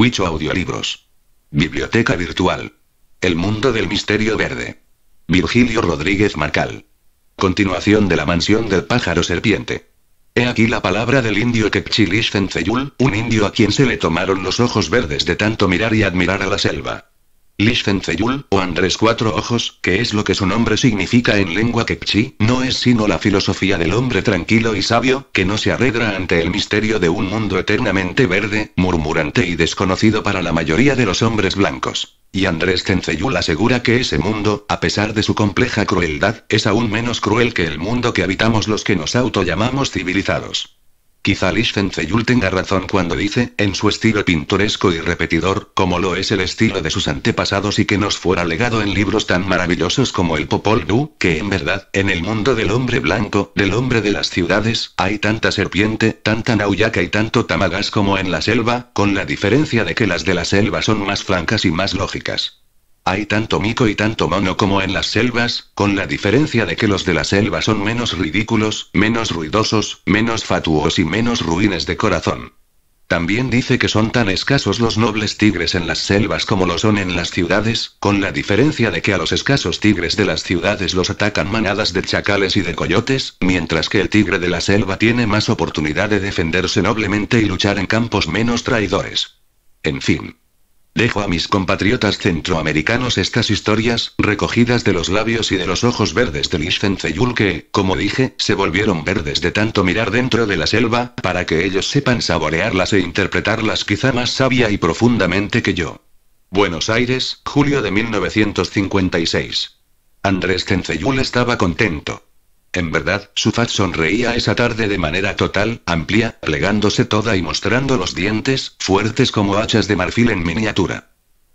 Wicho Audiolibros. Biblioteca virtual. El mundo del misterio verde. Virgilio Rodríguez Marcal. Continuación de la mansión del pájaro serpiente. He aquí la palabra del indio Kepchilish Cenceyul, un indio a quien se le tomaron los ojos verdes de tanto mirar y admirar a la selva. Lishfenzeyul, o Andrés Cuatro Ojos, que es lo que su nombre significa en lengua quechí, no es sino la filosofía del hombre tranquilo y sabio, que no se arredra ante el misterio de un mundo eternamente verde, murmurante y desconocido para la mayoría de los hombres blancos. Y Andrés Cenceyul asegura que ese mundo, a pesar de su compleja crueldad, es aún menos cruel que el mundo que habitamos los que nos autollamamos civilizados. Quizá Zeyul tenga razón cuando dice, en su estilo pintoresco y repetidor, como lo es el estilo de sus antepasados y que nos fuera legado en libros tan maravillosos como el Popol Vuh, que en verdad, en el mundo del hombre blanco, del hombre de las ciudades, hay tanta serpiente, tanta nauyaca y tanto tamagas como en la selva, con la diferencia de que las de la selva son más francas y más lógicas. Hay tanto mico y tanto mono como en las selvas, con la diferencia de que los de la selva son menos ridículos, menos ruidosos, menos fatuos y menos ruines de corazón. También dice que son tan escasos los nobles tigres en las selvas como lo son en las ciudades, con la diferencia de que a los escasos tigres de las ciudades los atacan manadas de chacales y de coyotes, mientras que el tigre de la selva tiene más oportunidad de defenderse noblemente y luchar en campos menos traidores. En fin. Dejo a mis compatriotas centroamericanos estas historias, recogidas de los labios y de los ojos verdes de Lichtenfeyul que, como dije, se volvieron verdes de tanto mirar dentro de la selva, para que ellos sepan saborearlas e interpretarlas quizá más sabia y profundamente que yo. Buenos Aires, julio de 1956. Andrés Cenceyul estaba contento. En verdad, su faz sonreía esa tarde de manera total, amplia, plegándose toda y mostrando los dientes, fuertes como hachas de marfil en miniatura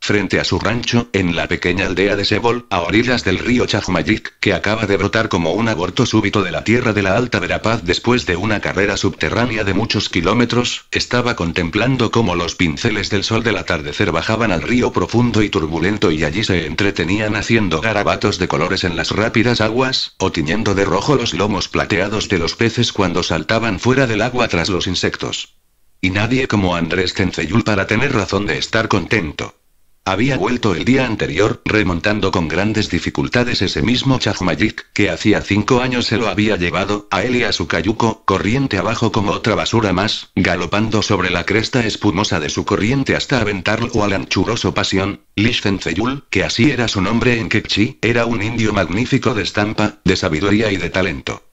frente a su rancho, en la pequeña aldea de Sebol, a orillas del río Chajumayik, que acaba de brotar como un aborto súbito de la tierra de la Alta Verapaz después de una carrera subterránea de muchos kilómetros, estaba contemplando cómo los pinceles del sol del atardecer bajaban al río profundo y turbulento y allí se entretenían haciendo garabatos de colores en las rápidas aguas, o tiñendo de rojo los lomos plateados de los peces cuando saltaban fuera del agua tras los insectos. Y nadie como Andrés Tenceyul para tener razón de estar contento. Había vuelto el día anterior, remontando con grandes dificultades ese mismo Chajmayik, que hacía cinco años se lo había llevado, a él y a su cayuco, corriente abajo como otra basura más, galopando sobre la cresta espumosa de su corriente hasta aventarlo al anchuroso pasión. Lishfenceyul, que así era su nombre en Kekchi, era un indio magnífico de estampa, de sabiduría y de talento.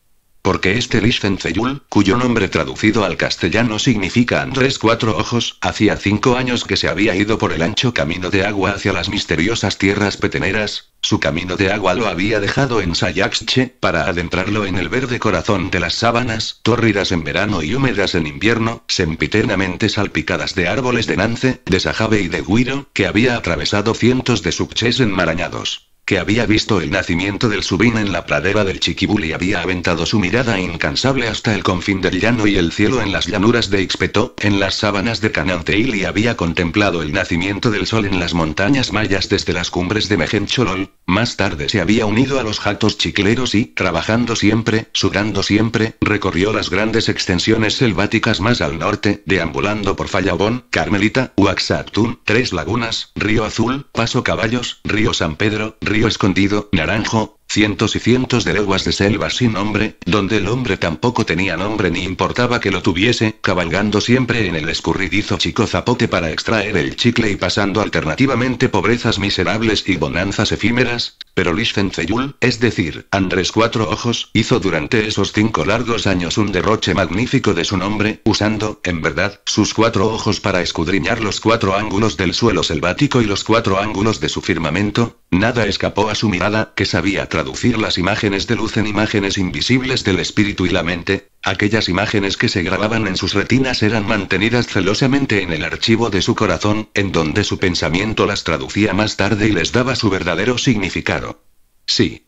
Porque este Lichtenfeyul, cuyo nombre traducido al castellano significa Andrés Cuatro Ojos, hacía cinco años que se había ido por el ancho camino de agua hacia las misteriosas tierras peteneras, su camino de agua lo había dejado en Sayaxche, para adentrarlo en el verde corazón de las sábanas, tórridas en verano y húmedas en invierno, sempiternamente salpicadas de árboles de nance, de sajabe y de guiro, que había atravesado cientos de subches enmarañados que había visto el nacimiento del Subín en la pradera del Chiquibul y había aventado su mirada incansable hasta el confín del llano y el cielo en las llanuras de Ixpetó, en las sábanas de Cananteil y había contemplado el nacimiento del sol en las montañas mayas desde las cumbres de Mejencholol, más tarde se había unido a los jactos chicleros y, trabajando siempre, sudando siempre, recorrió las grandes extensiones selváticas más al norte, deambulando por Fallabón, Carmelita, Huaxactún, Tres Lagunas, Río Azul, Paso Caballos, Río San Pedro, Río escondido, naranjo, cientos y cientos de leguas de selva sin nombre, donde el hombre tampoco tenía nombre ni importaba que lo tuviese, cabalgando siempre en el escurridizo chico zapote para extraer el chicle y pasando alternativamente pobrezas miserables y bonanzas efímeras, pero Lichtenfeyul, es decir, Andrés Cuatro Ojos, hizo durante esos cinco largos años un derroche magnífico de su nombre, usando, en verdad, sus cuatro ojos para escudriñar los cuatro ángulos del suelo selvático y los cuatro ángulos de su firmamento, nada escapó a su mirada, que sabía traducir las imágenes de luz en imágenes invisibles del espíritu y la mente, aquellas imágenes que se grababan en sus retinas eran mantenidas celosamente en el archivo de su corazón, en donde su pensamiento las traducía más tarde y les daba su verdadero significado. Sí.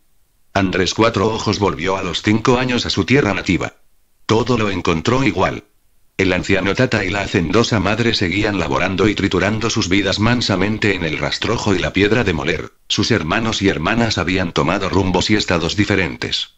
Andrés Cuatro Ojos volvió a los cinco años a su tierra nativa. Todo lo encontró igual. El anciano tata y la hacendosa madre seguían laborando y triturando sus vidas mansamente en el rastrojo y la piedra de moler. Sus hermanos y hermanas habían tomado rumbos y estados diferentes.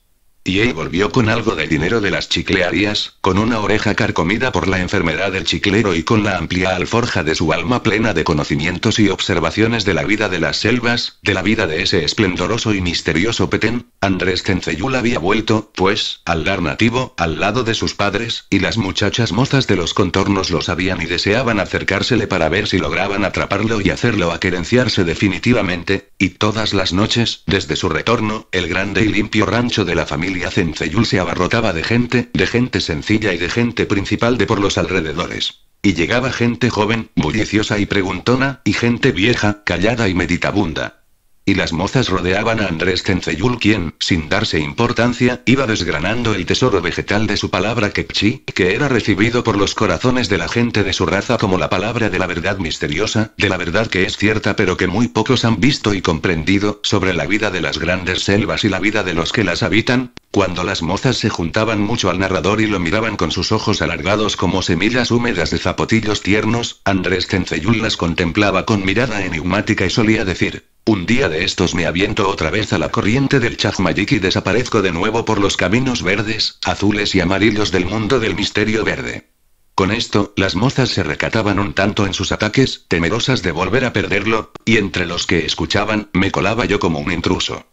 Y él volvió con algo de dinero de las chiclearías, con una oreja carcomida por la enfermedad del chiclero y con la amplia alforja de su alma plena de conocimientos y observaciones de la vida de las selvas, de la vida de ese esplendoroso y misterioso Petén. Andrés Cenceyul había vuelto, pues, al lar nativo, al lado de sus padres, y las muchachas mozas de los contornos lo sabían y deseaban acercársele para ver si lograban atraparlo y hacerlo aquerenciarse definitivamente, y todas las noches, desde su retorno, el grande y limpio rancho de la familia en se abarrotaba de gente, de gente sencilla y de gente principal de por los alrededores. Y llegaba gente joven, bulliciosa y preguntona, y gente vieja, callada y meditabunda. Y las mozas rodeaban a Andrés Tenceyul quien, sin darse importancia, iba desgranando el tesoro vegetal de su palabra Kepchi, que era recibido por los corazones de la gente de su raza como la palabra de la verdad misteriosa, de la verdad que es cierta pero que muy pocos han visto y comprendido, sobre la vida de las grandes selvas y la vida de los que las habitan, cuando las mozas se juntaban mucho al narrador y lo miraban con sus ojos alargados como semillas húmedas de zapotillos tiernos, Andrés Tenceyul las contemplaba con mirada enigmática y solía decir, un día de estos me aviento otra vez a la corriente del Chazmayik y desaparezco de nuevo por los caminos verdes, azules y amarillos del mundo del misterio verde. Con esto, las mozas se recataban un tanto en sus ataques, temerosas de volver a perderlo, y entre los que escuchaban, me colaba yo como un intruso.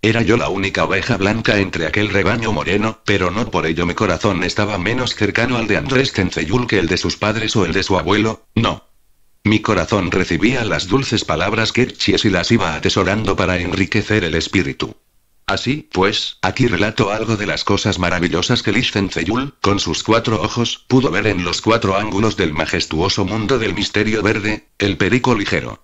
Era yo la única oveja blanca entre aquel rebaño moreno, pero no por ello mi corazón estaba menos cercano al de Andrés Tenceyul que el de sus padres o el de su abuelo, no. Mi corazón recibía las dulces palabras que y las iba atesorando para enriquecer el espíritu. Así, pues, aquí relato algo de las cosas maravillosas que Liz con sus cuatro ojos, pudo ver en los cuatro ángulos del majestuoso mundo del misterio verde, el perico ligero.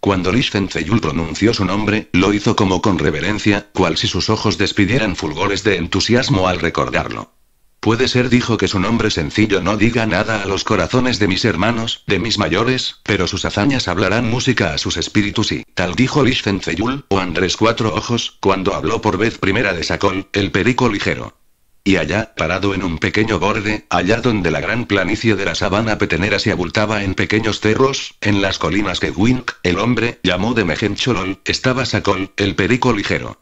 Cuando Listen pronunció su nombre, lo hizo como con reverencia, cual si sus ojos despidieran fulgores de entusiasmo al recordarlo. Puede ser dijo que su nombre sencillo no diga nada a los corazones de mis hermanos, de mis mayores, pero sus hazañas hablarán música a sus espíritus y, tal dijo Vicente o Andrés Cuatro Ojos, cuando habló por vez primera de Sacol, el perico ligero. Y allá, parado en un pequeño borde, allá donde la gran planicie de la sabana petenera se abultaba en pequeños cerros, en las colinas que Wink, el hombre, llamó de Mejencholol, estaba Sacol, el perico ligero.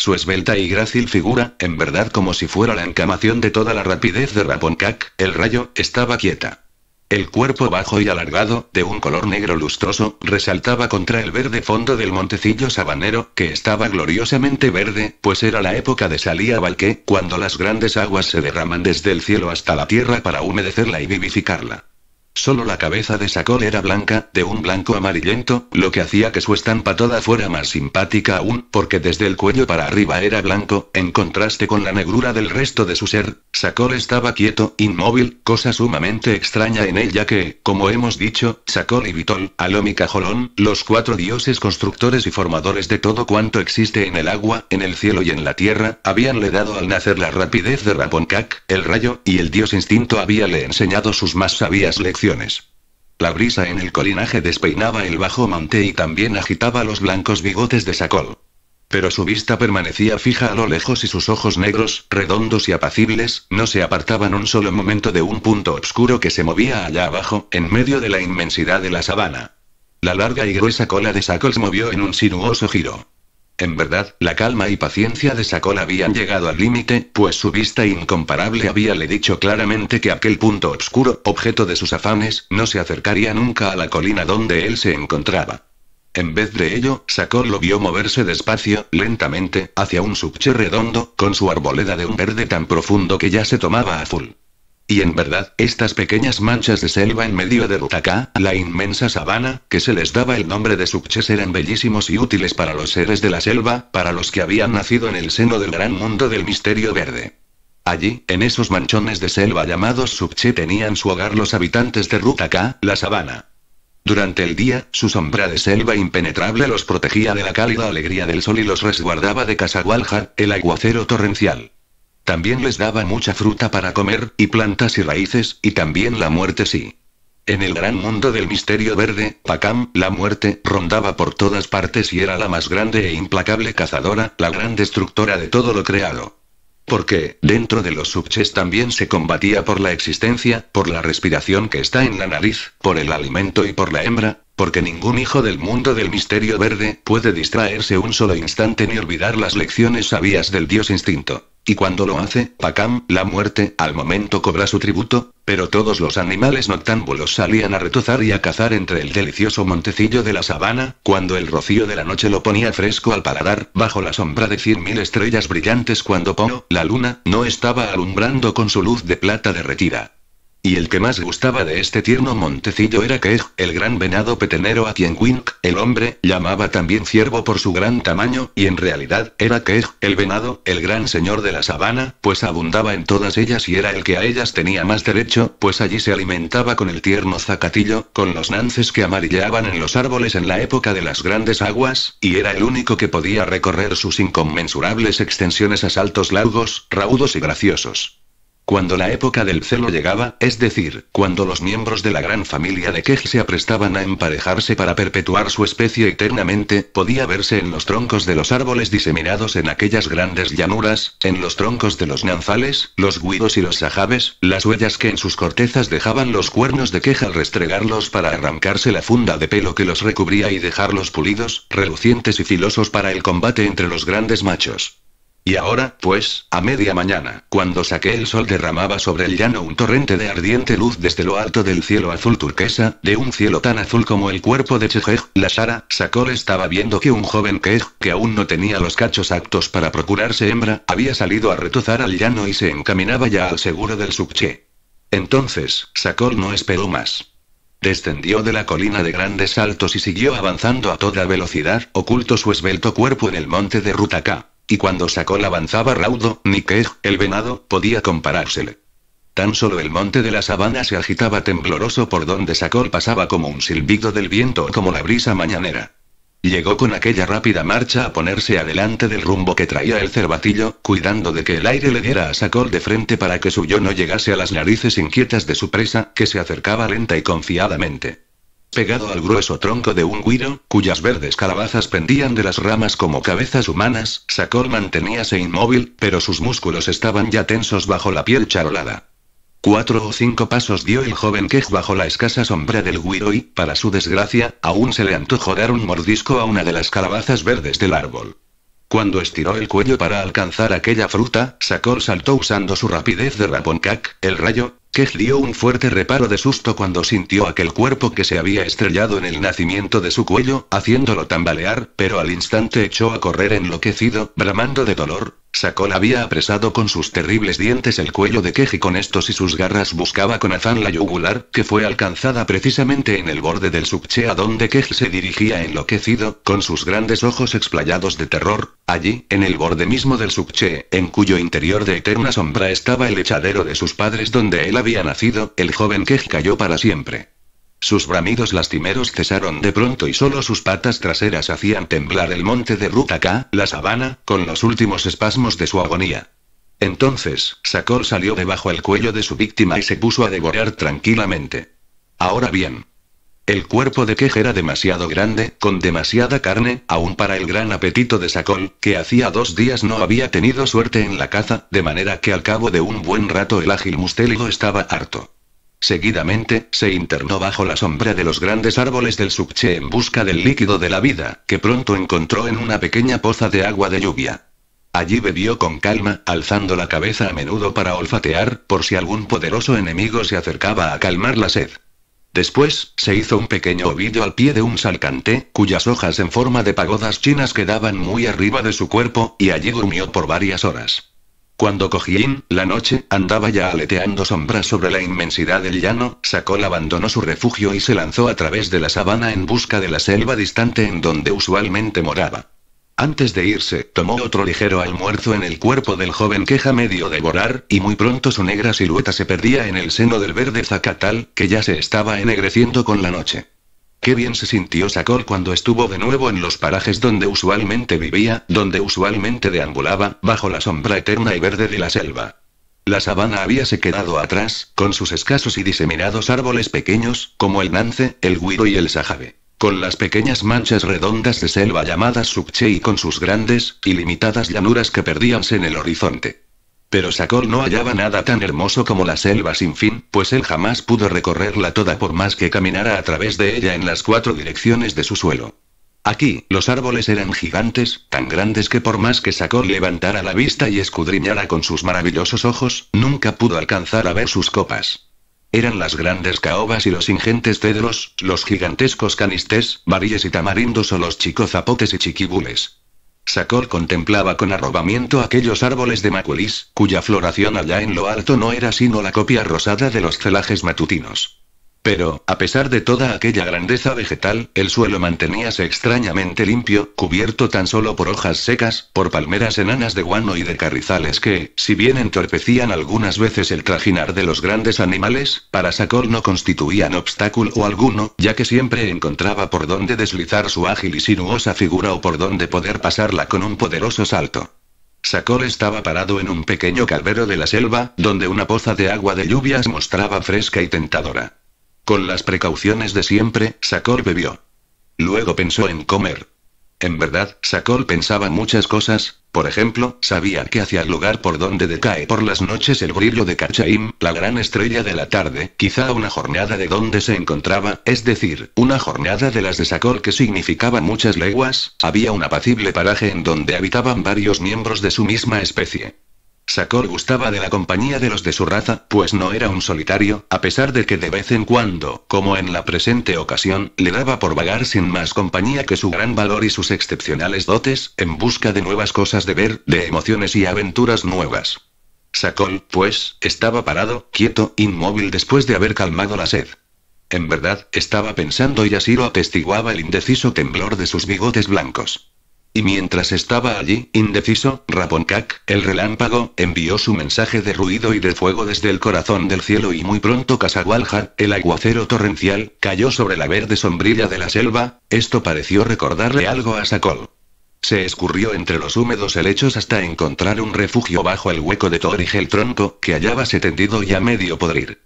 Su esbelta y grácil figura, en verdad como si fuera la encamación de toda la rapidez de Raponcak, el rayo, estaba quieta. El cuerpo bajo y alargado, de un color negro lustroso, resaltaba contra el verde fondo del montecillo sabanero, que estaba gloriosamente verde, pues era la época de Salía Balqué, cuando las grandes aguas se derraman desde el cielo hasta la tierra para humedecerla y vivificarla. Solo la cabeza de Sacol era blanca, de un blanco amarillento, lo que hacía que su estampa toda fuera más simpática aún, porque desde el cuello para arriba era blanco, en contraste con la negrura del resto de su ser. Sacol estaba quieto, inmóvil, cosa sumamente extraña en él ya que, como hemos dicho, Sacol y Vitol, Alom y Cajolón, los cuatro dioses constructores y formadores de todo cuanto existe en el agua, en el cielo y en la tierra, habíanle dado al nacer la rapidez de Raponcak, el rayo, y el dios instinto habíale enseñado sus más sabias lecciones la brisa en el colinaje despeinaba el bajo monte y también agitaba los blancos bigotes de Sacol. Pero su vista permanecía fija a lo lejos y sus ojos negros, redondos y apacibles, no se apartaban un solo momento de un punto oscuro que se movía allá abajo, en medio de la inmensidad de la sabana. La larga y gruesa cola de Sacol se movió en un sinuoso giro. En verdad, la calma y paciencia de Sacol habían llegado al límite, pues su vista incomparable había le dicho claramente que aquel punto oscuro, objeto de sus afanes, no se acercaría nunca a la colina donde él se encontraba. En vez de ello, Sacol lo vio moverse despacio, lentamente, hacia un subche redondo, con su arboleda de un verde tan profundo que ya se tomaba azul. Y en verdad, estas pequeñas manchas de selva en medio de Rutacá, la inmensa sabana, que se les daba el nombre de Subche eran bellísimos y útiles para los seres de la selva, para los que habían nacido en el seno del gran mundo del misterio verde. Allí, en esos manchones de selva llamados Subche tenían su hogar los habitantes de Rutacá, la sabana. Durante el día, su sombra de selva impenetrable los protegía de la cálida alegría del sol y los resguardaba de Casagualjar, el aguacero torrencial. También les daba mucha fruta para comer, y plantas y raíces, y también la muerte sí. En el gran mundo del misterio verde, Pacam, la muerte, rondaba por todas partes y era la más grande e implacable cazadora, la gran destructora de todo lo creado. Porque, dentro de los subches también se combatía por la existencia, por la respiración que está en la nariz, por el alimento y por la hembra, porque ningún hijo del mundo del misterio verde puede distraerse un solo instante ni olvidar las lecciones sabias del dios instinto. Y cuando lo hace, Pacam, la muerte, al momento cobra su tributo, pero todos los animales noctámbulos salían a retozar y a cazar entre el delicioso montecillo de la sabana, cuando el rocío de la noche lo ponía fresco al paladar, bajo la sombra de cien mil estrellas brillantes cuando Pono, la luna, no estaba alumbrando con su luz de plata derretida. Y el que más gustaba de este tierno montecillo era Kej, el gran venado petenero a quien Quink, el hombre, llamaba también ciervo por su gran tamaño, y en realidad era Kej, el venado, el gran señor de la sabana, pues abundaba en todas ellas y era el que a ellas tenía más derecho, pues allí se alimentaba con el tierno zacatillo, con los nances que amarillaban en los árboles en la época de las grandes aguas, y era el único que podía recorrer sus inconmensurables extensiones a saltos largos, raudos y graciosos. Cuando la época del celo llegaba, es decir, cuando los miembros de la gran familia de Kej se aprestaban a emparejarse para perpetuar su especie eternamente, podía verse en los troncos de los árboles diseminados en aquellas grandes llanuras, en los troncos de los nanzales, los guidos y los sajabes, las huellas que en sus cortezas dejaban los cuernos de Kej al restregarlos para arrancarse la funda de pelo que los recubría y dejarlos pulidos, relucientes y filosos para el combate entre los grandes machos. Y ahora, pues, a media mañana, cuando saqué el sol derramaba sobre el llano un torrente de ardiente luz desde lo alto del cielo azul turquesa, de un cielo tan azul como el cuerpo de Chejej, la Sara, Sakol estaba viendo que un joven Kej, que aún no tenía los cachos aptos para procurarse hembra, había salido a retozar al llano y se encaminaba ya al seguro del Subche. Entonces, Sakol no esperó más. Descendió de la colina de grandes saltos y siguió avanzando a toda velocidad, oculto su esbelto cuerpo en el monte de Rutaká. Y cuando Sacol avanzaba raudo, ni el venado, podía comparársele. Tan solo el monte de la sabana se agitaba tembloroso por donde Sacol pasaba como un silbido del viento o como la brisa mañanera. Llegó con aquella rápida marcha a ponerse adelante del rumbo que traía el cervatillo, cuidando de que el aire le diera a Sacol de frente para que su yo no llegase a las narices inquietas de su presa, que se acercaba lenta y confiadamente pegado al grueso tronco de un guiro, cuyas verdes calabazas pendían de las ramas como cabezas humanas, Sacor manteníase inmóvil, pero sus músculos estaban ya tensos bajo la piel charolada. Cuatro o cinco pasos dio el joven Kej bajo la escasa sombra del guiro y, para su desgracia, aún se le antojó dar un mordisco a una de las calabazas verdes del árbol. Cuando estiró el cuello para alcanzar aquella fruta, Sakol saltó usando su rapidez de Raponcak, el rayo. que dio un fuerte reparo de susto cuando sintió aquel cuerpo que se había estrellado en el nacimiento de su cuello, haciéndolo tambalear, pero al instante echó a correr enloquecido, bramando de dolor, Sacol había apresado con sus terribles dientes el cuello de Keji con estos y sus garras buscaba con afán la yugular, que fue alcanzada precisamente en el borde del subche a donde Keji se dirigía enloquecido, con sus grandes ojos explayados de terror, allí, en el borde mismo del subche, en cuyo interior de eterna sombra estaba el echadero de sus padres donde él había nacido, el joven Keji cayó para siempre. Sus bramidos lastimeros cesaron de pronto y solo sus patas traseras hacían temblar el monte de Rutaka, la sabana, con los últimos espasmos de su agonía. Entonces, Sakol salió debajo el cuello de su víctima y se puso a devorar tranquilamente. Ahora bien. El cuerpo de Kej era demasiado grande, con demasiada carne, aún para el gran apetito de Sakol, que hacía dos días no había tenido suerte en la caza, de manera que al cabo de un buen rato el ágil mustélido estaba harto. Seguidamente, se internó bajo la sombra de los grandes árboles del subche en busca del líquido de la vida, que pronto encontró en una pequeña poza de agua de lluvia. Allí bebió con calma, alzando la cabeza a menudo para olfatear, por si algún poderoso enemigo se acercaba a calmar la sed. Después, se hizo un pequeño ovillo al pie de un salcante, cuyas hojas en forma de pagodas chinas quedaban muy arriba de su cuerpo, y allí durmió por varias horas. Cuando Cogín, la noche, andaba ya aleteando sombras sobre la inmensidad del llano, Sacol abandonó su refugio y se lanzó a través de la sabana en busca de la selva distante en donde usualmente moraba. Antes de irse, tomó otro ligero almuerzo en el cuerpo del joven queja medio devorar, y muy pronto su negra silueta se perdía en el seno del verde zacatal, que ya se estaba ennegreciendo con la noche. Qué bien se sintió Sacol cuando estuvo de nuevo en los parajes donde usualmente vivía, donde usualmente deambulaba, bajo la sombra eterna y verde de la selva. La sabana había se quedado atrás, con sus escasos y diseminados árboles pequeños, como el nance, el guiro y el sajabe. Con las pequeñas manchas redondas de selva llamadas subche y con sus grandes, ilimitadas llanuras que perdíanse en el horizonte. Pero Sakol no hallaba nada tan hermoso como la selva sin fin, pues él jamás pudo recorrerla toda por más que caminara a través de ella en las cuatro direcciones de su suelo. Aquí, los árboles eran gigantes, tan grandes que por más que Sacol levantara la vista y escudriñara con sus maravillosos ojos, nunca pudo alcanzar a ver sus copas. Eran las grandes caobas y los ingentes cedros, los gigantescos canistés, varillas y tamarindos o los chicos zapotes y chiquibules. Sacol contemplaba con arrobamiento aquellos árboles de maculis, cuya floración allá en lo alto no era sino la copia rosada de los celajes matutinos. Pero, a pesar de toda aquella grandeza vegetal, el suelo manteníase extrañamente limpio, cubierto tan solo por hojas secas, por palmeras enanas de guano y de carrizales que, si bien entorpecían algunas veces el trajinar de los grandes animales, para Sacol no constituían obstáculo alguno, ya que siempre encontraba por dónde deslizar su ágil y sinuosa figura o por dónde poder pasarla con un poderoso salto. Sacol estaba parado en un pequeño calvero de la selva, donde una poza de agua de lluvias mostraba fresca y tentadora. Con las precauciones de siempre, Sacor bebió. Luego pensó en comer. En verdad, Sacol pensaba muchas cosas, por ejemplo, sabía que hacia el lugar por donde decae por las noches el brillo de Cachaim, la gran estrella de la tarde, quizá una jornada de donde se encontraba, es decir, una jornada de las de Sacol que significaba muchas leguas, había un apacible paraje en donde habitaban varios miembros de su misma especie. Sakol gustaba de la compañía de los de su raza, pues no era un solitario, a pesar de que de vez en cuando, como en la presente ocasión, le daba por vagar sin más compañía que su gran valor y sus excepcionales dotes, en busca de nuevas cosas de ver, de emociones y aventuras nuevas. Sakol, pues, estaba parado, quieto, inmóvil después de haber calmado la sed. En verdad, estaba pensando y así lo atestiguaba el indeciso temblor de sus bigotes blancos. Y mientras estaba allí, indeciso, Raponcac, el relámpago, envió su mensaje de ruido y de fuego desde el corazón del cielo y muy pronto Casagualja, el aguacero torrencial, cayó sobre la verde sombrilla de la selva, esto pareció recordarle algo a Sacol. Se escurrió entre los húmedos helechos hasta encontrar un refugio bajo el hueco de Torigel el tronco, que hallábase tendido y a medio podrir.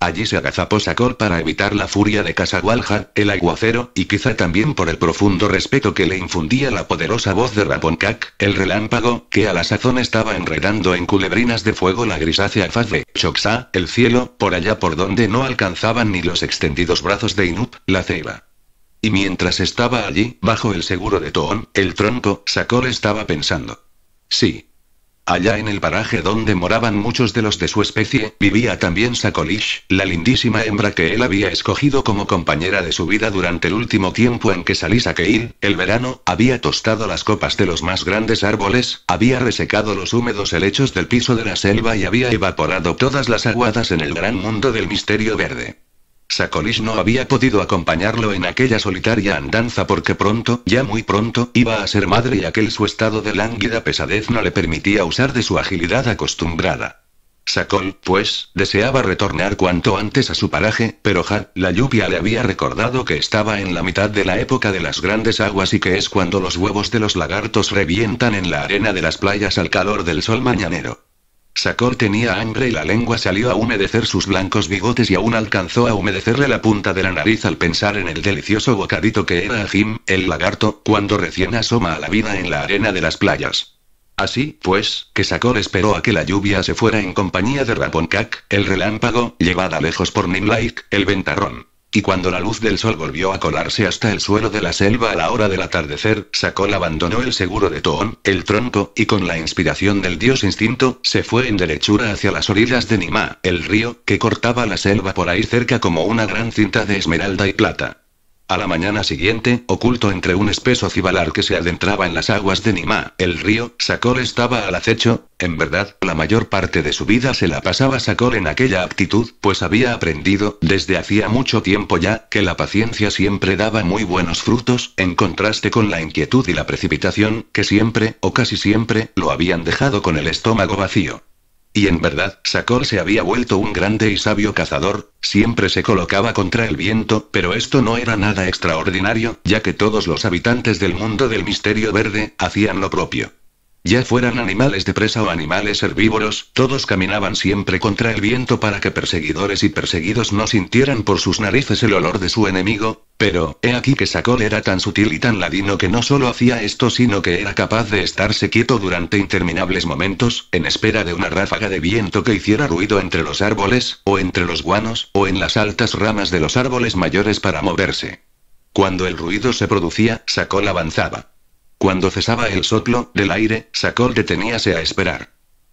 Allí se agazapó Sakor para evitar la furia de Casagualja, el aguacero, y quizá también por el profundo respeto que le infundía la poderosa voz de Raponcac, el relámpago, que a la sazón estaba enredando en culebrinas de fuego la grisácea faz de Choxá, el cielo, por allá por donde no alcanzaban ni los extendidos brazos de Inup, la ceiba. Y mientras estaba allí, bajo el seguro de Toón, el tronco, Sakor estaba pensando. Sí, Allá en el paraje donde moraban muchos de los de su especie, vivía también Sakolish, la lindísima hembra que él había escogido como compañera de su vida durante el último tiempo en que Salisa Keil, el verano, había tostado las copas de los más grandes árboles, había resecado los húmedos helechos del piso de la selva y había evaporado todas las aguadas en el gran mundo del misterio verde. Sacolish no había podido acompañarlo en aquella solitaria andanza porque pronto, ya muy pronto, iba a ser madre y aquel su estado de lánguida pesadez no le permitía usar de su agilidad acostumbrada. Sacol, pues, deseaba retornar cuanto antes a su paraje, pero ja, la lluvia le había recordado que estaba en la mitad de la época de las grandes aguas y que es cuando los huevos de los lagartos revientan en la arena de las playas al calor del sol mañanero. Sacor tenía hambre y la lengua salió a humedecer sus blancos bigotes y aún alcanzó a humedecerle la punta de la nariz al pensar en el delicioso bocadito que era Jim, el lagarto, cuando recién asoma a la vida en la arena de las playas. Así, pues, que Sakor esperó a que la lluvia se fuera en compañía de Raponcak, el relámpago, llevada lejos por Nimlaik, el ventarrón. Y cuando la luz del sol volvió a colarse hasta el suelo de la selva a la hora del atardecer, Sakol abandonó el seguro de Toón, el tronco, y con la inspiración del dios instinto, se fue en derechura hacia las orillas de Nimá, el río, que cortaba la selva por ahí cerca como una gran cinta de esmeralda y plata. A la mañana siguiente, oculto entre un espeso cibalar que se adentraba en las aguas de Nimá, el río, Sacol estaba al acecho. En verdad, la mayor parte de su vida se la pasaba Sakol en aquella actitud, pues había aprendido, desde hacía mucho tiempo ya, que la paciencia siempre daba muy buenos frutos, en contraste con la inquietud y la precipitación, que siempre, o casi siempre, lo habían dejado con el estómago vacío. Y en verdad, Sakor se había vuelto un grande y sabio cazador, siempre se colocaba contra el viento, pero esto no era nada extraordinario, ya que todos los habitantes del mundo del misterio verde, hacían lo propio. Ya fueran animales de presa o animales herbívoros, todos caminaban siempre contra el viento para que perseguidores y perseguidos no sintieran por sus narices el olor de su enemigo, pero, he aquí que Sacol era tan sutil y tan ladino que no solo hacía esto sino que era capaz de estarse quieto durante interminables momentos, en espera de una ráfaga de viento que hiciera ruido entre los árboles, o entre los guanos, o en las altas ramas de los árboles mayores para moverse. Cuando el ruido se producía, Sacol avanzaba. Cuando cesaba el soplo del aire, Sacol deteníase a esperar.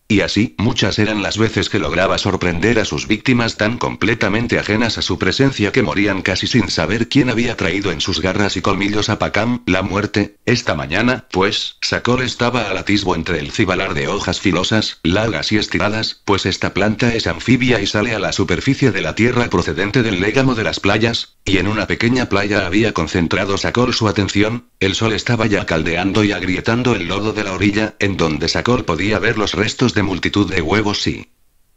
Y así, muchas eran las veces que lograba sorprender a sus víctimas tan completamente ajenas a su presencia que morían casi sin saber quién había traído en sus garras y colmillos a Pacam, la muerte. Esta mañana, pues, Sacor estaba al atisbo entre el cibalar de hojas filosas, largas y estiradas, pues esta planta es anfibia y sale a la superficie de la tierra procedente del légamo de las playas, y en una pequeña playa había concentrado Sakor su atención, el sol estaba ya caldeando y agrietando el lodo de la orilla, en donde Sacor podía ver los restos de multitud de huevos y...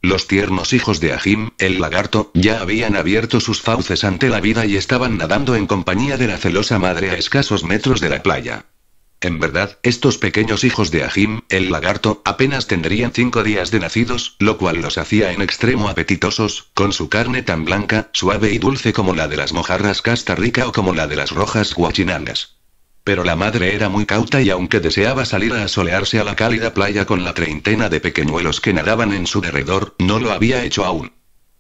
Los tiernos hijos de Ajim, el lagarto, ya habían abierto sus fauces ante la vida y estaban nadando en compañía de la celosa madre a escasos metros de la playa. En verdad, estos pequeños hijos de Ajim, el lagarto, apenas tendrían cinco días de nacidos, lo cual los hacía en extremo apetitosos, con su carne tan blanca, suave y dulce como la de las mojarras casta rica o como la de las rojas guachinangas pero la madre era muy cauta y aunque deseaba salir a asolearse a la cálida playa con la treintena de pequeñuelos que nadaban en su derredor, no lo había hecho aún.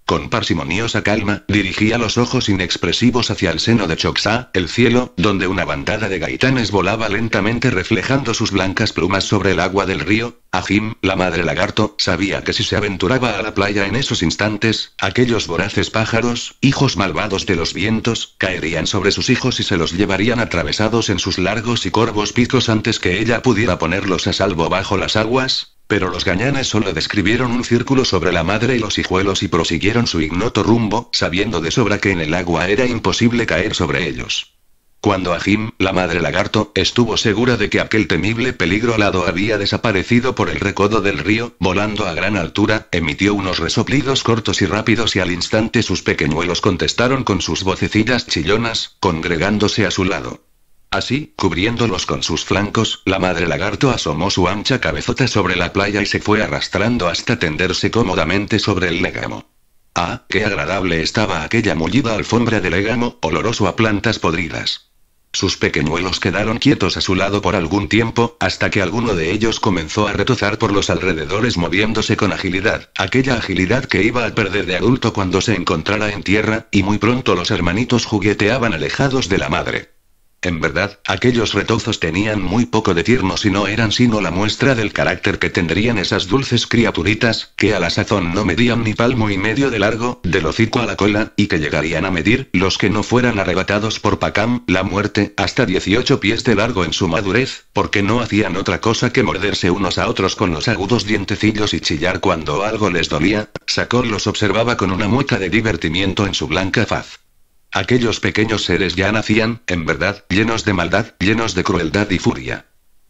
Con parsimoniosa calma, dirigía los ojos inexpresivos hacia el seno de Choxá, el cielo, donde una bandada de gaitanes volaba lentamente reflejando sus blancas plumas sobre el agua del río. Ajim, la madre lagarto, sabía que si se aventuraba a la playa en esos instantes, aquellos voraces pájaros, hijos malvados de los vientos, caerían sobre sus hijos y se los llevarían atravesados en sus largos y corvos picos antes que ella pudiera ponerlos a salvo bajo las aguas, pero los gañanes solo describieron un círculo sobre la madre y los hijuelos y prosiguieron su ignoto rumbo, sabiendo de sobra que en el agua era imposible caer sobre ellos. Cuando Ajim, la madre lagarto, estuvo segura de que aquel temible peligro alado había desaparecido por el recodo del río, volando a gran altura, emitió unos resoplidos cortos y rápidos y al instante sus pequeñuelos contestaron con sus vocecillas chillonas, congregándose a su lado. Así, cubriéndolos con sus flancos, la madre lagarto asomó su ancha cabezota sobre la playa y se fue arrastrando hasta tenderse cómodamente sobre el légamo. Ah, qué agradable estaba aquella mullida alfombra de légamo, oloroso a plantas podridas. Sus pequeñuelos quedaron quietos a su lado por algún tiempo, hasta que alguno de ellos comenzó a retozar por los alrededores moviéndose con agilidad, aquella agilidad que iba a perder de adulto cuando se encontrara en tierra, y muy pronto los hermanitos jugueteaban alejados de la madre. En verdad, aquellos retozos tenían muy poco de tiernos y no eran sino la muestra del carácter que tendrían esas dulces criaturitas, que a la sazón no medían ni palmo y medio de largo, del hocico a la cola, y que llegarían a medir, los que no fueran arrebatados por Pacam, la muerte, hasta 18 pies de largo en su madurez, porque no hacían otra cosa que morderse unos a otros con los agudos dientecillos y chillar cuando algo les dolía, Sacor los observaba con una mueca de divertimiento en su blanca faz. Aquellos pequeños seres ya nacían, en verdad, llenos de maldad, llenos de crueldad y furia.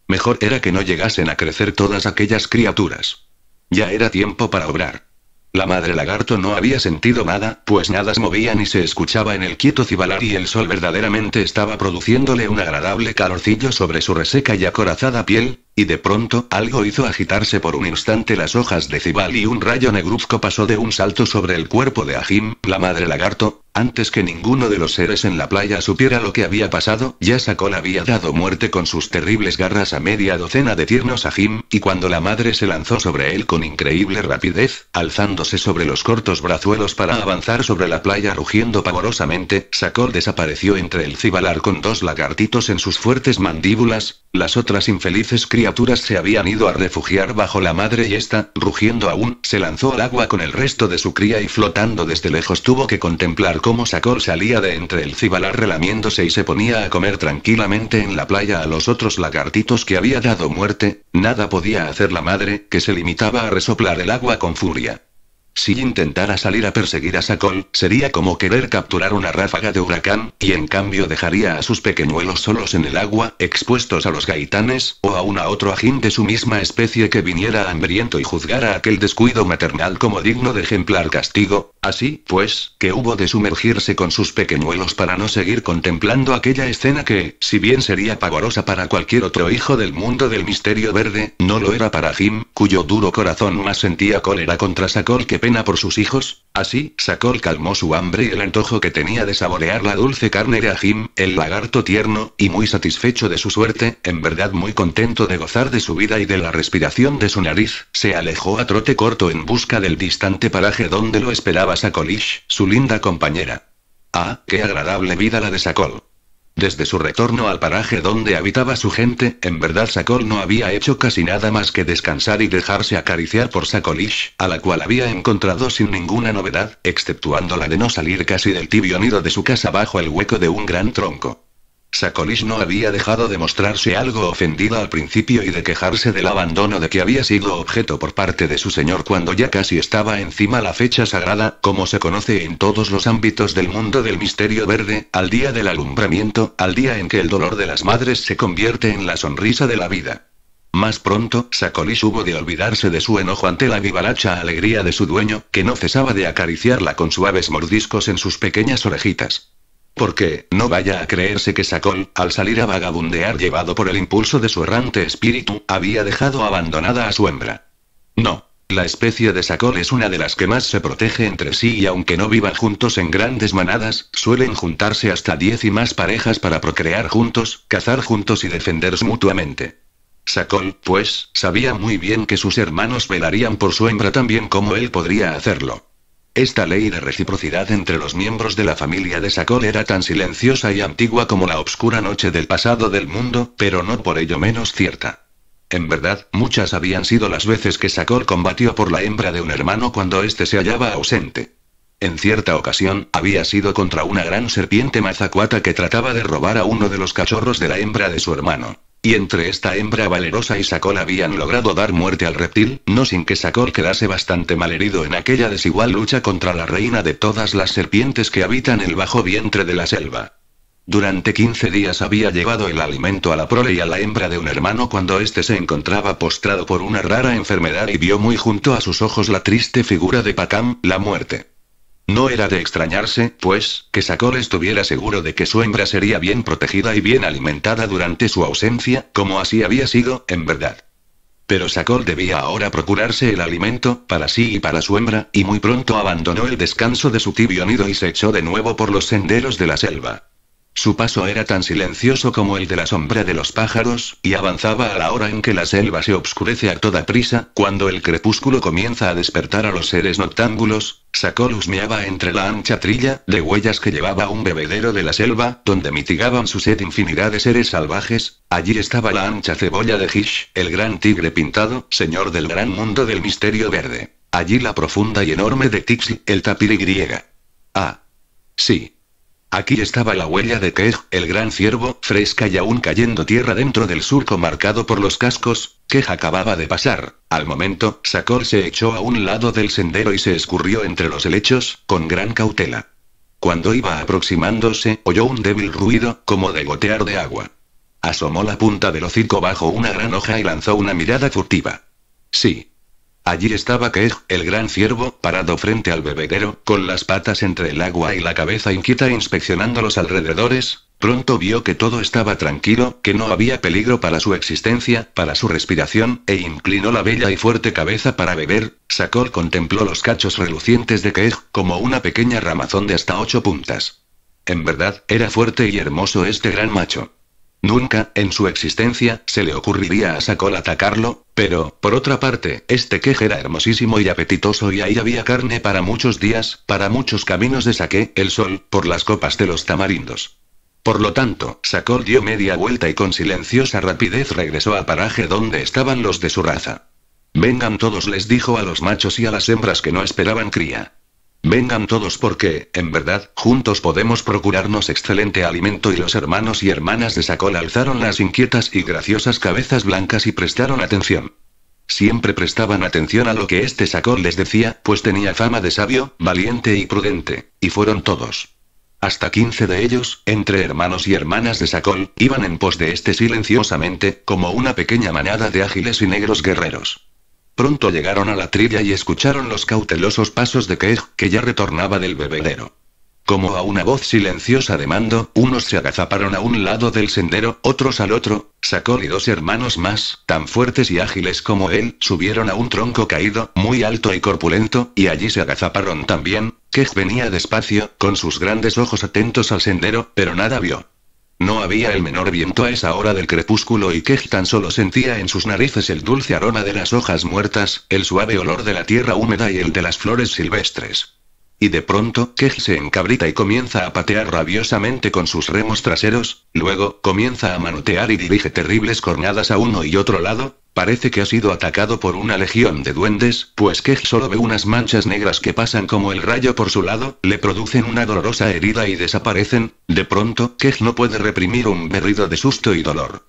Mejor era que no llegasen a crecer todas aquellas criaturas. Ya era tiempo para obrar. La madre lagarto no había sentido nada, pues nada se movía ni se escuchaba en el quieto cibalar y el sol verdaderamente estaba produciéndole un agradable calorcillo sobre su reseca y acorazada piel, y de pronto algo hizo agitarse por un instante las hojas de cibal y un rayo negruzco pasó de un salto sobre el cuerpo de Ajim, la madre lagarto, antes que ninguno de los seres en la playa supiera lo que había pasado, ya Sakol había dado muerte con sus terribles garras a media docena de tiernos a Jim, y cuando la madre se lanzó sobre él con increíble rapidez, alzándose sobre los cortos brazuelos para avanzar sobre la playa rugiendo pavorosamente, Sakol desapareció entre el cibalar con dos lagartitos en sus fuertes mandíbulas, las otras infelices criaturas se habían ido a refugiar bajo la madre y esta, rugiendo aún, se lanzó al agua con el resto de su cría y flotando desde lejos tuvo que contemplar cómo Sakol salía de entre el cibalar relamiéndose y se ponía a comer tranquilamente en la playa a los otros lagartitos que había dado muerte, nada podía hacer la madre, que se limitaba a resoplar el agua con furia. Si intentara salir a perseguir a Sakol, sería como querer capturar una ráfaga de huracán, y en cambio dejaría a sus pequeñuelos solos en el agua, expuestos a los gaitanes, o a un otro ajín de su misma especie que viniera hambriento y juzgara aquel descuido maternal como digno de ejemplar castigo, Así, pues, que hubo de sumergirse con sus pequeñuelos para no seguir contemplando aquella escena que, si bien sería pavorosa para cualquier otro hijo del mundo del misterio verde, no lo era para Jim, cuyo duro corazón más sentía cólera contra Sacol que pena por sus hijos, Así, Sakol calmó su hambre y el antojo que tenía de saborear la dulce carne de Ajim, el lagarto tierno, y muy satisfecho de su suerte, en verdad muy contento de gozar de su vida y de la respiración de su nariz, se alejó a trote corto en busca del distante paraje donde lo esperaba Sakolish, su linda compañera. Ah, qué agradable vida la de Sakol. Desde su retorno al paraje donde habitaba su gente, en verdad Sakol no había hecho casi nada más que descansar y dejarse acariciar por Sakolish, a la cual había encontrado sin ninguna novedad, exceptuando la de no salir casi del tibio nido de su casa bajo el hueco de un gran tronco. Sacolís no había dejado de mostrarse algo ofendida al principio y de quejarse del abandono de que había sido objeto por parte de su señor cuando ya casi estaba encima la fecha sagrada, como se conoce en todos los ámbitos del mundo del misterio verde, al día del alumbramiento, al día en que el dolor de las madres se convierte en la sonrisa de la vida. Más pronto, Sacolís hubo de olvidarse de su enojo ante la vivaracha alegría de su dueño, que no cesaba de acariciarla con suaves mordiscos en sus pequeñas orejitas. Porque, no vaya a creerse que Sacol, al salir a vagabundear llevado por el impulso de su errante espíritu, había dejado abandonada a su hembra. No. La especie de Sacol es una de las que más se protege entre sí y aunque no vivan juntos en grandes manadas, suelen juntarse hasta 10 y más parejas para procrear juntos, cazar juntos y defenderse mutuamente. Sacol, pues, sabía muy bien que sus hermanos velarían por su hembra tan bien como él podría hacerlo. Esta ley de reciprocidad entre los miembros de la familia de Sacol era tan silenciosa y antigua como la oscura noche del pasado del mundo, pero no por ello menos cierta. En verdad, muchas habían sido las veces que Sacol combatió por la hembra de un hermano cuando éste se hallaba ausente. En cierta ocasión, había sido contra una gran serpiente mazacuata que trataba de robar a uno de los cachorros de la hembra de su hermano. Y entre esta hembra valerosa y Sacol habían logrado dar muerte al reptil, no sin que Sacol quedase bastante malherido en aquella desigual lucha contra la reina de todas las serpientes que habitan el bajo vientre de la selva. Durante 15 días había llevado el alimento a la prole y a la hembra de un hermano cuando éste se encontraba postrado por una rara enfermedad y vio muy junto a sus ojos la triste figura de Pacam, la muerte. No era de extrañarse, pues, que Sacol estuviera seguro de que su hembra sería bien protegida y bien alimentada durante su ausencia, como así había sido, en verdad. Pero Sacol debía ahora procurarse el alimento, para sí y para su hembra, y muy pronto abandonó el descanso de su tibio nido y se echó de nuevo por los senderos de la selva. Su paso era tan silencioso como el de la sombra de los pájaros, y avanzaba a la hora en que la selva se obscurece a toda prisa, cuando el crepúsculo comienza a despertar a los seres noctángulos, Sacó meaba entre la ancha trilla, de huellas que llevaba un bebedero de la selva, donde mitigaban su sed infinidad de seres salvajes. Allí estaba la ancha cebolla de Hish, el gran tigre pintado, señor del gran mundo del misterio verde. Allí la profunda y enorme de Tixl, el tapir griega. Ah. Sí. Aquí estaba la huella de Kej, el gran ciervo, fresca y aún cayendo tierra dentro del surco marcado por los cascos, Kej acababa de pasar. Al momento, Sakor se echó a un lado del sendero y se escurrió entre los helechos, con gran cautela. Cuando iba aproximándose, oyó un débil ruido, como de gotear de agua. Asomó la punta del hocico bajo una gran hoja y lanzó una mirada furtiva. Sí, Allí estaba Kej, el gran ciervo, parado frente al bebedero, con las patas entre el agua y la cabeza inquieta inspeccionando los alrededores. Pronto vio que todo estaba tranquilo, que no había peligro para su existencia, para su respiración, e inclinó la bella y fuerte cabeza para beber. Sakol contempló los cachos relucientes de Kej, como una pequeña ramazón de hasta ocho puntas. En verdad, era fuerte y hermoso este gran macho. Nunca, en su existencia, se le ocurriría a Sacol atacarlo, pero, por otra parte, este queje era hermosísimo y apetitoso y ahí había carne para muchos días, para muchos caminos de saque, el sol, por las copas de los tamarindos. Por lo tanto, Sacol dio media vuelta y con silenciosa rapidez regresó al paraje donde estaban los de su raza. Vengan todos les dijo a los machos y a las hembras que no esperaban cría. Vengan todos porque, en verdad, juntos podemos procurarnos excelente alimento y los hermanos y hermanas de Sacol alzaron las inquietas y graciosas cabezas blancas y prestaron atención. Siempre prestaban atención a lo que este Sacol les decía, pues tenía fama de sabio, valiente y prudente, y fueron todos. Hasta 15 de ellos, entre hermanos y hermanas de Sacol, iban en pos de este silenciosamente, como una pequeña manada de ágiles y negros guerreros. Pronto llegaron a la trilla y escucharon los cautelosos pasos de Kej, que ya retornaba del bebedero. Como a una voz silenciosa de mando, unos se agazaparon a un lado del sendero, otros al otro, Sacó y dos hermanos más, tan fuertes y ágiles como él, subieron a un tronco caído, muy alto y corpulento, y allí se agazaparon también. Kej venía despacio, con sus grandes ojos atentos al sendero, pero nada vio. No había el menor viento a esa hora del crepúsculo y Kej tan solo sentía en sus narices el dulce aroma de las hojas muertas, el suave olor de la tierra húmeda y el de las flores silvestres. Y de pronto, Kej se encabrita y comienza a patear rabiosamente con sus remos traseros, luego, comienza a manotear y dirige terribles cornadas a uno y otro lado, Parece que ha sido atacado por una legión de duendes, pues Kej solo ve unas manchas negras que pasan como el rayo por su lado, le producen una dolorosa herida y desaparecen. De pronto, Kej no puede reprimir un berrido de susto y dolor.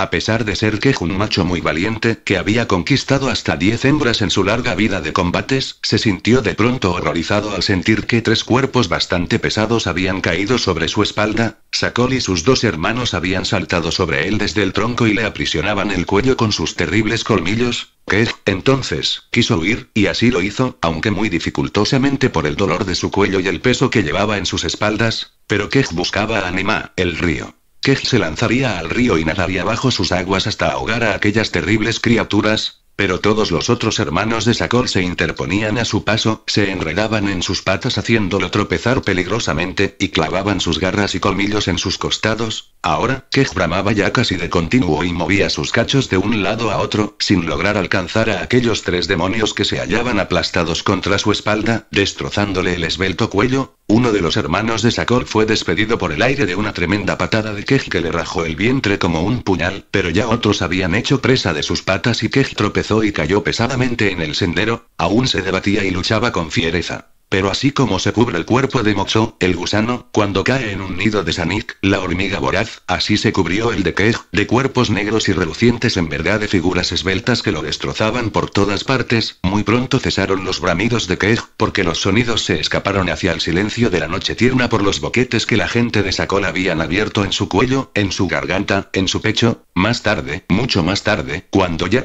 A pesar de ser Kej un macho muy valiente, que había conquistado hasta 10 hembras en su larga vida de combates, se sintió de pronto horrorizado al sentir que tres cuerpos bastante pesados habían caído sobre su espalda, Sakol y sus dos hermanos habían saltado sobre él desde el tronco y le aprisionaban el cuello con sus terribles colmillos. Kej, entonces, quiso huir, y así lo hizo, aunque muy dificultosamente por el dolor de su cuello y el peso que llevaba en sus espaldas, pero Kej buscaba a Anima, el río. Que se lanzaría al río y nadaría bajo sus aguas hasta ahogar a aquellas terribles criaturas, pero todos los otros hermanos de Sakol se interponían a su paso, se enredaban en sus patas haciéndolo tropezar peligrosamente, y clavaban sus garras y colmillos en sus costados. Ahora, que bramaba ya casi de continuo y movía sus cachos de un lado a otro, sin lograr alcanzar a aquellos tres demonios que se hallaban aplastados contra su espalda, destrozándole el esbelto cuello, uno de los hermanos de Sakol fue despedido por el aire de una tremenda patada de Kej que le rajó el vientre como un puñal, pero ya otros habían hecho presa de sus patas y Kej tropezó y cayó pesadamente en el sendero, aún se debatía y luchaba con fiereza. Pero así como se cubre el cuerpo de Moxo, el gusano, cuando cae en un nido de sanic, la hormiga voraz, así se cubrió el de Kej, de cuerpos negros y relucientes en verdad de figuras esbeltas que lo destrozaban por todas partes, muy pronto cesaron los bramidos de Kej, porque los sonidos se escaparon hacia el silencio de la noche tierna por los boquetes que la gente de Sacol habían abierto en su cuello, en su garganta, en su pecho, más tarde, mucho más tarde, cuando ya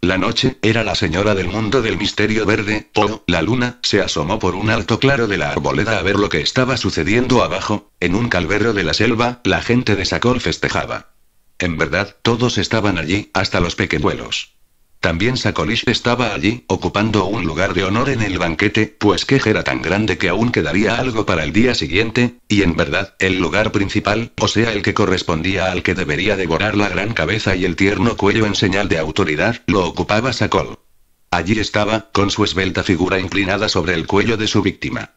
la noche, era la señora del mundo del misterio verde, o, la luna, se asomó por un alto claro de la arboleda a ver lo que estaba sucediendo abajo, en un calverro de la selva, la gente de Sakol festejaba. En verdad, todos estaban allí, hasta los pequeñuelos. También Sakolish estaba allí, ocupando un lugar de honor en el banquete, pues quejera era tan grande que aún quedaría algo para el día siguiente, y en verdad, el lugar principal, o sea el que correspondía al que debería devorar la gran cabeza y el tierno cuello en señal de autoridad, lo ocupaba Sacol. Allí estaba, con su esbelta figura inclinada sobre el cuello de su víctima.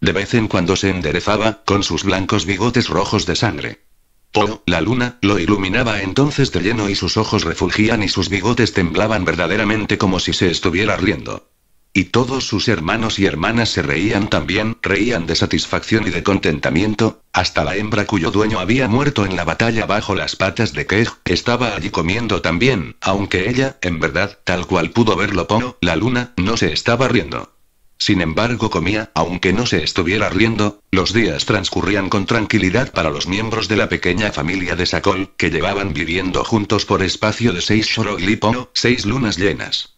De vez en cuando se enderezaba, con sus blancos bigotes rojos de sangre. Oh, la luna, lo iluminaba entonces de lleno y sus ojos refulgían y sus bigotes temblaban verdaderamente como si se estuviera riendo. Y todos sus hermanos y hermanas se reían también, reían de satisfacción y de contentamiento, hasta la hembra cuyo dueño había muerto en la batalla bajo las patas de Kej, estaba allí comiendo también, aunque ella, en verdad, tal cual pudo verlo Pono, la luna, no se estaba riendo. Sin embargo comía, aunque no se estuviera riendo, los días transcurrían con tranquilidad para los miembros de la pequeña familia de Sakol, que llevaban viviendo juntos por espacio de seis shoroglipono, seis lunas llenas.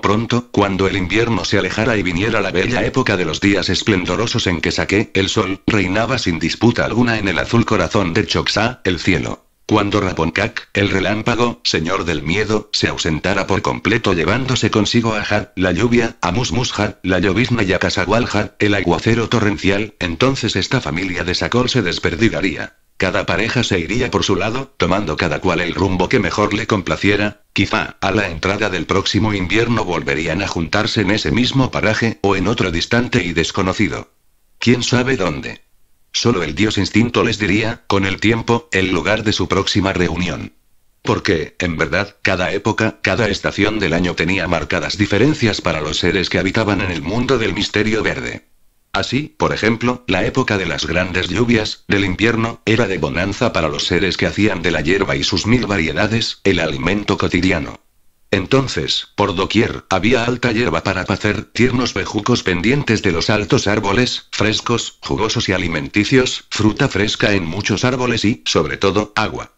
Pronto, cuando el invierno se alejara y viniera la bella época de los días esplendorosos en que saqué el sol, reinaba sin disputa alguna en el azul corazón de Choxá, el cielo. Cuando Raponcac, el relámpago, señor del miedo, se ausentara por completo llevándose consigo a Har, la lluvia, a Musmushar, la llovizna y a Casagualjar, el aguacero torrencial, entonces esta familia de Sakor se desperdigaría. Cada pareja se iría por su lado, tomando cada cual el rumbo que mejor le complaciera, quizá, a la entrada del próximo invierno volverían a juntarse en ese mismo paraje, o en otro distante y desconocido. ¿Quién sabe dónde? Solo el dios instinto les diría, con el tiempo, el lugar de su próxima reunión. Porque, en verdad, cada época, cada estación del año tenía marcadas diferencias para los seres que habitaban en el mundo del misterio verde. Así, por ejemplo, la época de las grandes lluvias, del invierno, era de bonanza para los seres que hacían de la hierba y sus mil variedades, el alimento cotidiano. Entonces, por doquier, había alta hierba para pacer, tiernos bejucos pendientes de los altos árboles, frescos, jugosos y alimenticios, fruta fresca en muchos árboles y, sobre todo, agua.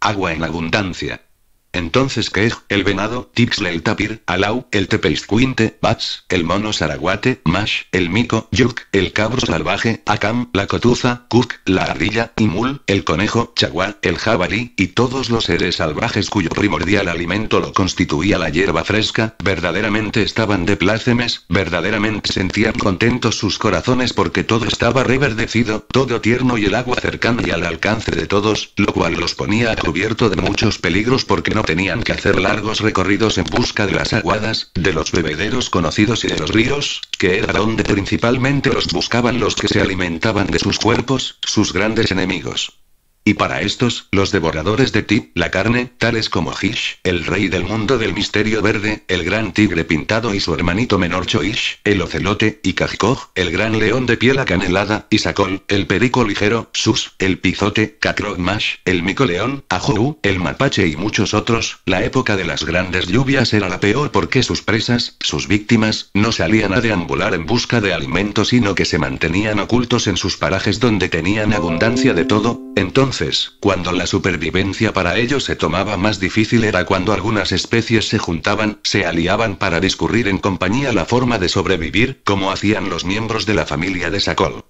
Agua en abundancia. Entonces es el venado, Tixle el tapir, Alau, el tepeiscuinte, Bats, el mono saraguate, Mash, el mico, Yuk, el cabro salvaje, Akam, la cotuza, Kuk, la ardilla, Imul, el conejo, Chaguá, el jabalí, y todos los seres salvajes cuyo primordial alimento lo constituía la hierba fresca, verdaderamente estaban de plácemes, verdaderamente sentían contentos sus corazones porque todo estaba reverdecido, todo tierno y el agua cercana y al alcance de todos, lo cual los ponía a cubierto de muchos peligros porque no tenían que hacer largos recorridos en busca de las aguadas, de los bebederos conocidos y de los ríos, que era donde principalmente los buscaban los que se alimentaban de sus cuerpos, sus grandes enemigos. Y para estos, los devoradores de ti, la carne, tales como Hish, el rey del mundo del misterio verde, el gran tigre pintado y su hermanito menor Choish, el ocelote, y Kajkoj, el gran león de piel acanelada, y Sakol, el perico ligero, Sus, el pizote, mash, el león, ajuru el mapache y muchos otros, la época de las grandes lluvias era la peor porque sus presas, sus víctimas, no salían a deambular en busca de alimento sino que se mantenían ocultos en sus parajes donde tenían abundancia de todo, entonces entonces, cuando la supervivencia para ellos se tomaba más difícil era cuando algunas especies se juntaban, se aliaban para discurrir en compañía la forma de sobrevivir, como hacían los miembros de la familia de Sacol.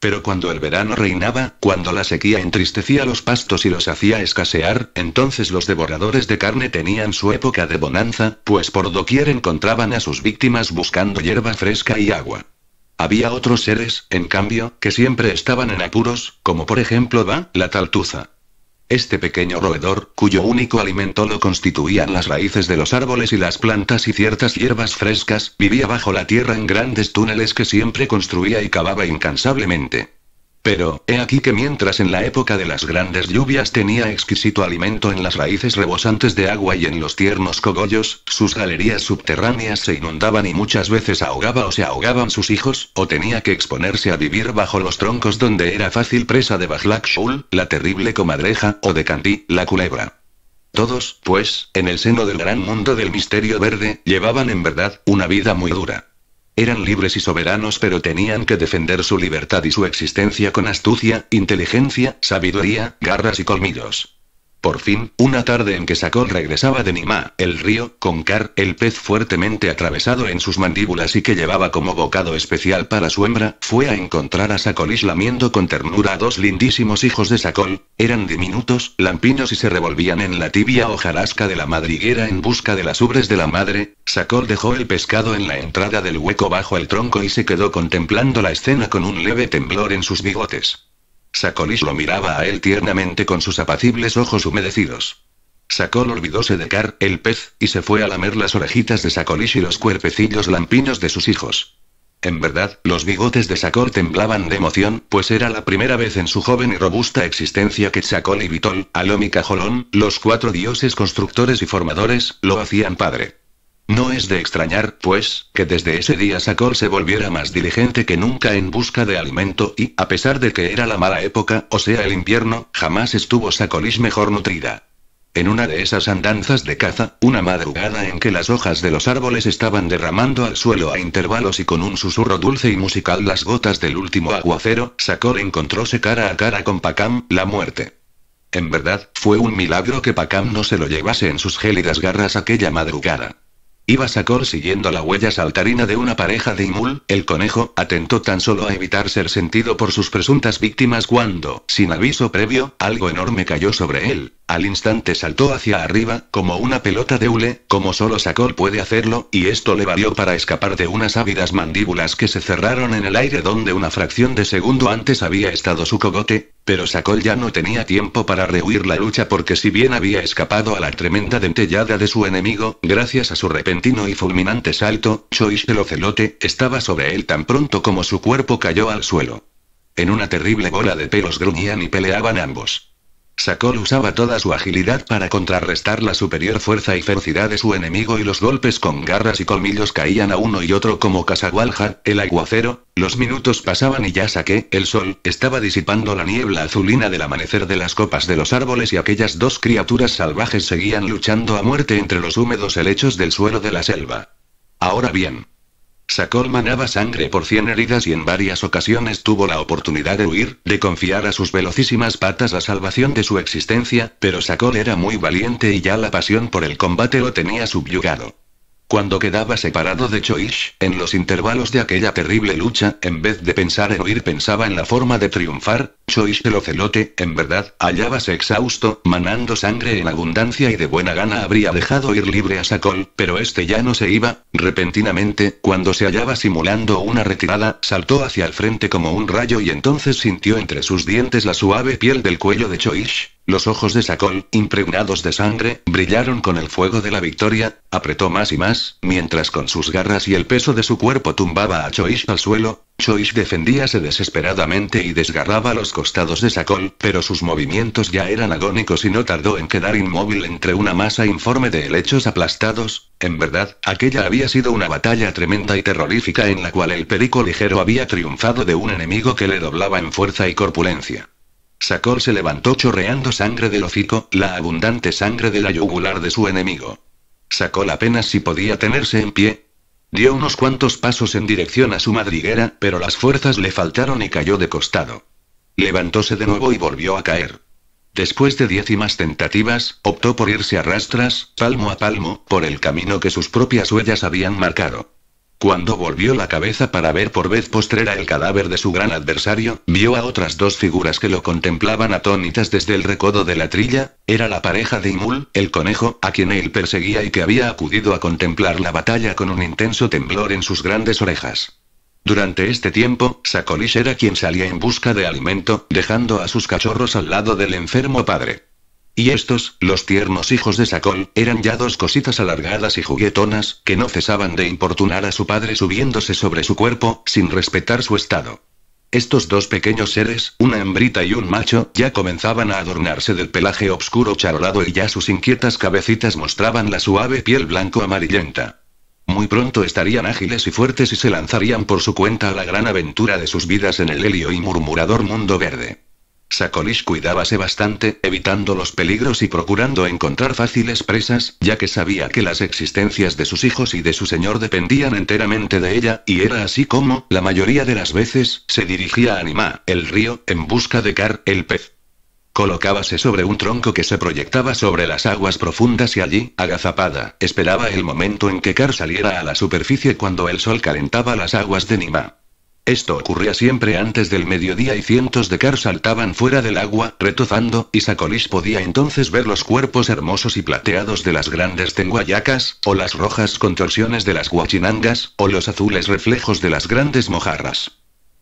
Pero cuando el verano reinaba, cuando la sequía entristecía los pastos y los hacía escasear, entonces los devoradores de carne tenían su época de bonanza, pues por doquier encontraban a sus víctimas buscando hierba fresca y agua. Había otros seres, en cambio, que siempre estaban en apuros, como por ejemplo Va, la taltuza. Este pequeño roedor, cuyo único alimento lo constituían las raíces de los árboles y las plantas y ciertas hierbas frescas, vivía bajo la tierra en grandes túneles que siempre construía y cavaba incansablemente. Pero, he aquí que mientras en la época de las grandes lluvias tenía exquisito alimento en las raíces rebosantes de agua y en los tiernos cogollos, sus galerías subterráneas se inundaban y muchas veces ahogaba o se ahogaban sus hijos, o tenía que exponerse a vivir bajo los troncos donde era fácil presa de Bajlak Shul, la terrible comadreja, o de Candí, la culebra. Todos, pues, en el seno del gran mundo del misterio verde, llevaban en verdad una vida muy dura. Eran libres y soberanos pero tenían que defender su libertad y su existencia con astucia, inteligencia, sabiduría, garras y colmillos. Por fin, una tarde en que Sakol regresaba de Nima, el río, con Kar, el pez fuertemente atravesado en sus mandíbulas y que llevaba como bocado especial para su hembra, fue a encontrar a Sakolis islamiendo con ternura a dos lindísimos hijos de Sakol. Eran diminutos, lampiños y se revolvían en la tibia hojarasca de la madriguera en busca de las ubres de la madre. Sakol dejó el pescado en la entrada del hueco bajo el tronco y se quedó contemplando la escena con un leve temblor en sus bigotes. Sacolis lo miraba a él tiernamente con sus apacibles ojos humedecidos. Sacol olvidóse de Car, el pez, y se fue a lamer las orejitas de Sacolis y los cuerpecillos lampiños de sus hijos. En verdad, los bigotes de Sacol temblaban de emoción, pues era la primera vez en su joven y robusta existencia que Sacol y Vitol, Alom y Cajolón, los cuatro dioses constructores y formadores, lo hacían padre. No es de extrañar, pues, que desde ese día Sacor se volviera más diligente que nunca en busca de alimento y, a pesar de que era la mala época, o sea el invierno, jamás estuvo Sacolis mejor nutrida. En una de esas andanzas de caza, una madrugada en que las hojas de los árboles estaban derramando al suelo a intervalos y con un susurro dulce y musical las gotas del último aguacero, Sacor encontróse cara a cara con Pacam, la muerte. En verdad, fue un milagro que Pacam no se lo llevase en sus gélidas garras aquella madrugada. Iba Sakol siguiendo la huella saltarina de una pareja de Imul, el conejo, atentó tan solo a evitar ser sentido por sus presuntas víctimas cuando, sin aviso previo, algo enorme cayó sobre él. Al instante saltó hacia arriba, como una pelota de hule, como solo Sakol puede hacerlo, y esto le valió para escapar de unas ávidas mandíbulas que se cerraron en el aire donde una fracción de segundo antes había estado su cogote, pero Sakol ya no tenía tiempo para rehuir la lucha porque si bien había escapado a la tremenda dentellada de su enemigo, gracias a su repente y fulminante salto, Choice Celote, estaba sobre él tan pronto como su cuerpo cayó al suelo. En una terrible bola de pelos gruñían y peleaban ambos. Sakol usaba toda su agilidad para contrarrestar la superior fuerza y ferocidad de su enemigo y los golpes con garras y colmillos caían a uno y otro como casagualja, el aguacero, los minutos pasaban y ya saqué, el sol, estaba disipando la niebla azulina del amanecer de las copas de los árboles y aquellas dos criaturas salvajes seguían luchando a muerte entre los húmedos helechos del suelo de la selva. Ahora bien, Sakol manaba sangre por cien heridas y en varias ocasiones tuvo la oportunidad de huir, de confiar a sus velocísimas patas la salvación de su existencia, pero Sakol era muy valiente y ya la pasión por el combate lo tenía subyugado. Cuando quedaba separado de Choish, en los intervalos de aquella terrible lucha, en vez de pensar en huir pensaba en la forma de triunfar, Choish el ocelote, en verdad, hallábase exhausto, manando sangre en abundancia y de buena gana habría dejado ir libre a Sacol, pero este ya no se iba. Repentinamente, cuando se hallaba simulando una retirada, saltó hacia el frente como un rayo y entonces sintió entre sus dientes la suave piel del cuello de Choish. Los ojos de Sacol, impregnados de sangre, brillaron con el fuego de la victoria, apretó más y más, mientras con sus garras y el peso de su cuerpo tumbaba a Choish al suelo, Choice defendíase desesperadamente y desgarraba los costados de Sacol, pero sus movimientos ya eran agónicos y no tardó en quedar inmóvil entre una masa informe de helechos aplastados. En verdad, aquella había sido una batalla tremenda y terrorífica en la cual el perico ligero había triunfado de un enemigo que le doblaba en fuerza y corpulencia. Sakol se levantó chorreando sangre del hocico, la abundante sangre de la yugular de su enemigo. Sacol apenas si podía tenerse en pie, Dio unos cuantos pasos en dirección a su madriguera, pero las fuerzas le faltaron y cayó de costado. Levantóse de nuevo y volvió a caer. Después de diez tentativas, optó por irse a rastras, palmo a palmo, por el camino que sus propias huellas habían marcado. Cuando volvió la cabeza para ver por vez postrera el cadáver de su gran adversario, vio a otras dos figuras que lo contemplaban atónitas desde el recodo de la trilla, era la pareja de Imul, el conejo, a quien él perseguía y que había acudido a contemplar la batalla con un intenso temblor en sus grandes orejas. Durante este tiempo, Sakolish era quien salía en busca de alimento, dejando a sus cachorros al lado del enfermo padre. Y estos, los tiernos hijos de Sacol, eran ya dos cositas alargadas y juguetonas, que no cesaban de importunar a su padre subiéndose sobre su cuerpo, sin respetar su estado. Estos dos pequeños seres, una hembrita y un macho, ya comenzaban a adornarse del pelaje oscuro charolado y ya sus inquietas cabecitas mostraban la suave piel blanco-amarillenta. Muy pronto estarían ágiles y fuertes y se lanzarían por su cuenta a la gran aventura de sus vidas en el helio y murmurador mundo verde. Sakolish cuidábase bastante, evitando los peligros y procurando encontrar fáciles presas, ya que sabía que las existencias de sus hijos y de su señor dependían enteramente de ella, y era así como, la mayoría de las veces, se dirigía a Nima, el río, en busca de Kar, el pez. Colocábase sobre un tronco que se proyectaba sobre las aguas profundas y allí, agazapada, esperaba el momento en que Kar saliera a la superficie cuando el sol calentaba las aguas de Nima. Esto ocurría siempre antes del mediodía y cientos de Car saltaban fuera del agua, retozando, y Sacolish podía entonces ver los cuerpos hermosos y plateados de las grandes tenguayacas, o las rojas contorsiones de las guachinangas, o los azules reflejos de las grandes mojarras.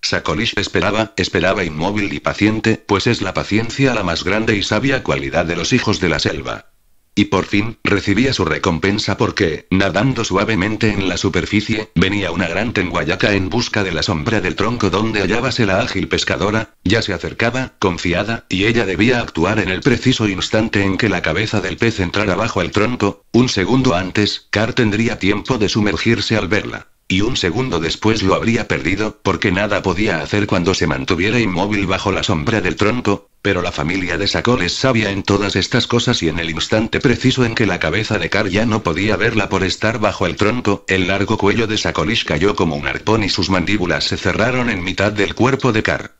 Sacolish esperaba, esperaba inmóvil y paciente, pues es la paciencia la más grande y sabia cualidad de los hijos de la selva. Y por fin, recibía su recompensa porque, nadando suavemente en la superficie, venía una gran tenguayaca en busca de la sombra del tronco donde hallábase la ágil pescadora, ya se acercaba, confiada, y ella debía actuar en el preciso instante en que la cabeza del pez entrara bajo el tronco, un segundo antes, Car tendría tiempo de sumergirse al verla y un segundo después lo habría perdido, porque nada podía hacer cuando se mantuviera inmóvil bajo la sombra del tronco, pero la familia de Sacol es sabia en todas estas cosas y en el instante preciso en que la cabeza de Car ya no podía verla por estar bajo el tronco, el largo cuello de Sacolish cayó como un arpón y sus mandíbulas se cerraron en mitad del cuerpo de Kar.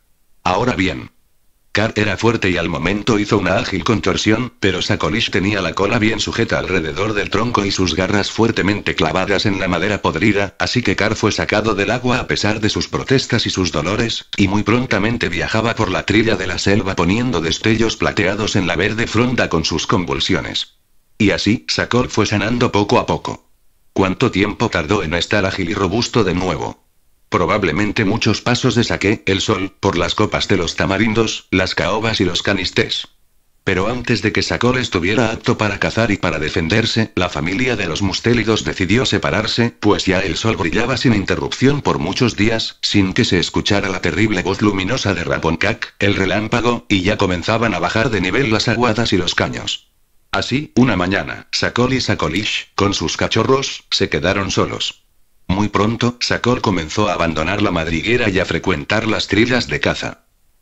Ahora bien, Car era fuerte y al momento hizo una ágil contorsión, pero Sacolish tenía la cola bien sujeta alrededor del tronco y sus garras fuertemente clavadas en la madera podrida, así que Kar fue sacado del agua a pesar de sus protestas y sus dolores, y muy prontamente viajaba por la trilla de la selva poniendo destellos plateados en la verde fronda con sus convulsiones. Y así, Sacol fue sanando poco a poco. ¿Cuánto tiempo tardó en estar ágil y robusto de nuevo? probablemente muchos pasos de saque, el sol, por las copas de los tamarindos, las caobas y los canistés. Pero antes de que Sacol estuviera apto para cazar y para defenderse, la familia de los mustélidos decidió separarse, pues ya el sol brillaba sin interrupción por muchos días, sin que se escuchara la terrible voz luminosa de Raponcac, el relámpago, y ya comenzaban a bajar de nivel las aguadas y los caños. Así, una mañana, Sacol y Sacolish, con sus cachorros, se quedaron solos. Muy pronto, Sakor comenzó a abandonar la madriguera y a frecuentar las trillas de caza.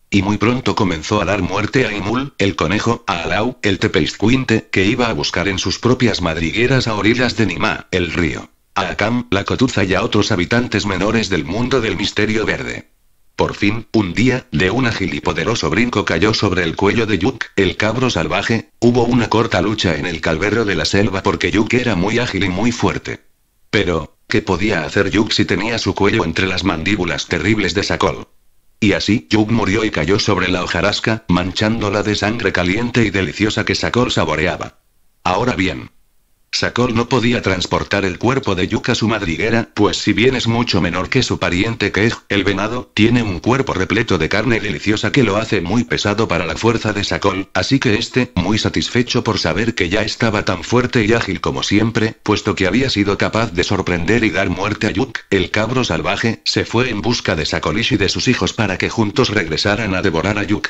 Y muy pronto comenzó a dar muerte a Imul, el conejo, a Alau, el tepeizcuinte, que iba a buscar en sus propias madrigueras a orillas de Nimá, el río. A Akam, la cotuza y a otros habitantes menores del mundo del misterio verde. Por fin, un día, de un ágil y poderoso brinco cayó sobre el cuello de Yuk, el cabro salvaje, hubo una corta lucha en el calverro de la selva porque Yuk era muy ágil y muy fuerte. Pero, ¿Qué podía hacer Yug si tenía su cuello entre las mandíbulas terribles de Sakol? Y así, Yug murió y cayó sobre la hojarasca, manchándola de sangre caliente y deliciosa que Sakol saboreaba. Ahora bien, Sakol no podía transportar el cuerpo de Yuk a su madriguera, pues si bien es mucho menor que su pariente Kej, el venado, tiene un cuerpo repleto de carne deliciosa que lo hace muy pesado para la fuerza de Sakol, así que este, muy satisfecho por saber que ya estaba tan fuerte y ágil como siempre, puesto que había sido capaz de sorprender y dar muerte a Yuk, el cabro salvaje, se fue en busca de Sakolish y de sus hijos para que juntos regresaran a devorar a Yuk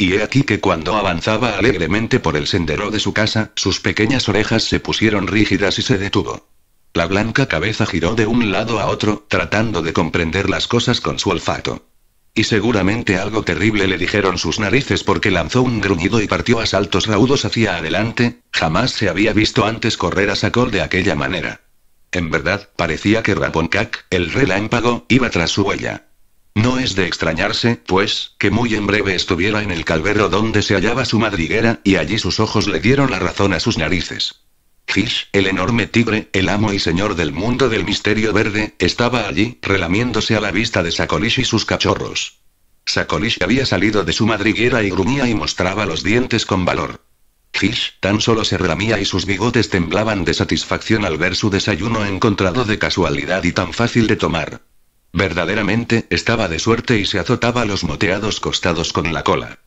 y he aquí que cuando avanzaba alegremente por el sendero de su casa, sus pequeñas orejas se pusieron rígidas y se detuvo. La blanca cabeza giró de un lado a otro, tratando de comprender las cosas con su olfato. Y seguramente algo terrible le dijeron sus narices porque lanzó un gruñido y partió a saltos raudos hacia adelante, jamás se había visto antes correr a Sacol de aquella manera. En verdad, parecía que Raponcac, el relámpago, iba tras su huella. No es de extrañarse, pues, que muy en breve estuviera en el calvero donde se hallaba su madriguera, y allí sus ojos le dieron la razón a sus narices. Gish, el enorme tigre, el amo y señor del mundo del misterio verde, estaba allí, relamiéndose a la vista de Sakolish y sus cachorros. Sakolish había salido de su madriguera y gruñía y mostraba los dientes con valor. Gish tan solo se relamía y sus bigotes temblaban de satisfacción al ver su desayuno encontrado de casualidad y tan fácil de tomar. Verdaderamente, estaba de suerte y se azotaba los moteados costados con la cola.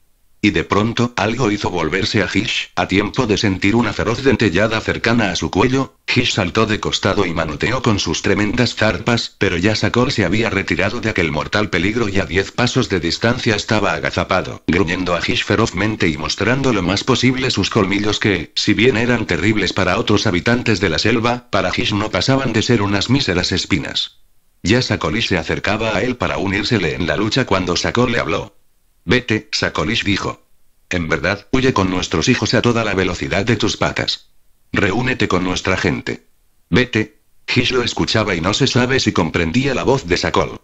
Y de pronto, algo hizo volverse a Hish, a tiempo de sentir una feroz dentellada cercana a su cuello, Hish saltó de costado y manoteó con sus tremendas zarpas, pero ya Sakor se había retirado de aquel mortal peligro y a diez pasos de distancia estaba agazapado, gruñendo a Hish ferozmente y mostrando lo más posible sus colmillos que, si bien eran terribles para otros habitantes de la selva, para Hish no pasaban de ser unas míseras espinas. Ya Sakolish se acercaba a él para unírsele en la lucha cuando Sakol le habló. Vete, Sakolish dijo. En verdad, huye con nuestros hijos a toda la velocidad de tus patas. Reúnete con nuestra gente. Vete. Gish lo escuchaba y no se sabe si comprendía la voz de Sakol.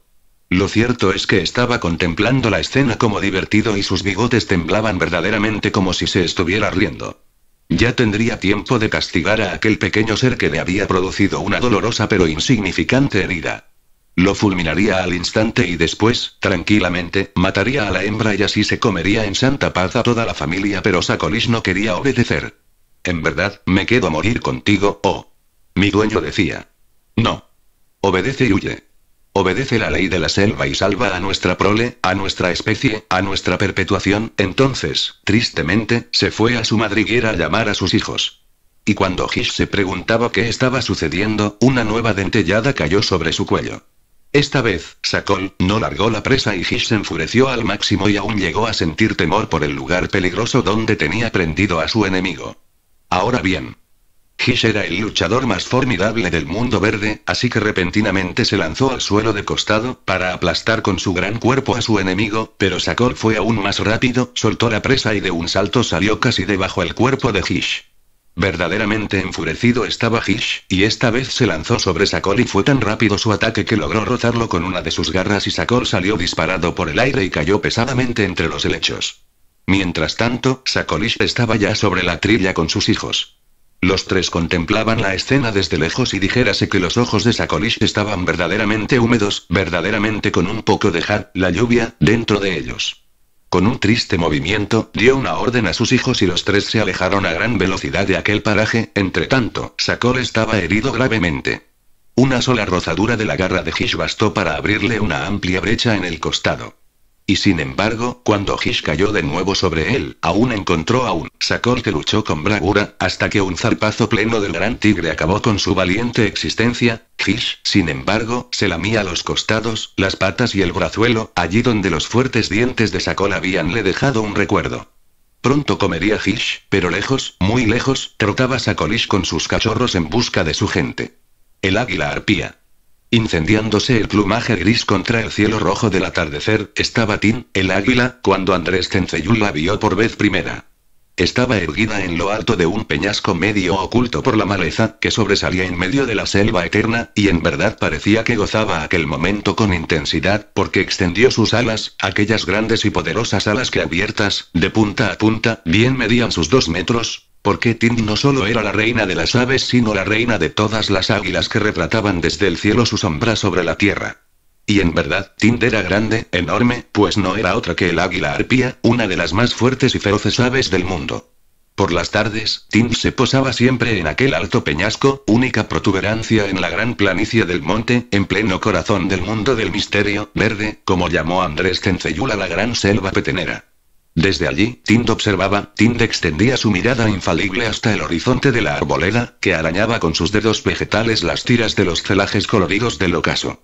Lo cierto es que estaba contemplando la escena como divertido y sus bigotes temblaban verdaderamente como si se estuviera riendo. Ya tendría tiempo de castigar a aquel pequeño ser que le había producido una dolorosa pero insignificante herida. Lo fulminaría al instante y después, tranquilamente, mataría a la hembra y así se comería en santa paz a toda la familia, pero Sacolish no quería obedecer. En verdad, me quedo a morir contigo, oh. Mi dueño decía. No. Obedece y huye. Obedece la ley de la selva y salva a nuestra prole, a nuestra especie, a nuestra perpetuación. Entonces, tristemente, se fue a su madriguera a llamar a sus hijos. Y cuando Hish se preguntaba qué estaba sucediendo, una nueva dentellada cayó sobre su cuello. Esta vez, Sakol, no largó la presa y Hish se enfureció al máximo y aún llegó a sentir temor por el lugar peligroso donde tenía prendido a su enemigo. Ahora bien. Hish era el luchador más formidable del mundo verde, así que repentinamente se lanzó al suelo de costado, para aplastar con su gran cuerpo a su enemigo, pero Sakol fue aún más rápido, soltó la presa y de un salto salió casi debajo el cuerpo de Hish. Verdaderamente enfurecido estaba Hish, y esta vez se lanzó sobre Sakol y fue tan rápido su ataque que logró rozarlo con una de sus garras y Sakol salió disparado por el aire y cayó pesadamente entre los helechos. Mientras tanto, Sakolish estaba ya sobre la trilla con sus hijos. Los tres contemplaban la escena desde lejos y dijérase que los ojos de Sakolish estaban verdaderamente húmedos, verdaderamente con un poco de jar, la lluvia, dentro de ellos. Con un triste movimiento, dio una orden a sus hijos y los tres se alejaron a gran velocidad de aquel paraje, entre tanto, estaba herido gravemente. Una sola rozadura de la garra de Hish bastó para abrirle una amplia brecha en el costado. Y sin embargo, cuando Gish cayó de nuevo sobre él, aún encontró a un sacol que luchó con bravura, hasta que un zarpazo pleno del gran tigre acabó con su valiente existencia. Gish, sin embargo, se lamía los costados, las patas y el brazuelo, allí donde los fuertes dientes de habían habíanle dejado un recuerdo. Pronto comería Gish, pero lejos, muy lejos, trotaba Sakolish con sus cachorros en busca de su gente. El águila arpía. Incendiándose el plumaje gris contra el cielo rojo del atardecer, estaba Tin, el águila, cuando Andrés Tenceyú la vio por vez primera. Estaba erguida en lo alto de un peñasco medio oculto por la maleza, que sobresalía en medio de la selva eterna, y en verdad parecía que gozaba aquel momento con intensidad, porque extendió sus alas, aquellas grandes y poderosas alas que abiertas, de punta a punta, bien medían sus dos metros, porque Tind no solo era la reina de las aves, sino la reina de todas las águilas que retrataban desde el cielo su sombra sobre la tierra. Y en verdad, Tind era grande, enorme, pues no era otra que el águila arpía, una de las más fuertes y feroces aves del mundo. Por las tardes, Tind se posaba siempre en aquel alto peñasco, única protuberancia en la gran planicie del monte, en pleno corazón del mundo del misterio, verde, como llamó Andrés Cenceyula la gran selva petenera. Desde allí, Tint observaba, Tind extendía su mirada infalible hasta el horizonte de la arboleda, que arañaba con sus dedos vegetales las tiras de los celajes coloridos del ocaso.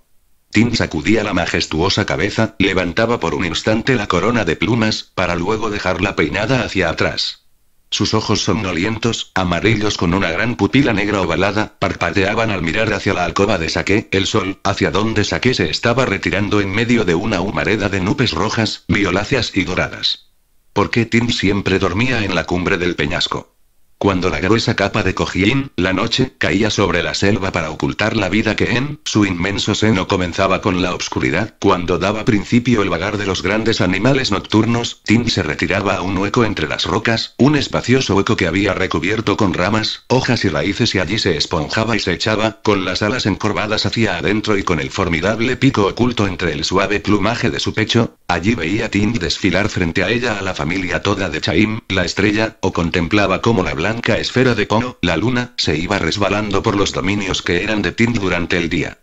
Tind sacudía la majestuosa cabeza, levantaba por un instante la corona de plumas, para luego dejarla peinada hacia atrás. Sus ojos somnolientos, amarillos con una gran pupila negra ovalada, parpadeaban al mirar hacia la alcoba de Saqué, el sol, hacia donde Saqué se estaba retirando en medio de una humareda de nubes rojas, violáceas y doradas. ¿Por qué Tim siempre dormía en la cumbre del peñasco? Cuando la gruesa capa de cojín, la noche, caía sobre la selva para ocultar la vida que en su inmenso seno comenzaba con la obscuridad, cuando daba principio el vagar de los grandes animales nocturnos, Tim se retiraba a un hueco entre las rocas, un espacioso hueco que había recubierto con ramas, hojas y raíces y allí se esponjaba y se echaba, con las alas encorvadas hacia adentro y con el formidable pico oculto entre el suave plumaje de su pecho, allí veía Tim desfilar frente a ella a la familia toda de Chaim, la estrella, o contemplaba cómo la esfera de Kono, la luna, se iba resbalando por los dominios que eran de Tin durante el día.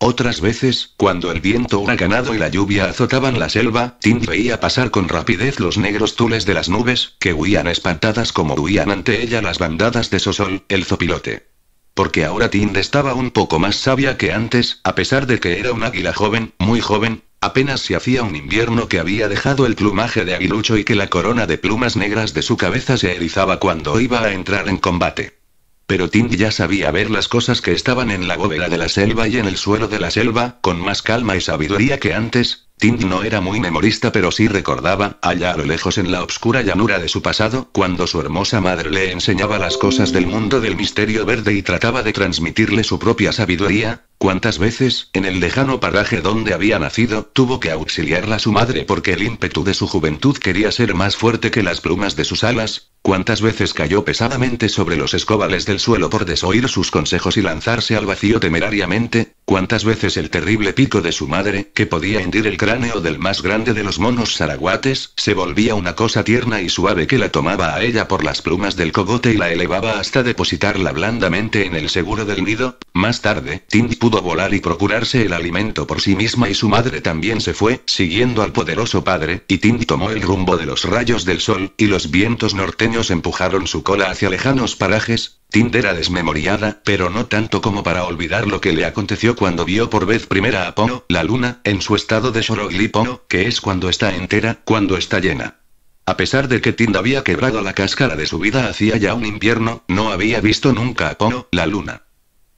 Otras veces, cuando el viento ganado y la lluvia azotaban la selva, Tind veía pasar con rapidez los negros tules de las nubes, que huían espantadas como huían ante ella las bandadas de Sosol, el zopilote. Porque ahora Tind estaba un poco más sabia que antes, a pesar de que era un águila joven, muy joven, Apenas se hacía un invierno que había dejado el plumaje de aguilucho y que la corona de plumas negras de su cabeza se erizaba cuando iba a entrar en combate. Pero Ting ya sabía ver las cosas que estaban en la bóveda de la selva y en el suelo de la selva, con más calma y sabiduría que antes, Tint no era muy memorista, pero sí recordaba, allá a lo lejos en la oscura llanura de su pasado, cuando su hermosa madre le enseñaba las cosas del mundo del misterio verde y trataba de transmitirle su propia sabiduría, cuántas veces, en el lejano paraje donde había nacido, tuvo que auxiliarla su madre porque el ímpetu de su juventud quería ser más fuerte que las plumas de sus alas, cuántas veces cayó pesadamente sobre los escobales del suelo por desoír sus consejos y lanzarse al vacío temerariamente, ¿Cuántas veces el terrible pico de su madre, que podía hendir el cráneo del más grande de los monos zaraguates, se volvía una cosa tierna y suave que la tomaba a ella por las plumas del cogote y la elevaba hasta depositarla blandamente en el seguro del nido. Más tarde, Tindy pudo volar y procurarse el alimento por sí misma y su madre también se fue, siguiendo al poderoso padre, y Tindy tomó el rumbo de los rayos del sol, y los vientos norteños empujaron su cola hacia lejanos parajes, Tind era desmemoriada, pero no tanto como para olvidar lo que le aconteció cuando vio por vez primera a Pono, la luna, en su estado de Shoroglipono, que es cuando está entera, cuando está llena. A pesar de que Tind había quebrado la cáscara de su vida hacía ya un invierno, no había visto nunca a Pono, la luna.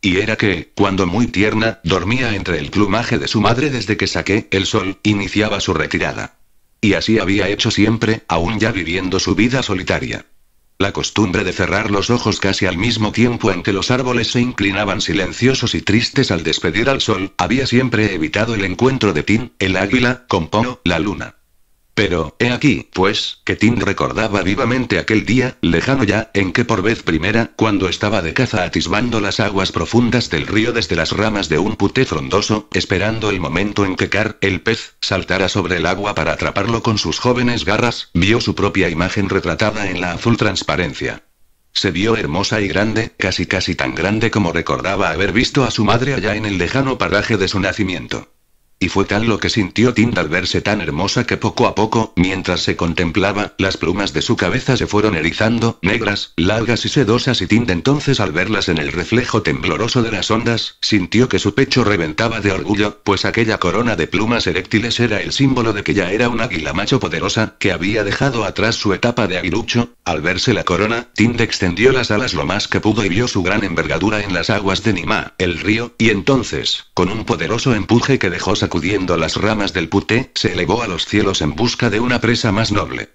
Y era que, cuando muy tierna, dormía entre el plumaje de su madre desde que saqué el sol, iniciaba su retirada. Y así había hecho siempre, aún ya viviendo su vida solitaria. La costumbre de cerrar los ojos casi al mismo tiempo en que los árboles se inclinaban silenciosos y tristes al despedir al sol, había siempre evitado el encuentro de Tin, el águila, con Pono, la luna. Pero, he aquí, pues, que Tim recordaba vivamente aquel día, lejano ya, en que por vez primera, cuando estaba de caza atisbando las aguas profundas del río desde las ramas de un puté frondoso, esperando el momento en que Car, el pez, saltara sobre el agua para atraparlo con sus jóvenes garras, vio su propia imagen retratada en la azul transparencia. Se vio hermosa y grande, casi casi tan grande como recordaba haber visto a su madre allá en el lejano paraje de su nacimiento. Y fue tal lo que sintió tinda al verse tan hermosa que poco a poco, mientras se contemplaba, las plumas de su cabeza se fueron erizando, negras, largas y sedosas y Tint entonces al verlas en el reflejo tembloroso de las ondas, sintió que su pecho reventaba de orgullo, pues aquella corona de plumas eréctiles era el símbolo de que ya era un águila macho poderosa, que había dejado atrás su etapa de aguilucho. Al verse la corona, Tint extendió las alas lo más que pudo y vio su gran envergadura en las aguas de Nima, el río, y entonces, con un poderoso empuje que dejó sacudiendo las ramas del puté, se elevó a los cielos en busca de una presa más noble.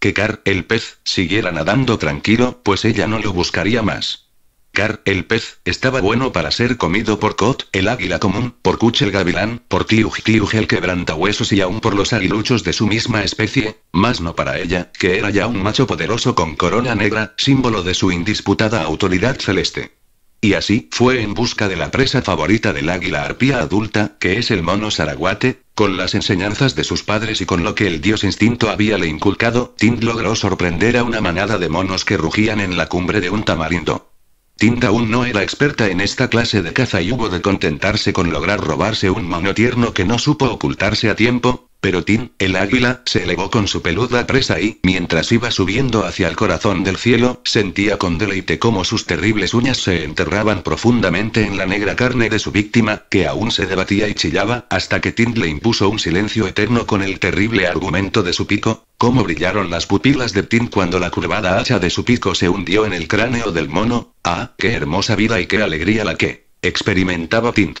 Que Car, el pez, siguiera nadando tranquilo, pues ella no lo buscaría más. Car, el pez, estaba bueno para ser comido por Kot, el águila común, por Kuch el gavilán, por Tiuj Tiuj el quebrantahuesos y aún por los aguiluchos de su misma especie, más no para ella, que era ya un macho poderoso con corona negra, símbolo de su indisputada autoridad celeste. Y así fue en busca de la presa favorita del águila arpía adulta, que es el mono saraguate, con las enseñanzas de sus padres y con lo que el dios instinto había le inculcado, Tint logró sorprender a una manada de monos que rugían en la cumbre de un tamarindo. Tint aún no era experta en esta clase de caza y hubo de contentarse con lograr robarse un mono tierno que no supo ocultarse a tiempo, pero Tint, el águila, se elevó con su peluda presa y, mientras iba subiendo hacia el corazón del cielo, sentía con deleite cómo sus terribles uñas se enterraban profundamente en la negra carne de su víctima, que aún se debatía y chillaba, hasta que Tint le impuso un silencio eterno con el terrible argumento de su pico, cómo brillaron las pupilas de Tint cuando la curvada hacha de su pico se hundió en el cráneo del mono, ah, qué hermosa vida y qué alegría la que experimentaba Tint.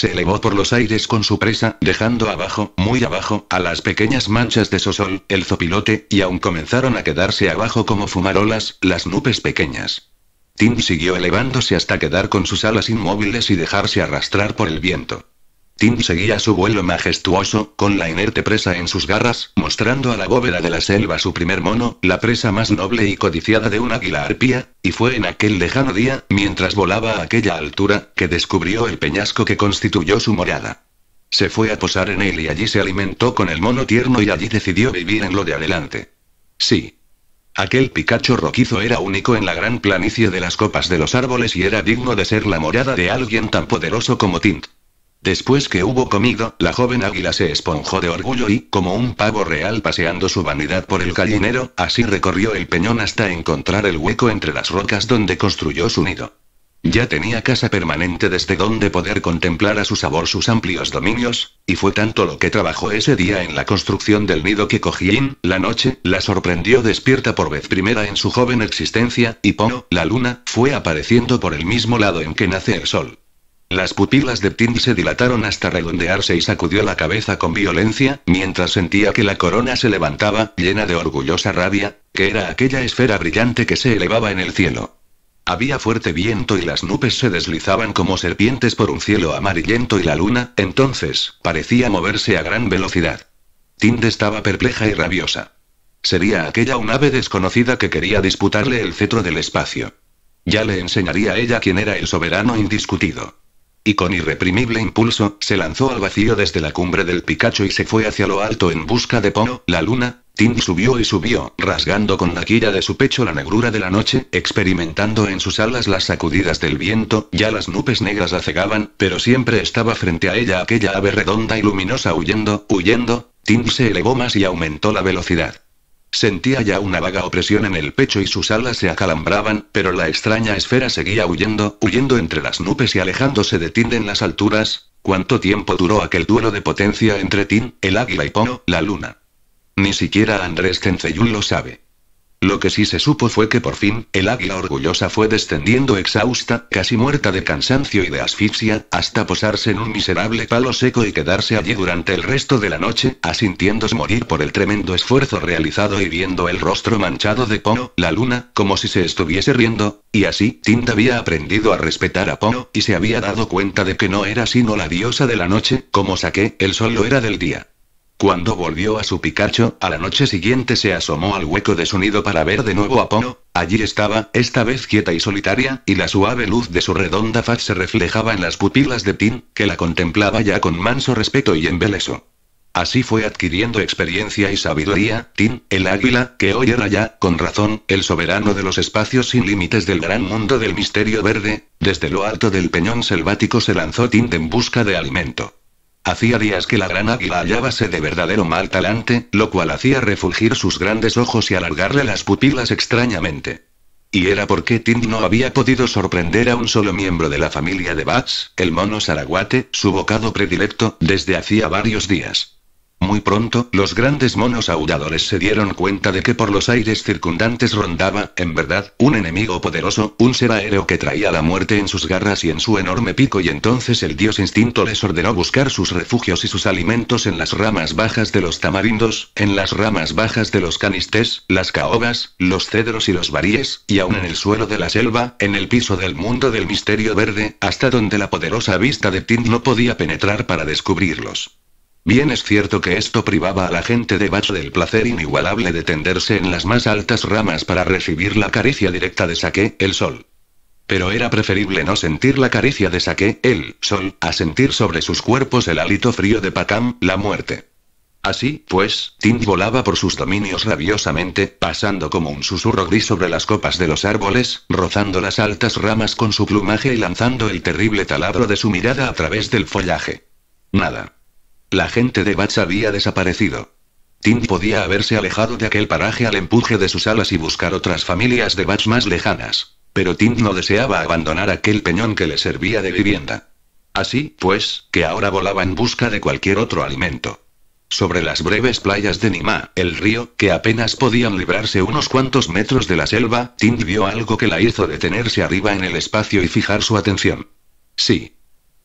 Se elevó por los aires con su presa, dejando abajo, muy abajo, a las pequeñas manchas de sosol, el zopilote, y aún comenzaron a quedarse abajo como fumarolas, las nubes pequeñas. Tim siguió elevándose hasta quedar con sus alas inmóviles y dejarse arrastrar por el viento. Tint seguía su vuelo majestuoso, con la inerte presa en sus garras, mostrando a la bóveda de la selva su primer mono, la presa más noble y codiciada de un águila arpía, y fue en aquel lejano día, mientras volaba a aquella altura, que descubrió el peñasco que constituyó su morada. Se fue a posar en él y allí se alimentó con el mono tierno y allí decidió vivir en lo de adelante. Sí. Aquel picacho roquizo era único en la gran planicie de las copas de los árboles y era digno de ser la morada de alguien tan poderoso como Tint. Después que hubo comido, la joven águila se esponjó de orgullo y, como un pavo real paseando su vanidad por el gallinero, así recorrió el peñón hasta encontrar el hueco entre las rocas donde construyó su nido. Ya tenía casa permanente desde donde poder contemplar a su sabor sus amplios dominios, y fue tanto lo que trabajó ese día en la construcción del nido que cojín la noche, la sorprendió despierta por vez primera en su joven existencia, y Pono, la luna, fue apareciendo por el mismo lado en que nace el sol. Las pupilas de Tind se dilataron hasta redondearse y sacudió la cabeza con violencia, mientras sentía que la corona se levantaba, llena de orgullosa rabia, que era aquella esfera brillante que se elevaba en el cielo. Había fuerte viento y las nubes se deslizaban como serpientes por un cielo amarillento y la luna, entonces, parecía moverse a gran velocidad. Tind estaba perpleja y rabiosa. Sería aquella un ave desconocida que quería disputarle el cetro del espacio. Ya le enseñaría ella quién era el soberano indiscutido y con irreprimible impulso, se lanzó al vacío desde la cumbre del Picacho y se fue hacia lo alto en busca de Pono, la luna. Tim subió y subió, rasgando con la quilla de su pecho la negrura de la noche, experimentando en sus alas las sacudidas del viento, ya las nubes negras la cegaban, pero siempre estaba frente a ella aquella ave redonda y luminosa huyendo, huyendo, Tim se elevó más y aumentó la velocidad. Sentía ya una vaga opresión en el pecho y sus alas se acalambraban, pero la extraña esfera seguía huyendo, huyendo entre las nubes y alejándose de Tind en las alturas. ¿Cuánto tiempo duró aquel duelo de potencia entre Tin, el águila y Pono, la luna? Ni siquiera Andrés Tenceyun lo sabe. Lo que sí se supo fue que por fin, el águila orgullosa fue descendiendo exhausta, casi muerta de cansancio y de asfixia, hasta posarse en un miserable palo seco y quedarse allí durante el resto de la noche, asintiéndose morir por el tremendo esfuerzo realizado y viendo el rostro manchado de Pono, la luna, como si se estuviese riendo, y así, Tinta había aprendido a respetar a Pono, y se había dado cuenta de que no era sino la diosa de la noche, como saqué, el sol lo era del día. Cuando volvió a su picacho, a la noche siguiente se asomó al hueco de su nido para ver de nuevo a Pono. Allí estaba, esta vez quieta y solitaria, y la suave luz de su redonda faz se reflejaba en las pupilas de Tin, que la contemplaba ya con manso respeto y embeleso. Así fue adquiriendo experiencia y sabiduría, Tin, el águila, que hoy era ya, con razón, el soberano de los espacios sin límites del gran mundo del misterio verde, desde lo alto del peñón selvático se lanzó Tin en busca de alimento. Hacía días que la gran águila hallábase de verdadero mal talante, lo cual hacía refulgir sus grandes ojos y alargarle las pupilas extrañamente. Y era porque Tim no había podido sorprender a un solo miembro de la familia de Bats, el mono Saraguate, su bocado predilecto, desde hacía varios días. Muy pronto, los grandes monos audadores se dieron cuenta de que por los aires circundantes rondaba, en verdad, un enemigo poderoso, un ser aéreo que traía la muerte en sus garras y en su enorme pico y entonces el dios instinto les ordenó buscar sus refugios y sus alimentos en las ramas bajas de los tamarindos, en las ramas bajas de los canistés, las caobas, los cedros y los varíes, y aún en el suelo de la selva, en el piso del mundo del misterio verde, hasta donde la poderosa vista de Tint no podía penetrar para descubrirlos. Bien es cierto que esto privaba a la gente de Bach del placer inigualable de tenderse en las más altas ramas para recibir la caricia directa de Saque, el sol. Pero era preferible no sentir la caricia de Saque, el sol, a sentir sobre sus cuerpos el hálito frío de Pacam, la muerte. Así, pues, Tint volaba por sus dominios rabiosamente, pasando como un susurro gris sobre las copas de los árboles, rozando las altas ramas con su plumaje y lanzando el terrible taladro de su mirada a través del follaje. Nada. La gente de Bats había desaparecido. Tim podía haberse alejado de aquel paraje al empuje de sus alas y buscar otras familias de Bats más lejanas. Pero Tim no deseaba abandonar aquel peñón que le servía de vivienda. Así, pues, que ahora volaba en busca de cualquier otro alimento. Sobre las breves playas de Nimá, el río, que apenas podían librarse unos cuantos metros de la selva, Tim vio algo que la hizo detenerse arriba en el espacio y fijar su atención. Sí,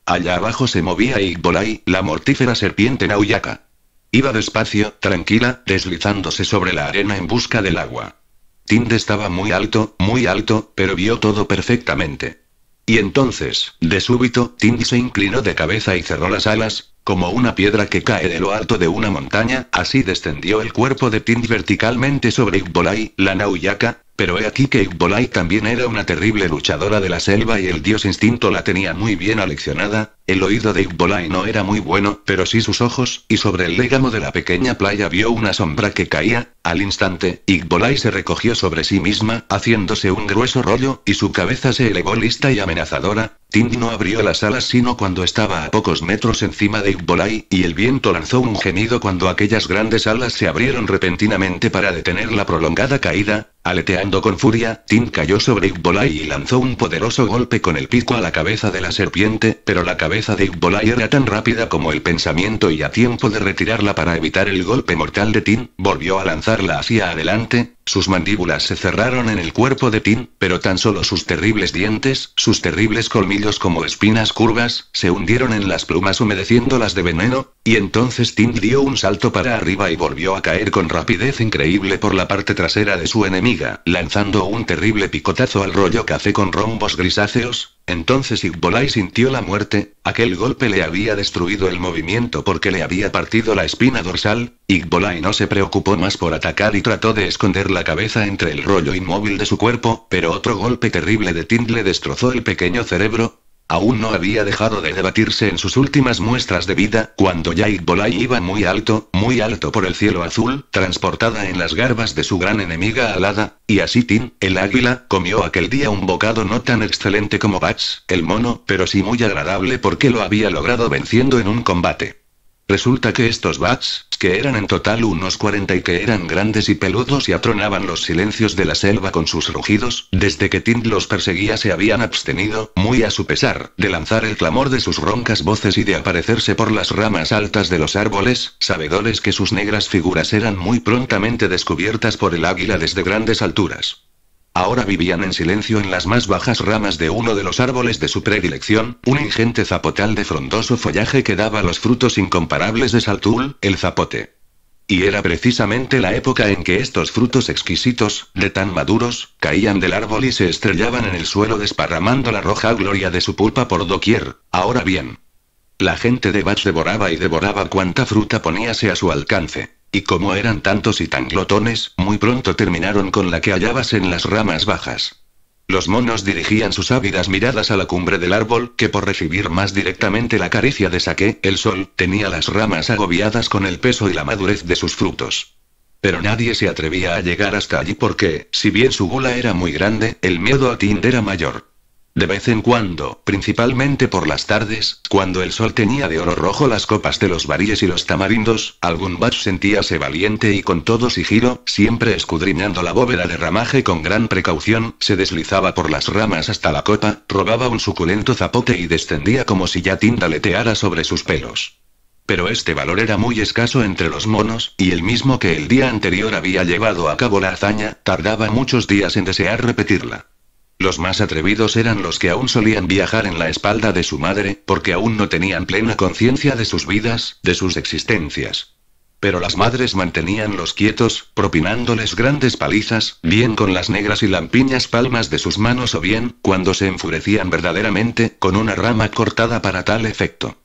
Allá abajo se movía Igbolai, la mortífera serpiente Nauyaka. Iba despacio, tranquila, deslizándose sobre la arena en busca del agua. Tind estaba muy alto, muy alto, pero vio todo perfectamente. Y entonces, de súbito, Tind se inclinó de cabeza y cerró las alas, como una piedra que cae de lo alto de una montaña, así descendió el cuerpo de Tind verticalmente sobre Igbolai, la Nauyaka, pero he aquí que Igbolai también era una terrible luchadora de la selva y el dios instinto la tenía muy bien aleccionada. El oído de Igbolai no era muy bueno, pero sí sus ojos, y sobre el légamo de la pequeña playa vio una sombra que caía. Al instante, Igbolai se recogió sobre sí misma, haciéndose un grueso rollo, y su cabeza se elevó lista y amenazadora. Tind no abrió las alas sino cuando estaba a pocos metros encima de Igbolai, y el viento lanzó un gemido cuando aquellas grandes alas se abrieron repentinamente para detener la prolongada caída. Aleteando con furia, Tim cayó sobre Igbolai y lanzó un poderoso golpe con el pico a la cabeza de la serpiente, pero la cabeza de Igbolai era tan rápida como el pensamiento y a tiempo de retirarla para evitar el golpe mortal de Tim, volvió a lanzarla hacia adelante, sus mandíbulas se cerraron en el cuerpo de Tim, pero tan solo sus terribles dientes, sus terribles colmillos como espinas curvas, se hundieron en las plumas humedeciéndolas de veneno, y entonces Tim dio un salto para arriba y volvió a caer con rapidez increíble por la parte trasera de su enemigo lanzando un terrible picotazo al rollo café con rombos grisáceos, entonces Igbolai sintió la muerte, aquel golpe le había destruido el movimiento porque le había partido la espina dorsal, Igbolai no se preocupó más por atacar y trató de esconder la cabeza entre el rollo inmóvil de su cuerpo, pero otro golpe terrible de Tindle le destrozó el pequeño cerebro, Aún no había dejado de debatirse en sus últimas muestras de vida, cuando Jake iba muy alto, muy alto por el cielo azul, transportada en las garbas de su gran enemiga alada, y así Tin, el águila, comió aquel día un bocado no tan excelente como Bats, el mono, pero sí muy agradable porque lo había logrado venciendo en un combate. Resulta que estos bats, que eran en total unos 40 y que eran grandes y peludos y atronaban los silencios de la selva con sus rugidos, desde que Tind los perseguía se habían abstenido, muy a su pesar, de lanzar el clamor de sus roncas voces y de aparecerse por las ramas altas de los árboles, sabedores que sus negras figuras eran muy prontamente descubiertas por el águila desde grandes alturas. Ahora vivían en silencio en las más bajas ramas de uno de los árboles de su predilección, un ingente zapotal de frondoso follaje que daba los frutos incomparables de Saltul, el zapote. Y era precisamente la época en que estos frutos exquisitos, de tan maduros, caían del árbol y se estrellaban en el suelo desparramando la roja gloria de su pulpa por doquier. Ahora bien. La gente de Bach devoraba y devoraba cuanta fruta poníase a su alcance. Y como eran tantos y tan glotones, muy pronto terminaron con la que hallabas en las ramas bajas. Los monos dirigían sus ávidas miradas a la cumbre del árbol, que por recibir más directamente la caricia de Saque, el sol, tenía las ramas agobiadas con el peso y la madurez de sus frutos. Pero nadie se atrevía a llegar hasta allí porque, si bien su gula era muy grande, el miedo a Tind era mayor. De vez en cuando, principalmente por las tardes, cuando el sol tenía de oro rojo las copas de los varíes y los tamarindos, algún bach sentíase valiente y con todo giro, siempre escudriñando la bóveda de ramaje con gran precaución, se deslizaba por las ramas hasta la copa, robaba un suculento zapote y descendía como si ya leteara sobre sus pelos. Pero este valor era muy escaso entre los monos, y el mismo que el día anterior había llevado a cabo la hazaña, tardaba muchos días en desear repetirla. Los más atrevidos eran los que aún solían viajar en la espalda de su madre, porque aún no tenían plena conciencia de sus vidas, de sus existencias. Pero las madres manteníanlos quietos, propinándoles grandes palizas, bien con las negras y lampiñas palmas de sus manos o bien, cuando se enfurecían verdaderamente, con una rama cortada para tal efecto.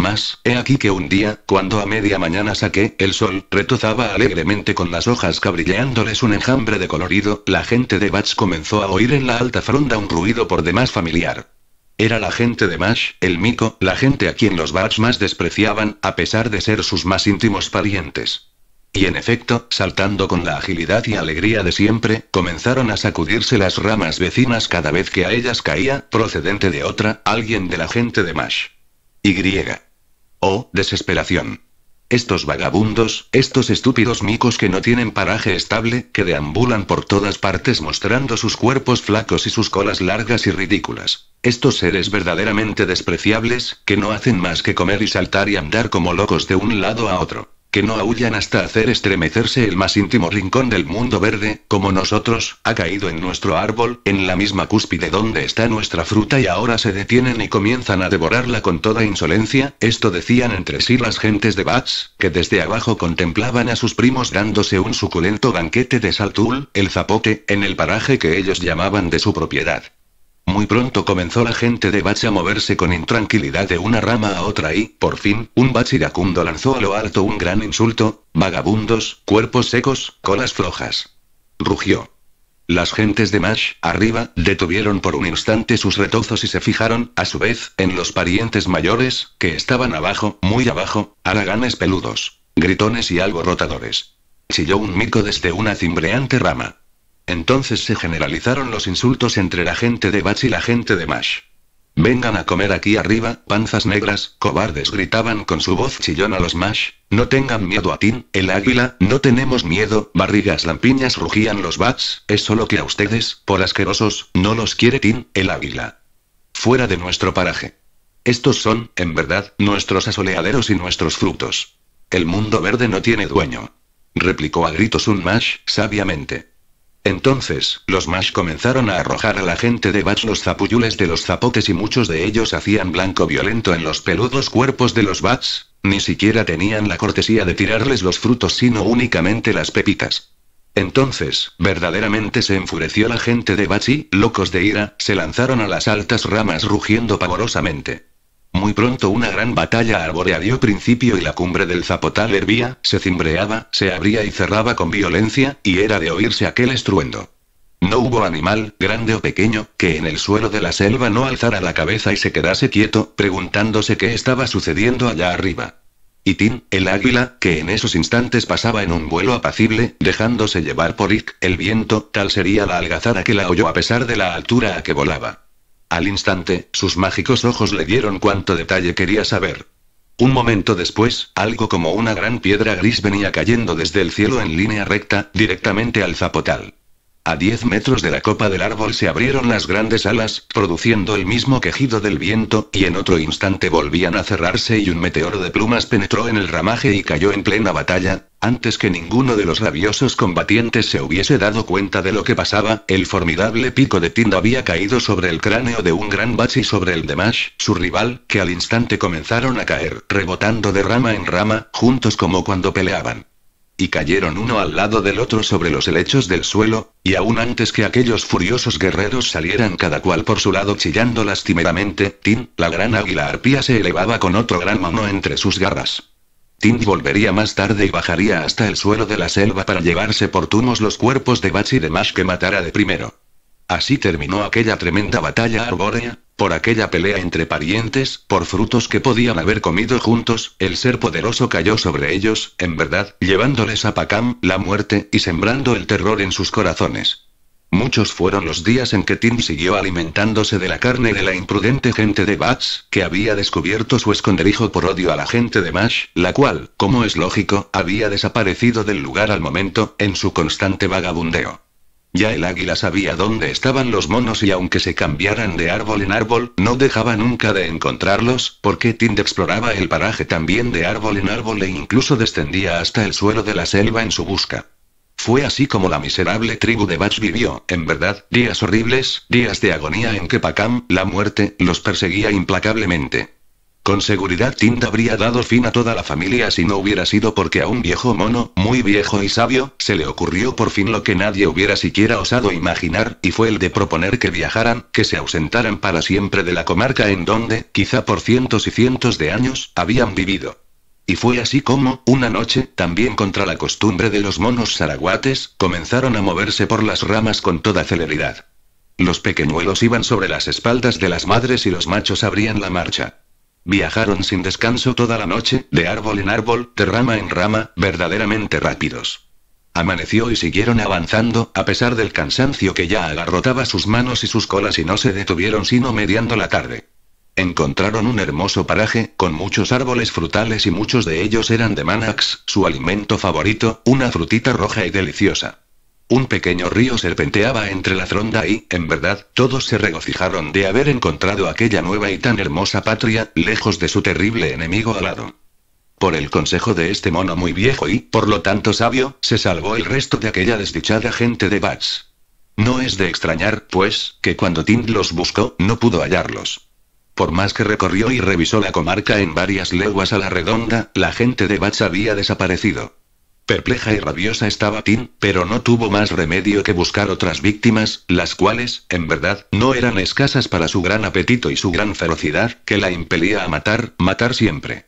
Más he aquí que un día, cuando a media mañana saqué, el sol retozaba alegremente con las hojas cabrilleándoles un enjambre de colorido, la gente de Bats comenzó a oír en la alta fronda un ruido por demás familiar. Era la gente de Mash, el mico, la gente a quien los Bats más despreciaban, a pesar de ser sus más íntimos parientes. Y en efecto, saltando con la agilidad y alegría de siempre, comenzaron a sacudirse las ramas vecinas cada vez que a ellas caía, procedente de otra, alguien de la gente de Mash. Y. Oh, desesperación. Estos vagabundos, estos estúpidos micos que no tienen paraje estable, que deambulan por todas partes mostrando sus cuerpos flacos y sus colas largas y ridículas. Estos seres verdaderamente despreciables, que no hacen más que comer y saltar y andar como locos de un lado a otro que no aullan hasta hacer estremecerse el más íntimo rincón del mundo verde, como nosotros, ha caído en nuestro árbol, en la misma cúspide donde está nuestra fruta y ahora se detienen y comienzan a devorarla con toda insolencia, esto decían entre sí las gentes de Bats, que desde abajo contemplaban a sus primos dándose un suculento banquete de saltul, el zapote, en el paraje que ellos llamaban de su propiedad. Muy pronto comenzó la gente de Bach a moverse con intranquilidad de una rama a otra y, por fin, un Bach iracundo lanzó a lo alto un gran insulto, vagabundos, cuerpos secos, colas flojas. Rugió. Las gentes de Mash, arriba, detuvieron por un instante sus retozos y se fijaron, a su vez, en los parientes mayores, que estaban abajo, muy abajo, haraganes peludos, gritones y algo rotadores. Chilló un mico desde una cimbreante rama. Entonces se generalizaron los insultos entre la gente de Bats y la gente de Mash. Vengan a comer aquí arriba, panzas negras, cobardes, gritaban con su voz chillona los Mash. No tengan miedo a Tin, el águila, no tenemos miedo, barrigas lampiñas rugían los Bats, es solo que a ustedes, por asquerosos, no los quiere Tin, el águila. Fuera de nuestro paraje. Estos son, en verdad, nuestros asoleaderos y nuestros frutos. El mundo verde no tiene dueño. Replicó a gritos un Mash, sabiamente. Entonces, los Mash comenzaron a arrojar a la gente de Bats los zapullules de los zapotes y muchos de ellos hacían blanco violento en los peludos cuerpos de los Bats, ni siquiera tenían la cortesía de tirarles los frutos sino únicamente las pepitas. Entonces, verdaderamente se enfureció la gente de Bats y, locos de ira, se lanzaron a las altas ramas rugiendo pavorosamente. Muy pronto una gran batalla arbórea dio principio y la cumbre del zapotal hervía, se cimbreaba, se abría y cerraba con violencia, y era de oírse aquel estruendo. No hubo animal, grande o pequeño, que en el suelo de la selva no alzara la cabeza y se quedase quieto, preguntándose qué estaba sucediendo allá arriba. Y Tin, el águila, que en esos instantes pasaba en un vuelo apacible, dejándose llevar por Ick, el viento, tal sería la algazara que la oyó a pesar de la altura a que volaba. Al instante, sus mágicos ojos le dieron cuánto detalle quería saber. Un momento después, algo como una gran piedra gris venía cayendo desde el cielo en línea recta, directamente al zapotal. A 10 metros de la copa del árbol se abrieron las grandes alas, produciendo el mismo quejido del viento, y en otro instante volvían a cerrarse y un meteoro de plumas penetró en el ramaje y cayó en plena batalla. Antes que ninguno de los rabiosos combatientes se hubiese dado cuenta de lo que pasaba, el formidable pico de tinda había caído sobre el cráneo de un gran bachi y sobre el de Mash, su rival, que al instante comenzaron a caer, rebotando de rama en rama, juntos como cuando peleaban y cayeron uno al lado del otro sobre los helechos del suelo, y aún antes que aquellos furiosos guerreros salieran cada cual por su lado chillando lastimeramente, Tin, la gran águila arpía se elevaba con otro gran mano entre sus garras. Tin volvería más tarde y bajaría hasta el suelo de la selva para llevarse por tumos los cuerpos de Bach y de Mash que matara de primero. Así terminó aquella tremenda batalla arbórea, por aquella pelea entre parientes, por frutos que podían haber comido juntos, el ser poderoso cayó sobre ellos, en verdad, llevándoles a Pacam, la muerte, y sembrando el terror en sus corazones. Muchos fueron los días en que Tim siguió alimentándose de la carne de la imprudente gente de Bats, que había descubierto su esconderijo por odio a la gente de Mash, la cual, como es lógico, había desaparecido del lugar al momento, en su constante vagabundeo. Ya el águila sabía dónde estaban los monos y aunque se cambiaran de árbol en árbol, no dejaba nunca de encontrarlos, porque Tind exploraba el paraje también de árbol en árbol e incluso descendía hasta el suelo de la selva en su busca. Fue así como la miserable tribu de Bats vivió, en verdad, días horribles, días de agonía en que Pacam, la muerte, los perseguía implacablemente. Con seguridad Tinda habría dado fin a toda la familia si no hubiera sido porque a un viejo mono, muy viejo y sabio, se le ocurrió por fin lo que nadie hubiera siquiera osado imaginar, y fue el de proponer que viajaran, que se ausentaran para siempre de la comarca en donde, quizá por cientos y cientos de años, habían vivido. Y fue así como, una noche, también contra la costumbre de los monos saraguates, comenzaron a moverse por las ramas con toda celeridad. Los pequeñuelos iban sobre las espaldas de las madres y los machos abrían la marcha. Viajaron sin descanso toda la noche, de árbol en árbol, de rama en rama, verdaderamente rápidos. Amaneció y siguieron avanzando, a pesar del cansancio que ya agarrotaba sus manos y sus colas y no se detuvieron sino mediando la tarde. Encontraron un hermoso paraje, con muchos árboles frutales y muchos de ellos eran de manax, su alimento favorito, una frutita roja y deliciosa. Un pequeño río serpenteaba entre la fronda y, en verdad, todos se regocijaron de haber encontrado aquella nueva y tan hermosa patria, lejos de su terrible enemigo alado. Por el consejo de este mono muy viejo y, por lo tanto sabio, se salvó el resto de aquella desdichada gente de Bats. No es de extrañar, pues, que cuando Tind los buscó, no pudo hallarlos. Por más que recorrió y revisó la comarca en varias leguas a la redonda, la gente de Bats había desaparecido. Perpleja y rabiosa estaba Tin, pero no tuvo más remedio que buscar otras víctimas, las cuales, en verdad, no eran escasas para su gran apetito y su gran ferocidad, que la impelía a matar, matar siempre.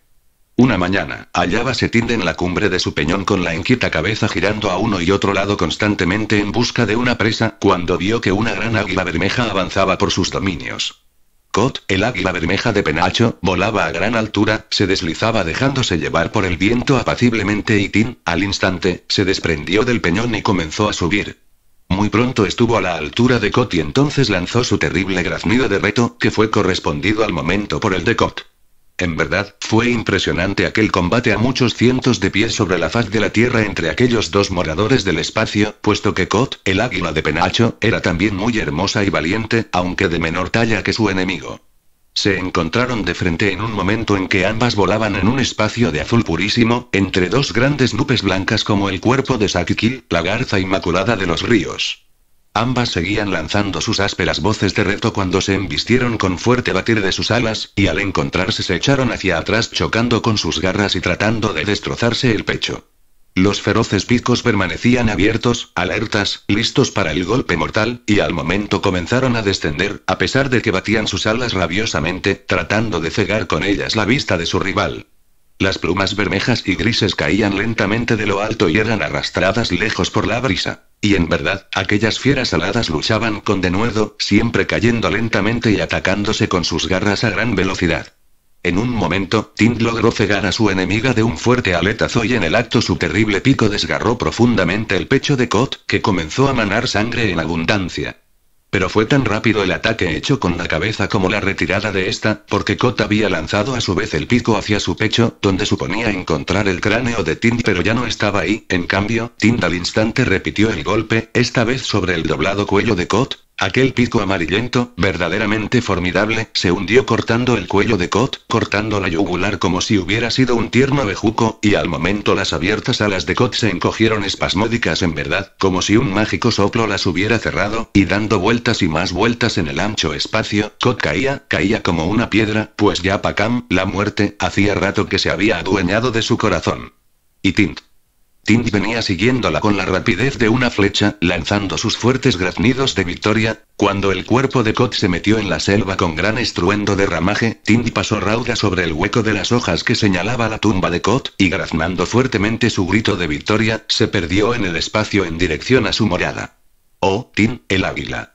Una mañana, hallábase Tin en la cumbre de su peñón con la inquieta cabeza girando a uno y otro lado constantemente en busca de una presa, cuando vio que una gran águila bermeja avanzaba por sus dominios. Cot, el águila bermeja de penacho, volaba a gran altura, se deslizaba dejándose llevar por el viento apaciblemente y Tin, al instante, se desprendió del peñón y comenzó a subir. Muy pronto estuvo a la altura de Cot y entonces lanzó su terrible graznido de reto, que fue correspondido al momento por el de Cot. En verdad, fue impresionante aquel combate a muchos cientos de pies sobre la faz de la Tierra entre aquellos dos moradores del espacio, puesto que Kot, el águila de penacho, era también muy hermosa y valiente, aunque de menor talla que su enemigo. Se encontraron de frente en un momento en que ambas volaban en un espacio de azul purísimo, entre dos grandes nubes blancas como el cuerpo de Sakikil, la garza inmaculada de los ríos. Ambas seguían lanzando sus ásperas voces de reto cuando se embistieron con fuerte batir de sus alas, y al encontrarse se echaron hacia atrás chocando con sus garras y tratando de destrozarse el pecho. Los feroces picos permanecían abiertos, alertas, listos para el golpe mortal, y al momento comenzaron a descender, a pesar de que batían sus alas rabiosamente, tratando de cegar con ellas la vista de su rival. Las plumas bermejas y grises caían lentamente de lo alto y eran arrastradas lejos por la brisa. Y en verdad, aquellas fieras aladas luchaban con denuedo, siempre cayendo lentamente y atacándose con sus garras a gran velocidad. En un momento, Tind logró cegar a su enemiga de un fuerte aletazo y en el acto su terrible pico desgarró profundamente el pecho de Kot, que comenzó a manar sangre en abundancia. Pero fue tan rápido el ataque hecho con la cabeza como la retirada de esta, porque Kot había lanzado a su vez el pico hacia su pecho, donde suponía encontrar el cráneo de Tind, pero ya no estaba ahí. En cambio, Tind al instante repitió el golpe, esta vez sobre el doblado cuello de Kot, Aquel pico amarillento, verdaderamente formidable, se hundió cortando el cuello de Kot, cortando la yugular como si hubiera sido un tierno bejuco, y al momento las abiertas alas de Kot se encogieron espasmódicas en verdad, como si un mágico soplo las hubiera cerrado, y dando vueltas y más vueltas en el ancho espacio, Kot caía, caía como una piedra, pues ya Pakam, la muerte, hacía rato que se había adueñado de su corazón. Y Tint. Tindy venía siguiéndola con la rapidez de una flecha, lanzando sus fuertes graznidos de victoria. Cuando el cuerpo de Kot se metió en la selva con gran estruendo de ramaje, Tindy pasó rauda sobre el hueco de las hojas que señalaba la tumba de Kot, y graznando fuertemente su grito de victoria, se perdió en el espacio en dirección a su morada. Oh, Tin, el águila.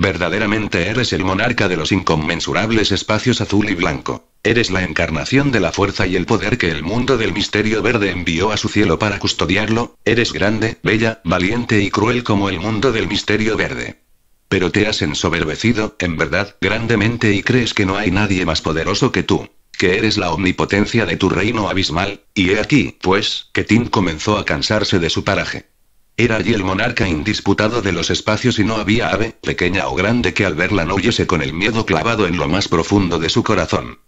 Verdaderamente eres el monarca de los inconmensurables espacios azul y blanco. Eres la encarnación de la fuerza y el poder que el mundo del misterio verde envió a su cielo para custodiarlo, eres grande, bella, valiente y cruel como el mundo del misterio verde. Pero te has ensoberbecido, en verdad, grandemente y crees que no hay nadie más poderoso que tú que eres la omnipotencia de tu reino abismal, y he aquí, pues, que Tim comenzó a cansarse de su paraje. Era allí el monarca indisputado de los espacios y no había ave, pequeña o grande, que al verla no huyese con el miedo clavado en lo más profundo de su corazón.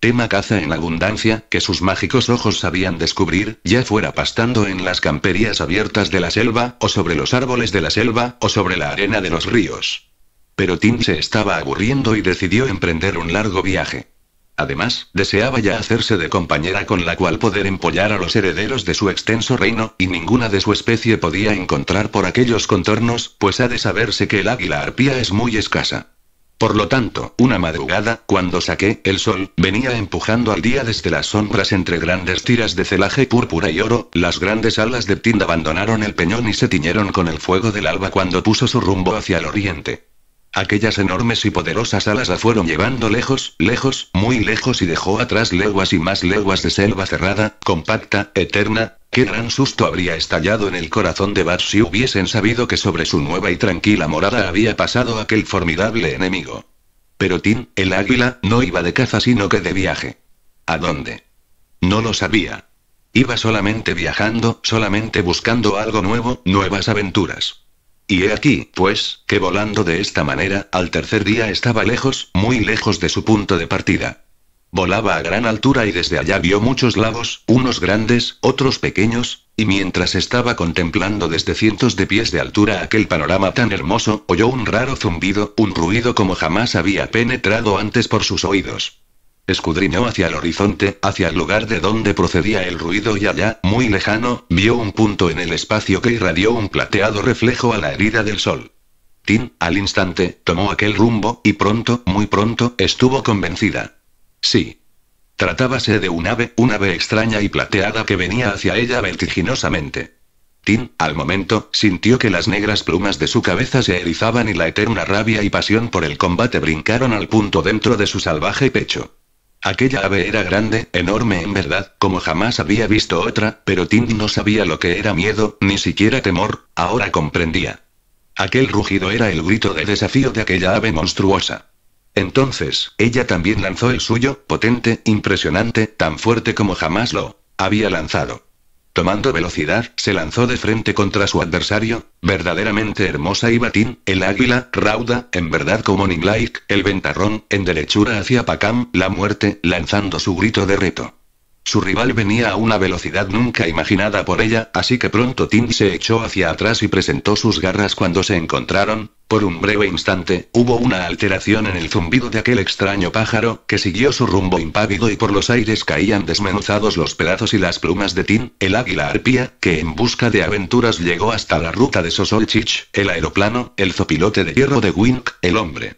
Tema caza en abundancia, que sus mágicos ojos sabían descubrir, ya fuera pastando en las camperías abiertas de la selva, o sobre los árboles de la selva, o sobre la arena de los ríos. Pero Tim se estaba aburriendo y decidió emprender un largo viaje. Además, deseaba ya hacerse de compañera con la cual poder empollar a los herederos de su extenso reino, y ninguna de su especie podía encontrar por aquellos contornos, pues ha de saberse que el águila arpía es muy escasa. Por lo tanto, una madrugada, cuando saqué el sol, venía empujando al día desde las sombras entre grandes tiras de celaje púrpura y oro, las grandes alas de Tind abandonaron el peñón y se tiñeron con el fuego del alba cuando puso su rumbo hacia el oriente. Aquellas enormes y poderosas alas la fueron llevando lejos, lejos, muy lejos y dejó atrás leguas y más leguas de selva cerrada, compacta, eterna. Qué gran susto habría estallado en el corazón de Bat si hubiesen sabido que sobre su nueva y tranquila morada había pasado aquel formidable enemigo. Pero Tim, el águila, no iba de caza sino que de viaje. ¿A dónde? No lo sabía. Iba solamente viajando, solamente buscando algo nuevo, nuevas aventuras. Y he aquí, pues, que volando de esta manera, al tercer día estaba lejos, muy lejos de su punto de partida. Volaba a gran altura y desde allá vio muchos lagos, unos grandes, otros pequeños, y mientras estaba contemplando desde cientos de pies de altura aquel panorama tan hermoso, oyó un raro zumbido, un ruido como jamás había penetrado antes por sus oídos. Escudriñó hacia el horizonte, hacia el lugar de donde procedía el ruido y allá, muy lejano, vio un punto en el espacio que irradió un plateado reflejo a la herida del sol. Tin, al instante, tomó aquel rumbo, y pronto, muy pronto, estuvo convencida. Sí. Tratábase de un ave, un ave extraña y plateada que venía hacia ella vertiginosamente. Tin, al momento, sintió que las negras plumas de su cabeza se erizaban y la eterna rabia y pasión por el combate brincaron al punto dentro de su salvaje pecho. Aquella ave era grande, enorme en verdad, como jamás había visto otra, pero Tim no sabía lo que era miedo, ni siquiera temor, ahora comprendía. Aquel rugido era el grito de desafío de aquella ave monstruosa. Entonces, ella también lanzó el suyo, potente, impresionante, tan fuerte como jamás lo había lanzado. Tomando velocidad, se lanzó de frente contra su adversario, verdaderamente hermosa y batín, el águila, rauda, en verdad como ninglaik, el ventarrón, en derechura hacia Pacam, la muerte, lanzando su grito de reto. Su rival venía a una velocidad nunca imaginada por ella, así que pronto Tim se echó hacia atrás y presentó sus garras cuando se encontraron. Por un breve instante, hubo una alteración en el zumbido de aquel extraño pájaro, que siguió su rumbo impávido y por los aires caían desmenuzados los pedazos y las plumas de Tin, el águila arpía, que en busca de aventuras llegó hasta la ruta de Sosolchich, el aeroplano, el zopilote de hierro de Wink, el hombre.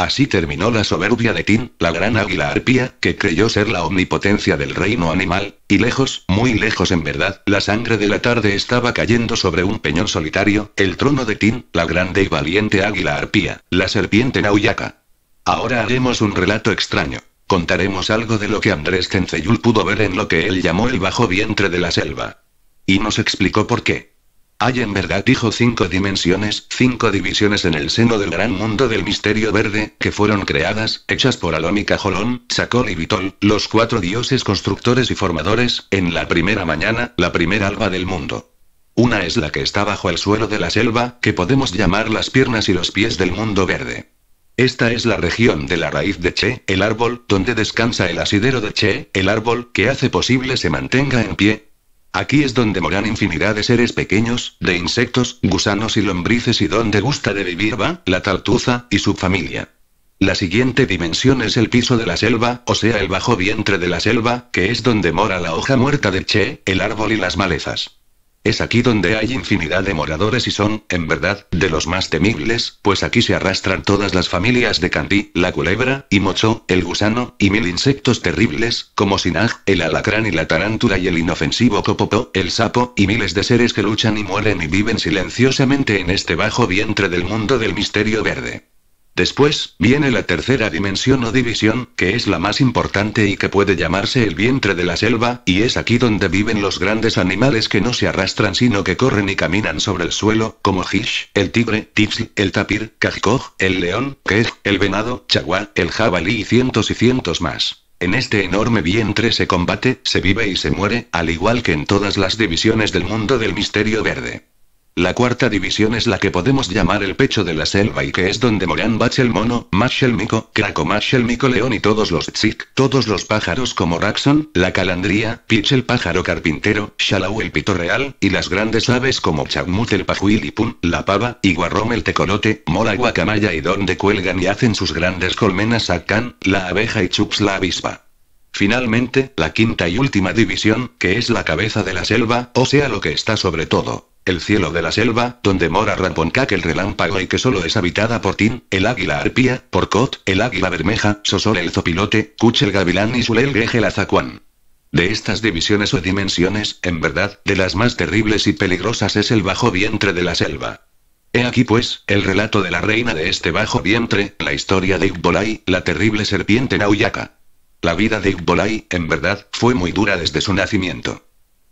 Así terminó la soberbia de Tin, la gran águila arpía, que creyó ser la omnipotencia del reino animal, y lejos, muy lejos en verdad, la sangre de la tarde estaba cayendo sobre un peñón solitario, el trono de Tin, la grande y valiente águila arpía, la serpiente nauyaca. Ahora haremos un relato extraño. Contaremos algo de lo que Andrés Tenceyul pudo ver en lo que él llamó el bajo vientre de la selva. Y nos explicó por qué. Hay en verdad, dijo, cinco dimensiones, cinco divisiones en el seno del gran mundo del misterio verde, que fueron creadas, hechas por Alónica Jolón, Cajolón, y Vitol, los cuatro dioses constructores y formadores, en la primera mañana, la primera alba del mundo. Una es la que está bajo el suelo de la selva, que podemos llamar las piernas y los pies del mundo verde. Esta es la región de la raíz de Che, el árbol, donde descansa el asidero de Che, el árbol que hace posible se mantenga en pie, Aquí es donde moran infinidad de seres pequeños, de insectos, gusanos y lombrices y donde gusta de vivir va, la tartuza, y su familia. La siguiente dimensión es el piso de la selva, o sea el bajo vientre de la selva, que es donde mora la hoja muerta de Che, el árbol y las malezas. Es aquí donde hay infinidad de moradores y son, en verdad, de los más temibles, pues aquí se arrastran todas las familias de cantí la culebra, y Mocho, el gusano, y mil insectos terribles, como Sinaj, el alacrán y la tarántula y el inofensivo Copopo, el sapo, y miles de seres que luchan y mueren y viven silenciosamente en este bajo vientre del mundo del misterio verde. Después, viene la tercera dimensión o división, que es la más importante y que puede llamarse el vientre de la selva, y es aquí donde viven los grandes animales que no se arrastran sino que corren y caminan sobre el suelo, como Hish, el tigre, Tizl, el tapir, Kajkoj, el león, Kej, el venado, Chagua, el jabalí y cientos y cientos más. En este enorme vientre se combate, se vive y se muere, al igual que en todas las divisiones del mundo del misterio verde. La cuarta división es la que podemos llamar el pecho de la selva y que es donde moran Bachel Mono, Mashel Mico, Craco Mashel Mico León y todos los Tzik, todos los pájaros como Raxon, la calandría, Pitch el pájaro carpintero, Shalau el pito real, y las grandes aves como Chagmut el pajuil y la pava, Iguarrom el tecolote, Mola guacamaya y donde cuelgan y hacen sus grandes colmenas Can, la abeja y Chups la avispa. Finalmente, la quinta y última división, que es la cabeza de la selva, o sea lo que está sobre todo. El cielo de la selva, donde mora Ramponcac, el relámpago y que solo es habitada por Tin, el águila arpía, por Kot, el águila bermeja, Sosol el zopilote, Kuch el gavilán y Sulel el azacuán. De estas divisiones o dimensiones, en verdad, de las más terribles y peligrosas es el bajo vientre de la selva. He aquí pues, el relato de la reina de este bajo vientre, la historia de Igbolai, la terrible serpiente Nauyaka. La vida de Igbolai, en verdad, fue muy dura desde su nacimiento.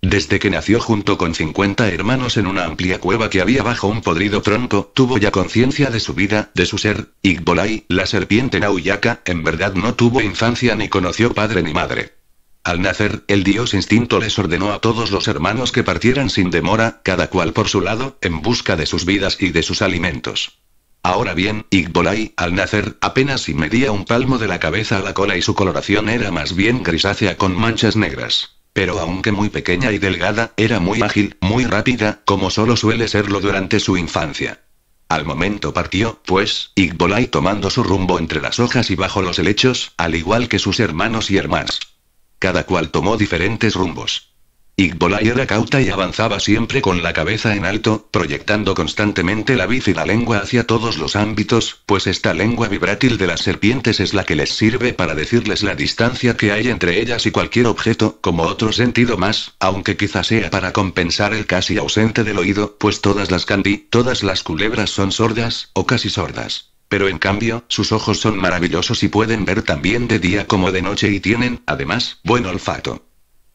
Desde que nació junto con 50 hermanos en una amplia cueva que había bajo un podrido tronco, tuvo ya conciencia de su vida, de su ser. Igbolai, la serpiente Nauyaka, en verdad no tuvo infancia ni conoció padre ni madre. Al nacer, el dios instinto les ordenó a todos los hermanos que partieran sin demora, cada cual por su lado, en busca de sus vidas y de sus alimentos. Ahora bien, Igbolai, al nacer, apenas si medía un palmo de la cabeza a la cola y su coloración era más bien grisácea con manchas negras pero aunque muy pequeña y delgada, era muy ágil, muy rápida, como solo suele serlo durante su infancia. Al momento partió, pues, Igbolai tomando su rumbo entre las hojas y bajo los helechos, al igual que sus hermanos y hermanas. Cada cual tomó diferentes rumbos. Igbolay era cauta y avanzaba siempre con la cabeza en alto, proyectando constantemente la bici y la lengua hacia todos los ámbitos, pues esta lengua vibrátil de las serpientes es la que les sirve para decirles la distancia que hay entre ellas y cualquier objeto, como otro sentido más, aunque quizá sea para compensar el casi ausente del oído, pues todas las candy, todas las culebras son sordas, o casi sordas. Pero en cambio, sus ojos son maravillosos y pueden ver también de día como de noche y tienen, además, buen olfato.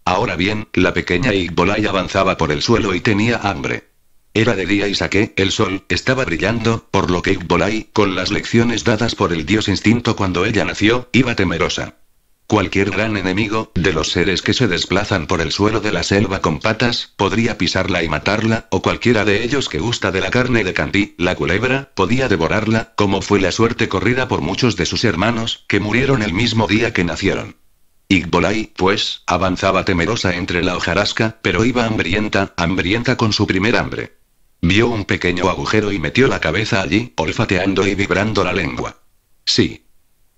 Ahora bien, la pequeña Igbolai avanzaba por el suelo y tenía hambre. Era de día y saqué, el sol, estaba brillando, por lo que Igbolai, con las lecciones dadas por el dios instinto cuando ella nació, iba temerosa. Cualquier gran enemigo, de los seres que se desplazan por el suelo de la selva con patas, podría pisarla y matarla, o cualquiera de ellos que gusta de la carne de cantí, la culebra, podía devorarla, como fue la suerte corrida por muchos de sus hermanos, que murieron el mismo día que nacieron. Igbolai, pues, avanzaba temerosa entre la hojarasca, pero iba hambrienta, hambrienta con su primer hambre. Vio un pequeño agujero y metió la cabeza allí, olfateando y vibrando la lengua. Sí.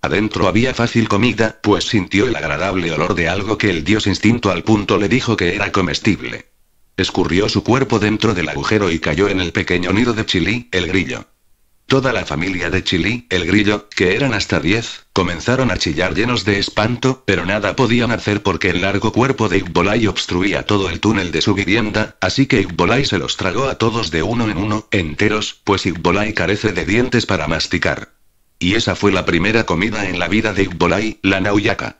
Adentro había fácil comida, pues sintió el agradable olor de algo que el dios instinto al punto le dijo que era comestible. Escurrió su cuerpo dentro del agujero y cayó en el pequeño nido de Chilí, el grillo. Toda la familia de Chili, el grillo, que eran hasta diez, comenzaron a chillar llenos de espanto, pero nada podían hacer porque el largo cuerpo de Igbolai obstruía todo el túnel de su vivienda, así que Igbolai se los tragó a todos de uno en uno, enteros, pues Igbolai carece de dientes para masticar. Y esa fue la primera comida en la vida de Igbolai, la nauyaca.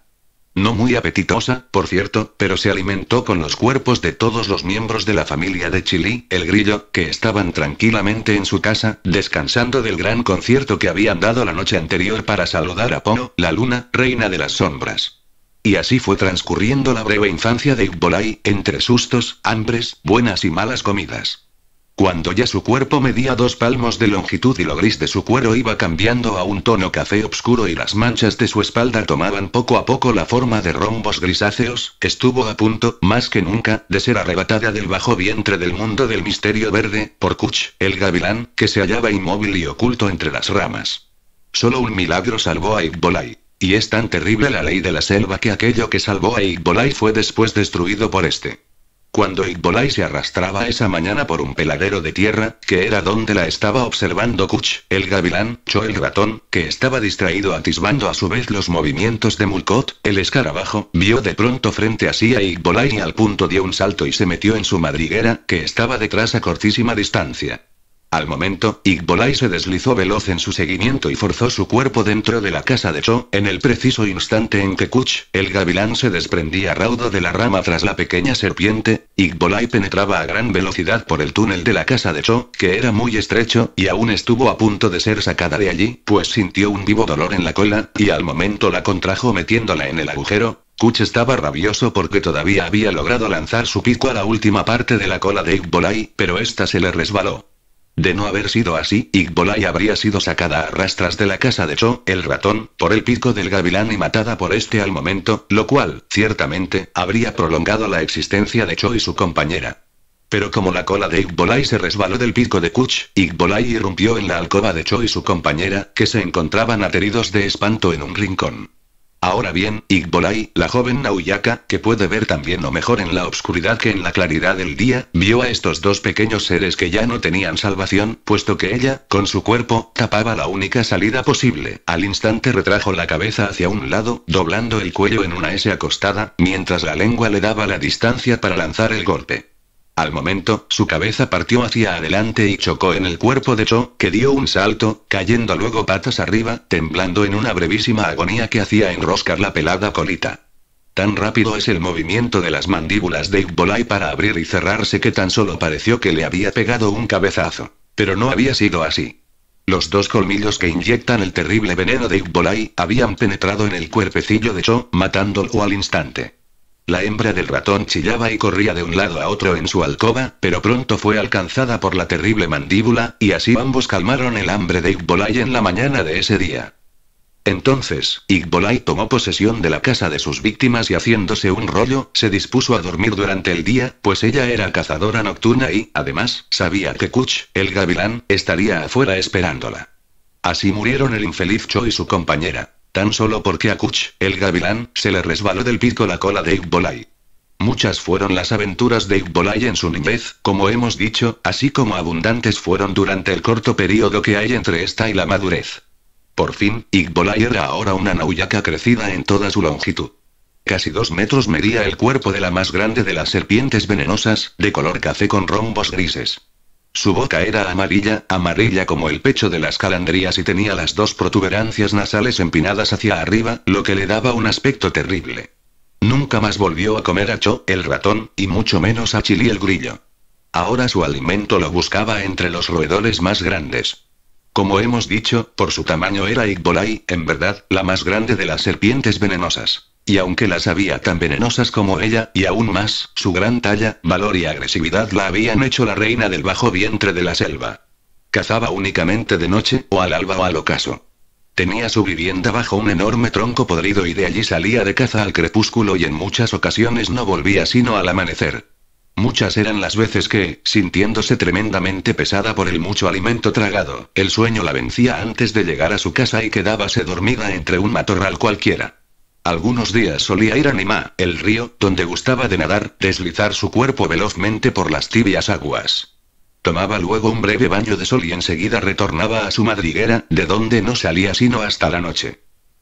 No muy apetitosa, por cierto, pero se alimentó con los cuerpos de todos los miembros de la familia de Chili, el grillo, que estaban tranquilamente en su casa, descansando del gran concierto que habían dado la noche anterior para saludar a Pono, la luna, reina de las sombras. Y así fue transcurriendo la breve infancia de Igbolai, entre sustos, hambres, buenas y malas comidas. Cuando ya su cuerpo medía dos palmos de longitud y lo gris de su cuero iba cambiando a un tono café oscuro y las manchas de su espalda tomaban poco a poco la forma de rombos grisáceos, estuvo a punto, más que nunca, de ser arrebatada del bajo vientre del mundo del misterio verde, por Kuch, el gavilán, que se hallaba inmóvil y oculto entre las ramas. Solo un milagro salvó a Igbolai. Y es tan terrible la ley de la selva que aquello que salvó a Igbolai fue después destruido por este. Cuando Igbolai se arrastraba esa mañana por un peladero de tierra, que era donde la estaba observando Kuch, el gavilán, Cho el ratón, que estaba distraído atisbando a su vez los movimientos de Mulcot, el escarabajo, vio de pronto frente a sí a Igbolai y al punto dio un salto y se metió en su madriguera, que estaba detrás a cortísima distancia. Al momento, Igbolai se deslizó veloz en su seguimiento y forzó su cuerpo dentro de la casa de Cho, en el preciso instante en que Kuch, el gavilán, se desprendía raudo de la rama tras la pequeña serpiente, Igbolai penetraba a gran velocidad por el túnel de la casa de Cho, que era muy estrecho, y aún estuvo a punto de ser sacada de allí, pues sintió un vivo dolor en la cola, y al momento la contrajo metiéndola en el agujero, Kuch estaba rabioso porque todavía había logrado lanzar su pico a la última parte de la cola de Igbolai, pero esta se le resbaló. De no haber sido así, Igbolai habría sido sacada a rastras de la casa de Cho, el ratón, por el pico del gavilán y matada por este al momento, lo cual, ciertamente, habría prolongado la existencia de Cho y su compañera. Pero como la cola de Igbolai se resbaló del pico de Kuch, Igbolai irrumpió en la alcoba de Cho y su compañera, que se encontraban ateridos de espanto en un rincón. Ahora bien, Igbolai, la joven Nauyaka, que puede ver también lo mejor en la oscuridad que en la claridad del día, vio a estos dos pequeños seres que ya no tenían salvación, puesto que ella, con su cuerpo, tapaba la única salida posible. Al instante retrajo la cabeza hacia un lado, doblando el cuello en una S acostada, mientras la lengua le daba la distancia para lanzar el golpe. Al momento, su cabeza partió hacia adelante y chocó en el cuerpo de Cho, que dio un salto, cayendo luego patas arriba, temblando en una brevísima agonía que hacía enroscar la pelada colita. Tan rápido es el movimiento de las mandíbulas de Igbolai para abrir y cerrarse que tan solo pareció que le había pegado un cabezazo. Pero no había sido así. Los dos colmillos que inyectan el terrible veneno de Igbolai habían penetrado en el cuerpecillo de Cho, matándolo al instante. La hembra del ratón chillaba y corría de un lado a otro en su alcoba, pero pronto fue alcanzada por la terrible mandíbula, y así ambos calmaron el hambre de Igbolay en la mañana de ese día. Entonces, Igbolay tomó posesión de la casa de sus víctimas y haciéndose un rollo, se dispuso a dormir durante el día, pues ella era cazadora nocturna y, además, sabía que Kuch, el gavilán, estaría afuera esperándola. Así murieron el infeliz Cho y su compañera tan solo porque a Kuch, el gavilán, se le resbaló del pico la cola de Igbolai. Muchas fueron las aventuras de Igbolai en su niñez, como hemos dicho, así como abundantes fueron durante el corto periodo que hay entre esta y la madurez. Por fin, Igbolai era ahora una nauyaca crecida en toda su longitud. Casi dos metros medía el cuerpo de la más grande de las serpientes venenosas, de color café con rombos grises. Su boca era amarilla, amarilla como el pecho de las calandrías y tenía las dos protuberancias nasales empinadas hacia arriba, lo que le daba un aspecto terrible. Nunca más volvió a comer a Cho, el ratón, y mucho menos a Chili el grillo. Ahora su alimento lo buscaba entre los roedores más grandes. Como hemos dicho, por su tamaño era Igbolai, en verdad, la más grande de las serpientes venenosas. Y aunque las había tan venenosas como ella, y aún más, su gran talla, valor y agresividad la habían hecho la reina del bajo vientre de la selva. Cazaba únicamente de noche, o al alba o al ocaso. Tenía su vivienda bajo un enorme tronco podrido y de allí salía de caza al crepúsculo y en muchas ocasiones no volvía sino al amanecer. Muchas eran las veces que, sintiéndose tremendamente pesada por el mucho alimento tragado, el sueño la vencía antes de llegar a su casa y quedábase dormida entre un matorral cualquiera. Algunos días solía ir a Nima, el río, donde gustaba de nadar, deslizar su cuerpo velozmente por las tibias aguas. Tomaba luego un breve baño de sol y enseguida retornaba a su madriguera, de donde no salía sino hasta la noche.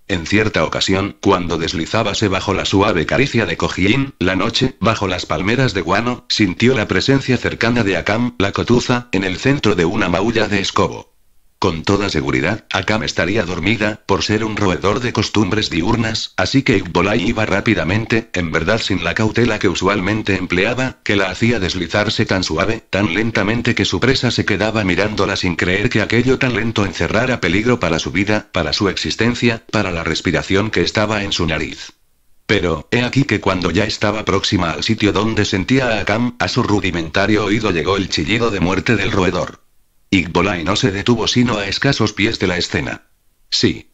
En cierta ocasión, cuando deslizábase bajo la suave caricia de Cojín, la noche, bajo las palmeras de guano, sintió la presencia cercana de Akam, la cotuza, en el centro de una maulla de escobo. Con toda seguridad, Akam estaría dormida, por ser un roedor de costumbres diurnas, así que Igbolai iba rápidamente, en verdad sin la cautela que usualmente empleaba, que la hacía deslizarse tan suave, tan lentamente que su presa se quedaba mirándola sin creer que aquello tan lento encerrara peligro para su vida, para su existencia, para la respiración que estaba en su nariz. Pero, he aquí que cuando ya estaba próxima al sitio donde sentía a Akam, a su rudimentario oído llegó el chillido de muerte del roedor. Igbolai no se detuvo sino a escasos pies de la escena. Sí.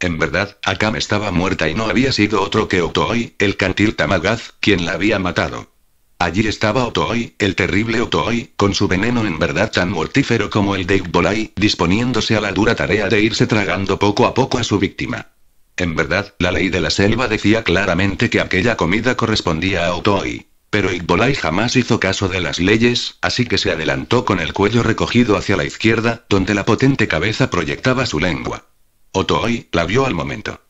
En verdad, Akam estaba muerta y no había sido otro que otoy el cantil Tamagaz, quien la había matado. Allí estaba Otoi, el terrible otoy con su veneno en verdad tan mortífero como el de Igbolai, disponiéndose a la dura tarea de irse tragando poco a poco a su víctima. En verdad, la ley de la selva decía claramente que aquella comida correspondía a Otoi. Pero Igbolai jamás hizo caso de las leyes, así que se adelantó con el cuello recogido hacia la izquierda, donde la potente cabeza proyectaba su lengua. Otooi la vio al momento.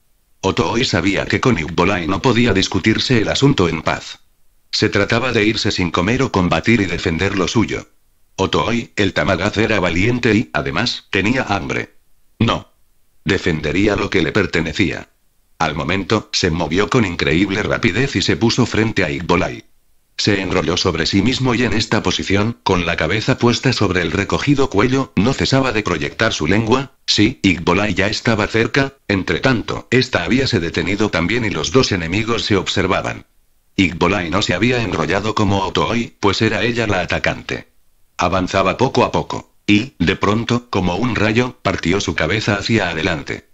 Otooi sabía que con Igbolai no podía discutirse el asunto en paz. Se trataba de irse sin comer o combatir y defender lo suyo. Otooi, el Tamagaz era valiente y, además, tenía hambre. No. Defendería lo que le pertenecía. Al momento, se movió con increíble rapidez y se puso frente a Igbolai. Se enrolló sobre sí mismo y en esta posición, con la cabeza puesta sobre el recogido cuello, no cesaba de proyectar su lengua. Sí, Igbolai ya estaba cerca, entre tanto, esta habíase detenido también y los dos enemigos se observaban. Igbolai no se había enrollado como Otoi, pues era ella la atacante. Avanzaba poco a poco. Y, de pronto, como un rayo, partió su cabeza hacia adelante.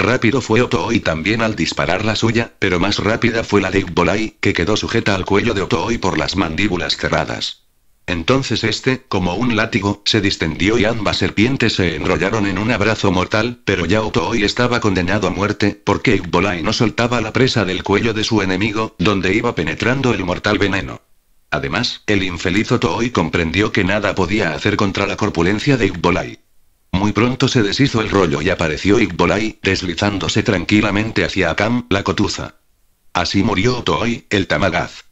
Rápido fue Otoi también al disparar la suya, pero más rápida fue la de Igbolai, que quedó sujeta al cuello de Otoi por las mandíbulas cerradas. Entonces este, como un látigo, se distendió y ambas serpientes se enrollaron en un abrazo mortal, pero ya Otooi estaba condenado a muerte, porque Igbolai no soltaba la presa del cuello de su enemigo, donde iba penetrando el mortal veneno. Además, el infeliz Otooi comprendió que nada podía hacer contra la corpulencia de Igbolai. Muy pronto se deshizo el rollo y apareció Igbolai, deslizándose tranquilamente hacia Akam, la cotuza. Así murió Toy, el Tamagaz.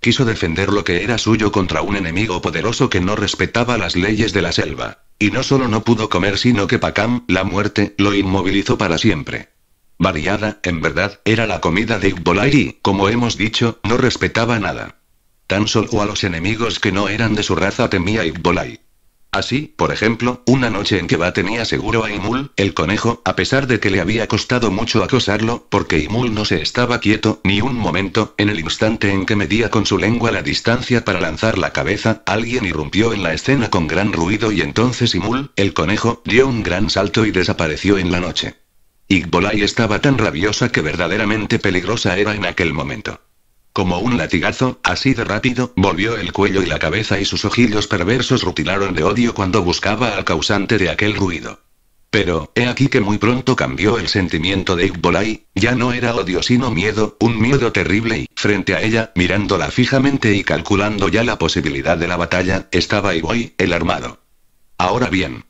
Quiso defender lo que era suyo contra un enemigo poderoso que no respetaba las leyes de la selva. Y no solo no pudo comer, sino que Pakam, la muerte, lo inmovilizó para siempre. Variada, en verdad, era la comida de Igbolai y, como hemos dicho, no respetaba nada. Tan solo a los enemigos que no eran de su raza temía Igbolai. Así, por ejemplo, una noche en que Ba tenía seguro a Imul, el conejo, a pesar de que le había costado mucho acosarlo, porque Imul no se estaba quieto, ni un momento, en el instante en que medía con su lengua la distancia para lanzar la cabeza, alguien irrumpió en la escena con gran ruido y entonces Imul, el conejo, dio un gran salto y desapareció en la noche. Igbolai estaba tan rabiosa que verdaderamente peligrosa era en aquel momento. Como un latigazo, así de rápido, volvió el cuello y la cabeza y sus ojillos perversos rutilaron de odio cuando buscaba al causante de aquel ruido. Pero, he aquí que muy pronto cambió el sentimiento de Igbolai, ya no era odio sino miedo, un miedo terrible y, frente a ella, mirándola fijamente y calculando ya la posibilidad de la batalla, estaba Iboy, el armado. Ahora bien.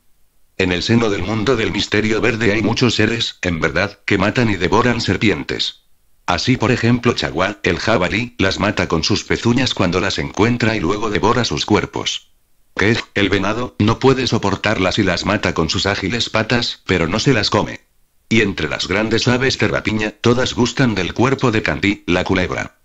En el seno del mundo del misterio verde hay muchos seres, en verdad, que matan y devoran serpientes. Así por ejemplo Chagua, el jabalí, las mata con sus pezuñas cuando las encuentra y luego devora sus cuerpos. Kej, el venado, no puede soportarlas y las mata con sus ágiles patas, pero no se las come. Y entre las grandes aves de rapiña, todas gustan del cuerpo de Candí, la culebra.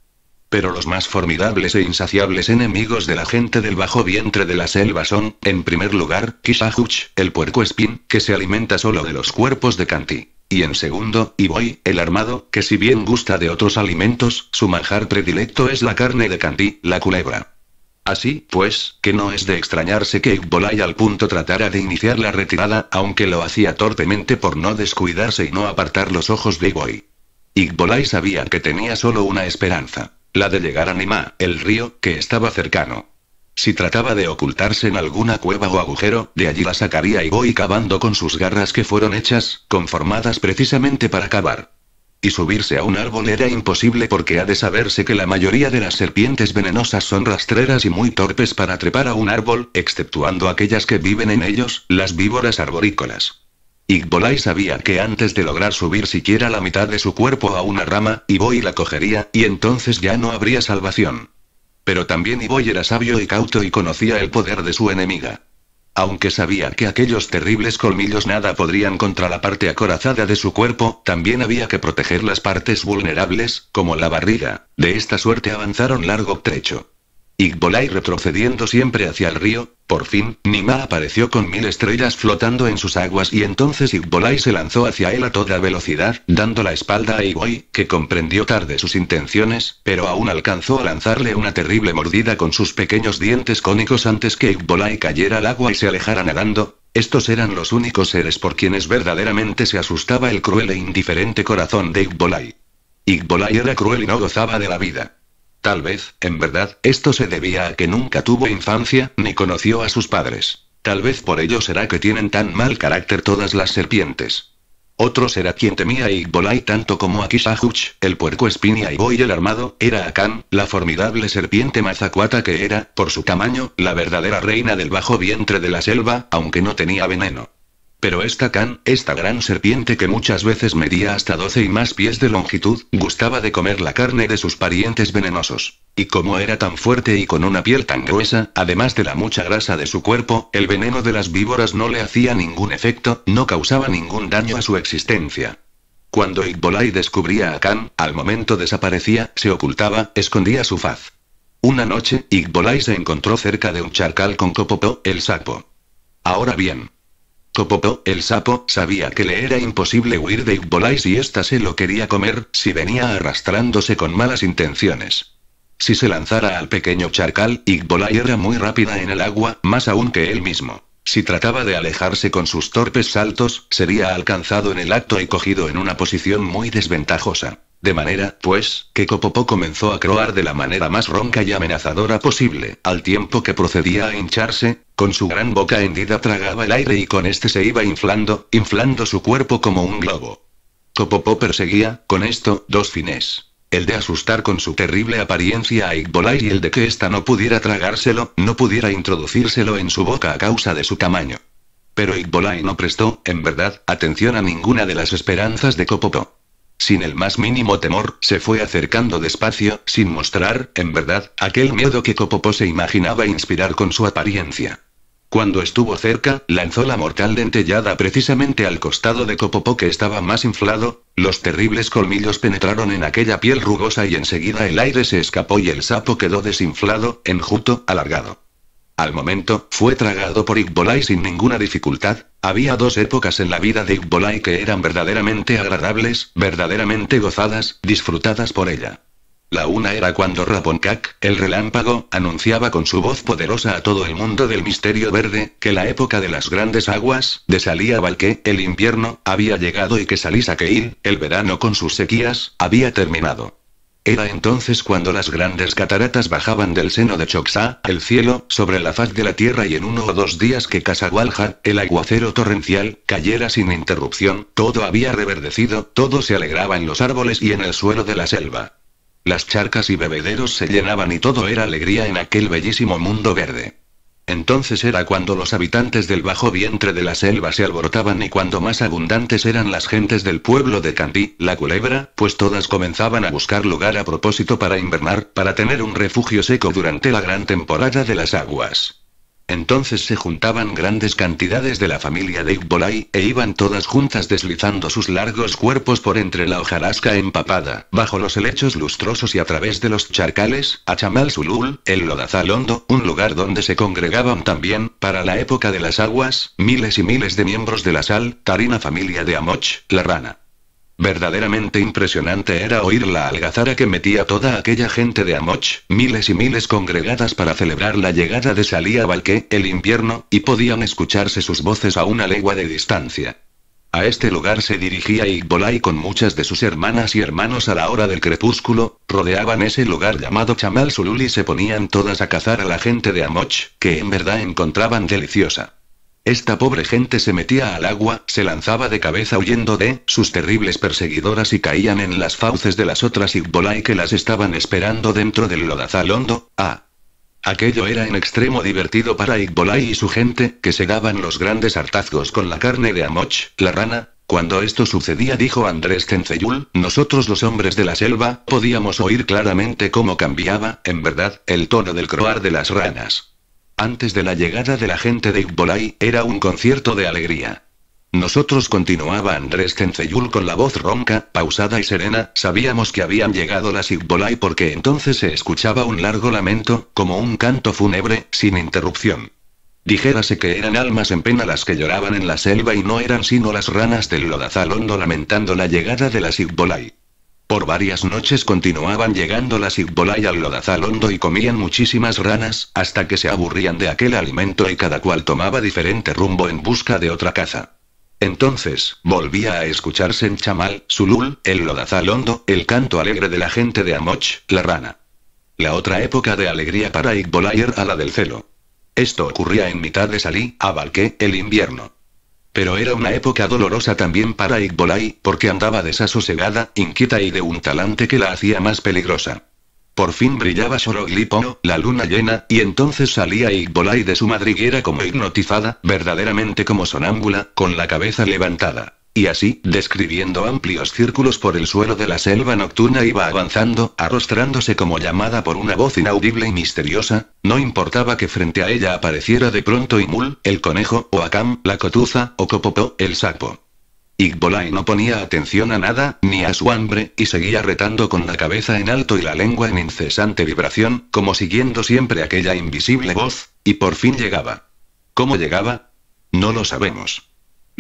Pero los más formidables e insaciables enemigos de la gente del bajo vientre de la selva son, en primer lugar, Kishahuch, el puerco espín, que se alimenta solo de los cuerpos de Kanti. Y en segundo, Iboy, el armado, que si bien gusta de otros alimentos, su manjar predilecto es la carne de Kanti, la culebra. Así, pues, que no es de extrañarse que Igbolay al punto tratara de iniciar la retirada, aunque lo hacía torpemente por no descuidarse y no apartar los ojos de Iboy. Igbolay sabía que tenía solo una esperanza. La de llegar a Nima, el río, que estaba cercano. Si trataba de ocultarse en alguna cueva o agujero, de allí la sacaría y voy cavando con sus garras que fueron hechas, conformadas precisamente para cavar. Y subirse a un árbol era imposible porque ha de saberse que la mayoría de las serpientes venenosas son rastreras y muy torpes para trepar a un árbol, exceptuando aquellas que viven en ellos, las víboras arborícolas. Igbolai sabía que antes de lograr subir siquiera la mitad de su cuerpo a una rama, Iboy la cogería, y entonces ya no habría salvación. Pero también Iboy era sabio y cauto y conocía el poder de su enemiga. Aunque sabía que aquellos terribles colmillos nada podrían contra la parte acorazada de su cuerpo, también había que proteger las partes vulnerables, como la barriga. De esta suerte avanzaron largo trecho. Igbolai retrocediendo siempre hacia el río, por fin, Nima apareció con mil estrellas flotando en sus aguas y entonces Igbolai se lanzó hacia él a toda velocidad, dando la espalda a Igoi, que comprendió tarde sus intenciones, pero aún alcanzó a lanzarle una terrible mordida con sus pequeños dientes cónicos antes que Igbolai cayera al agua y se alejara nadando. Estos eran los únicos seres por quienes verdaderamente se asustaba el cruel e indiferente corazón de Igbolai. Igbolai era cruel y no gozaba de la vida. Tal vez, en verdad, esto se debía a que nunca tuvo infancia, ni conoció a sus padres. Tal vez por ello será que tienen tan mal carácter todas las serpientes. Otro será quien temía a Igbolai tanto como a Kishahuch, el puerco espinia y Boy el armado, era Akan, la formidable serpiente mazacuata que era, por su tamaño, la verdadera reina del bajo vientre de la selva, aunque no tenía veneno. Pero esta can, esta gran serpiente que muchas veces medía hasta 12 y más pies de longitud, gustaba de comer la carne de sus parientes venenosos. Y como era tan fuerte y con una piel tan gruesa, además de la mucha grasa de su cuerpo, el veneno de las víboras no le hacía ningún efecto, no causaba ningún daño a su existencia. Cuando Igbolai descubría a Khan, al momento desaparecía, se ocultaba, escondía su faz. Una noche, Igbolai se encontró cerca de un charcal con Copopo, el sapo. Ahora bien, Copopó, el sapo, sabía que le era imposible huir de Igbolai si ésta se lo quería comer, si venía arrastrándose con malas intenciones. Si se lanzara al pequeño charcal, Igbolai era muy rápida en el agua, más aún que él mismo. Si trataba de alejarse con sus torpes saltos, sería alcanzado en el acto y cogido en una posición muy desventajosa. De manera, pues, que Copopó comenzó a croar de la manera más ronca y amenazadora posible, al tiempo que procedía a hincharse, con su gran boca hendida tragaba el aire y con este se iba inflando, inflando su cuerpo como un globo. Copopó perseguía, con esto, dos fines. El de asustar con su terrible apariencia a Igbolai y el de que ésta no pudiera tragárselo, no pudiera introducírselo en su boca a causa de su tamaño. Pero Igbolai no prestó, en verdad, atención a ninguna de las esperanzas de Copopó sin el más mínimo temor, se fue acercando despacio, sin mostrar, en verdad, aquel miedo que Copopo se imaginaba inspirar con su apariencia. Cuando estuvo cerca, lanzó la mortal dentellada precisamente al costado de Copopo que estaba más inflado, los terribles colmillos penetraron en aquella piel rugosa y enseguida el aire se escapó y el sapo quedó desinflado, enjuto, alargado. Al momento, fue tragado por Igbolai sin ninguna dificultad. Había dos épocas en la vida de Igbolai que eran verdaderamente agradables, verdaderamente gozadas, disfrutadas por ella. La una era cuando Raponcac, el relámpago, anunciaba con su voz poderosa a todo el mundo del misterio verde, que la época de las grandes aguas, de Salía que el invierno, había llegado y que Salisa Keil, el verano con sus sequías, había terminado. Era entonces cuando las grandes cataratas bajaban del seno de Choxá, el cielo, sobre la faz de la tierra y en uno o dos días que Casagualja, el aguacero torrencial, cayera sin interrupción, todo había reverdecido, todo se alegraba en los árboles y en el suelo de la selva. Las charcas y bebederos se llenaban y todo era alegría en aquel bellísimo mundo verde. Entonces era cuando los habitantes del bajo vientre de la selva se alborotaban y cuando más abundantes eran las gentes del pueblo de Candí, la culebra, pues todas comenzaban a buscar lugar a propósito para invernar, para tener un refugio seco durante la gran temporada de las aguas. Entonces se juntaban grandes cantidades de la familia de Igbolai, e iban todas juntas deslizando sus largos cuerpos por entre la hojarasca empapada, bajo los helechos lustrosos y a través de los charcales, a Chamal Sulul, el lodazal hondo, un lugar donde se congregaban también, para la época de las aguas, miles y miles de miembros de la sal, Tarina familia de Amoch, la rana. Verdaderamente impresionante era oír la algazara que metía toda aquella gente de Amoch, miles y miles congregadas para celebrar la llegada de Salía Balqué, el invierno, y podían escucharse sus voces a una legua de distancia. A este lugar se dirigía Igbolai con muchas de sus hermanas y hermanos a la hora del crepúsculo, rodeaban ese lugar llamado Chamal Sulul y se ponían todas a cazar a la gente de Amoch, que en verdad encontraban deliciosa. Esta pobre gente se metía al agua, se lanzaba de cabeza huyendo de sus terribles perseguidoras y caían en las fauces de las otras Igbolai que las estaban esperando dentro del lodazal hondo. Ah. Aquello era en extremo divertido para Igbolai y su gente, que se daban los grandes hartazgos con la carne de Amoch, la rana. Cuando esto sucedía, dijo Andrés Tenceyul, nosotros los hombres de la selva, podíamos oír claramente cómo cambiaba, en verdad, el tono del croar de las ranas antes de la llegada de la gente de Igbolay, era un concierto de alegría. Nosotros continuaba Andrés Tenceyul con la voz ronca, pausada y serena, sabíamos que habían llegado las Igbolay porque entonces se escuchaba un largo lamento, como un canto fúnebre, sin interrupción. Dijérase que eran almas en pena las que lloraban en la selva y no eran sino las ranas del lodazal hondo lamentando la llegada de las Igbolay. Por varias noches continuaban llegando las Igbolay al lodazal hondo y comían muchísimas ranas, hasta que se aburrían de aquel alimento y cada cual tomaba diferente rumbo en busca de otra caza. Entonces, volvía a escucharse en Chamal, Sulul, el Lodazalondo, hondo, el canto alegre de la gente de Amoch, la rana. La otra época de alegría para Igbolay era la del celo. Esto ocurría en mitad de Salí, Abalque, el invierno. Pero era una época dolorosa también para Igbolai, porque andaba desasosegada, inquieta y de un talante que la hacía más peligrosa. Por fin brillaba Soroglipono, la luna llena, y entonces salía Igbolai de su madriguera como hipnotizada, verdaderamente como sonámbula, con la cabeza levantada. Y así, describiendo amplios círculos por el suelo de la selva nocturna, iba avanzando, arrostrándose como llamada por una voz inaudible y misteriosa, no importaba que frente a ella apareciera de pronto Imul, el conejo, o Akam, la cotuza, o Copopó, el sapo. Igbolai no ponía atención a nada, ni a su hambre, y seguía retando con la cabeza en alto y la lengua en incesante vibración, como siguiendo siempre aquella invisible voz, y por fin llegaba. ¿Cómo llegaba? No lo sabemos.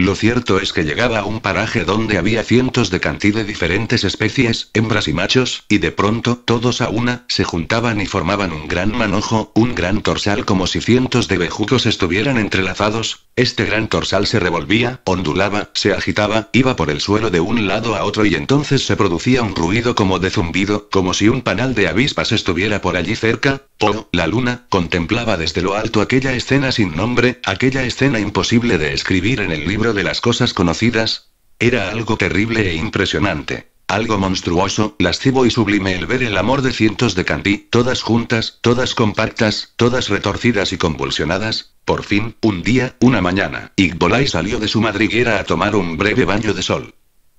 Lo cierto es que llegaba a un paraje donde había cientos de cantidad de diferentes especies, hembras y machos, y de pronto, todos a una, se juntaban y formaban un gran manojo, un gran torsal como si cientos de bejucos estuvieran entrelazados, este gran torsal se revolvía, ondulaba, se agitaba, iba por el suelo de un lado a otro y entonces se producía un ruido como de zumbido, como si un panal de avispas estuviera por allí cerca, o, oh, la luna, contemplaba desde lo alto aquella escena sin nombre, aquella escena imposible de escribir en el libro de las cosas conocidas, era algo terrible e impresionante. Algo monstruoso, lascivo y sublime el ver el amor de cientos de Candy, todas juntas, todas compactas, todas retorcidas y convulsionadas. Por fin, un día, una mañana, Igbolai salió de su madriguera a tomar un breve baño de sol.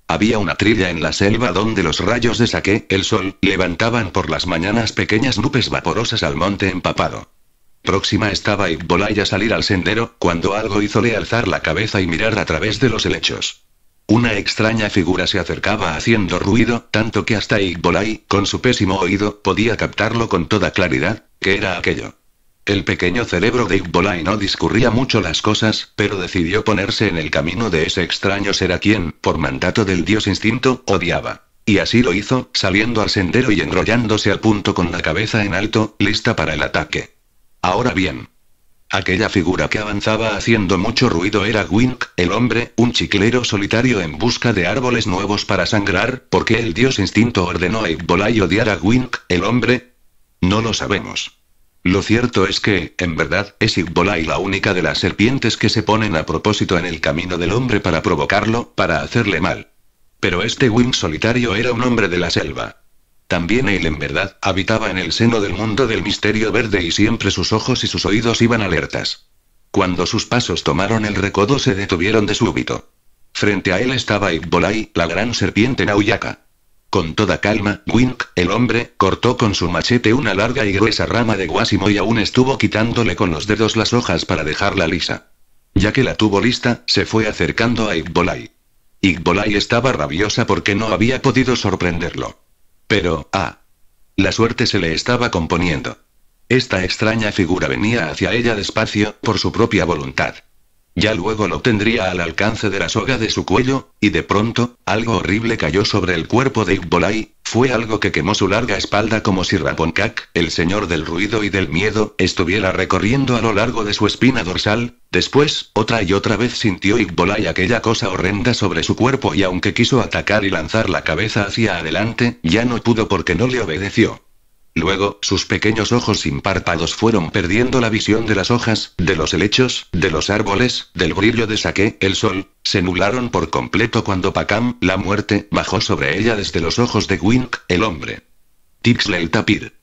Había una trilla en la selva donde los rayos de saque, el sol, levantaban por las mañanas pequeñas nubes vaporosas al monte empapado. Próxima estaba Igbolai a salir al sendero, cuando algo hízole alzar la cabeza y mirar a través de los helechos. Una extraña figura se acercaba haciendo ruido, tanto que hasta Igbolai, con su pésimo oído, podía captarlo con toda claridad, que era aquello. El pequeño cerebro de Igbolai no discurría mucho las cosas, pero decidió ponerse en el camino de ese extraño ser a quien, por mandato del dios instinto, odiaba. Y así lo hizo, saliendo al sendero y enrollándose al punto con la cabeza en alto, lista para el ataque. Ahora bien. Aquella figura que avanzaba haciendo mucho ruido era Wink, el hombre, un chiclero solitario en busca de árboles nuevos para sangrar, porque el dios instinto ordenó a Igbolai odiar a Wink, el hombre. No lo sabemos. Lo cierto es que, en verdad, es Igbolai la única de las serpientes que se ponen a propósito en el camino del hombre para provocarlo, para hacerle mal. Pero este Wink solitario era un hombre de la selva. También él en verdad habitaba en el seno del mundo del misterio verde y siempre sus ojos y sus oídos iban alertas. Cuando sus pasos tomaron el recodo se detuvieron de súbito. Frente a él estaba Igbolai, la gran serpiente nauyaca. Con toda calma, Wink, el hombre, cortó con su machete una larga y gruesa rama de guásimo y aún estuvo quitándole con los dedos las hojas para dejarla lisa. Ya que la tuvo lista, se fue acercando a Igbolai. Igbolai estaba rabiosa porque no había podido sorprenderlo. Pero, ah. La suerte se le estaba componiendo. Esta extraña figura venía hacia ella despacio, por su propia voluntad. Ya luego lo tendría al alcance de la soga de su cuello, y de pronto, algo horrible cayó sobre el cuerpo de Ikbolai, fue algo que quemó su larga espalda como si Raponcak, el señor del ruido y del miedo, estuviera recorriendo a lo largo de su espina dorsal. Después, otra y otra vez sintió Ikbolai aquella cosa horrenda sobre su cuerpo y aunque quiso atacar y lanzar la cabeza hacia adelante, ya no pudo porque no le obedeció. Luego, sus pequeños ojos sin fueron perdiendo la visión de las hojas, de los helechos, de los árboles, del brillo de saque, el sol, se nublaron por completo cuando Pacam, la muerte, bajó sobre ella desde los ojos de Wink, el hombre. Tixle el tapir.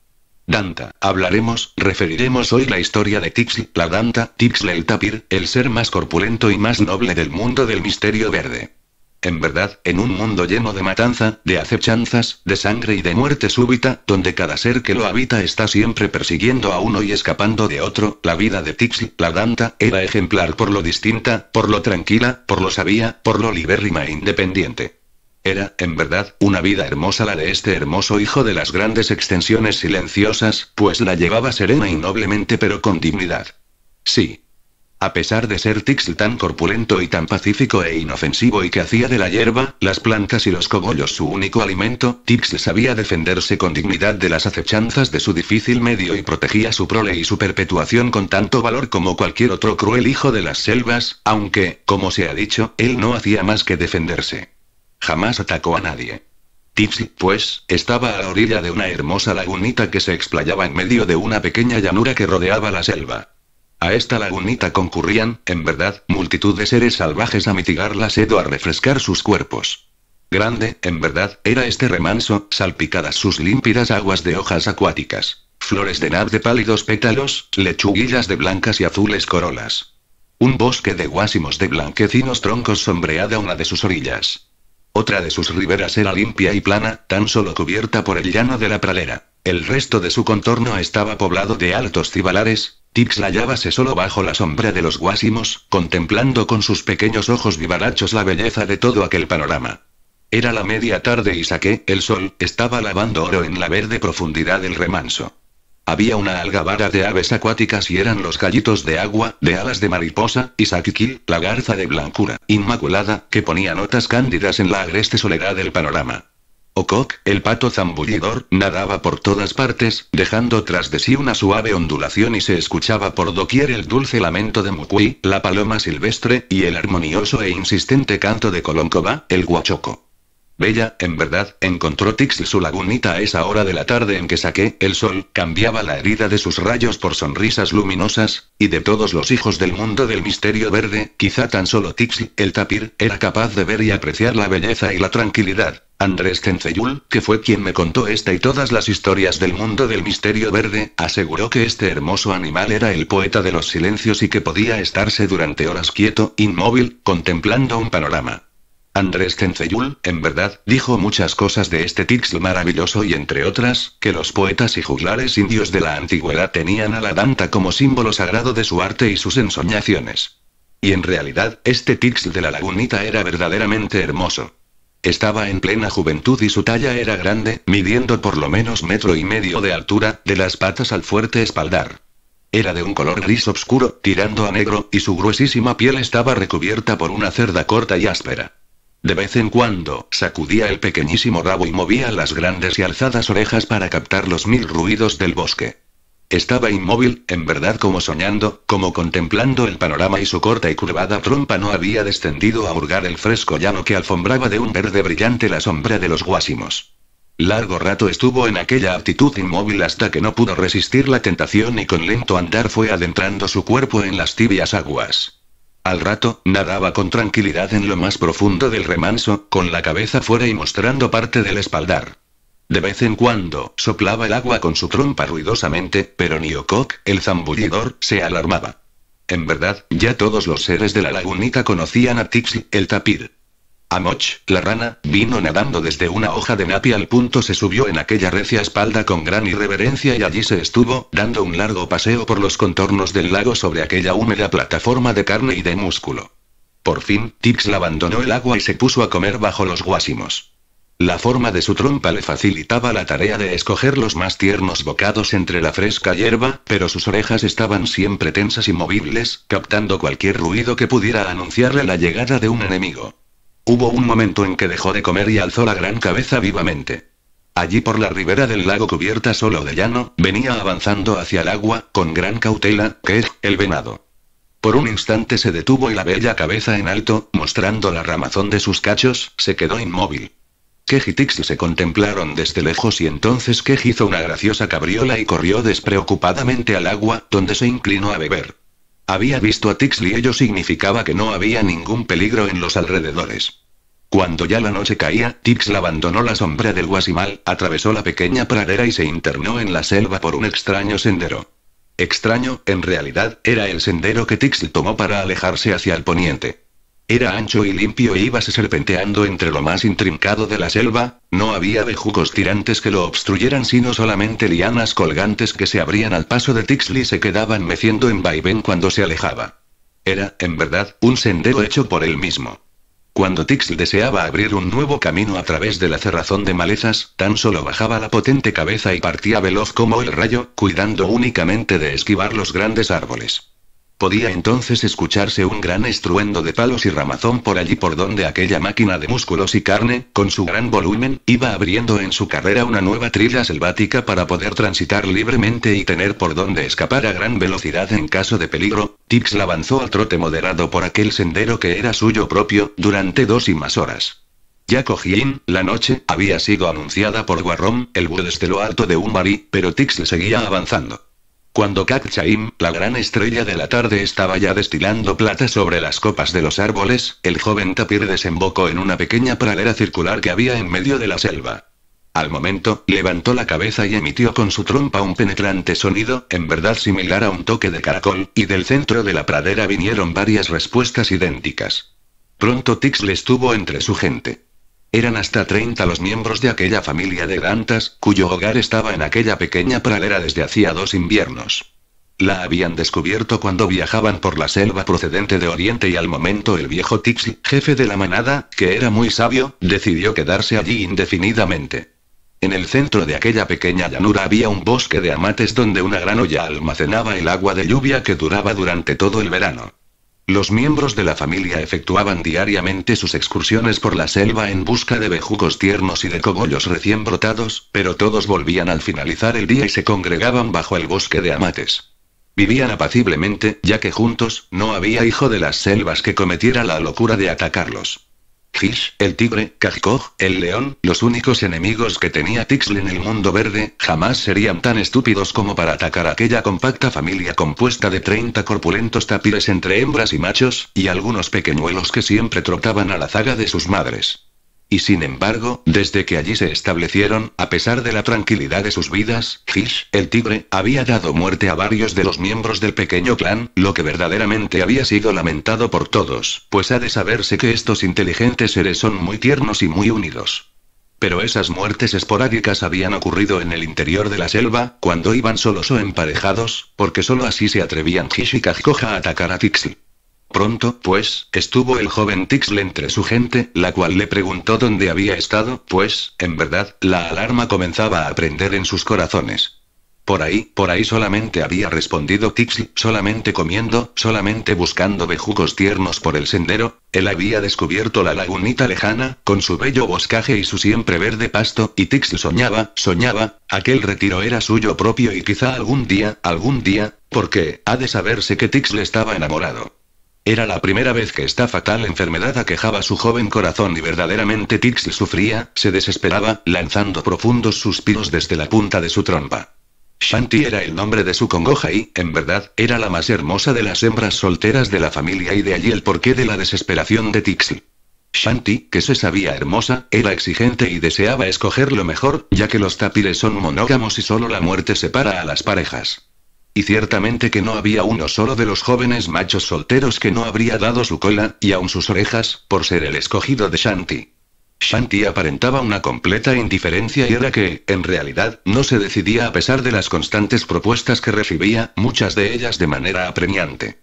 Danta, hablaremos, referiremos hoy la historia de Tixle, la Danta, Tixle el tapir, el ser más corpulento y más noble del mundo del misterio verde. En verdad, en un mundo lleno de matanza, de acechanzas, de sangre y de muerte súbita, donde cada ser que lo habita está siempre persiguiendo a uno y escapando de otro, la vida de Tixi, la Danta, era ejemplar por lo distinta, por lo tranquila, por lo sabia, por lo libérrima e independiente. Era, en verdad, una vida hermosa la de este hermoso hijo de las grandes extensiones silenciosas, pues la llevaba serena y noblemente pero con dignidad. Sí, a pesar de ser Tixl tan corpulento y tan pacífico e inofensivo y que hacía de la hierba, las plantas y los cogollos su único alimento, Tixl sabía defenderse con dignidad de las acechanzas de su difícil medio y protegía su prole y su perpetuación con tanto valor como cualquier otro cruel hijo de las selvas, aunque, como se ha dicho, él no hacía más que defenderse. Jamás atacó a nadie. Tixl, pues, estaba a la orilla de una hermosa lagunita que se explayaba en medio de una pequeña llanura que rodeaba la selva. A esta lagunita concurrían, en verdad, multitud de seres salvajes a mitigar la sed o a refrescar sus cuerpos. Grande, en verdad, era este remanso, salpicadas sus límpidas aguas de hojas acuáticas, flores de nab de pálidos pétalos, lechuguillas de blancas y azules corolas. Un bosque de guásimos de blanquecinos troncos sombreada una de sus orillas. Otra de sus riberas era limpia y plana, tan solo cubierta por el llano de la pradera. El resto de su contorno estaba poblado de altos cibalares, Tix hallábase solo bajo la sombra de los guásimos, contemplando con sus pequeños ojos vivarachos la belleza de todo aquel panorama. Era la media tarde y saqué, el sol, estaba lavando oro en la verde profundidad del remanso. Había una algabara de aves acuáticas y eran los gallitos de agua, de alas de mariposa, y saquiquil, la garza de blancura, inmaculada, que ponía notas cándidas en la agreste soledad del panorama. Ocock, el pato zambullidor, nadaba por todas partes, dejando tras de sí una suave ondulación y se escuchaba por doquier el dulce lamento de Mukui, la paloma silvestre, y el armonioso e insistente canto de Coloncoba, el guachoco. Bella, en verdad, encontró tixi su lagunita a esa hora de la tarde en que saqué el sol, cambiaba la herida de sus rayos por sonrisas luminosas, y de todos los hijos del mundo del misterio verde, quizá tan solo tixi el tapir, era capaz de ver y apreciar la belleza y la tranquilidad. Andrés Cenceyul, que fue quien me contó esta y todas las historias del mundo del misterio verde, aseguró que este hermoso animal era el poeta de los silencios y que podía estarse durante horas quieto, inmóvil, contemplando un panorama. Andrés Cenceyul, en verdad, dijo muchas cosas de este Tixl maravilloso y entre otras, que los poetas y juglares indios de la antigüedad tenían a la danta como símbolo sagrado de su arte y sus ensoñaciones. Y en realidad, este Tixl de la lagunita era verdaderamente hermoso. Estaba en plena juventud y su talla era grande, midiendo por lo menos metro y medio de altura, de las patas al fuerte espaldar. Era de un color gris oscuro, tirando a negro, y su gruesísima piel estaba recubierta por una cerda corta y áspera. De vez en cuando, sacudía el pequeñísimo rabo y movía las grandes y alzadas orejas para captar los mil ruidos del bosque. Estaba inmóvil, en verdad como soñando, como contemplando el panorama y su corta y curvada trompa no había descendido a hurgar el fresco llano que alfombraba de un verde brillante la sombra de los guásimos. Largo rato estuvo en aquella actitud inmóvil hasta que no pudo resistir la tentación y con lento andar fue adentrando su cuerpo en las tibias aguas. Al rato, nadaba con tranquilidad en lo más profundo del remanso, con la cabeza fuera y mostrando parte del espaldar. De vez en cuando, soplaba el agua con su trompa ruidosamente, pero Niokok, el zambullidor, se alarmaba. En verdad, ya todos los seres de la lagunita conocían a Tixl, el tapir. Amoch, la rana, vino nadando desde una hoja de napi al punto se subió en aquella recia espalda con gran irreverencia y allí se estuvo, dando un largo paseo por los contornos del lago sobre aquella húmeda plataforma de carne y de músculo. Por fin, Tixl abandonó el agua y se puso a comer bajo los guásimos. La forma de su trompa le facilitaba la tarea de escoger los más tiernos bocados entre la fresca hierba, pero sus orejas estaban siempre tensas y movibles, captando cualquier ruido que pudiera anunciarle la llegada de un enemigo. Hubo un momento en que dejó de comer y alzó la gran cabeza vivamente. Allí por la ribera del lago cubierta solo de llano, venía avanzando hacia el agua, con gran cautela, que es, el venado. Por un instante se detuvo y la bella cabeza en alto, mostrando la ramazón de sus cachos, se quedó inmóvil. Kej y se contemplaron desde lejos y entonces Kej hizo una graciosa cabriola y corrió despreocupadamente al agua, donde se inclinó a beber. Había visto a Tix y ello significaba que no había ningún peligro en los alrededores. Cuando ya la noche caía, Tix abandonó la sombra del guasimal, atravesó la pequeña pradera y se internó en la selva por un extraño sendero. Extraño, en realidad, era el sendero que Tix tomó para alejarse hacia el poniente. Era ancho y limpio e íbase serpenteando entre lo más intrincado de la selva, no había bejucos tirantes que lo obstruyeran sino solamente lianas colgantes que se abrían al paso de Tixli y se quedaban meciendo en vaivén cuando se alejaba. Era, en verdad, un sendero hecho por él mismo. Cuando Tixl deseaba abrir un nuevo camino a través de la cerrazón de malezas, tan solo bajaba la potente cabeza y partía veloz como el rayo, cuidando únicamente de esquivar los grandes árboles. Podía entonces escucharse un gran estruendo de palos y ramazón por allí por donde aquella máquina de músculos y carne, con su gran volumen, iba abriendo en su carrera una nueva trilla selvática para poder transitar libremente y tener por donde escapar a gran velocidad en caso de peligro. Tix avanzó al trote moderado por aquel sendero que era suyo propio, durante dos y más horas. Ya cojín la noche, había sido anunciada por Guarrón, el búho desde lo alto de un marí, pero Tix le seguía avanzando. Cuando Chaim, la gran estrella de la tarde, estaba ya destilando plata sobre las copas de los árboles, el joven tapir desembocó en una pequeña pradera circular que había en medio de la selva. Al momento, levantó la cabeza y emitió con su trompa un penetrante sonido, en verdad similar a un toque de caracol, y del centro de la pradera vinieron varias respuestas idénticas. Pronto Tix le estuvo entre su gente. Eran hasta 30 los miembros de aquella familia de gantas, cuyo hogar estaba en aquella pequeña pradera desde hacía dos inviernos. La habían descubierto cuando viajaban por la selva procedente de Oriente y al momento el viejo Tixi, jefe de la manada, que era muy sabio, decidió quedarse allí indefinidamente. En el centro de aquella pequeña llanura había un bosque de amates donde una gran olla almacenaba el agua de lluvia que duraba durante todo el verano. Los miembros de la familia efectuaban diariamente sus excursiones por la selva en busca de bejucos tiernos y de cogollos recién brotados, pero todos volvían al finalizar el día y se congregaban bajo el bosque de amates. Vivían apaciblemente, ya que juntos, no había hijo de las selvas que cometiera la locura de atacarlos. Fish, el tigre, Kajkoj, el león, los únicos enemigos que tenía Tixl en el mundo verde, jamás serían tan estúpidos como para atacar a aquella compacta familia compuesta de 30 corpulentos tapires entre hembras y machos, y algunos pequeñuelos que siempre trotaban a la zaga de sus madres. Y sin embargo, desde que allí se establecieron, a pesar de la tranquilidad de sus vidas, Hish, el tigre, había dado muerte a varios de los miembros del pequeño clan, lo que verdaderamente había sido lamentado por todos, pues ha de saberse que estos inteligentes seres son muy tiernos y muy unidos. Pero esas muertes esporádicas habían ocurrido en el interior de la selva, cuando iban solos o emparejados, porque solo así se atrevían Hish y Kajkoja a atacar a Tixi. Pronto, pues, estuvo el joven Tixle entre su gente, la cual le preguntó dónde había estado, pues, en verdad, la alarma comenzaba a prender en sus corazones. Por ahí, por ahí solamente había respondido Tixl, solamente comiendo, solamente buscando bejucos tiernos por el sendero, él había descubierto la lagunita lejana, con su bello boscaje y su siempre verde pasto, y Tixl soñaba, soñaba, aquel retiro era suyo propio y quizá algún día, algún día, porque, ha de saberse que Tixl estaba enamorado. Era la primera vez que esta fatal enfermedad aquejaba su joven corazón y verdaderamente Tixi sufría, se desesperaba, lanzando profundos suspiros desde la punta de su trompa. Shanti era el nombre de su congoja y, en verdad, era la más hermosa de las hembras solteras de la familia y de allí el porqué de la desesperación de Tixi. Shanti, que se sabía hermosa, era exigente y deseaba escoger lo mejor, ya que los tapires son monógamos y solo la muerte separa a las parejas y ciertamente que no había uno solo de los jóvenes machos solteros que no habría dado su cola, y aun sus orejas, por ser el escogido de Shanti. Shanti aparentaba una completa indiferencia y era que, en realidad, no se decidía a pesar de las constantes propuestas que recibía, muchas de ellas de manera apremiante.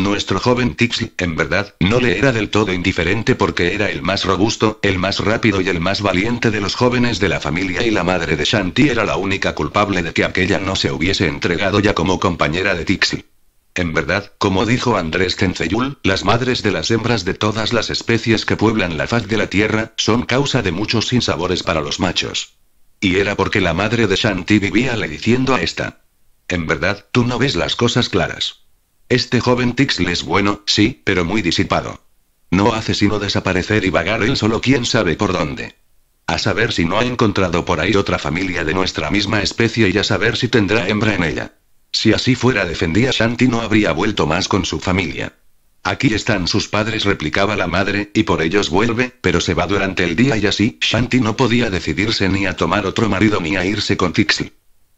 Nuestro joven Tixi, en verdad, no le era del todo indiferente porque era el más robusto, el más rápido y el más valiente de los jóvenes de la familia y la madre de Shanti era la única culpable de que aquella no se hubiese entregado ya como compañera de Tixi. En verdad, como dijo Andrés Tenceyul, las madres de las hembras de todas las especies que pueblan la faz de la Tierra, son causa de muchos sinsabores para los machos. Y era porque la madre de Shanti vivía le diciendo a esta. En verdad, tú no ves las cosas claras. Este joven Tixl es bueno, sí, pero muy disipado. No hace sino desaparecer y vagar él solo quién sabe por dónde. A saber si no ha encontrado por ahí otra familia de nuestra misma especie y a saber si tendrá hembra en ella. Si así fuera, defendía Shanti, no habría vuelto más con su familia. Aquí están sus padres, replicaba la madre, y por ellos vuelve, pero se va durante el día y así, Shanti no podía decidirse ni a tomar otro marido ni a irse con Tixl.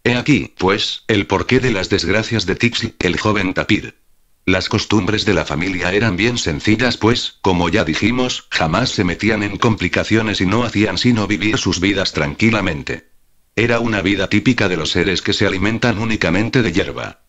He aquí, pues, el porqué de las desgracias de Tixi, el joven tapir. Las costumbres de la familia eran bien sencillas, pues, como ya dijimos, jamás se metían en complicaciones y no hacían sino vivir sus vidas tranquilamente. Era una vida típica de los seres que se alimentan únicamente de hierba.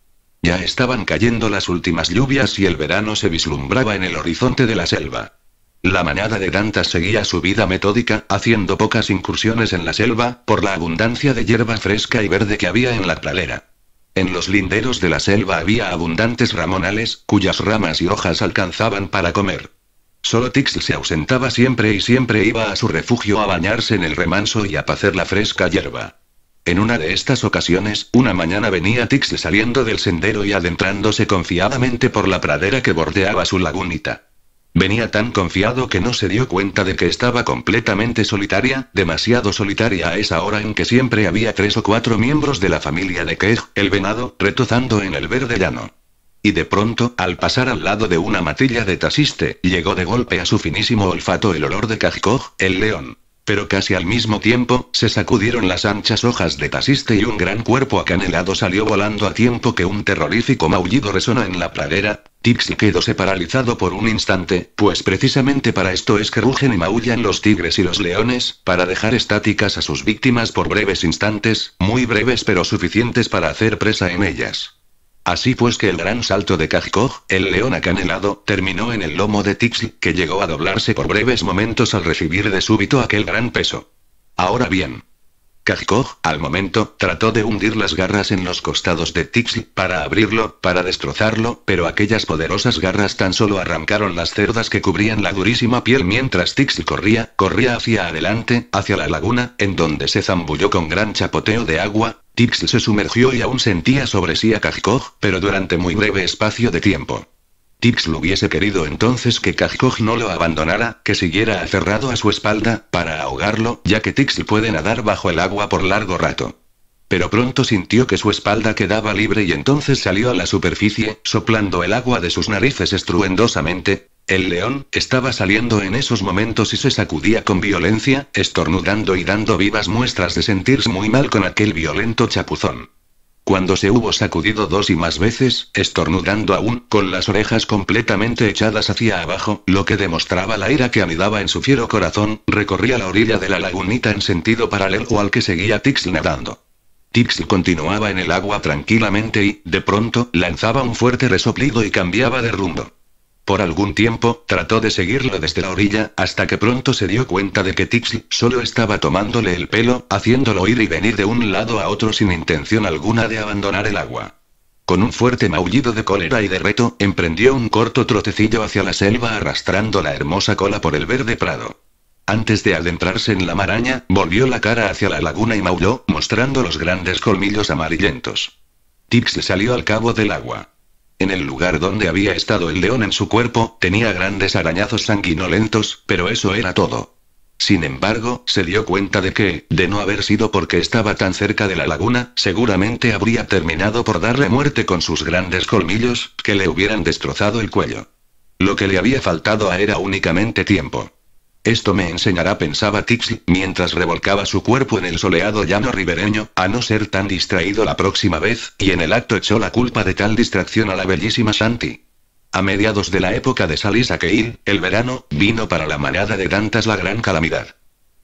Ya estaban cayendo las últimas lluvias y el verano se vislumbraba en el horizonte de la selva. La manada de Dantas seguía su vida metódica, haciendo pocas incursiones en la selva, por la abundancia de hierba fresca y verde que había en la pradera. En los linderos de la selva había abundantes ramonales, cuyas ramas y hojas alcanzaban para comer. Solo Tix se ausentaba siempre y siempre iba a su refugio a bañarse en el remanso y a pacer la fresca hierba. En una de estas ocasiones, una mañana venía Tix saliendo del sendero y adentrándose confiadamente por la pradera que bordeaba su lagunita. Venía tan confiado que no se dio cuenta de que estaba completamente solitaria, demasiado solitaria a esa hora en que siempre había tres o cuatro miembros de la familia de Kej, el venado, retozando en el verde llano. Y de pronto, al pasar al lado de una matilla de tasiste, llegó de golpe a su finísimo olfato el olor de Kajkoj, el león. Pero casi al mismo tiempo, se sacudieron las anchas hojas de tasiste y un gran cuerpo acanelado salió volando a tiempo que un terrorífico maullido resonó en la pradera. Tixi quedóse paralizado por un instante, pues precisamente para esto es que rugen y maullan los tigres y los leones, para dejar estáticas a sus víctimas por breves instantes, muy breves pero suficientes para hacer presa en ellas. Así pues que el gran salto de Kajkog, el león acanelado, terminó en el lomo de Tixi, que llegó a doblarse por breves momentos al recibir de súbito aquel gran peso. Ahora bien. Kajkog, al momento, trató de hundir las garras en los costados de Tixi, para abrirlo, para destrozarlo, pero aquellas poderosas garras tan solo arrancaron las cerdas que cubrían la durísima piel mientras Tixi corría, corría hacia adelante, hacia la laguna, en donde se zambulló con gran chapoteo de agua, Tixl se sumergió y aún sentía sobre sí a Kajkoj, pero durante muy breve espacio de tiempo. Tixl hubiese querido entonces que Kajkoj no lo abandonara, que siguiera aferrado a su espalda, para ahogarlo, ya que Tixl puede nadar bajo el agua por largo rato. Pero pronto sintió que su espalda quedaba libre y entonces salió a la superficie, soplando el agua de sus narices estruendosamente, el león estaba saliendo en esos momentos y se sacudía con violencia, estornudando y dando vivas muestras de sentirse muy mal con aquel violento chapuzón. Cuando se hubo sacudido dos y más veces, estornudando aún, con las orejas completamente echadas hacia abajo, lo que demostraba la ira que anidaba en su fiero corazón, recorría la orilla de la lagunita en sentido paralelo al que seguía Tix nadando. Tix continuaba en el agua tranquilamente y, de pronto, lanzaba un fuerte resoplido y cambiaba de rumbo. Por algún tiempo, trató de seguirlo desde la orilla, hasta que pronto se dio cuenta de que Tixl solo estaba tomándole el pelo, haciéndolo ir y venir de un lado a otro sin intención alguna de abandonar el agua. Con un fuerte maullido de cólera y de reto, emprendió un corto trotecillo hacia la selva arrastrando la hermosa cola por el verde prado. Antes de adentrarse en la maraña, volvió la cara hacia la laguna y maulló, mostrando los grandes colmillos amarillentos. Tix salió al cabo del agua. En el lugar donde había estado el león en su cuerpo, tenía grandes arañazos sanguinolentos, pero eso era todo. Sin embargo, se dio cuenta de que, de no haber sido porque estaba tan cerca de la laguna, seguramente habría terminado por darle muerte con sus grandes colmillos, que le hubieran destrozado el cuello. Lo que le había faltado a era únicamente tiempo. Esto me enseñará, pensaba Tixl, mientras revolcaba su cuerpo en el soleado llano ribereño, a no ser tan distraído la próxima vez, y en el acto echó la culpa de tal distracción a la bellísima Santi. A mediados de la época de Salisa el verano, vino para la manada de Dantas la gran calamidad.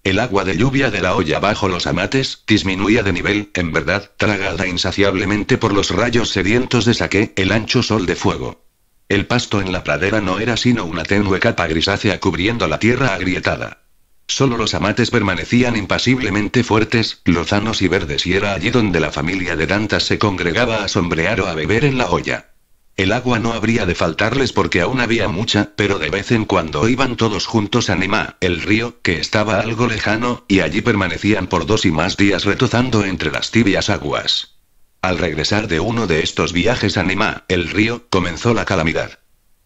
El agua de lluvia de la olla bajo los amates disminuía de nivel, en verdad, tragada insaciablemente por los rayos sedientos de Saqué, el ancho sol de fuego. El pasto en la pradera no era sino una tenue capa grisácea cubriendo la tierra agrietada. Solo los amates permanecían impasiblemente fuertes, lozanos y verdes y era allí donde la familia de Dantas se congregaba a sombrear o a beber en la olla. El agua no habría de faltarles porque aún había mucha, pero de vez en cuando iban todos juntos a Nima, el río, que estaba algo lejano, y allí permanecían por dos y más días retozando entre las tibias aguas. Al regresar de uno de estos viajes a Nima, el río, comenzó la calamidad.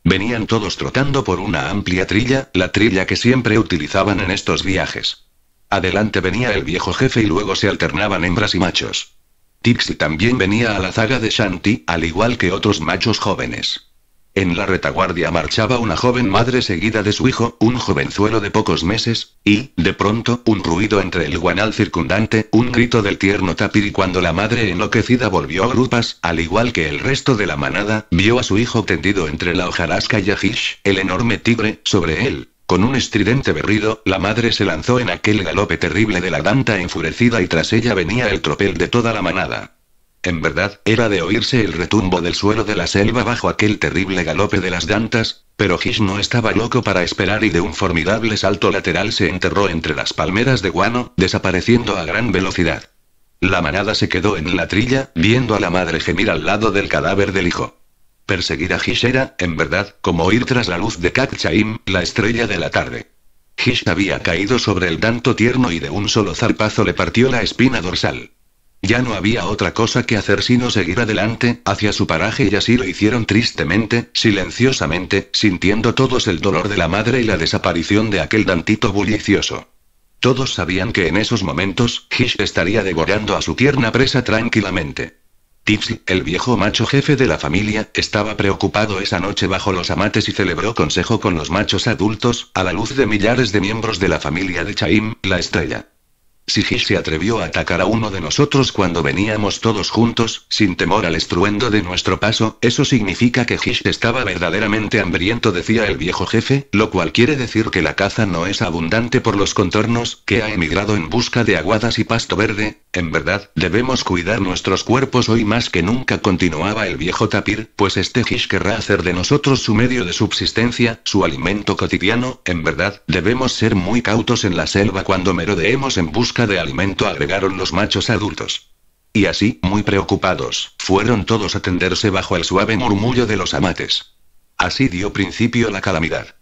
Venían todos trotando por una amplia trilla, la trilla que siempre utilizaban en estos viajes. Adelante venía el viejo jefe y luego se alternaban hembras y machos. Tixi también venía a la zaga de Shanti, al igual que otros machos jóvenes. En la retaguardia marchaba una joven madre seguida de su hijo, un jovenzuelo de pocos meses, y, de pronto, un ruido entre el guanal circundante, un grito del tierno tapir y cuando la madre enloquecida volvió a grupas, al igual que el resto de la manada, vio a su hijo tendido entre la hojarasca y Hish, el enorme tigre, sobre él. Con un estridente berrido, la madre se lanzó en aquel galope terrible de la danta enfurecida y tras ella venía el tropel de toda la manada. En verdad, era de oírse el retumbo del suelo de la selva bajo aquel terrible galope de las dantas, pero Gish no estaba loco para esperar y de un formidable salto lateral se enterró entre las palmeras de guano, desapareciendo a gran velocidad. La manada se quedó en la trilla, viendo a la madre gemir al lado del cadáver del hijo. Perseguir a Gish era, en verdad, como ir tras la luz de Kakchaim, la estrella de la tarde. Gish había caído sobre el danto tierno y de un solo zarpazo le partió la espina dorsal. Ya no había otra cosa que hacer sino seguir adelante, hacia su paraje y así lo hicieron tristemente, silenciosamente, sintiendo todos el dolor de la madre y la desaparición de aquel dantito bullicioso. Todos sabían que en esos momentos, Hish estaría devorando a su tierna presa tranquilamente. Tips, el viejo macho jefe de la familia, estaba preocupado esa noche bajo los amates y celebró consejo con los machos adultos, a la luz de millares de miembros de la familia de Chaim, la estrella. Si Hish se atrevió a atacar a uno de nosotros cuando veníamos todos juntos, sin temor al estruendo de nuestro paso, eso significa que Hish estaba verdaderamente hambriento, decía el viejo jefe, lo cual quiere decir que la caza no es abundante por los contornos, que ha emigrado en busca de aguadas y pasto verde, en verdad, debemos cuidar nuestros cuerpos hoy más que nunca, continuaba el viejo tapir, pues este Hish querrá hacer de nosotros su medio de subsistencia, su alimento cotidiano, en verdad, debemos ser muy cautos en la selva cuando merodeemos en busca de alimento agregaron los machos adultos. Y así, muy preocupados, fueron todos a tenderse bajo el suave murmullo de los amates. Así dio principio la calamidad.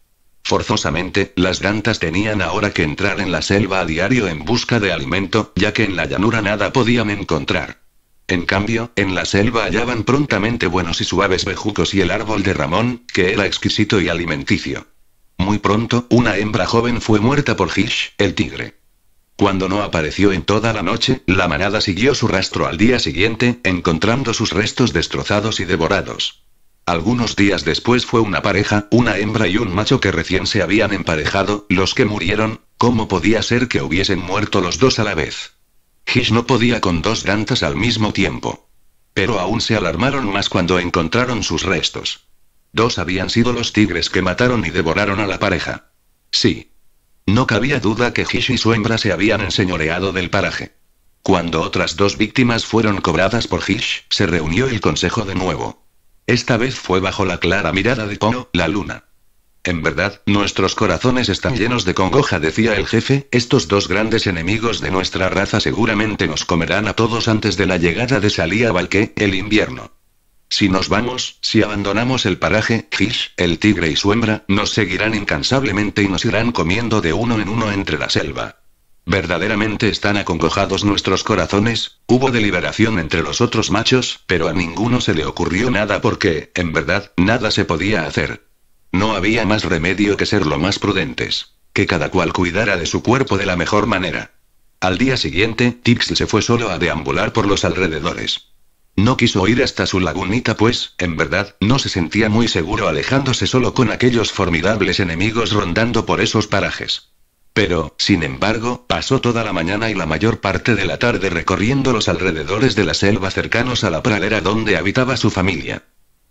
Forzosamente, las dantas tenían ahora que entrar en la selva a diario en busca de alimento, ya que en la llanura nada podían encontrar. En cambio, en la selva hallaban prontamente buenos y suaves bejucos y el árbol de Ramón, que era exquisito y alimenticio. Muy pronto, una hembra joven fue muerta por Hish, el tigre. Cuando no apareció en toda la noche, la manada siguió su rastro al día siguiente, encontrando sus restos destrozados y devorados. Algunos días después fue una pareja, una hembra y un macho que recién se habían emparejado, los que murieron, ¿cómo podía ser que hubiesen muerto los dos a la vez? Hish no podía con dos gantas al mismo tiempo. Pero aún se alarmaron más cuando encontraron sus restos. Dos habían sido los tigres que mataron y devoraron a la pareja. Sí, no cabía duda que Hish y su hembra se habían enseñoreado del paraje. Cuando otras dos víctimas fueron cobradas por Hish, se reunió el consejo de nuevo. Esta vez fue bajo la clara mirada de Kono, la luna. En verdad, nuestros corazones están llenos de congoja, decía el jefe, estos dos grandes enemigos de nuestra raza seguramente nos comerán a todos antes de la llegada de Salía Valque, el invierno. Si nos vamos, si abandonamos el paraje, Kish, el tigre y su hembra, nos seguirán incansablemente y nos irán comiendo de uno en uno entre la selva. Verdaderamente están acongojados nuestros corazones, hubo deliberación entre los otros machos, pero a ninguno se le ocurrió nada porque, en verdad, nada se podía hacer. No había más remedio que ser lo más prudentes. Que cada cual cuidara de su cuerpo de la mejor manera. Al día siguiente, Tix se fue solo a deambular por los alrededores. No quiso ir hasta su lagunita pues, en verdad, no se sentía muy seguro alejándose solo con aquellos formidables enemigos rondando por esos parajes. Pero, sin embargo, pasó toda la mañana y la mayor parte de la tarde recorriendo los alrededores de la selva cercanos a la pradera donde habitaba su familia.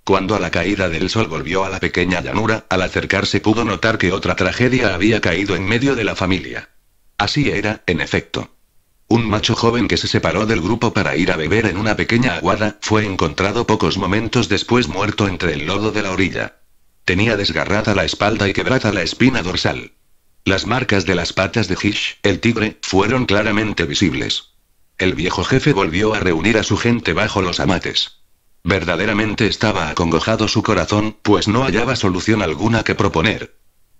Cuando a la caída del sol volvió a la pequeña llanura, al acercarse pudo notar que otra tragedia había caído en medio de la familia. Así era, en efecto. Un macho joven que se separó del grupo para ir a beber en una pequeña aguada, fue encontrado pocos momentos después muerto entre el lodo de la orilla. Tenía desgarrada la espalda y quebrada la espina dorsal. Las marcas de las patas de Hish, el tigre, fueron claramente visibles. El viejo jefe volvió a reunir a su gente bajo los amates. Verdaderamente estaba acongojado su corazón, pues no hallaba solución alguna que proponer.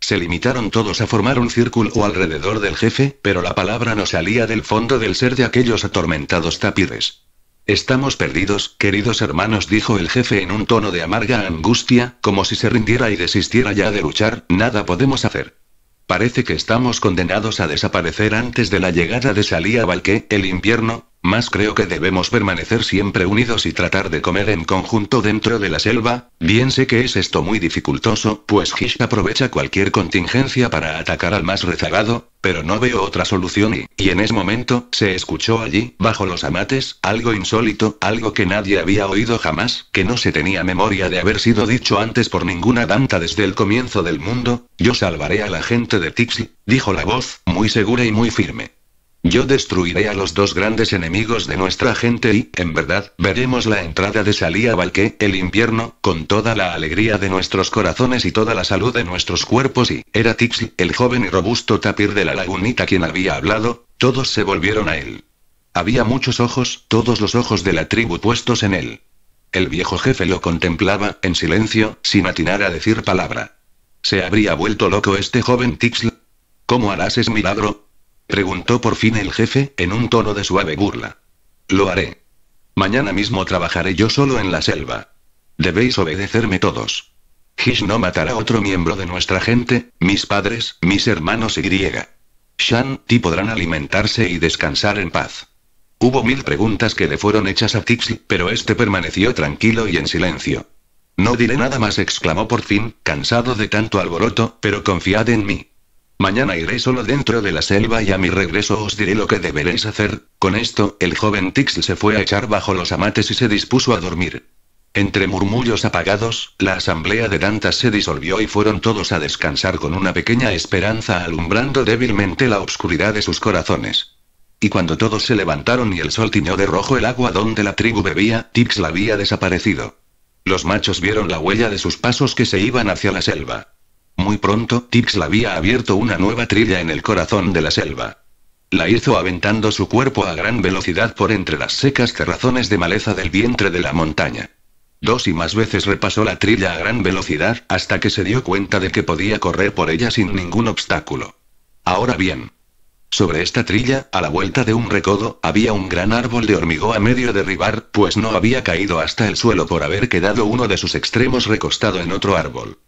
Se limitaron todos a formar un círculo alrededor del jefe, pero la palabra no salía del fondo del ser de aquellos atormentados tapires. Estamos perdidos, queridos hermanos, dijo el jefe en un tono de amarga angustia, como si se rindiera y desistiera ya de luchar, nada podemos hacer. Parece que estamos condenados a desaparecer antes de la llegada de Salía Valque, el invierno, más creo que debemos permanecer siempre unidos y tratar de comer en conjunto dentro de la selva, bien sé que es esto muy dificultoso, pues Hish aprovecha cualquier contingencia para atacar al más rezagado, pero no veo otra solución y, y en ese momento, se escuchó allí, bajo los amates, algo insólito, algo que nadie había oído jamás, que no se tenía memoria de haber sido dicho antes por ninguna danta desde el comienzo del mundo, yo salvaré a la gente de Tixi, dijo la voz, muy segura y muy firme. Yo destruiré a los dos grandes enemigos de nuestra gente y, en verdad, veremos la entrada de Salía Valque, el invierno, con toda la alegría de nuestros corazones y toda la salud de nuestros cuerpos y, era Tixl, el joven y robusto tapir de la lagunita quien había hablado, todos se volvieron a él. Había muchos ojos, todos los ojos de la tribu puestos en él. El viejo jefe lo contemplaba, en silencio, sin atinar a decir palabra. ¿Se habría vuelto loco este joven Tixl? ¿Cómo harás ese milagro? Preguntó por fin el jefe, en un tono de suave burla. Lo haré. Mañana mismo trabajaré yo solo en la selva. Debéis obedecerme todos. Hish no matará a otro miembro de nuestra gente, mis padres, mis hermanos y griega. Shan, ti podrán alimentarse y descansar en paz. Hubo mil preguntas que le fueron hechas a Tixi, pero este permaneció tranquilo y en silencio. No diré nada más, exclamó por fin, cansado de tanto alboroto, pero confiad en mí. Mañana iré solo dentro de la selva y a mi regreso os diré lo que deberéis hacer. Con esto, el joven Tixl se fue a echar bajo los amates y se dispuso a dormir. Entre murmullos apagados, la asamblea de Dantas se disolvió y fueron todos a descansar con una pequeña esperanza alumbrando débilmente la oscuridad de sus corazones. Y cuando todos se levantaron y el sol tiñó de rojo el agua donde la tribu bebía, Tixl había desaparecido. Los machos vieron la huella de sus pasos que se iban hacia la selva. Muy pronto, Tix la había abierto una nueva trilla en el corazón de la selva. La hizo aventando su cuerpo a gran velocidad por entre las secas terrazones de maleza del vientre de la montaña. Dos y más veces repasó la trilla a gran velocidad, hasta que se dio cuenta de que podía correr por ella sin ningún obstáculo. Ahora bien. Sobre esta trilla, a la vuelta de un recodo, había un gran árbol de hormigón a medio derribar, pues no había caído hasta el suelo por haber quedado uno de sus extremos recostado en otro árbol.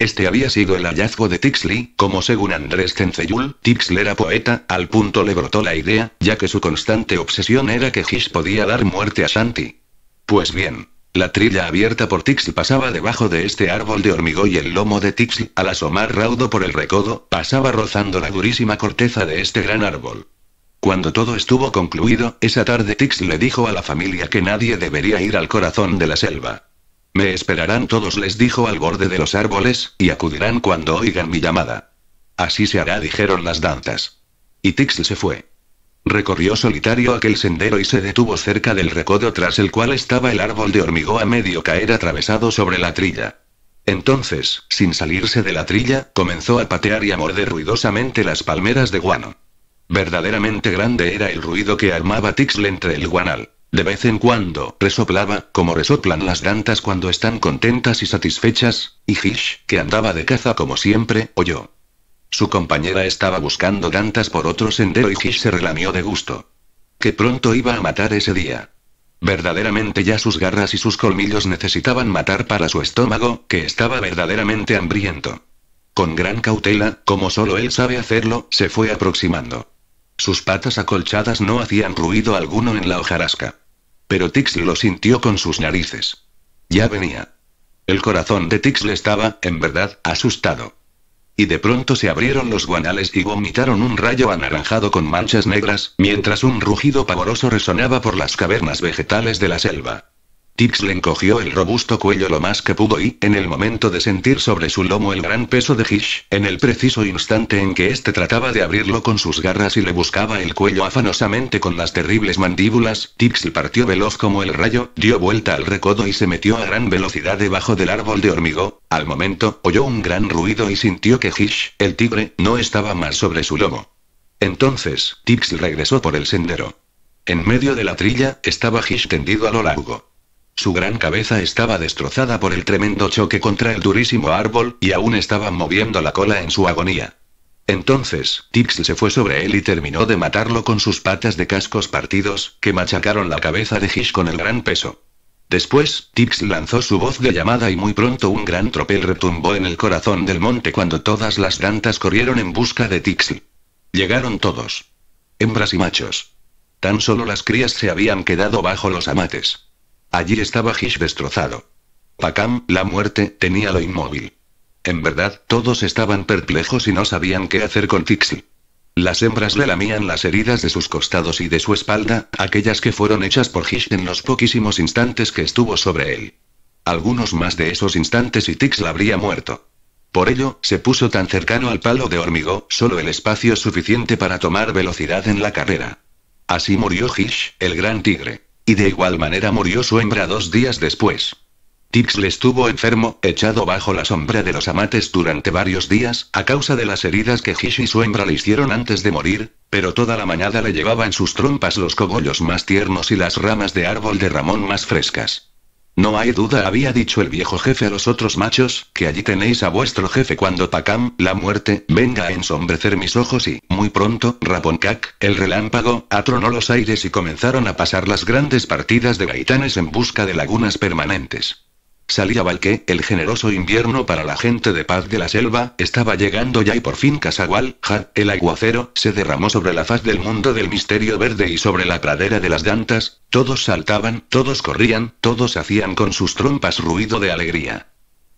Este había sido el hallazgo de Tixley, como según Andrés Tenceyul, Tixley era poeta, al punto le brotó la idea, ya que su constante obsesión era que Gish podía dar muerte a Santi. Pues bien. La trilla abierta por Tixl pasaba debajo de este árbol de hormigón y el lomo de Tixl, al asomar raudo por el recodo, pasaba rozando la durísima corteza de este gran árbol. Cuando todo estuvo concluido, esa tarde Tix le dijo a la familia que nadie debería ir al corazón de la selva. Me esperarán todos les dijo al borde de los árboles, y acudirán cuando oigan mi llamada. Así se hará dijeron las danzas. Y Tixl se fue. Recorrió solitario aquel sendero y se detuvo cerca del recodo tras el cual estaba el árbol de hormigón a medio caer atravesado sobre la trilla. Entonces, sin salirse de la trilla, comenzó a patear y a morder ruidosamente las palmeras de guano. Verdaderamente grande era el ruido que armaba Tixl entre el guanal. De vez en cuando, resoplaba, como resoplan las gantas cuando están contentas y satisfechas, y Hish, que andaba de caza como siempre, oyó. Su compañera estaba buscando gantas por otro sendero y Hish se relamió de gusto. Que pronto iba a matar ese día. Verdaderamente ya sus garras y sus colmillos necesitaban matar para su estómago, que estaba verdaderamente hambriento. Con gran cautela, como solo él sabe hacerlo, se fue aproximando. Sus patas acolchadas no hacían ruido alguno en la hojarasca pero Tix lo sintió con sus narices. Ya venía. El corazón de Tix estaba, en verdad, asustado. Y de pronto se abrieron los guanales y vomitaron un rayo anaranjado con manchas negras, mientras un rugido pavoroso resonaba por las cavernas vegetales de la selva. Tix le encogió el robusto cuello lo más que pudo y, en el momento de sentir sobre su lomo el gran peso de Hish, en el preciso instante en que éste trataba de abrirlo con sus garras y le buscaba el cuello afanosamente con las terribles mandíbulas, Tix partió veloz como el rayo, dio vuelta al recodo y se metió a gran velocidad debajo del árbol de hormigo, Al momento, oyó un gran ruido y sintió que Hish, el tigre, no estaba más sobre su lomo. Entonces, Tix regresó por el sendero. En medio de la trilla, estaba Hish tendido a lo largo. Su gran cabeza estaba destrozada por el tremendo choque contra el durísimo árbol, y aún estaba moviendo la cola en su agonía. Entonces, Tix se fue sobre él y terminó de matarlo con sus patas de cascos partidos, que machacaron la cabeza de Hish con el gran peso. Después, Tix lanzó su voz de llamada y muy pronto un gran tropel retumbó en el corazón del monte cuando todas las dantas corrieron en busca de Tix. Llegaron todos. Hembras y machos. Tan solo las crías se habían quedado bajo los amates. Allí estaba Hish destrozado. Pacam, la muerte, tenía lo inmóvil. En verdad, todos estaban perplejos y no sabían qué hacer con Tixi. Las hembras le lamían las heridas de sus costados y de su espalda, aquellas que fueron hechas por Hish en los poquísimos instantes que estuvo sobre él. Algunos más de esos instantes y Tixl habría muerto. Por ello, se puso tan cercano al palo de hormigón, solo el espacio suficiente para tomar velocidad en la carrera. Así murió Hish, el gran tigre. Y de igual manera murió su hembra dos días después. le estuvo enfermo, echado bajo la sombra de los amates durante varios días, a causa de las heridas que Hish y su hembra le hicieron antes de morir, pero toda la mañana le llevaba en sus trompas los cogollos más tiernos y las ramas de árbol de Ramón más frescas. No hay duda, había dicho el viejo jefe a los otros machos, que allí tenéis a vuestro jefe cuando Pacam, la muerte, venga a ensombrecer mis ojos y, muy pronto, Raponcac, el relámpago, atronó los aires y comenzaron a pasar las grandes partidas de gaitanes en busca de lagunas permanentes. Salía que el generoso invierno para la gente de paz de la selva, estaba llegando ya y por fin Casagual, el aguacero, se derramó sobre la faz del mundo del misterio verde y sobre la pradera de las dantas, todos saltaban, todos corrían, todos hacían con sus trompas ruido de alegría.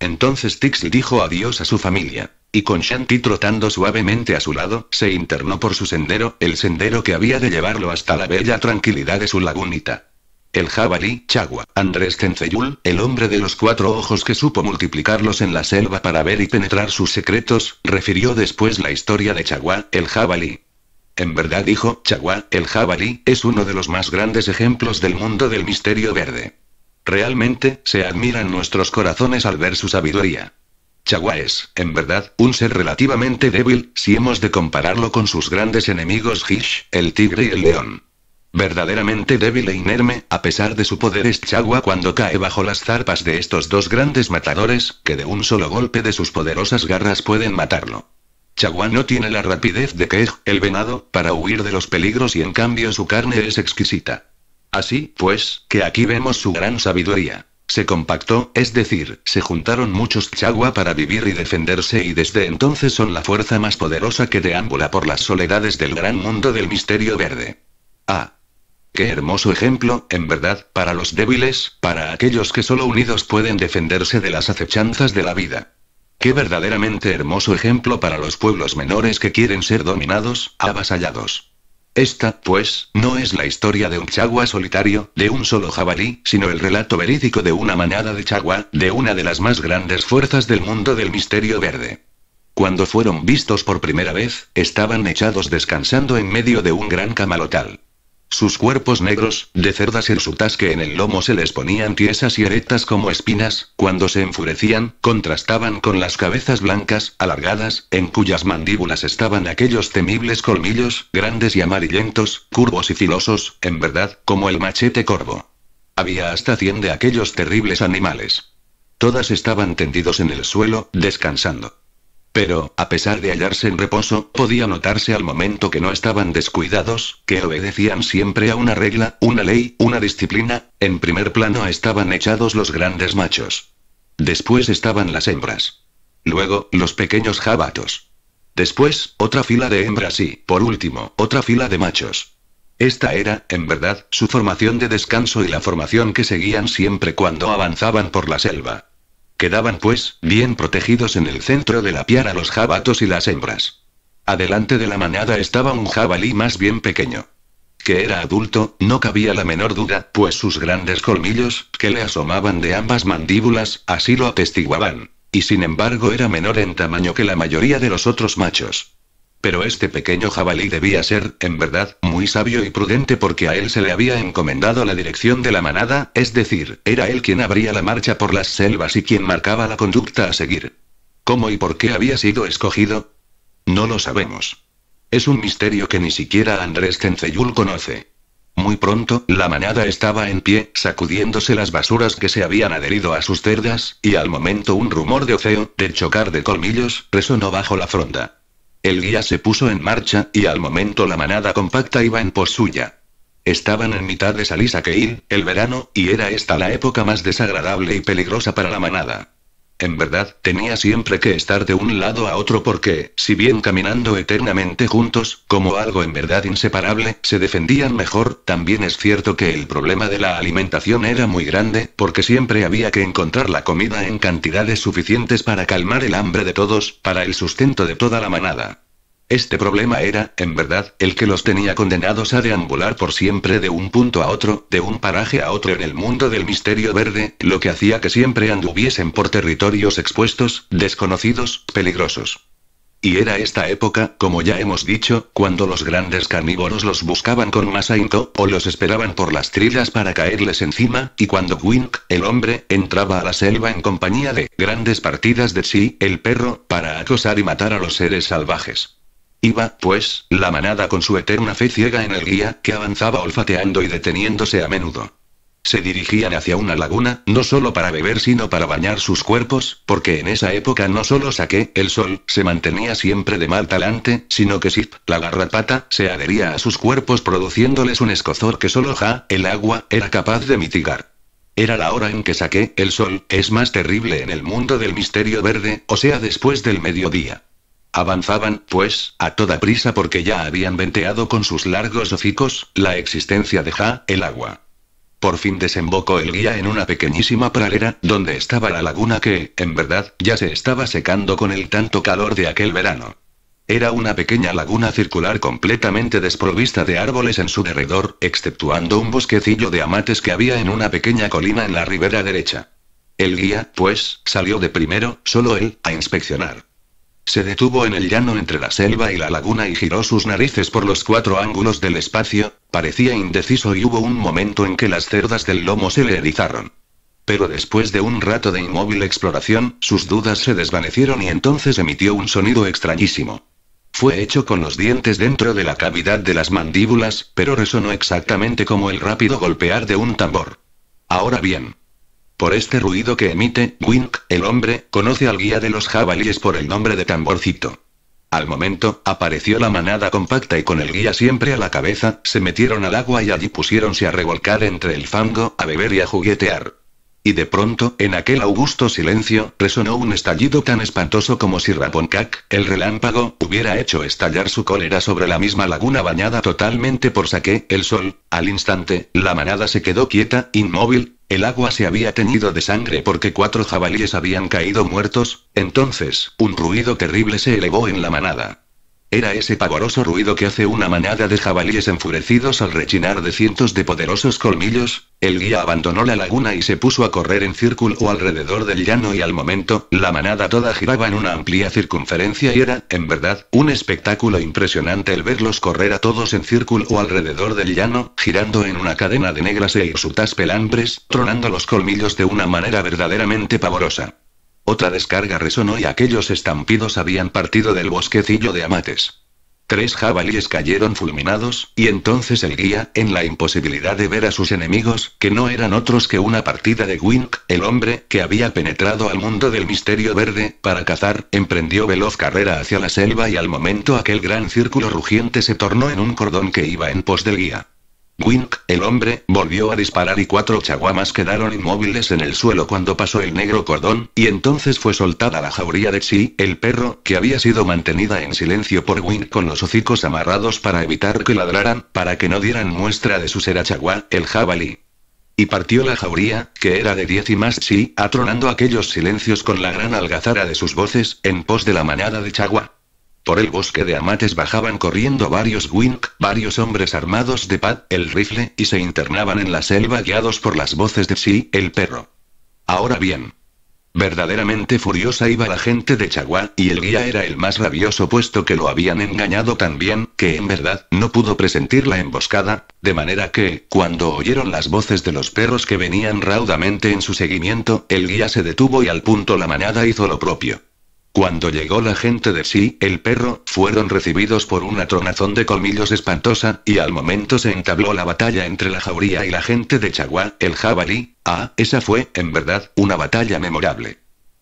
Entonces Tixi dijo adiós a su familia. Y con Shanti trotando suavemente a su lado, se internó por su sendero, el sendero que había de llevarlo hasta la bella tranquilidad de su lagunita. El jabalí, Chagua, Andrés Tenceyul, el hombre de los cuatro ojos que supo multiplicarlos en la selva para ver y penetrar sus secretos, refirió después la historia de Chagua, el jabalí. En verdad dijo, Chagua, el jabalí, es uno de los más grandes ejemplos del mundo del misterio verde. Realmente, se admiran nuestros corazones al ver su sabiduría. Chagua es, en verdad, un ser relativamente débil, si hemos de compararlo con sus grandes enemigos Hish, el tigre y el león. Verdaderamente débil e inerme, a pesar de su poder es Chagua cuando cae bajo las zarpas de estos dos grandes matadores, que de un solo golpe de sus poderosas garras pueden matarlo. Chagua no tiene la rapidez de es el venado, para huir de los peligros y en cambio su carne es exquisita. Así, pues, que aquí vemos su gran sabiduría. Se compactó, es decir, se juntaron muchos Chagua para vivir y defenderse y desde entonces son la fuerza más poderosa que deambula por las soledades del gran mundo del misterio verde. Ah, Qué hermoso ejemplo, en verdad, para los débiles, para aquellos que solo unidos pueden defenderse de las acechanzas de la vida. Qué verdaderamente hermoso ejemplo para los pueblos menores que quieren ser dominados, avasallados. Esta, pues, no es la historia de un chagua solitario, de un solo jabalí, sino el relato verídico de una manada de chagua, de una de las más grandes fuerzas del mundo del misterio verde. Cuando fueron vistos por primera vez, estaban echados descansando en medio de un gran camalotal. Sus cuerpos negros, de cerdas y que en el lomo se les ponían tiesas y erectas como espinas, cuando se enfurecían, contrastaban con las cabezas blancas, alargadas, en cuyas mandíbulas estaban aquellos temibles colmillos, grandes y amarillentos, curvos y filosos, en verdad, como el machete corvo. Había hasta cien de aquellos terribles animales. Todas estaban tendidos en el suelo, descansando. Pero, a pesar de hallarse en reposo, podía notarse al momento que no estaban descuidados, que obedecían siempre a una regla, una ley, una disciplina, en primer plano estaban echados los grandes machos. Después estaban las hembras. Luego, los pequeños jabatos. Después, otra fila de hembras y, por último, otra fila de machos. Esta era, en verdad, su formación de descanso y la formación que seguían siempre cuando avanzaban por la selva. Quedaban pues, bien protegidos en el centro de la piara los jabatos y las hembras. Adelante de la manada estaba un jabalí más bien pequeño. Que era adulto, no cabía la menor duda, pues sus grandes colmillos, que le asomaban de ambas mandíbulas, así lo atestiguaban. Y sin embargo era menor en tamaño que la mayoría de los otros machos. Pero este pequeño jabalí debía ser, en verdad, muy sabio y prudente porque a él se le había encomendado la dirección de la manada, es decir, era él quien abría la marcha por las selvas y quien marcaba la conducta a seguir. ¿Cómo y por qué había sido escogido? No lo sabemos. Es un misterio que ni siquiera Andrés Tenceyul conoce. Muy pronto, la manada estaba en pie, sacudiéndose las basuras que se habían adherido a sus cerdas, y al momento un rumor de oceo, de chocar de colmillos, resonó bajo la fronda. El guía se puso en marcha, y al momento la manada compacta iba en pos suya. Estaban en mitad de Salisa Keil, el verano, y era esta la época más desagradable y peligrosa para la manada. En verdad, tenía siempre que estar de un lado a otro porque, si bien caminando eternamente juntos, como algo en verdad inseparable, se defendían mejor, también es cierto que el problema de la alimentación era muy grande, porque siempre había que encontrar la comida en cantidades suficientes para calmar el hambre de todos, para el sustento de toda la manada. Este problema era, en verdad, el que los tenía condenados a deambular por siempre de un punto a otro, de un paraje a otro en el mundo del misterio verde, lo que hacía que siempre anduviesen por territorios expuestos, desconocidos, peligrosos. Y era esta época, como ya hemos dicho, cuando los grandes carnívoros los buscaban con más ahínco, o los esperaban por las trillas para caerles encima, y cuando Wink, el hombre, entraba a la selva en compañía de grandes partidas de Chi, el perro, para acosar y matar a los seres salvajes. Iba, pues, la manada con su eterna fe ciega en el guía, que avanzaba olfateando y deteniéndose a menudo. Se dirigían hacia una laguna, no solo para beber sino para bañar sus cuerpos, porque en esa época no solo saqué, el sol, se mantenía siempre de mal talante, sino que Sip, la garrapata, se adhería a sus cuerpos produciéndoles un escozor que solo Ja, el agua, era capaz de mitigar. Era la hora en que saqué, el sol, es más terrible en el mundo del misterio verde, o sea después del mediodía. Avanzaban, pues, a toda prisa porque ya habían venteado con sus largos hocicos, la existencia de Ja, el agua. Por fin desembocó el guía en una pequeñísima pradera, donde estaba la laguna que, en verdad, ya se estaba secando con el tanto calor de aquel verano. Era una pequeña laguna circular completamente desprovista de árboles en su derredor, exceptuando un bosquecillo de amates que había en una pequeña colina en la ribera derecha. El guía, pues, salió de primero, solo él, a inspeccionar. Se detuvo en el llano entre la selva y la laguna y giró sus narices por los cuatro ángulos del espacio, parecía indeciso y hubo un momento en que las cerdas del lomo se le erizaron. Pero después de un rato de inmóvil exploración, sus dudas se desvanecieron y entonces emitió un sonido extrañísimo. Fue hecho con los dientes dentro de la cavidad de las mandíbulas, pero resonó exactamente como el rápido golpear de un tambor. Ahora bien, por este ruido que emite, Wink, el hombre, conoce al guía de los jabalíes por el nombre de tamborcito. Al momento, apareció la manada compacta y con el guía siempre a la cabeza, se metieron al agua y allí pusiéronse a revolcar entre el fango, a beber y a juguetear. Y de pronto, en aquel augusto silencio, resonó un estallido tan espantoso como si Raponcac, el relámpago, hubiera hecho estallar su cólera sobre la misma laguna bañada totalmente por saque, el sol. Al instante, la manada se quedó quieta, inmóvil, el agua se había teñido de sangre porque cuatro jabalíes habían caído muertos, entonces, un ruido terrible se elevó en la manada. Era ese pavoroso ruido que hace una manada de jabalíes enfurecidos al rechinar de cientos de poderosos colmillos, el guía abandonó la laguna y se puso a correr en círculo alrededor del llano y al momento, la manada toda giraba en una amplia circunferencia y era, en verdad, un espectáculo impresionante el verlos correr a todos en círculo o alrededor del llano, girando en una cadena de negras e hirsutas pelambres, tronando los colmillos de una manera verdaderamente pavorosa. Otra descarga resonó y aquellos estampidos habían partido del bosquecillo de amates. Tres jabalíes cayeron fulminados, y entonces el guía, en la imposibilidad de ver a sus enemigos, que no eran otros que una partida de Wink, el hombre que había penetrado al mundo del misterio verde, para cazar, emprendió veloz carrera hacia la selva y al momento aquel gran círculo rugiente se tornó en un cordón que iba en pos del guía. Wink, el hombre, volvió a disparar y cuatro chaguamas quedaron inmóviles en el suelo cuando pasó el negro cordón, y entonces fue soltada la jauría de Chi, el perro, que había sido mantenida en silencio por Wink con los hocicos amarrados para evitar que ladraran, para que no dieran muestra de su ser chaguá, el jabalí. Y partió la jauría, que era de diez y más Chi, atronando aquellos silencios con la gran algazara de sus voces, en pos de la manada de chaguá. Por el bosque de amates bajaban corriendo varios Wink, varios hombres armados de pad, el rifle, y se internaban en la selva guiados por las voces de Sí, el perro. Ahora bien. Verdaderamente furiosa iba la gente de Chagua, y el guía era el más rabioso puesto que lo habían engañado tan bien, que en verdad, no pudo presentir la emboscada, de manera que, cuando oyeron las voces de los perros que venían raudamente en su seguimiento, el guía se detuvo y al punto la manada hizo lo propio. Cuando llegó la gente de sí, el perro, fueron recibidos por una tronazón de colmillos espantosa, y al momento se entabló la batalla entre la jauría y la gente de Chagua, el jabalí. Ah, esa fue, en verdad, una batalla memorable.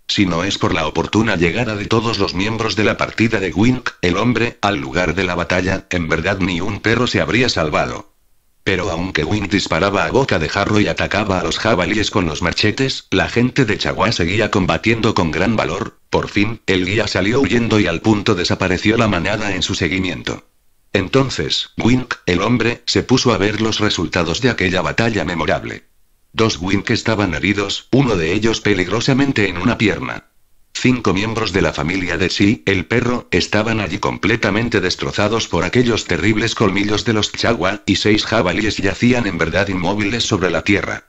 Si no es por la oportuna llegada de todos los miembros de la partida de Wink, el hombre, al lugar de la batalla, en verdad ni un perro se habría salvado. Pero aunque Wink disparaba a boca de jarro y atacaba a los jabalíes con los machetes, la gente de chagua seguía combatiendo con gran valor, por fin, el guía salió huyendo y al punto desapareció la manada en su seguimiento. Entonces, Wink, el hombre, se puso a ver los resultados de aquella batalla memorable. Dos Wink estaban heridos, uno de ellos peligrosamente en una pierna. Cinco miembros de la familia de Si, el perro, estaban allí completamente destrozados por aquellos terribles colmillos de los Chagua, y seis jabalíes yacían en verdad inmóviles sobre la tierra.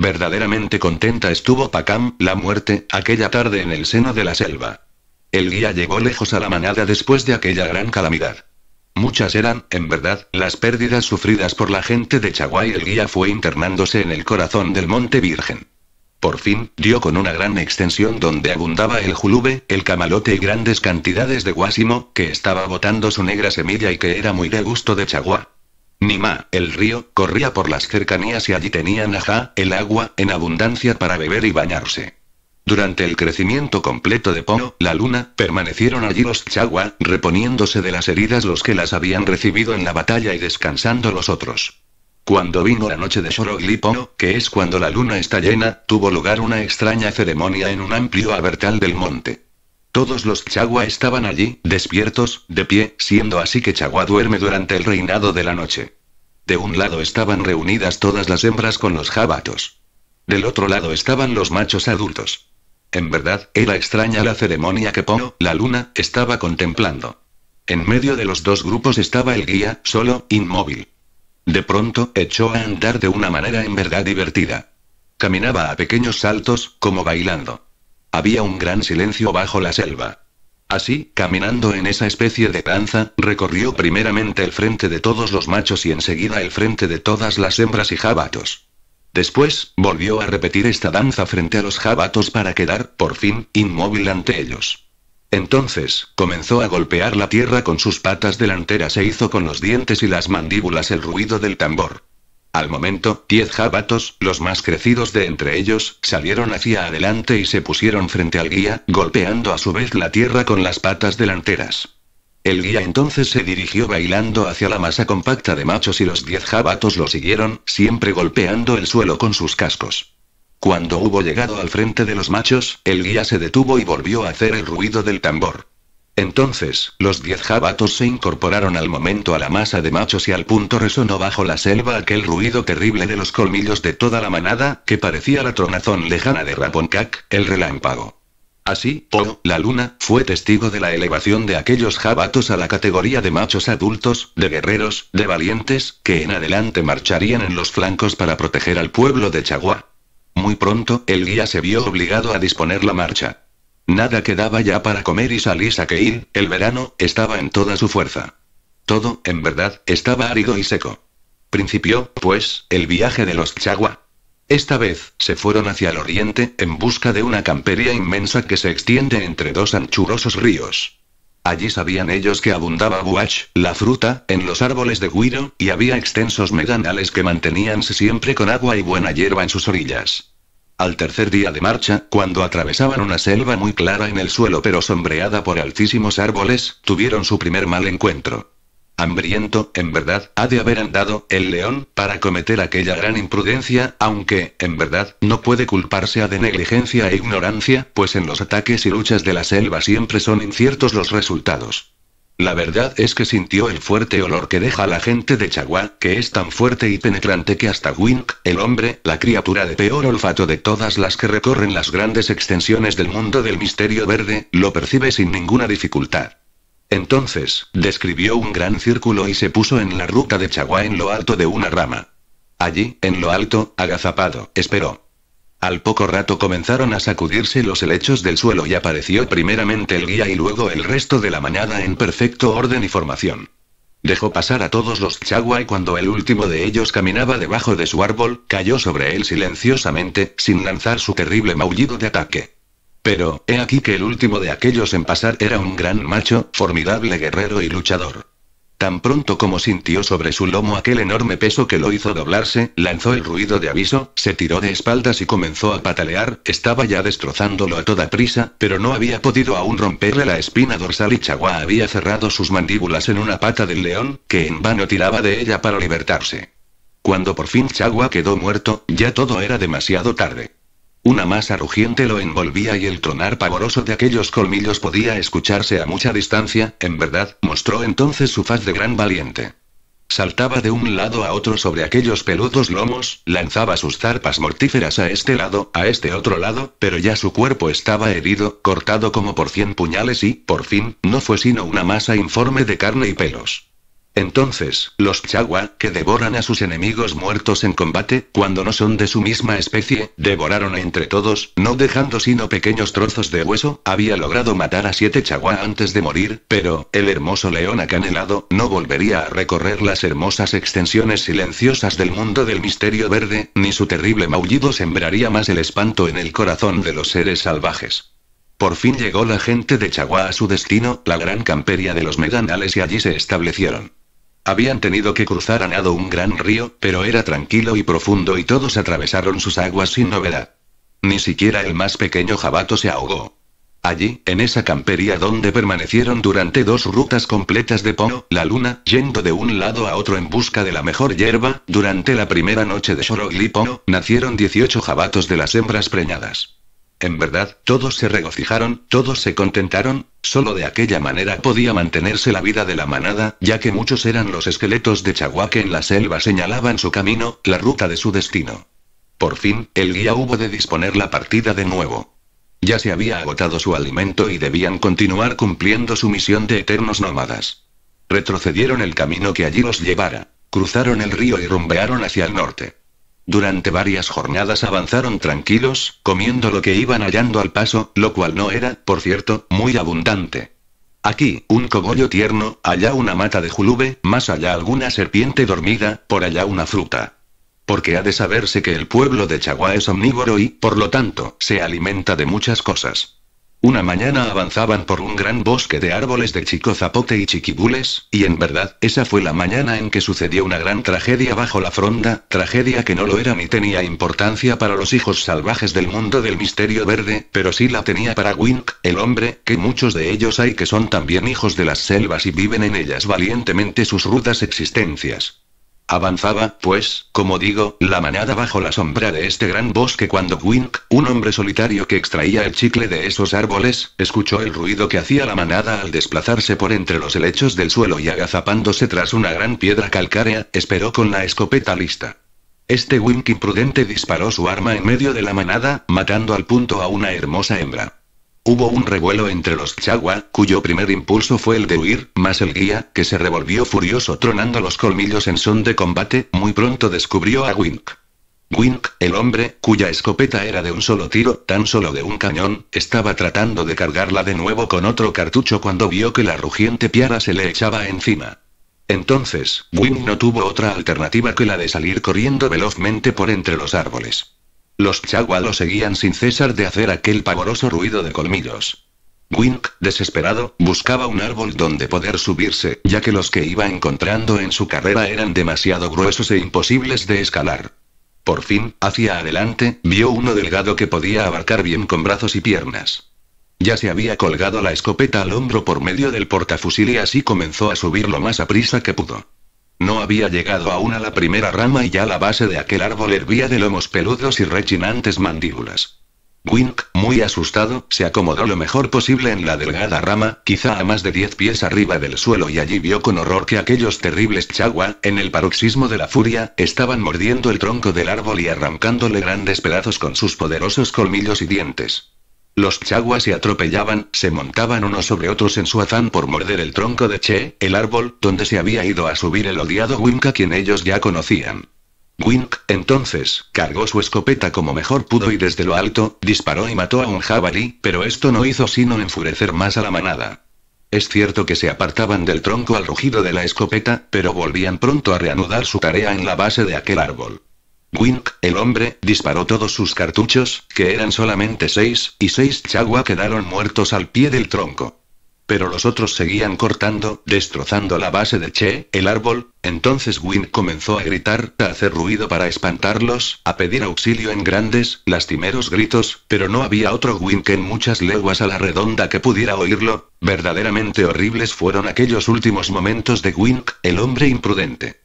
Verdaderamente contenta estuvo Pacam, la muerte, aquella tarde en el seno de la selva. El guía llegó lejos a la manada después de aquella gran calamidad. Muchas eran, en verdad, las pérdidas sufridas por la gente de y El guía fue internándose en el corazón del Monte Virgen. Por fin, dio con una gran extensión donde abundaba el julube, el camalote y grandes cantidades de guásimo, que estaba botando su negra semilla y que era muy de gusto de Chaguá. Nima, el río, corría por las cercanías y allí tenían ajá, el agua, en abundancia para beber y bañarse. Durante el crecimiento completo de Pono, la luna, permanecieron allí los Chagua, reponiéndose de las heridas los que las habían recibido en la batalla y descansando los otros. Cuando vino la noche de Shoroglipo que es cuando la luna está llena, tuvo lugar una extraña ceremonia en un amplio abertal del monte. Todos los Chagua estaban allí, despiertos, de pie, siendo así que Chagua duerme durante el reinado de la noche. De un lado estaban reunidas todas las hembras con los jabatos. Del otro lado estaban los machos adultos. En verdad, era extraña la ceremonia que Pono, la luna, estaba contemplando. En medio de los dos grupos estaba el guía, solo, inmóvil. De pronto, echó a andar de una manera en verdad divertida. Caminaba a pequeños saltos, como bailando. Había un gran silencio bajo la selva. Así, caminando en esa especie de danza, recorrió primeramente el frente de todos los machos y enseguida el frente de todas las hembras y jabatos. Después, volvió a repetir esta danza frente a los jabatos para quedar, por fin, inmóvil ante ellos. Entonces, comenzó a golpear la tierra con sus patas delanteras e hizo con los dientes y las mandíbulas el ruido del tambor. Al momento, diez jabatos, los más crecidos de entre ellos, salieron hacia adelante y se pusieron frente al guía, golpeando a su vez la tierra con las patas delanteras. El guía entonces se dirigió bailando hacia la masa compacta de machos y los diez jabatos lo siguieron, siempre golpeando el suelo con sus cascos. Cuando hubo llegado al frente de los machos, el guía se detuvo y volvió a hacer el ruido del tambor. Entonces, los diez jabatos se incorporaron al momento a la masa de machos y al punto resonó bajo la selva aquel ruido terrible de los colmillos de toda la manada, que parecía la tronazón lejana de Raponcac, el relámpago. Así, Po, oh, la luna, fue testigo de la elevación de aquellos jabatos a la categoría de machos adultos, de guerreros, de valientes, que en adelante marcharían en los flancos para proteger al pueblo de Chagua. Muy pronto, el guía se vio obligado a disponer la marcha. Nada quedaba ya para comer y a ir, el verano, estaba en toda su fuerza. Todo, en verdad, estaba árido y seco. Principió, pues, el viaje de los Chagua. Esta vez, se fueron hacia el oriente, en busca de una campería inmensa que se extiende entre dos anchurosos ríos. Allí sabían ellos que abundaba buach, la fruta, en los árboles de guiro, y había extensos meganales que manteníanse siempre con agua y buena hierba en sus orillas. Al tercer día de marcha, cuando atravesaban una selva muy clara en el suelo pero sombreada por altísimos árboles, tuvieron su primer mal encuentro. Hambriento, en verdad, ha de haber andado, el león, para cometer aquella gran imprudencia, aunque, en verdad, no puede culparse a de negligencia e ignorancia, pues en los ataques y luchas de la selva siempre son inciertos los resultados. La verdad es que sintió el fuerte olor que deja la gente de Chagua, que es tan fuerte y penetrante que hasta Wink, el hombre, la criatura de peor olfato de todas las que recorren las grandes extensiones del mundo del misterio verde, lo percibe sin ninguna dificultad. Entonces, describió un gran círculo y se puso en la ruta de Chaguá en lo alto de una rama. Allí, en lo alto, agazapado, esperó. Al poco rato comenzaron a sacudirse los helechos del suelo y apareció primeramente el guía y luego el resto de la manada en perfecto orden y formación. Dejó pasar a todos los chagua y cuando el último de ellos caminaba debajo de su árbol, cayó sobre él silenciosamente, sin lanzar su terrible maullido de ataque. Pero, he aquí que el último de aquellos en pasar era un gran macho, formidable guerrero y luchador. Tan pronto como sintió sobre su lomo aquel enorme peso que lo hizo doblarse, lanzó el ruido de aviso, se tiró de espaldas y comenzó a patalear, estaba ya destrozándolo a toda prisa, pero no había podido aún romperle la espina dorsal y Chagua había cerrado sus mandíbulas en una pata del león, que en vano tiraba de ella para libertarse. Cuando por fin Chagua quedó muerto, ya todo era demasiado tarde. Una masa rugiente lo envolvía y el tronar pavoroso de aquellos colmillos podía escucharse a mucha distancia, en verdad, mostró entonces su faz de gran valiente. Saltaba de un lado a otro sobre aquellos peludos lomos, lanzaba sus zarpas mortíferas a este lado, a este otro lado, pero ya su cuerpo estaba herido, cortado como por cien puñales y, por fin, no fue sino una masa informe de carne y pelos. Entonces, los Chagua, que devoran a sus enemigos muertos en combate, cuando no son de su misma especie, devoraron entre todos, no dejando sino pequeños trozos de hueso, había logrado matar a siete Chagua antes de morir, pero, el hermoso león acanelado, no volvería a recorrer las hermosas extensiones silenciosas del mundo del misterio verde, ni su terrible maullido sembraría más el espanto en el corazón de los seres salvajes. Por fin llegó la gente de Chagua a su destino, la gran campería de los meganales y allí se establecieron. Habían tenido que cruzar a nado un gran río, pero era tranquilo y profundo y todos atravesaron sus aguas sin novedad. Ni siquiera el más pequeño jabato se ahogó. Allí, en esa campería donde permanecieron durante dos rutas completas de Pono, la luna, yendo de un lado a otro en busca de la mejor hierba, durante la primera noche de Shoroglipono, nacieron 18 jabatos de las hembras preñadas. En verdad, todos se regocijaron, todos se contentaron, solo de aquella manera podía mantenerse la vida de la manada, ya que muchos eran los esqueletos de Chagua que en la selva señalaban su camino, la ruta de su destino. Por fin, el guía hubo de disponer la partida de nuevo. Ya se había agotado su alimento y debían continuar cumpliendo su misión de eternos nómadas. Retrocedieron el camino que allí los llevara, cruzaron el río y rumbearon hacia el norte. Durante varias jornadas avanzaron tranquilos, comiendo lo que iban hallando al paso, lo cual no era, por cierto, muy abundante. Aquí, un cogollo tierno, allá una mata de julube, más allá alguna serpiente dormida, por allá una fruta. Porque ha de saberse que el pueblo de Chagua es omnívoro y, por lo tanto, se alimenta de muchas cosas. Una mañana avanzaban por un gran bosque de árboles de chico zapote y chiquibules, y en verdad, esa fue la mañana en que sucedió una gran tragedia bajo la fronda, tragedia que no lo era ni tenía importancia para los hijos salvajes del mundo del misterio verde, pero sí la tenía para Wink, el hombre, que muchos de ellos hay que son también hijos de las selvas y viven en ellas valientemente sus rudas existencias. Avanzaba, pues, como digo, la manada bajo la sombra de este gran bosque cuando Wink, un hombre solitario que extraía el chicle de esos árboles, escuchó el ruido que hacía la manada al desplazarse por entre los helechos del suelo y agazapándose tras una gran piedra calcárea, esperó con la escopeta lista. Este Wink imprudente disparó su arma en medio de la manada, matando al punto a una hermosa hembra. Hubo un revuelo entre los Chagua, cuyo primer impulso fue el de huir, más el guía, que se revolvió furioso tronando los colmillos en son de combate, muy pronto descubrió a Wink. Wink, el hombre, cuya escopeta era de un solo tiro, tan solo de un cañón, estaba tratando de cargarla de nuevo con otro cartucho cuando vio que la rugiente piara se le echaba encima. Entonces, Wink no tuvo otra alternativa que la de salir corriendo velozmente por entre los árboles. Los Chagua lo seguían sin cesar de hacer aquel pavoroso ruido de colmillos. Wink, desesperado, buscaba un árbol donde poder subirse, ya que los que iba encontrando en su carrera eran demasiado gruesos e imposibles de escalar. Por fin, hacia adelante, vio uno delgado que podía abarcar bien con brazos y piernas. Ya se había colgado la escopeta al hombro por medio del portafusil y así comenzó a subir lo más a prisa que pudo. No había llegado aún a la primera rama y ya la base de aquel árbol hervía de lomos peludos y rechinantes mandíbulas. Wink, muy asustado, se acomodó lo mejor posible en la delgada rama, quizá a más de diez pies arriba del suelo y allí vio con horror que aquellos terribles chagua, en el paroxismo de la furia, estaban mordiendo el tronco del árbol y arrancándole grandes pedazos con sus poderosos colmillos y dientes. Los chaguas se atropellaban, se montaban unos sobre otros en su afán por morder el tronco de Che, el árbol, donde se había ido a subir el odiado Wink a quien ellos ya conocían. Wink, entonces, cargó su escopeta como mejor pudo y desde lo alto, disparó y mató a un jabalí, pero esto no hizo sino enfurecer más a la manada. Es cierto que se apartaban del tronco al rugido de la escopeta, pero volvían pronto a reanudar su tarea en la base de aquel árbol. Wink, el hombre, disparó todos sus cartuchos, que eran solamente seis, y seis chagua quedaron muertos al pie del tronco. Pero los otros seguían cortando, destrozando la base de Che, el árbol. Entonces Wink comenzó a gritar, a hacer ruido para espantarlos, a pedir auxilio en grandes, lastimeros gritos, pero no había otro Wink en muchas leguas a la redonda que pudiera oírlo. Verdaderamente horribles fueron aquellos últimos momentos de Wink, el hombre imprudente.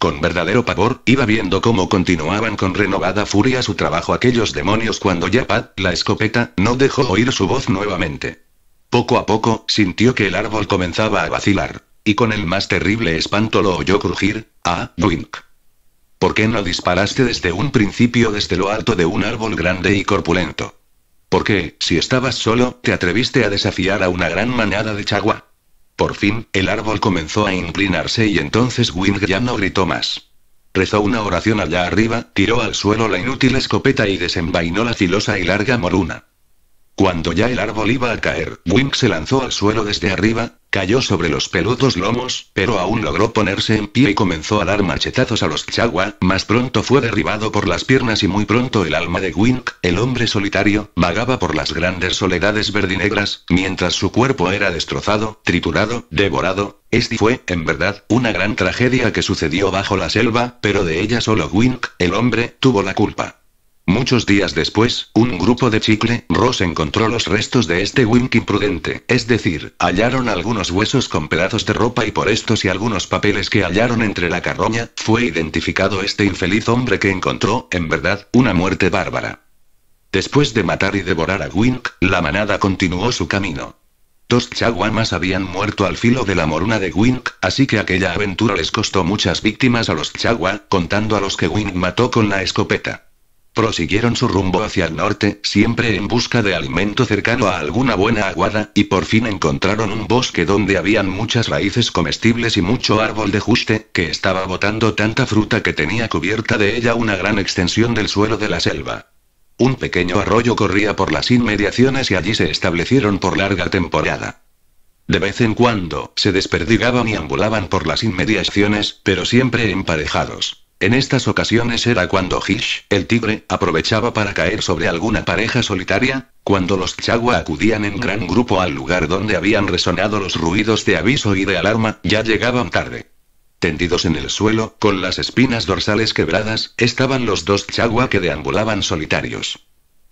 Con verdadero pavor, iba viendo cómo continuaban con renovada furia su trabajo aquellos demonios cuando ya Pat, la escopeta, no dejó oír su voz nuevamente. Poco a poco, sintió que el árbol comenzaba a vacilar. Y con el más terrible espanto lo oyó crujir. Ah, Wink. ¿Por qué no disparaste desde un principio desde lo alto de un árbol grande y corpulento? ¿Por qué, si estabas solo, te atreviste a desafiar a una gran manada de chagua? Por fin, el árbol comenzó a inclinarse y entonces Wing ya no gritó más. Rezó una oración allá arriba, tiró al suelo la inútil escopeta y desenvainó la filosa y larga moruna. Cuando ya el árbol iba a caer, Wink se lanzó al suelo desde arriba, cayó sobre los peludos lomos, pero aún logró ponerse en pie y comenzó a dar machetazos a los Chagua, más pronto fue derribado por las piernas y muy pronto el alma de Wink, el hombre solitario, vagaba por las grandes soledades verdinegras, mientras su cuerpo era destrozado, triturado, devorado. Este fue, en verdad, una gran tragedia que sucedió bajo la selva, pero de ella solo Wink, el hombre, tuvo la culpa. Muchos días después, un grupo de chicle, Ross encontró los restos de este Wink imprudente, es decir, hallaron algunos huesos con pedazos de ropa y por estos y algunos papeles que hallaron entre la carroña, fue identificado este infeliz hombre que encontró, en verdad, una muerte bárbara. Después de matar y devorar a Wink, la manada continuó su camino. Dos chaguamas habían muerto al filo de la moruna de Wink, así que aquella aventura les costó muchas víctimas a los chagua, contando a los que Wink mató con la escopeta. Prosiguieron su rumbo hacia el norte, siempre en busca de alimento cercano a alguna buena aguada, y por fin encontraron un bosque donde habían muchas raíces comestibles y mucho árbol de juste, que estaba botando tanta fruta que tenía cubierta de ella una gran extensión del suelo de la selva. Un pequeño arroyo corría por las inmediaciones y allí se establecieron por larga temporada. De vez en cuando, se desperdigaban y ambulaban por las inmediaciones, pero siempre emparejados. En estas ocasiones era cuando Hish, el tigre, aprovechaba para caer sobre alguna pareja solitaria, cuando los Chagua acudían en gran grupo al lugar donde habían resonado los ruidos de aviso y de alarma, ya llegaban tarde. Tendidos en el suelo, con las espinas dorsales quebradas, estaban los dos Chagua que deambulaban solitarios.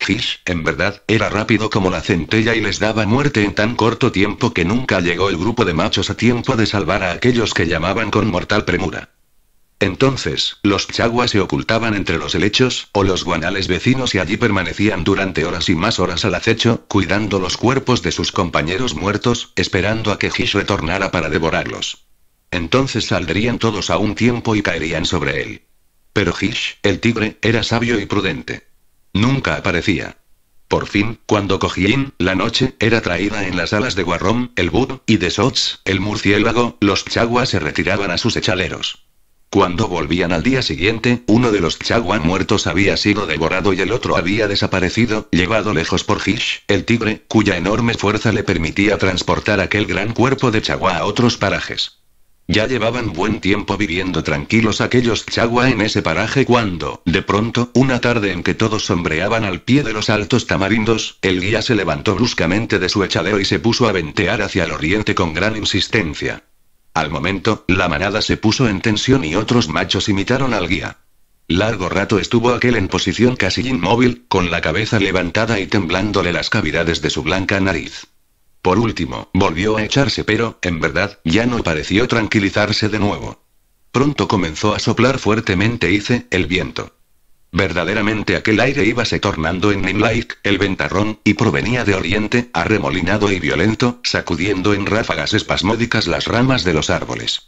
Hish, en verdad, era rápido como la centella y les daba muerte en tan corto tiempo que nunca llegó el grupo de machos a tiempo de salvar a aquellos que llamaban con mortal premura. Entonces, los chaguas se ocultaban entre los helechos, o los guanales vecinos y allí permanecían durante horas y más horas al acecho, cuidando los cuerpos de sus compañeros muertos, esperando a que Hish retornara para devorarlos. Entonces saldrían todos a un tiempo y caerían sobre él. Pero Hish, el tigre, era sabio y prudente. Nunca aparecía. Por fin, cuando Kojiin, la noche, era traída en las alas de Guarrón, el Bud, y de Sots, el murciélago, los chaguas se retiraban a sus echaleros. Cuando volvían al día siguiente, uno de los Chagua muertos había sido devorado y el otro había desaparecido, llevado lejos por Hish, el tigre, cuya enorme fuerza le permitía transportar aquel gran cuerpo de Chagua a otros parajes. Ya llevaban buen tiempo viviendo tranquilos aquellos Chagua en ese paraje cuando, de pronto, una tarde en que todos sombreaban al pie de los altos tamarindos, el guía se levantó bruscamente de su echadero y se puso a ventear hacia el oriente con gran insistencia. Al momento, la manada se puso en tensión y otros machos imitaron al guía. Largo rato estuvo aquel en posición casi inmóvil, con la cabeza levantada y temblándole las cavidades de su blanca nariz. Por último, volvió a echarse, pero, en verdad, ya no pareció tranquilizarse de nuevo. Pronto comenzó a soplar fuertemente hice el viento. Verdaderamente aquel aire se tornando en Nimlaik, el ventarrón, y provenía de oriente, arremolinado y violento, sacudiendo en ráfagas espasmódicas las ramas de los árboles.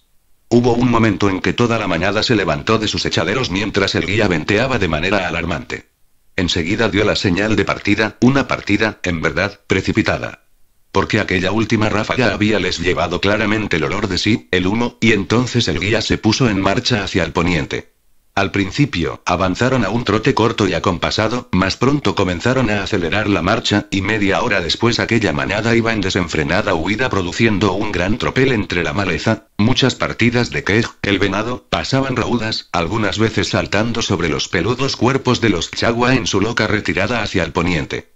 Hubo un momento en que toda la mañana se levantó de sus echaderos mientras el guía venteaba de manera alarmante. Enseguida dio la señal de partida, una partida, en verdad, precipitada. Porque aquella última ráfaga había les llevado claramente el olor de sí, el humo, y entonces el guía se puso en marcha hacia el poniente. Al principio, avanzaron a un trote corto y acompasado, más pronto comenzaron a acelerar la marcha, y media hora después aquella manada iba en desenfrenada huida produciendo un gran tropel entre la maleza, muchas partidas de quej, el venado, pasaban raudas, algunas veces saltando sobre los peludos cuerpos de los chagua en su loca retirada hacia el poniente.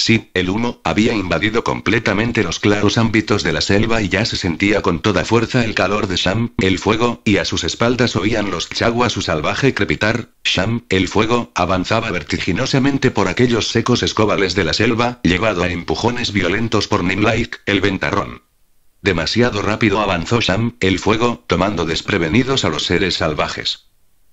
Sí, el humo había invadido completamente los claros ámbitos de la selva y ya se sentía con toda fuerza el calor de Sham, el fuego, y a sus espaldas oían los chagua su salvaje crepitar. Sham, el fuego, avanzaba vertiginosamente por aquellos secos escobales de la selva, llevado a empujones violentos por Nimlaik, el ventarrón. Demasiado rápido avanzó Sham, el fuego, tomando desprevenidos a los seres salvajes.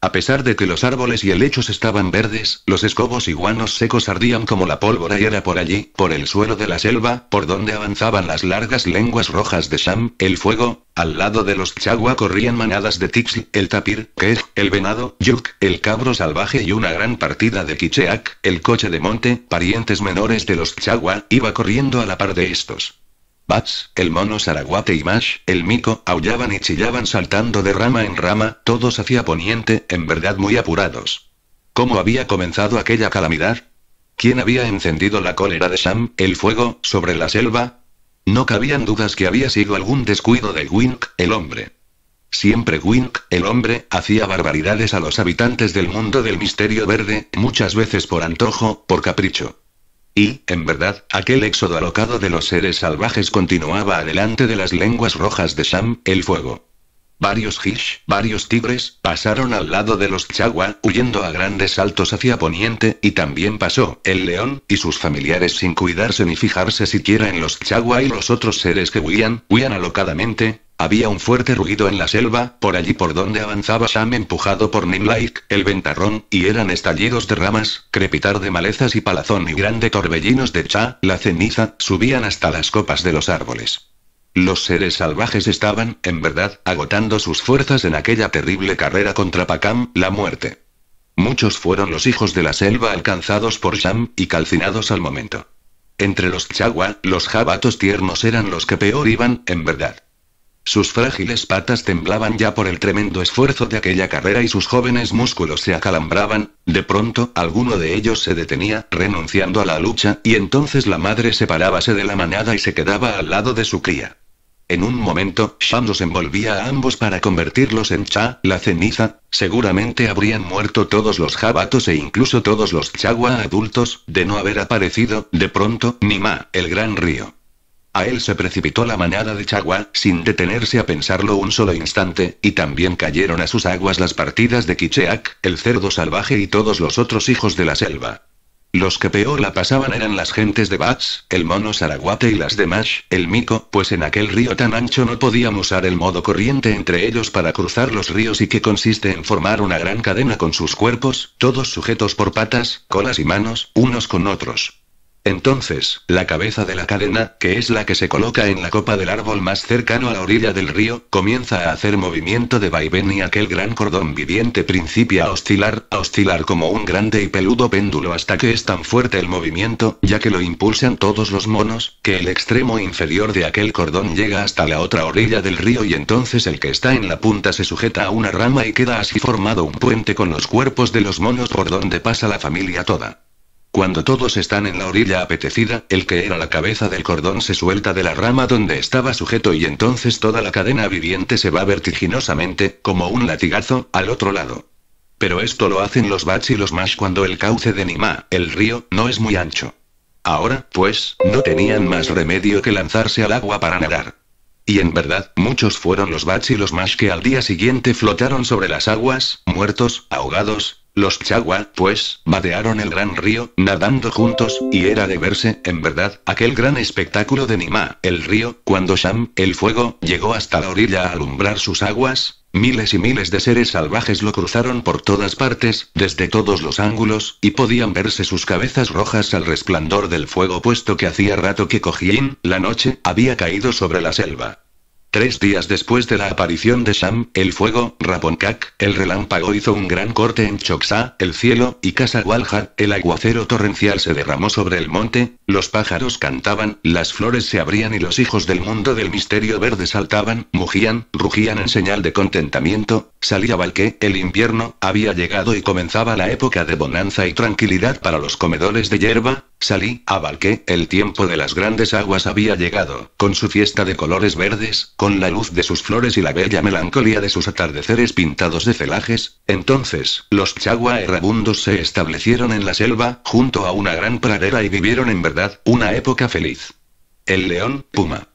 A pesar de que los árboles y helechos estaban verdes, los escobos y guanos secos ardían como la pólvora y era por allí, por el suelo de la selva, por donde avanzaban las largas lenguas rojas de Sam, el fuego, al lado de los chagua corrían manadas de Tixi, el tapir, que el venado, yuk, el cabro salvaje y una gran partida de Kicheak, el coche de monte, parientes menores de los chagua, iba corriendo a la par de estos. Bats, el mono Saraguate y Mash, el mico, aullaban y chillaban saltando de rama en rama, todos hacia poniente, en verdad muy apurados. ¿Cómo había comenzado aquella calamidad? ¿Quién había encendido la cólera de Sam, el fuego, sobre la selva? No cabían dudas que había sido algún descuido de Wink, el hombre. Siempre Wink, el hombre, hacía barbaridades a los habitantes del mundo del misterio verde, muchas veces por antojo, por capricho. Y, en verdad, aquel éxodo alocado de los seres salvajes continuaba adelante de las lenguas rojas de Sam, el fuego. Varios Hish, varios tigres, pasaron al lado de los Chagua, huyendo a grandes saltos hacia poniente, y también pasó el león y sus familiares sin cuidarse ni fijarse siquiera en los Chagua y los otros seres que huían, huían alocadamente, había un fuerte ruido en la selva, por allí por donde avanzaba Sam empujado por Nimlaik, el ventarrón, y eran estallidos de ramas, crepitar de malezas y palazón y grandes torbellinos de cha, la ceniza, subían hasta las copas de los árboles. Los seres salvajes estaban, en verdad, agotando sus fuerzas en aquella terrible carrera contra Pakam, la muerte. Muchos fueron los hijos de la selva alcanzados por Sam, y calcinados al momento. Entre los Chagua, los jabatos tiernos eran los que peor iban, en verdad. Sus frágiles patas temblaban ya por el tremendo esfuerzo de aquella carrera y sus jóvenes músculos se acalambraban, de pronto alguno de ellos se detenía, renunciando a la lucha, y entonces la madre separábase de la manada y se quedaba al lado de su cría. En un momento, Sham los envolvía a ambos para convertirlos en cha, la ceniza. Seguramente habrían muerto todos los jabatos e incluso todos los chagua adultos, de no haber aparecido, de pronto, Nima, el gran río. A él se precipitó la manada de Chagua, sin detenerse a pensarlo un solo instante, y también cayeron a sus aguas las partidas de Quicheac, el cerdo salvaje y todos los otros hijos de la selva. Los que peor la pasaban eran las gentes de Bats, el mono Saraguate y las demás, el mico, pues en aquel río tan ancho no podíamos usar el modo corriente entre ellos para cruzar los ríos y que consiste en formar una gran cadena con sus cuerpos, todos sujetos por patas, colas y manos, unos con otros. Entonces, la cabeza de la cadena, que es la que se coloca en la copa del árbol más cercano a la orilla del río, comienza a hacer movimiento de vaivén y aquel gran cordón viviente principia a oscilar, a oscilar como un grande y peludo péndulo hasta que es tan fuerte el movimiento, ya que lo impulsan todos los monos, que el extremo inferior de aquel cordón llega hasta la otra orilla del río y entonces el que está en la punta se sujeta a una rama y queda así formado un puente con los cuerpos de los monos por donde pasa la familia toda. Cuando todos están en la orilla apetecida, el que era la cabeza del cordón se suelta de la rama donde estaba sujeto y entonces toda la cadena viviente se va vertiginosamente, como un latigazo, al otro lado. Pero esto lo hacen los bats y los Mash cuando el cauce de Nima, el río, no es muy ancho. Ahora, pues, no tenían más remedio que lanzarse al agua para nadar. Y en verdad, muchos fueron los bats y los Mash que al día siguiente flotaron sobre las aguas, muertos, ahogados, los Chagua, pues, vadearon el gran río, nadando juntos, y era de verse, en verdad, aquel gran espectáculo de Nima, el río, cuando Sham, el fuego, llegó hasta la orilla a alumbrar sus aguas. Miles y miles de seres salvajes lo cruzaron por todas partes, desde todos los ángulos, y podían verse sus cabezas rojas al resplandor del fuego puesto que hacía rato que Cojín, la noche, había caído sobre la selva. Tres días después de la aparición de Sam, el fuego, Raponcak, el relámpago hizo un gran corte en Choxá, el cielo, y Casa el aguacero torrencial se derramó sobre el monte, los pájaros cantaban, las flores se abrían y los hijos del mundo del misterio verde saltaban, mugían, rugían en señal de contentamiento, salía Valque, el invierno, había llegado y comenzaba la época de bonanza y tranquilidad para los comedores de hierba, Salí, abalqué, el tiempo de las grandes aguas había llegado, con su fiesta de colores verdes, con la luz de sus flores y la bella melancolía de sus atardeceres pintados de celajes. Entonces, los chagua errabundos se establecieron en la selva, junto a una gran pradera y vivieron en verdad, una época feliz. El león, puma.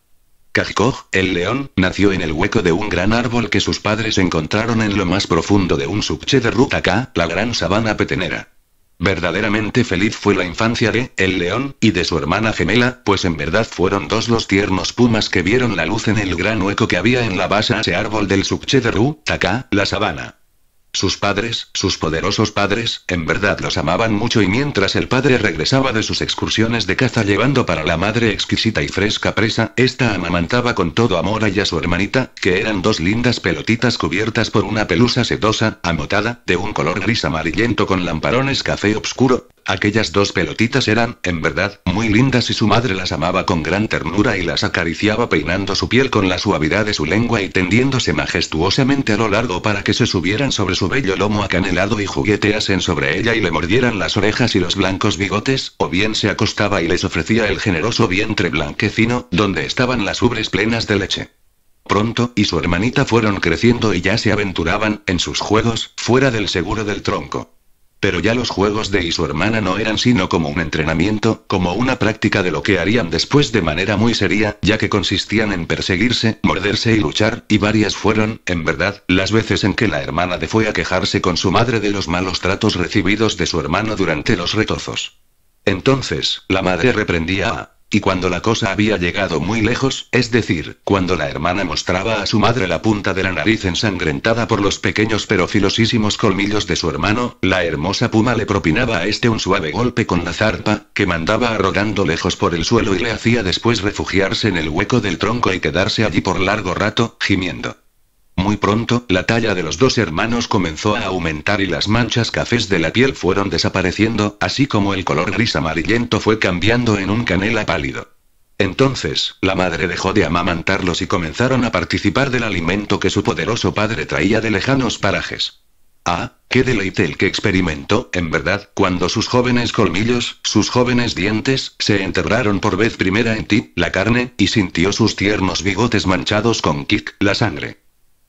Cajcoj, el león, nació en el hueco de un gran árbol que sus padres encontraron en lo más profundo de un subche de Rutaka, la gran sabana petenera. Verdaderamente feliz fue la infancia de El León y de su hermana gemela, pues en verdad fueron dos los tiernos pumas que vieron la luz en el gran hueco que había en la base de ese árbol del Ru, acá la sabana. Sus padres, sus poderosos padres, en verdad los amaban mucho y mientras el padre regresaba de sus excursiones de caza llevando para la madre exquisita y fresca presa, esta amamantaba con todo amor a ella su hermanita, que eran dos lindas pelotitas cubiertas por una pelusa sedosa, amotada, de un color gris amarillento con lamparones café obscuro. Aquellas dos pelotitas eran, en verdad, muy lindas y su madre las amaba con gran ternura y las acariciaba peinando su piel con la suavidad de su lengua y tendiéndose majestuosamente a lo largo para que se subieran sobre su bello lomo acanelado y jugueteasen sobre ella y le mordieran las orejas y los blancos bigotes, o bien se acostaba y les ofrecía el generoso vientre blanquecino, donde estaban las ubres plenas de leche. Pronto, y su hermanita fueron creciendo y ya se aventuraban, en sus juegos, fuera del seguro del tronco. Pero ya los juegos de y su hermana no eran sino como un entrenamiento, como una práctica de lo que harían después de manera muy seria, ya que consistían en perseguirse, morderse y luchar, y varias fueron, en verdad, las veces en que la hermana de fue a quejarse con su madre de los malos tratos recibidos de su hermano durante los retozos. Entonces, la madre reprendía a y cuando la cosa había llegado muy lejos, es decir, cuando la hermana mostraba a su madre la punta de la nariz ensangrentada por los pequeños pero filosísimos colmillos de su hermano, la hermosa puma le propinaba a este un suave golpe con la zarpa, que mandaba arrogando lejos por el suelo y le hacía después refugiarse en el hueco del tronco y quedarse allí por largo rato, gimiendo. Muy pronto, la talla de los dos hermanos comenzó a aumentar y las manchas cafés de la piel fueron desapareciendo, así como el color gris amarillento fue cambiando en un canela pálido. Entonces, la madre dejó de amamantarlos y comenzaron a participar del alimento que su poderoso padre traía de lejanos parajes. Ah, qué deleite el que experimentó, en verdad, cuando sus jóvenes colmillos, sus jóvenes dientes, se enterraron por vez primera en ti, la carne, y sintió sus tiernos bigotes manchados con kick, la sangre.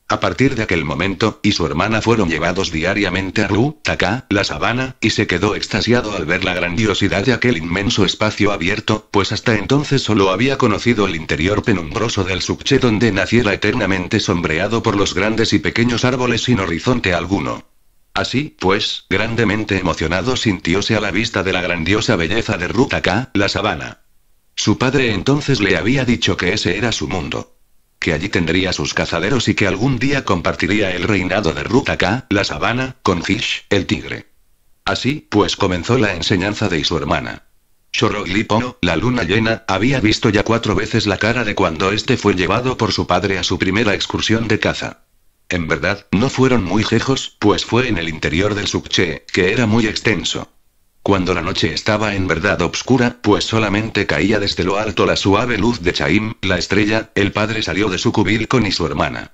A partir de aquel momento, y su hermana fueron llevados diariamente a Taká, la sabana, y se quedó extasiado al ver la grandiosidad de aquel inmenso espacio abierto, pues hasta entonces solo había conocido el interior penumbroso del subche donde naciera eternamente sombreado por los grandes y pequeños árboles sin horizonte alguno. Así, pues, grandemente emocionado sintióse a la vista de la grandiosa belleza de Rutaka, la sabana. Su padre entonces le había dicho que ese era su mundo que allí tendría sus cazaderos y que algún día compartiría el reinado de Rutaka, la sabana, con Fish, el tigre. Así, pues comenzó la enseñanza de su hermana. Choroglipo, la luna llena, había visto ya cuatro veces la cara de cuando este fue llevado por su padre a su primera excursión de caza. En verdad, no fueron muy lejos, pues fue en el interior del subche, que era muy extenso. Cuando la noche estaba en verdad obscura, pues solamente caía desde lo alto la suave luz de Chaim, la estrella, el padre salió de su con y su hermana.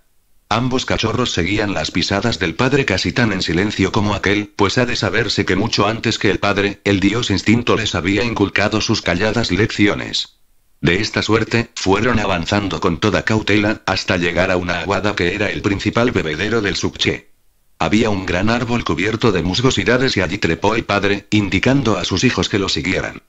Ambos cachorros seguían las pisadas del padre casi tan en silencio como aquel, pues ha de saberse que mucho antes que el padre, el dios instinto les había inculcado sus calladas lecciones. De esta suerte, fueron avanzando con toda cautela, hasta llegar a una aguada que era el principal bebedero del subche. Había un gran árbol cubierto de musgosidades y allí trepó el padre, indicando a sus hijos que lo siguieran.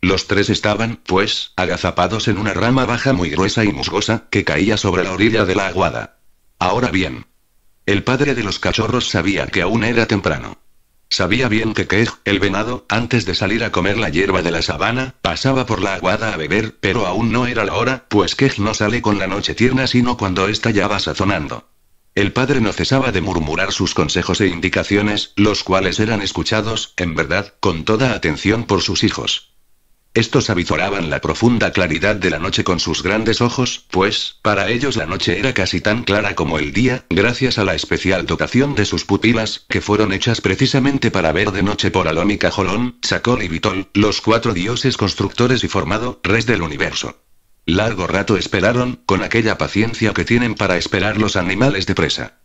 Los tres estaban, pues, agazapados en una rama baja muy gruesa y musgosa, que caía sobre la orilla de la aguada. Ahora bien. El padre de los cachorros sabía que aún era temprano. Sabía bien que Kej, el venado, antes de salir a comer la hierba de la sabana, pasaba por la aguada a beber, pero aún no era la hora, pues Kej no sale con la noche tierna sino cuando estallaba ya va sazonando. El padre no cesaba de murmurar sus consejos e indicaciones, los cuales eran escuchados, en verdad, con toda atención por sus hijos. Estos avizoraban la profunda claridad de la noche con sus grandes ojos, pues, para ellos la noche era casi tan clara como el día, gracias a la especial dotación de sus pupilas, que fueron hechas precisamente para ver de noche por Alón y Cajolón, y Vitol, los cuatro dioses constructores y formado, res del universo. Largo rato esperaron, con aquella paciencia que tienen para esperar los animales de presa.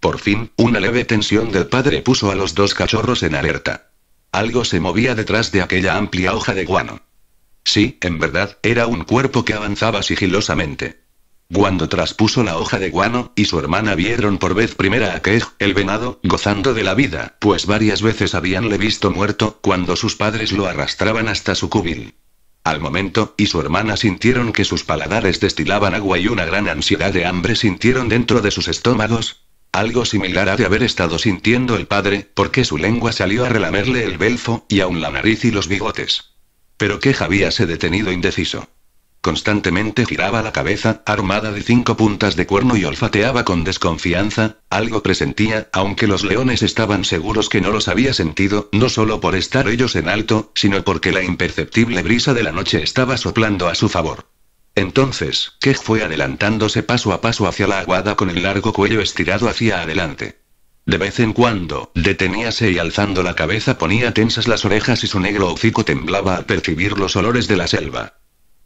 Por fin, una leve tensión del padre puso a los dos cachorros en alerta. Algo se movía detrás de aquella amplia hoja de guano. Sí, en verdad, era un cuerpo que avanzaba sigilosamente. Cuando traspuso la hoja de guano, y su hermana vieron por vez primera a Kej, el venado, gozando de la vida, pues varias veces habíanle visto muerto, cuando sus padres lo arrastraban hasta su cubil. Al momento, y su hermana sintieron que sus paladares destilaban agua y una gran ansiedad de hambre sintieron dentro de sus estómagos. Algo similar a de haber estado sintiendo el padre, porque su lengua salió a relamerle el belfo, y aún la nariz y los bigotes. Pero que había se detenido indeciso. Constantemente giraba la cabeza, armada de cinco puntas de cuerno y olfateaba con desconfianza, algo presentía, aunque los leones estaban seguros que no los había sentido, no solo por estar ellos en alto, sino porque la imperceptible brisa de la noche estaba soplando a su favor. Entonces, que fue adelantándose paso a paso hacia la aguada con el largo cuello estirado hacia adelante. De vez en cuando, deteníase y alzando la cabeza ponía tensas las orejas y su negro hocico temblaba al percibir los olores de la selva.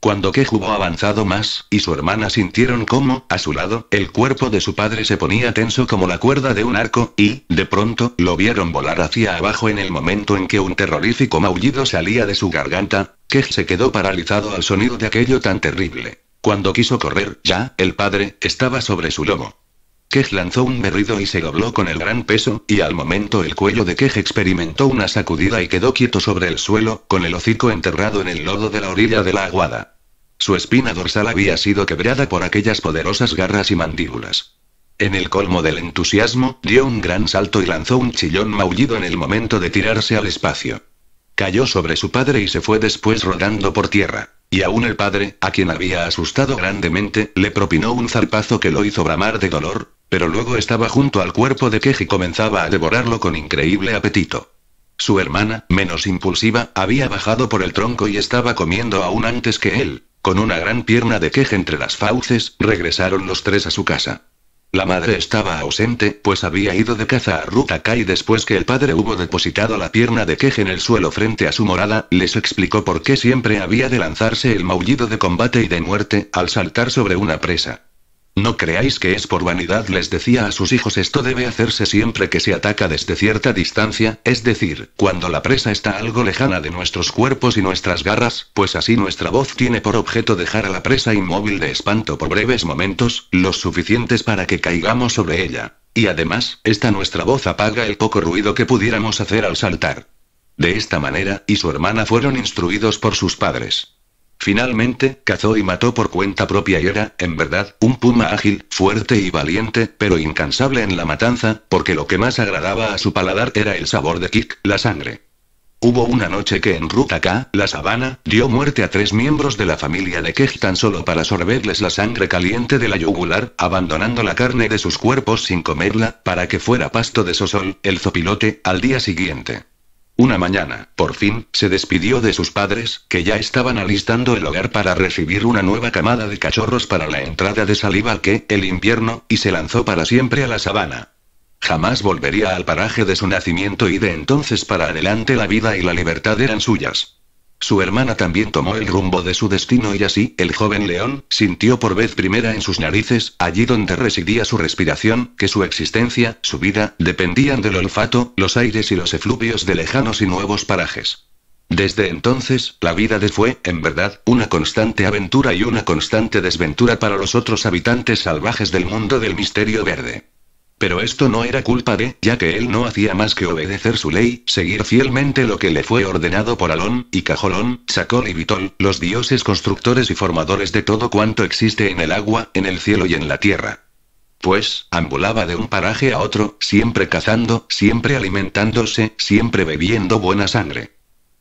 Cuando hubo avanzado más, y su hermana sintieron cómo, a su lado, el cuerpo de su padre se ponía tenso como la cuerda de un arco, y, de pronto, lo vieron volar hacia abajo en el momento en que un terrorífico maullido salía de su garganta, que se quedó paralizado al sonido de aquello tan terrible. Cuando quiso correr, ya, el padre, estaba sobre su lomo. Kej lanzó un berrido y se dobló con el gran peso, y al momento el cuello de Quej experimentó una sacudida y quedó quieto sobre el suelo, con el hocico enterrado en el lodo de la orilla de la aguada. Su espina dorsal había sido quebrada por aquellas poderosas garras y mandíbulas. En el colmo del entusiasmo, dio un gran salto y lanzó un chillón maullido en el momento de tirarse al espacio. Cayó sobre su padre y se fue después rodando por tierra. Y aún el padre, a quien había asustado grandemente, le propinó un zarpazo que lo hizo bramar de dolor, pero luego estaba junto al cuerpo de Keji y comenzaba a devorarlo con increíble apetito. Su hermana, menos impulsiva, había bajado por el tronco y estaba comiendo aún antes que él. Con una gran pierna de queje entre las fauces, regresaron los tres a su casa. La madre estaba ausente, pues había ido de caza a y después que el padre hubo depositado la pierna de queje en el suelo frente a su morada, les explicó por qué siempre había de lanzarse el maullido de combate y de muerte, al saltar sobre una presa. No creáis que es por vanidad, les decía a sus hijos, esto debe hacerse siempre que se ataca desde cierta distancia, es decir, cuando la presa está algo lejana de nuestros cuerpos y nuestras garras, pues así nuestra voz tiene por objeto dejar a la presa inmóvil de espanto por breves momentos, los suficientes para que caigamos sobre ella. Y además, esta nuestra voz apaga el poco ruido que pudiéramos hacer al saltar. De esta manera, y su hermana fueron instruidos por sus padres. Finalmente, cazó y mató por cuenta propia y era, en verdad, un puma ágil, fuerte y valiente, pero incansable en la matanza, porque lo que más agradaba a su paladar era el sabor de Kik, la sangre. Hubo una noche que en Ruta la sabana, dio muerte a tres miembros de la familia de Kej tan solo para sorberles la sangre caliente de la yugular, abandonando la carne de sus cuerpos sin comerla, para que fuera pasto de Sosol, el zopilote, al día siguiente. Una mañana, por fin, se despidió de sus padres, que ya estaban alistando el hogar para recibir una nueva camada de cachorros para la entrada de saliva que, el invierno, y se lanzó para siempre a la sabana. Jamás volvería al paraje de su nacimiento y de entonces para adelante la vida y la libertad eran suyas. Su hermana también tomó el rumbo de su destino y así, el joven león, sintió por vez primera en sus narices, allí donde residía su respiración, que su existencia, su vida, dependían del olfato, los aires y los efluvios de lejanos y nuevos parajes. Desde entonces, la vida de fue, en verdad, una constante aventura y una constante desventura para los otros habitantes salvajes del mundo del misterio verde. Pero esto no era culpa de, ya que él no hacía más que obedecer su ley, seguir fielmente lo que le fue ordenado por Alón, y Cajolón, Sacol y Vitol, los dioses constructores y formadores de todo cuanto existe en el agua, en el cielo y en la tierra. Pues, ambulaba de un paraje a otro, siempre cazando, siempre alimentándose, siempre bebiendo buena sangre.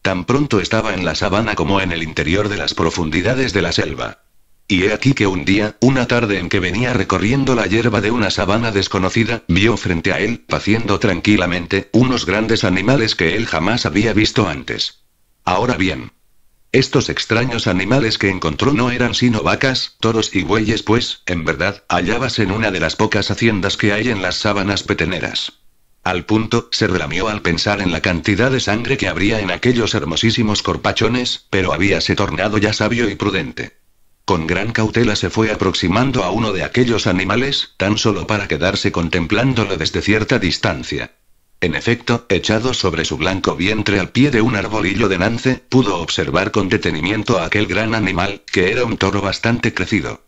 Tan pronto estaba en la sabana como en el interior de las profundidades de la selva. Y he aquí que un día, una tarde en que venía recorriendo la hierba de una sabana desconocida, vio frente a él, paciendo tranquilamente, unos grandes animales que él jamás había visto antes. Ahora bien. Estos extraños animales que encontró no eran sino vacas, toros y bueyes, pues, en verdad, hallábase en una de las pocas haciendas que hay en las sábanas peteneras. Al punto, se relamió al pensar en la cantidad de sangre que habría en aquellos hermosísimos corpachones, pero habíase tornado ya sabio y prudente. Con gran cautela se fue aproximando a uno de aquellos animales, tan solo para quedarse contemplándolo desde cierta distancia. En efecto, echado sobre su blanco vientre al pie de un arbolillo de nance, pudo observar con detenimiento a aquel gran animal, que era un toro bastante crecido.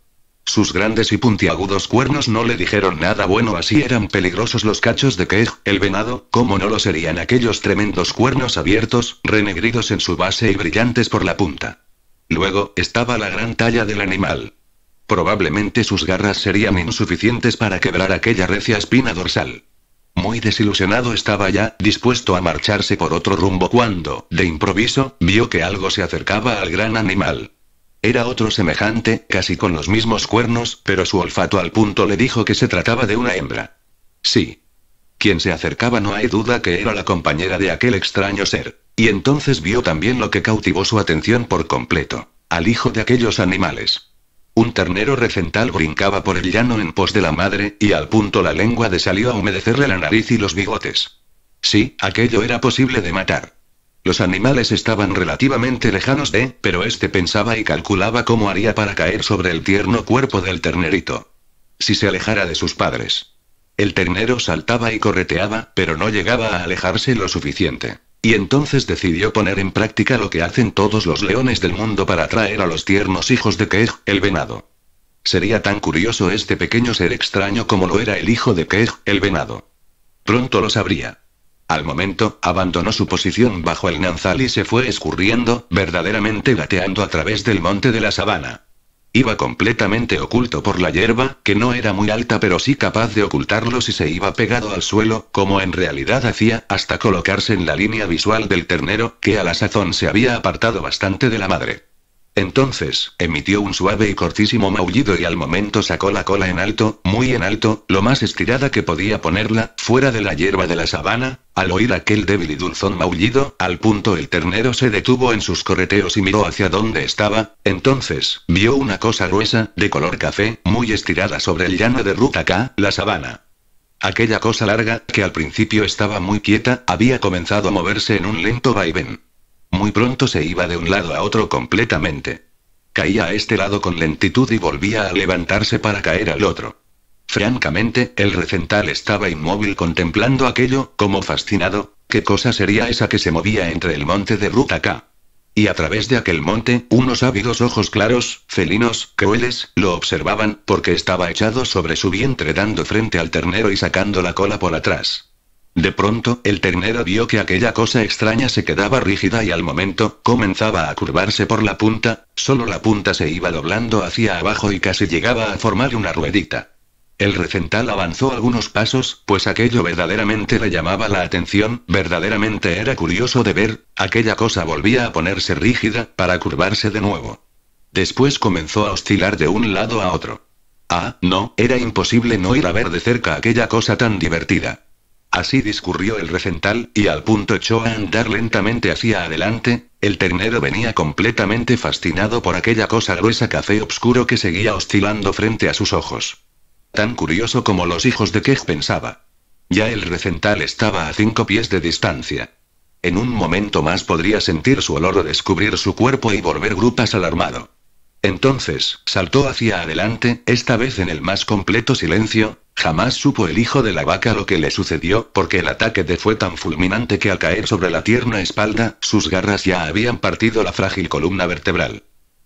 Sus grandes y puntiagudos cuernos no le dijeron nada bueno, así eran peligrosos los cachos de Kej, el venado, como no lo serían aquellos tremendos cuernos abiertos, renegridos en su base y brillantes por la punta. Luego, estaba la gran talla del animal. Probablemente sus garras serían insuficientes para quebrar aquella recia espina dorsal. Muy desilusionado estaba ya, dispuesto a marcharse por otro rumbo cuando, de improviso, vio que algo se acercaba al gran animal. Era otro semejante, casi con los mismos cuernos, pero su olfato al punto le dijo que se trataba de una hembra. Sí, quien se acercaba no hay duda que era la compañera de aquel extraño ser. Y entonces vio también lo que cautivó su atención por completo, al hijo de aquellos animales. Un ternero recental brincaba por el llano en pos de la madre, y al punto la lengua de salió a humedecerle la nariz y los bigotes. Sí, aquello era posible de matar. Los animales estaban relativamente lejanos de, pero este pensaba y calculaba cómo haría para caer sobre el tierno cuerpo del ternerito. Si se alejara de sus padres. El ternero saltaba y correteaba, pero no llegaba a alejarse lo suficiente. Y entonces decidió poner en práctica lo que hacen todos los leones del mundo para atraer a los tiernos hijos de Keg, el venado. Sería tan curioso este pequeño ser extraño como lo era el hijo de Keg, el venado. Pronto lo sabría. Al momento, abandonó su posición bajo el nanzal y se fue escurriendo, verdaderamente gateando a través del monte de la sabana. Iba completamente oculto por la hierba, que no era muy alta pero sí capaz de ocultarlo si se iba pegado al suelo, como en realidad hacía, hasta colocarse en la línea visual del ternero, que a la sazón se había apartado bastante de la madre. Entonces, emitió un suave y cortísimo maullido y al momento sacó la cola en alto, muy en alto, lo más estirada que podía ponerla, fuera de la hierba de la sabana. Al oír aquel débil y dulzón maullido, al punto el ternero se detuvo en sus correteos y miró hacia donde estaba, entonces, vio una cosa gruesa, de color café, muy estirada sobre el llano de ruta K, la sabana. Aquella cosa larga, que al principio estaba muy quieta, había comenzado a moverse en un lento vaivén. Muy pronto se iba de un lado a otro completamente. Caía a este lado con lentitud y volvía a levantarse para caer al otro. Francamente, el recental estaba inmóvil contemplando aquello, como fascinado, ¿qué cosa sería esa que se movía entre el monte de Ruta Y a través de aquel monte, unos ávidos ojos claros, felinos, crueles, lo observaban, porque estaba echado sobre su vientre dando frente al ternero y sacando la cola por atrás. De pronto, el ternero vio que aquella cosa extraña se quedaba rígida y al momento, comenzaba a curvarse por la punta, solo la punta se iba doblando hacia abajo y casi llegaba a formar una ruedita. El recental avanzó algunos pasos, pues aquello verdaderamente le llamaba la atención, verdaderamente era curioso de ver, aquella cosa volvía a ponerse rígida, para curvarse de nuevo. Después comenzó a oscilar de un lado a otro. Ah, no, era imposible no ir a ver de cerca aquella cosa tan divertida. Así discurrió el recental, y al punto echó a andar lentamente hacia adelante, el ternero venía completamente fascinado por aquella cosa gruesa café oscuro que seguía oscilando frente a sus ojos. Tan curioso como los hijos de Kej pensaba. Ya el recental estaba a cinco pies de distancia. En un momento más podría sentir su olor o descubrir su cuerpo y volver grupas alarmado. Entonces, saltó hacia adelante, esta vez en el más completo silencio, Jamás supo el hijo de la vaca lo que le sucedió, porque el ataque de fue tan fulminante que al caer sobre la tierna espalda, sus garras ya habían partido la frágil columna vertebral.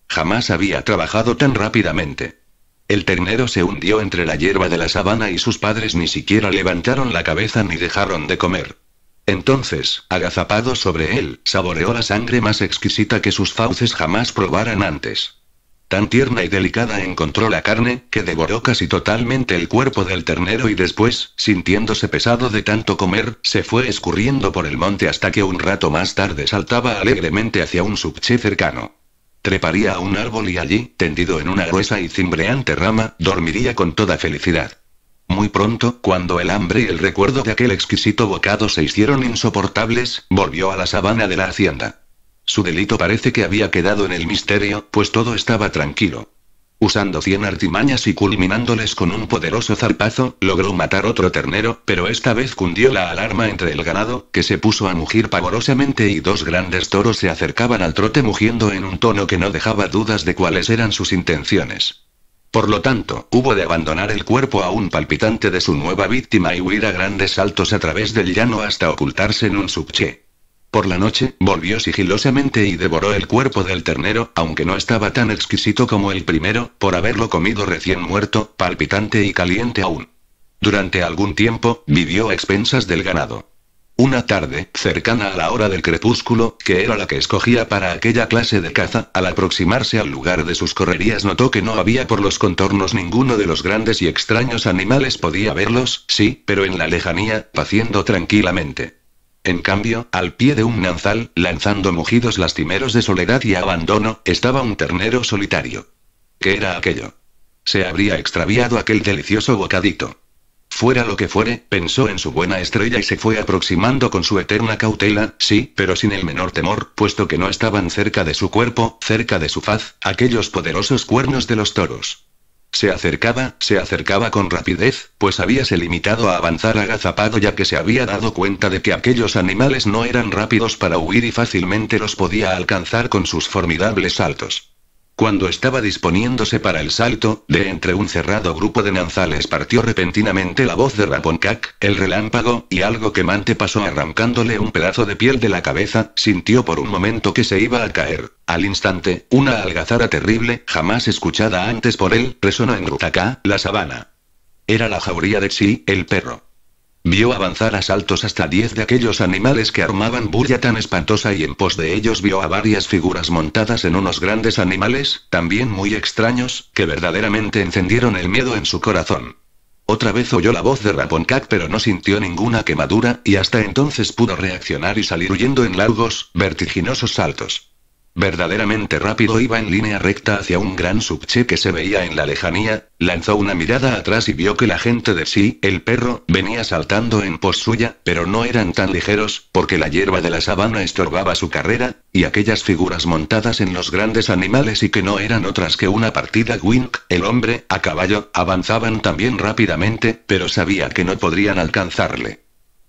Jamás había trabajado tan rápidamente. El ternero se hundió entre la hierba de la sabana y sus padres ni siquiera levantaron la cabeza ni dejaron de comer. Entonces, agazapado sobre él, saboreó la sangre más exquisita que sus fauces jamás probaran antes. Tan tierna y delicada encontró la carne, que devoró casi totalmente el cuerpo del ternero y después, sintiéndose pesado de tanto comer, se fue escurriendo por el monte hasta que un rato más tarde saltaba alegremente hacia un subche cercano. Treparía a un árbol y allí, tendido en una gruesa y cimbreante rama, dormiría con toda felicidad. Muy pronto, cuando el hambre y el recuerdo de aquel exquisito bocado se hicieron insoportables, volvió a la sabana de la hacienda. Su delito parece que había quedado en el misterio, pues todo estaba tranquilo. Usando 100 artimañas y culminándoles con un poderoso zarpazo, logró matar otro ternero, pero esta vez cundió la alarma entre el ganado, que se puso a mugir pavorosamente y dos grandes toros se acercaban al trote mugiendo en un tono que no dejaba dudas de cuáles eran sus intenciones. Por lo tanto, hubo de abandonar el cuerpo aún palpitante de su nueva víctima y huir a grandes saltos a través del llano hasta ocultarse en un subche. Por la noche, volvió sigilosamente y devoró el cuerpo del ternero, aunque no estaba tan exquisito como el primero, por haberlo comido recién muerto, palpitante y caliente aún. Durante algún tiempo, vivió a expensas del ganado. Una tarde, cercana a la hora del crepúsculo, que era la que escogía para aquella clase de caza, al aproximarse al lugar de sus correrías notó que no había por los contornos ninguno de los grandes y extraños animales podía verlos, sí, pero en la lejanía, paciendo tranquilamente. En cambio, al pie de un nanzal, lanzando mugidos lastimeros de soledad y abandono, estaba un ternero solitario. ¿Qué era aquello? Se habría extraviado aquel delicioso bocadito. Fuera lo que fuere, pensó en su buena estrella y se fue aproximando con su eterna cautela, sí, pero sin el menor temor, puesto que no estaban cerca de su cuerpo, cerca de su faz, aquellos poderosos cuernos de los toros. Se acercaba, se acercaba con rapidez, pues habíase limitado a avanzar agazapado ya que se había dado cuenta de que aquellos animales no eran rápidos para huir y fácilmente los podía alcanzar con sus formidables saltos. Cuando estaba disponiéndose para el salto, de entre un cerrado grupo de nanzales partió repentinamente la voz de Raponcac, el relámpago, y algo quemante pasó arrancándole un pedazo de piel de la cabeza, sintió por un momento que se iba a caer. Al instante, una algazara terrible, jamás escuchada antes por él, resonó en Rutacá, la sabana. Era la jauría de Chi, el perro. Vio avanzar a saltos hasta diez de aquellos animales que armaban bulla tan espantosa y en pos de ellos vio a varias figuras montadas en unos grandes animales, también muy extraños, que verdaderamente encendieron el miedo en su corazón. Otra vez oyó la voz de Raponcac pero no sintió ninguna quemadura, y hasta entonces pudo reaccionar y salir huyendo en largos, vertiginosos saltos. Verdaderamente rápido iba en línea recta hacia un gran subche que se veía en la lejanía, lanzó una mirada atrás y vio que la gente de sí, el perro, venía saltando en pos suya, pero no eran tan ligeros, porque la hierba de la sabana estorbaba su carrera, y aquellas figuras montadas en los grandes animales y que no eran otras que una partida Wink, el hombre, a caballo, avanzaban también rápidamente, pero sabía que no podrían alcanzarle.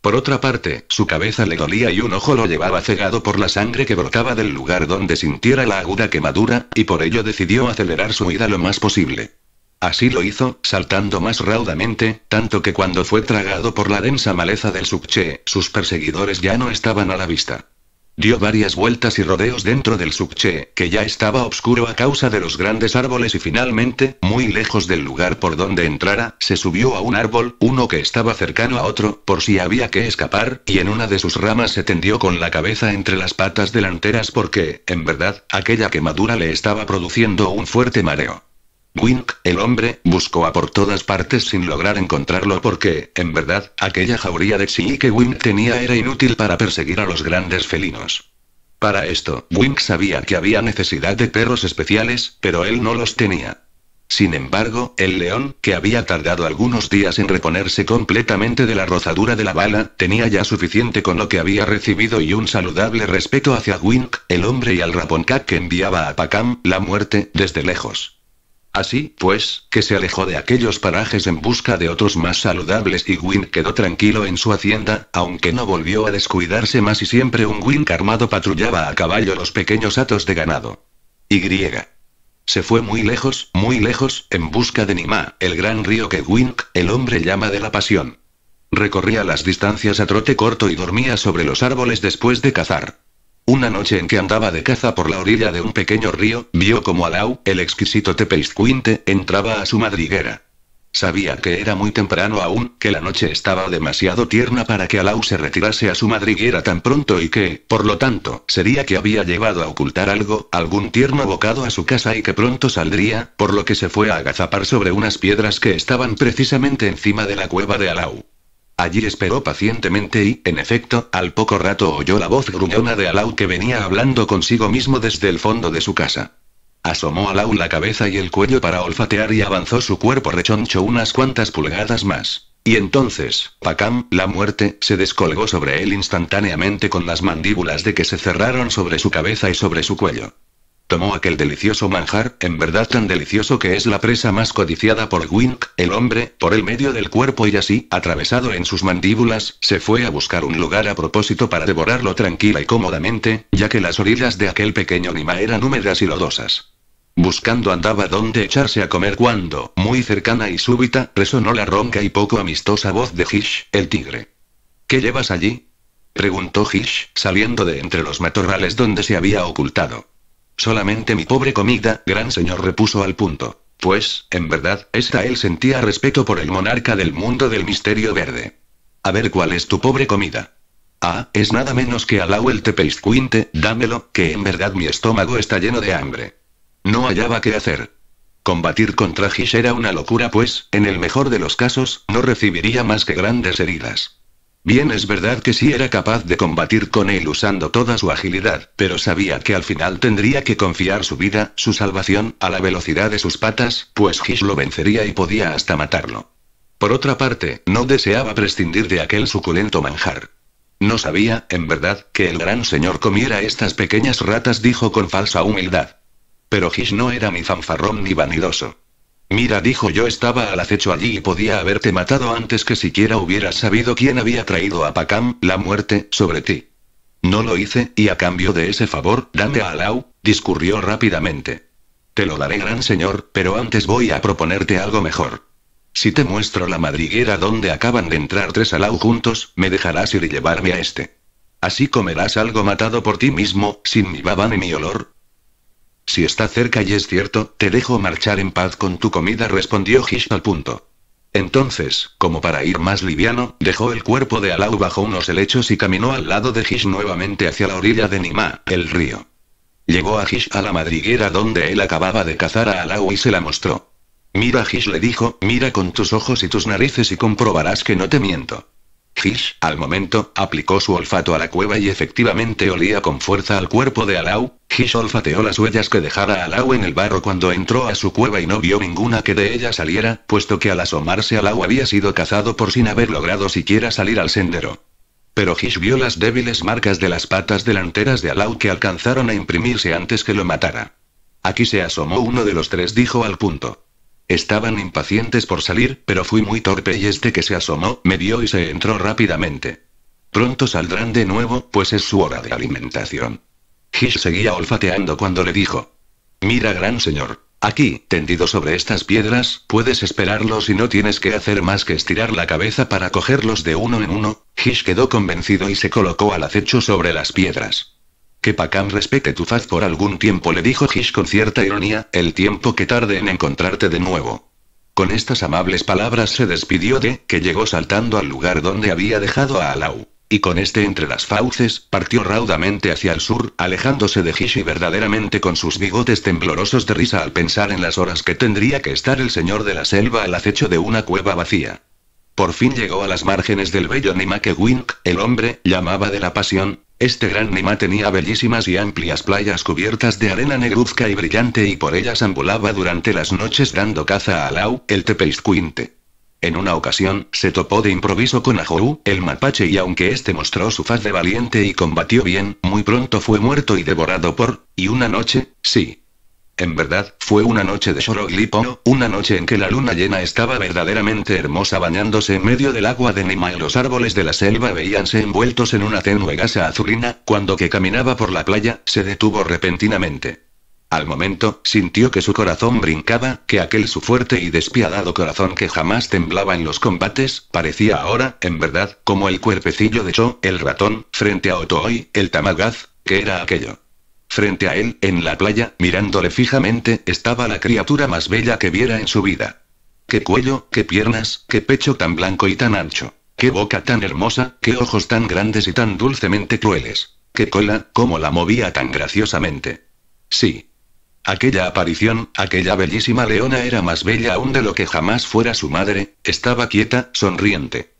Por otra parte, su cabeza le dolía y un ojo lo llevaba cegado por la sangre que brotaba del lugar donde sintiera la aguda quemadura, y por ello decidió acelerar su huida lo más posible. Así lo hizo, saltando más raudamente, tanto que cuando fue tragado por la densa maleza del subche, sus perseguidores ya no estaban a la vista. Dio varias vueltas y rodeos dentro del subche, que ya estaba oscuro a causa de los grandes árboles y finalmente, muy lejos del lugar por donde entrara, se subió a un árbol, uno que estaba cercano a otro, por si había que escapar, y en una de sus ramas se tendió con la cabeza entre las patas delanteras porque, en verdad, aquella quemadura le estaba produciendo un fuerte mareo. Wink, el hombre, buscó a por todas partes sin lograr encontrarlo porque, en verdad, aquella jauría de Xi que Wink tenía era inútil para perseguir a los grandes felinos. Para esto, Wink sabía que había necesidad de perros especiales, pero él no los tenía. Sin embargo, el león, que había tardado algunos días en reponerse completamente de la rozadura de la bala, tenía ya suficiente con lo que había recibido y un saludable respeto hacia Wink, el hombre y al raponcat que enviaba a Pacam, la muerte, desde lejos. Así, pues, que se alejó de aquellos parajes en busca de otros más saludables y Wink quedó tranquilo en su hacienda, aunque no volvió a descuidarse más y siempre un Wink armado patrullaba a caballo los pequeños atos de ganado. Y. Se fue muy lejos, muy lejos, en busca de Nima, el gran río que Wink, el hombre llama de la pasión. Recorría las distancias a trote corto y dormía sobre los árboles después de cazar. Una noche en que andaba de caza por la orilla de un pequeño río, vio como Alau, el exquisito Tepeizcuinte, entraba a su madriguera. Sabía que era muy temprano aún, que la noche estaba demasiado tierna para que Alau se retirase a su madriguera tan pronto y que, por lo tanto, sería que había llevado a ocultar algo, algún tierno bocado a su casa y que pronto saldría, por lo que se fue a agazapar sobre unas piedras que estaban precisamente encima de la cueva de Alau. Allí esperó pacientemente y, en efecto, al poco rato oyó la voz gruñona de Alau que venía hablando consigo mismo desde el fondo de su casa. Asomó Alau la cabeza y el cuello para olfatear y avanzó su cuerpo rechoncho unas cuantas pulgadas más. Y entonces, Pacam, la muerte, se descolgó sobre él instantáneamente con las mandíbulas de que se cerraron sobre su cabeza y sobre su cuello. Tomó aquel delicioso manjar, en verdad tan delicioso que es la presa más codiciada por Wink, el hombre, por el medio del cuerpo y así, atravesado en sus mandíbulas, se fue a buscar un lugar a propósito para devorarlo tranquila y cómodamente, ya que las orillas de aquel pequeño nima eran húmedas y lodosas. Buscando andaba donde echarse a comer cuando, muy cercana y súbita, resonó la ronca y poco amistosa voz de Hish, el tigre. ¿Qué llevas allí? preguntó Hish, saliendo de entre los matorrales donde se había ocultado. Solamente mi pobre comida, gran señor repuso al punto. Pues, en verdad, esta él sentía respeto por el monarca del mundo del misterio verde. A ver cuál es tu pobre comida. Ah, es nada menos que Alau el Quinte, dámelo, que en verdad mi estómago está lleno de hambre. No hallaba qué hacer. Combatir contra Gish era una locura, pues, en el mejor de los casos, no recibiría más que grandes heridas. Bien es verdad que sí era capaz de combatir con él usando toda su agilidad, pero sabía que al final tendría que confiar su vida, su salvación, a la velocidad de sus patas, pues Hish lo vencería y podía hasta matarlo. Por otra parte, no deseaba prescindir de aquel suculento manjar. No sabía, en verdad, que el gran señor comiera estas pequeñas ratas, dijo con falsa humildad. Pero Hish no era ni fanfarrón ni vanidoso. Mira, dijo yo estaba al acecho allí y podía haberte matado antes que siquiera hubieras sabido quién había traído a Pacam, la muerte, sobre ti. No lo hice, y a cambio de ese favor, dame a Alau, discurrió rápidamente. Te lo daré, gran señor, pero antes voy a proponerte algo mejor. Si te muestro la madriguera donde acaban de entrar tres Alau juntos, me dejarás ir y llevarme a este. Así comerás algo matado por ti mismo, sin mi baba ni mi olor, si está cerca y es cierto, te dejo marchar en paz con tu comida, respondió Hish al punto. Entonces, como para ir más liviano, dejó el cuerpo de Alau bajo unos helechos y caminó al lado de Hish nuevamente hacia la orilla de Nimá, el río. Llegó a Hish a la madriguera donde él acababa de cazar a Alau y se la mostró. Mira, Hish le dijo, mira con tus ojos y tus narices y comprobarás que no te miento. Hish, al momento, aplicó su olfato a la cueva y efectivamente olía con fuerza al cuerpo de Alau. Hish olfateó las huellas que dejara Alau en el barro cuando entró a su cueva y no vio ninguna que de ella saliera, puesto que al asomarse Alau había sido cazado por sin haber logrado siquiera salir al sendero. Pero Hish vio las débiles marcas de las patas delanteras de Alau que alcanzaron a imprimirse antes que lo matara. Aquí se asomó uno de los tres, dijo al punto. Estaban impacientes por salir, pero fui muy torpe y este que se asomó, me vio y se entró rápidamente. Pronto saldrán de nuevo, pues es su hora de alimentación. Hish seguía olfateando cuando le dijo. Mira, gran señor. Aquí, tendido sobre estas piedras, puedes esperarlos y no tienes que hacer más que estirar la cabeza para cogerlos de uno en uno. Hish quedó convencido y se colocó al acecho sobre las piedras. Que Pakam respete tu faz por algún tiempo, le dijo Hish con cierta ironía, el tiempo que tarde en encontrarte de nuevo. Con estas amables palabras se despidió de, que llegó saltando al lugar donde había dejado a Alau. Y con este entre las fauces, partió raudamente hacia el sur, alejándose de Hish y verdaderamente con sus bigotes temblorosos de risa al pensar en las horas que tendría que estar el señor de la selva al acecho de una cueva vacía. Por fin llegó a las márgenes del bello Nima que Wink, el hombre, llamaba de la pasión, este gran Nima tenía bellísimas y amplias playas cubiertas de arena negruzca y brillante y por ellas ambulaba durante las noches dando caza a Lau, el tepeiscuinte. En una ocasión, se topó de improviso con Ajou, el mapache y aunque este mostró su faz de valiente y combatió bien, muy pronto fue muerto y devorado por, y una noche, sí, en verdad, fue una noche de shoroglipono, una noche en que la luna llena estaba verdaderamente hermosa bañándose en medio del agua de Nima y los árboles de la selva veíanse envueltos en una tenue gasa azulina, cuando que caminaba por la playa, se detuvo repentinamente. Al momento, sintió que su corazón brincaba, que aquel su fuerte y despiadado corazón que jamás temblaba en los combates, parecía ahora, en verdad, como el cuerpecillo de Cho, el ratón, frente a Otoi, el tamagaz, que era aquello. Frente a él, en la playa, mirándole fijamente, estaba la criatura más bella que viera en su vida. Qué cuello, qué piernas, qué pecho tan blanco y tan ancho. Qué boca tan hermosa, qué ojos tan grandes y tan dulcemente crueles. Qué cola, cómo la movía tan graciosamente. Sí. Aquella aparición, aquella bellísima leona era más bella aún de lo que jamás fuera su madre, estaba quieta, sonriente.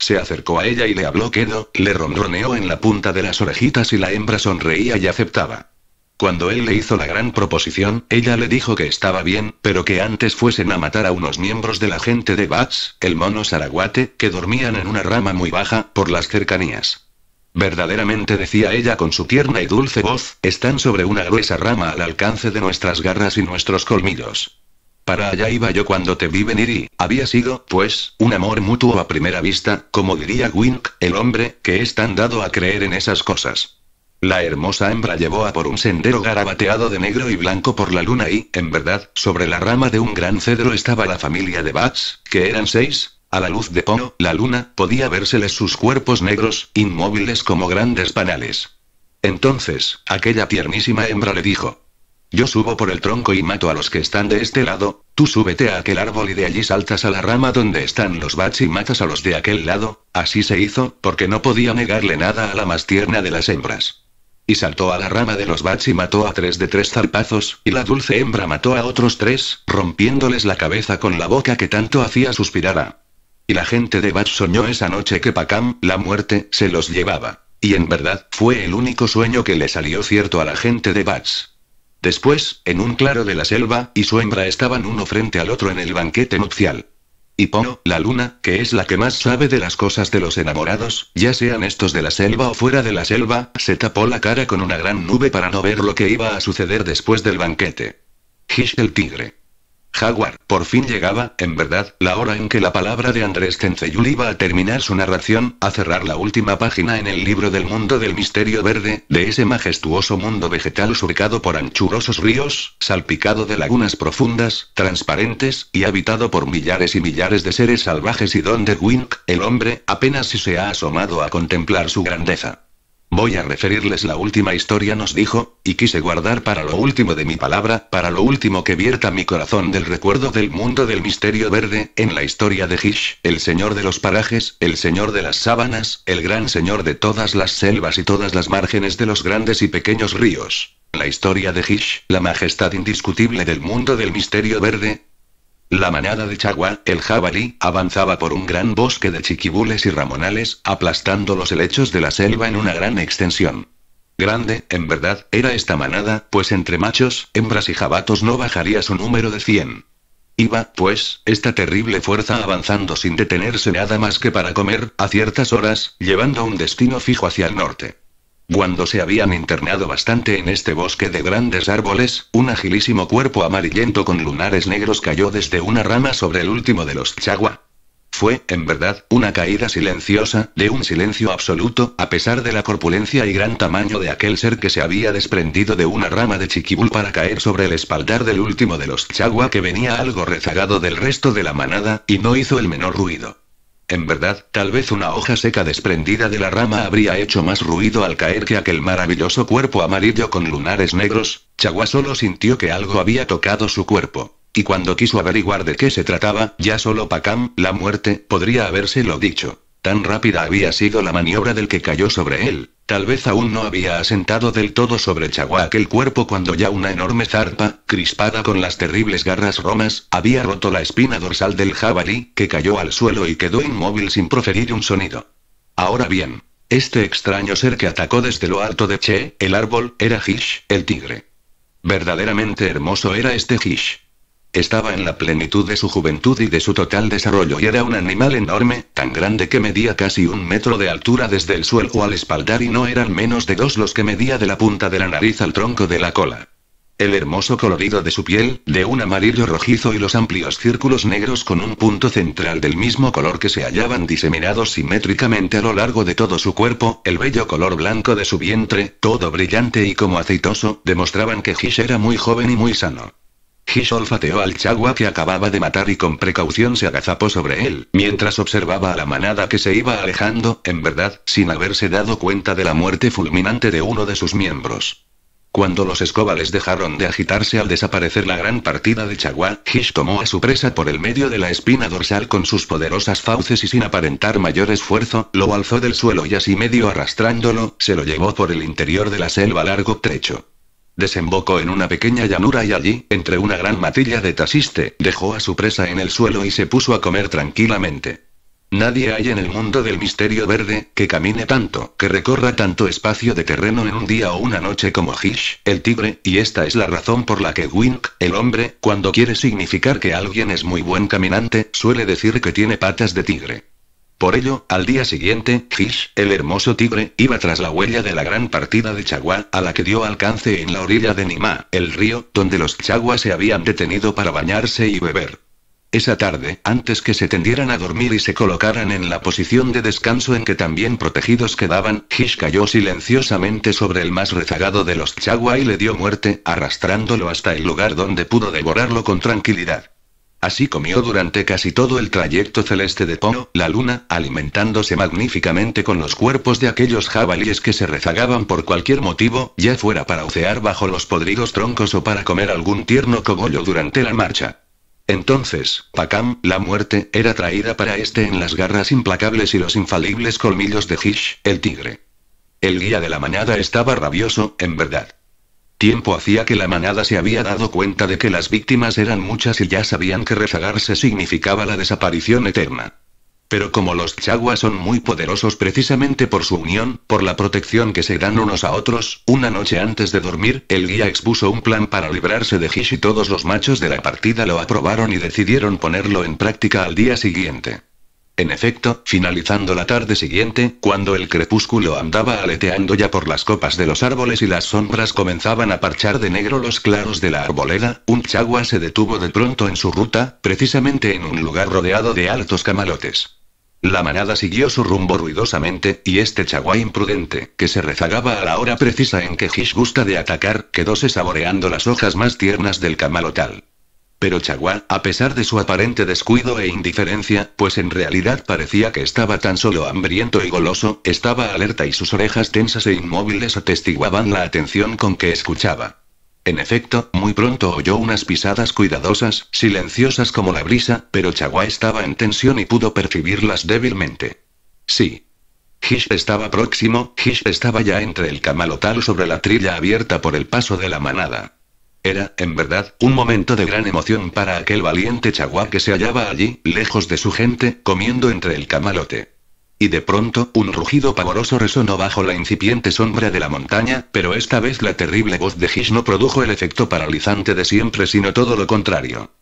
Se acercó a ella y le habló quedo, le ronroneó en la punta de las orejitas y la hembra sonreía y aceptaba. Cuando él le hizo la gran proposición, ella le dijo que estaba bien, pero que antes fuesen a matar a unos miembros de la gente de Bats, el mono Saraguate, que dormían en una rama muy baja, por las cercanías. Verdaderamente decía ella con su tierna y dulce voz, están sobre una gruesa rama al alcance de nuestras garras y nuestros colmillos. Para allá iba yo cuando te vi venir y, había sido, pues, un amor mutuo a primera vista, como diría Wink, el hombre, que es tan dado a creer en esas cosas. La hermosa hembra llevó a por un sendero garabateado de negro y blanco por la luna y, en verdad, sobre la rama de un gran cedro estaba la familia de Bats, que eran seis, a la luz de Pono, la luna, podía vérseles sus cuerpos negros, inmóviles como grandes panales. Entonces, aquella tiernísima hembra le dijo. Yo subo por el tronco y mato a los que están de este lado, tú súbete a aquel árbol y de allí saltas a la rama donde están los bats y matas a los de aquel lado, así se hizo, porque no podía negarle nada a la más tierna de las hembras. Y saltó a la rama de los bats y mató a tres de tres zarpazos, y la dulce hembra mató a otros tres, rompiéndoles la cabeza con la boca que tanto hacía suspirar a. Y la gente de Bats soñó esa noche que Pacam, la muerte, se los llevaba. Y en verdad, fue el único sueño que le salió cierto a la gente de Bats. Después, en un claro de la selva, y su hembra estaban uno frente al otro en el banquete nupcial. Y Pono, la luna, que es la que más sabe de las cosas de los enamorados, ya sean estos de la selva o fuera de la selva, se tapó la cara con una gran nube para no ver lo que iba a suceder después del banquete. Hish el tigre. Jaguar, por fin llegaba, en verdad, la hora en que la palabra de Andrés Tenceyul iba a terminar su narración, a cerrar la última página en el libro del mundo del misterio verde, de ese majestuoso mundo vegetal surcado por anchurosos ríos, salpicado de lagunas profundas, transparentes, y habitado por millares y millares de seres salvajes y donde Wink, el hombre, apenas si se ha asomado a contemplar su grandeza. Voy a referirles la última historia, nos dijo, y quise guardar para lo último de mi palabra, para lo último que vierta mi corazón del recuerdo del mundo del misterio verde, en la historia de Hish, el señor de los parajes, el señor de las sábanas, el gran señor de todas las selvas y todas las márgenes de los grandes y pequeños ríos. La historia de Hish, la majestad indiscutible del mundo del misterio verde, la manada de Chagua, el jabalí, avanzaba por un gran bosque de chiquibules y ramonales, aplastando los helechos de la selva en una gran extensión. Grande, en verdad, era esta manada, pues entre machos, hembras y jabatos no bajaría su número de 100. Iba, pues, esta terrible fuerza avanzando sin detenerse nada más que para comer, a ciertas horas, llevando un destino fijo hacia el norte. Cuando se habían internado bastante en este bosque de grandes árboles, un agilísimo cuerpo amarillento con lunares negros cayó desde una rama sobre el último de los chagua. Fue, en verdad, una caída silenciosa, de un silencio absoluto, a pesar de la corpulencia y gran tamaño de aquel ser que se había desprendido de una rama de chiquibul para caer sobre el espaldar del último de los chagua que venía algo rezagado del resto de la manada, y no hizo el menor ruido. En verdad, tal vez una hoja seca desprendida de la rama habría hecho más ruido al caer que aquel maravilloso cuerpo amarillo con lunares negros, Chagua solo sintió que algo había tocado su cuerpo. Y cuando quiso averiguar de qué se trataba, ya solo Pacam, la muerte, podría habérselo dicho. Tan rápida había sido la maniobra del que cayó sobre él. Tal vez aún no había asentado del todo sobre Chaguac el cuerpo cuando ya una enorme zarpa, crispada con las terribles garras romas, había roto la espina dorsal del jabalí, que cayó al suelo y quedó inmóvil sin proferir un sonido. Ahora bien, este extraño ser que atacó desde lo alto de Che, el árbol, era Hish, el tigre. Verdaderamente hermoso era este Hish. Estaba en la plenitud de su juventud y de su total desarrollo y era un animal enorme, tan grande que medía casi un metro de altura desde el suelo al espaldar y no eran menos de dos los que medía de la punta de la nariz al tronco de la cola. El hermoso colorido de su piel, de un amarillo rojizo y los amplios círculos negros con un punto central del mismo color que se hallaban diseminados simétricamente a lo largo de todo su cuerpo, el bello color blanco de su vientre, todo brillante y como aceitoso, demostraban que Gish era muy joven y muy sano. Hish olfateó al chagua que acababa de matar y con precaución se agazapó sobre él, mientras observaba a la manada que se iba alejando, en verdad, sin haberse dado cuenta de la muerte fulminante de uno de sus miembros. Cuando los escobales dejaron de agitarse al desaparecer la gran partida de Chagua, Hish tomó a su presa por el medio de la espina dorsal con sus poderosas fauces y sin aparentar mayor esfuerzo, lo alzó del suelo y así medio arrastrándolo, se lo llevó por el interior de la selva largo trecho. Desembocó en una pequeña llanura y allí, entre una gran matilla de tasiste, dejó a su presa en el suelo y se puso a comer tranquilamente. Nadie hay en el mundo del misterio verde, que camine tanto, que recorra tanto espacio de terreno en un día o una noche como Hish, el tigre, y esta es la razón por la que Wink, el hombre, cuando quiere significar que alguien es muy buen caminante, suele decir que tiene patas de tigre. Por ello, al día siguiente, Hish, el hermoso tigre, iba tras la huella de la gran partida de Chagua, a la que dio alcance en la orilla de Nima, el río, donde los Chaguas se habían detenido para bañarse y beber. Esa tarde, antes que se tendieran a dormir y se colocaran en la posición de descanso en que también protegidos quedaban, Hish cayó silenciosamente sobre el más rezagado de los Chagua y le dio muerte, arrastrándolo hasta el lugar donde pudo devorarlo con tranquilidad. Así comió durante casi todo el trayecto celeste de Pono, la luna, alimentándose magníficamente con los cuerpos de aquellos jabalíes que se rezagaban por cualquier motivo, ya fuera para ocear bajo los podridos troncos o para comer algún tierno cogollo durante la marcha. Entonces, Pacam, la muerte, era traída para este en las garras implacables y los infalibles colmillos de Hish, el tigre. El guía de la manada estaba rabioso, en verdad. Tiempo hacía que la manada se había dado cuenta de que las víctimas eran muchas y ya sabían que rezagarse significaba la desaparición eterna. Pero como los chaguas son muy poderosos precisamente por su unión, por la protección que se dan unos a otros, una noche antes de dormir, el guía expuso un plan para librarse de Hish y todos los machos de la partida lo aprobaron y decidieron ponerlo en práctica al día siguiente. En efecto, finalizando la tarde siguiente, cuando el crepúsculo andaba aleteando ya por las copas de los árboles y las sombras comenzaban a parchar de negro los claros de la arboleda, un chagua se detuvo de pronto en su ruta, precisamente en un lugar rodeado de altos camalotes. La manada siguió su rumbo ruidosamente, y este chagua imprudente, que se rezagaba a la hora precisa en que Hish gusta de atacar, quedóse saboreando las hojas más tiernas del camalotal. Pero Chagua, a pesar de su aparente descuido e indiferencia, pues en realidad parecía que estaba tan solo hambriento y goloso, estaba alerta y sus orejas tensas e inmóviles atestiguaban la atención con que escuchaba. En efecto, muy pronto oyó unas pisadas cuidadosas, silenciosas como la brisa, pero Chagua estaba en tensión y pudo percibirlas débilmente. Sí. Hish estaba próximo, Hish estaba ya entre el camalotal sobre la trilla abierta por el paso de la manada. Era, en verdad, un momento de gran emoción para aquel valiente Chagua que se hallaba allí, lejos de su gente, comiendo entre el camalote. Y de pronto, un rugido pavoroso resonó bajo la incipiente sombra de la montaña, pero esta vez la terrible voz de Hish no produjo el efecto paralizante de siempre, sino todo lo contrario.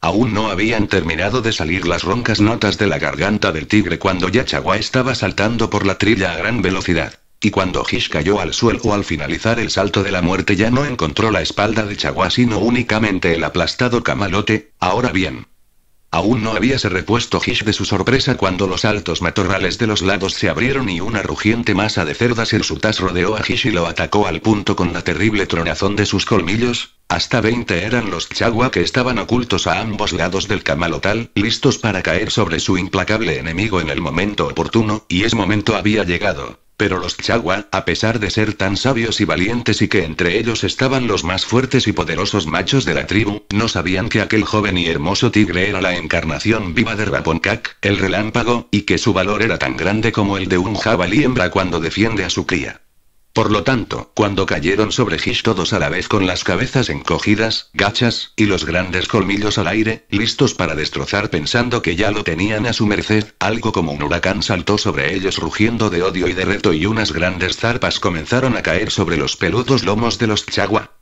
Aún no habían terminado de salir las roncas notas de la garganta del tigre cuando ya Chagua estaba saltando por la trilla a gran velocidad. Y cuando Hish cayó al suelo al finalizar el salto de la muerte ya no encontró la espalda de Chagua sino únicamente el aplastado camalote, ahora bien. Aún no había se repuesto Hish de su sorpresa cuando los altos matorrales de los lados se abrieron y una rugiente masa de cerdas su tas rodeó a Hish y lo atacó al punto con la terrible tronazón de sus colmillos, hasta 20 eran los Chagua que estaban ocultos a ambos lados del camalotal, listos para caer sobre su implacable enemigo en el momento oportuno, y ese momento había llegado. Pero los Chagua, a pesar de ser tan sabios y valientes y que entre ellos estaban los más fuertes y poderosos machos de la tribu, no sabían que aquel joven y hermoso tigre era la encarnación viva de Raponcac, el relámpago, y que su valor era tan grande como el de un jabalí hembra cuando defiende a su cría. Por lo tanto, cuando cayeron sobre Gish todos a la vez con las cabezas encogidas, gachas, y los grandes colmillos al aire, listos para destrozar pensando que ya lo tenían a su merced, algo como un huracán saltó sobre ellos rugiendo de odio y de reto y unas grandes zarpas comenzaron a caer sobre los peludos lomos de los chagua.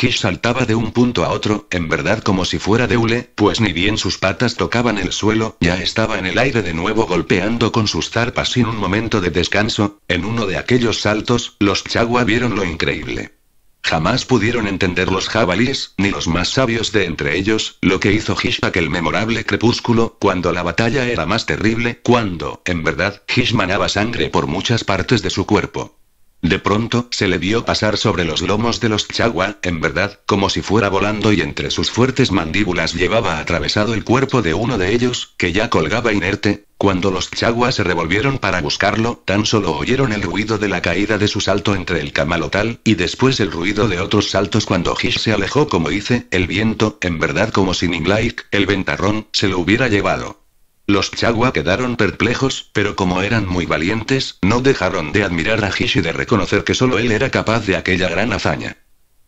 Hish saltaba de un punto a otro, en verdad como si fuera de hule, pues ni bien sus patas tocaban el suelo, ya estaba en el aire de nuevo golpeando con sus zarpas sin un momento de descanso. En uno de aquellos saltos, los Chagua vieron lo increíble. Jamás pudieron entender los jabalíes, ni los más sabios de entre ellos, lo que hizo Hish aquel memorable crepúsculo, cuando la batalla era más terrible, cuando, en verdad, Hish manaba sangre por muchas partes de su cuerpo. De pronto, se le vio pasar sobre los lomos de los Chagua, en verdad, como si fuera volando y entre sus fuertes mandíbulas llevaba atravesado el cuerpo de uno de ellos, que ya colgaba inerte. Cuando los Chagua se revolvieron para buscarlo, tan solo oyeron el ruido de la caída de su salto entre el camalotal, y después el ruido de otros saltos cuando Gish se alejó como hice, el viento, en verdad como si Ninglaik, el ventarrón, se lo hubiera llevado. Los Chagua quedaron perplejos, pero como eran muy valientes, no dejaron de admirar a Hish y de reconocer que solo él era capaz de aquella gran hazaña.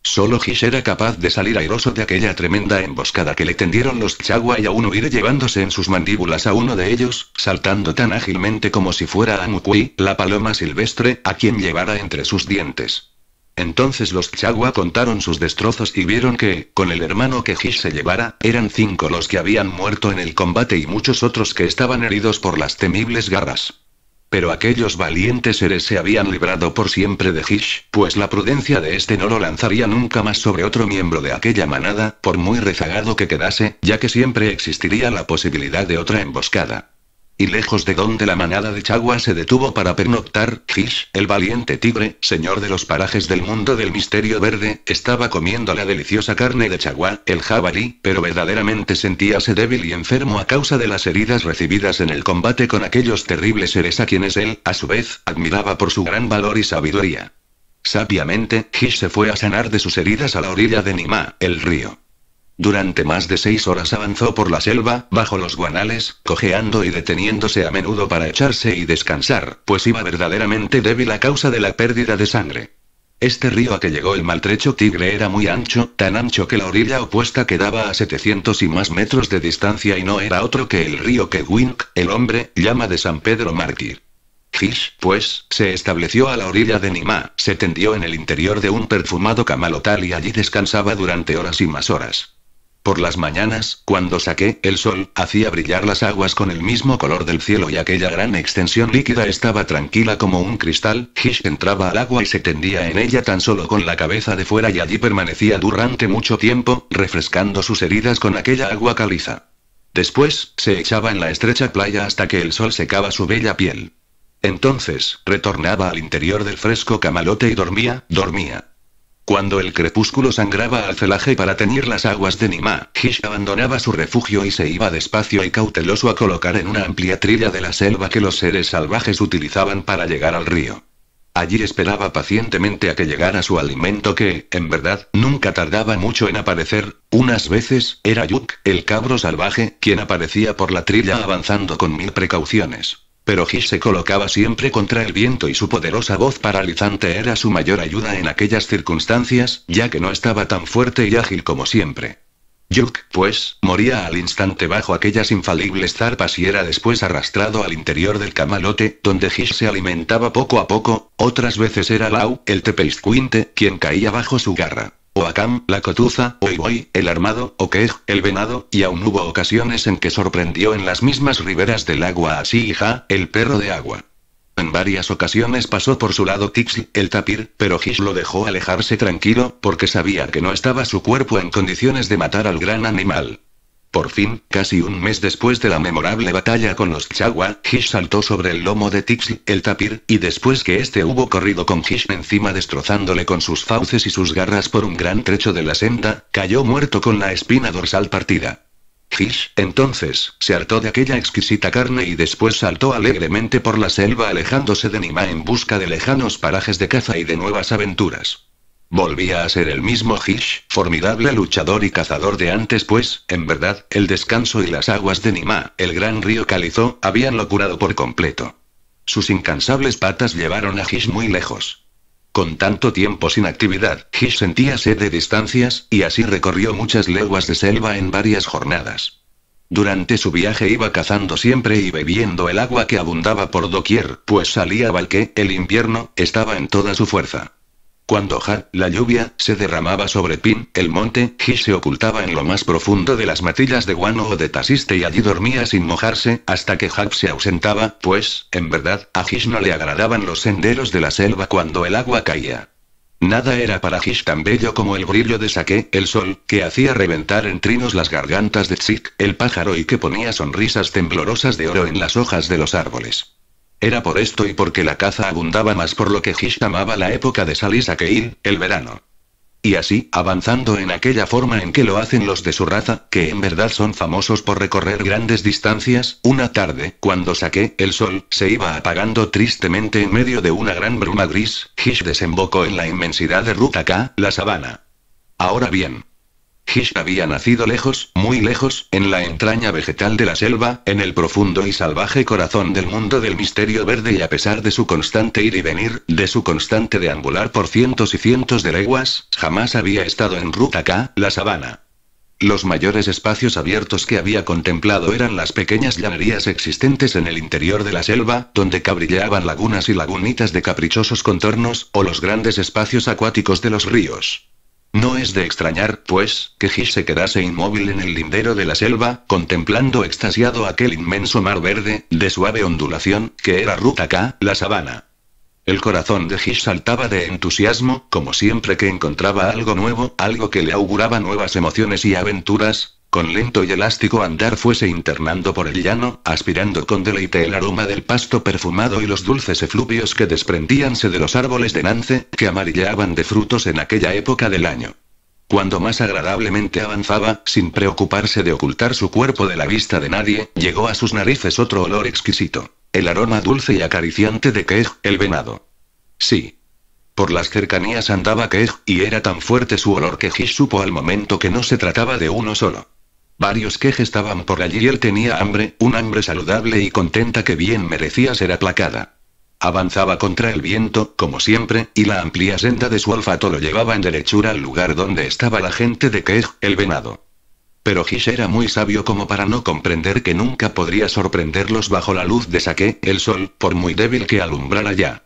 Solo Hish era capaz de salir airoso de aquella tremenda emboscada que le tendieron los Chagua y aún huir llevándose en sus mandíbulas a uno de ellos, saltando tan ágilmente como si fuera a Mukui, la paloma silvestre, a quien llevara entre sus dientes. Entonces los Chagua contaron sus destrozos y vieron que, con el hermano que Hish se llevara, eran cinco los que habían muerto en el combate y muchos otros que estaban heridos por las temibles garras. Pero aquellos valientes seres se habían librado por siempre de Hish, pues la prudencia de este no lo lanzaría nunca más sobre otro miembro de aquella manada, por muy rezagado que quedase, ya que siempre existiría la posibilidad de otra emboscada. Y lejos de donde la manada de Chagua se detuvo para pernoctar, Hish, el valiente tigre, señor de los parajes del mundo del misterio verde, estaba comiendo la deliciosa carne de Chagua, el jabalí, pero verdaderamente sentíase débil y enfermo a causa de las heridas recibidas en el combate con aquellos terribles seres a quienes él, a su vez, admiraba por su gran valor y sabiduría. Sabiamente, Hish se fue a sanar de sus heridas a la orilla de Nima, el río. Durante más de seis horas avanzó por la selva, bajo los guanales, cojeando y deteniéndose a menudo para echarse y descansar, pues iba verdaderamente débil a causa de la pérdida de sangre. Este río a que llegó el maltrecho tigre era muy ancho, tan ancho que la orilla opuesta quedaba a 700 y más metros de distancia y no era otro que el río que Wink, el hombre, llama de San Pedro Mártir. Hish, pues, se estableció a la orilla de Nimá, se tendió en el interior de un perfumado camalotal y allí descansaba durante horas y más horas. Por las mañanas, cuando saqué, el sol hacía brillar las aguas con el mismo color del cielo y aquella gran extensión líquida estaba tranquila como un cristal. Hish entraba al agua y se tendía en ella tan solo con la cabeza de fuera y allí permanecía durante mucho tiempo, refrescando sus heridas con aquella agua caliza. Después, se echaba en la estrecha playa hasta que el sol secaba su bella piel. Entonces, retornaba al interior del fresco camalote y dormía, dormía. Cuando el crepúsculo sangraba al celaje para teñir las aguas de Nima, Hish abandonaba su refugio y se iba despacio y cauteloso a colocar en una amplia trilla de la selva que los seres salvajes utilizaban para llegar al río. Allí esperaba pacientemente a que llegara su alimento que, en verdad, nunca tardaba mucho en aparecer. Unas veces, era Yuk, el cabro salvaje, quien aparecía por la trilla avanzando con mil precauciones. Pero Hish se colocaba siempre contra el viento y su poderosa voz paralizante era su mayor ayuda en aquellas circunstancias, ya que no estaba tan fuerte y ágil como siempre. Yuk, pues, moría al instante bajo aquellas infalibles zarpas y era después arrastrado al interior del camalote, donde Hish se alimentaba poco a poco, otras veces era Lau, el tepeiscuinte, quien caía bajo su garra. Akam, la cotuza, oiboi, el armado, o Kej, el venado, y aún hubo ocasiones en que sorprendió en las mismas riberas del agua a Sija, el perro de agua. En varias ocasiones pasó por su lado Tixi, el tapir, pero Hish lo dejó alejarse tranquilo, porque sabía que no estaba su cuerpo en condiciones de matar al gran animal. Por fin, casi un mes después de la memorable batalla con los chagua, Hish saltó sobre el lomo de Tixl, el tapir, y después que este hubo corrido con Hish encima destrozándole con sus fauces y sus garras por un gran trecho de la senda, cayó muerto con la espina dorsal partida. Hish, entonces, se hartó de aquella exquisita carne y después saltó alegremente por la selva alejándose de Nima en busca de lejanos parajes de caza y de nuevas aventuras. Volvía a ser el mismo Hish, formidable luchador y cazador de antes, pues, en verdad, el descanso y las aguas de Nima, el gran río Calizó, habían lo curado por completo. Sus incansables patas llevaron a Hish muy lejos. Con tanto tiempo sin actividad, Hish sentía sed de distancias, y así recorrió muchas leguas de selva en varias jornadas. Durante su viaje iba cazando siempre y bebiendo el agua que abundaba por doquier, pues salía valque. el invierno, estaba en toda su fuerza. Cuando Har, la lluvia, se derramaba sobre Pin, el monte, Hish se ocultaba en lo más profundo de las matillas de guano o de Tasiste y allí dormía sin mojarse, hasta que Har se ausentaba, pues, en verdad, a Hish no le agradaban los senderos de la selva cuando el agua caía. Nada era para Hish tan bello como el brillo de Saque, el sol, que hacía reventar en trinos las gargantas de Tzik, el pájaro y que ponía sonrisas temblorosas de oro en las hojas de los árboles. Era por esto y porque la caza abundaba más por lo que Hish llamaba la época de Salisa Kein, el verano. Y así, avanzando en aquella forma en que lo hacen los de su raza, que en verdad son famosos por recorrer grandes distancias, una tarde, cuando saqué, el sol, se iba apagando tristemente en medio de una gran bruma gris, Hish desembocó en la inmensidad de Ruta la sabana. Ahora bien, Hish había nacido lejos, muy lejos, en la entraña vegetal de la selva, en el profundo y salvaje corazón del mundo del misterio verde y a pesar de su constante ir y venir, de su constante deambular por cientos y cientos de leguas, jamás había estado en ruta acá, la sabana. Los mayores espacios abiertos que había contemplado eran las pequeñas llanerías existentes en el interior de la selva, donde cabrillaban lagunas y lagunitas de caprichosos contornos, o los grandes espacios acuáticos de los ríos. No es de extrañar, pues, que Hish se quedase inmóvil en el lindero de la selva, contemplando extasiado aquel inmenso mar verde, de suave ondulación, que era ruta K, la sabana. El corazón de Hish saltaba de entusiasmo, como siempre que encontraba algo nuevo, algo que le auguraba nuevas emociones y aventuras, con lento y elástico andar fuese internando por el llano, aspirando con deleite el aroma del pasto perfumado y los dulces efluvios que desprendíanse de los árboles de nance, que amarillaban de frutos en aquella época del año. Cuando más agradablemente avanzaba, sin preocuparse de ocultar su cuerpo de la vista de nadie, llegó a sus narices otro olor exquisito. El aroma dulce y acariciante de Kej, el venado. Sí. Por las cercanías andaba Kej, y era tan fuerte su olor que Gis supo al momento que no se trataba de uno solo. Varios quej estaban por allí y él tenía hambre, un hambre saludable y contenta que bien merecía ser aplacada. Avanzaba contra el viento, como siempre, y la amplia senda de su olfato lo llevaba en derechura al lugar donde estaba la gente de quej, el venado. Pero Gish era muy sabio como para no comprender que nunca podría sorprenderlos bajo la luz de Saque, el sol, por muy débil que alumbrara ya.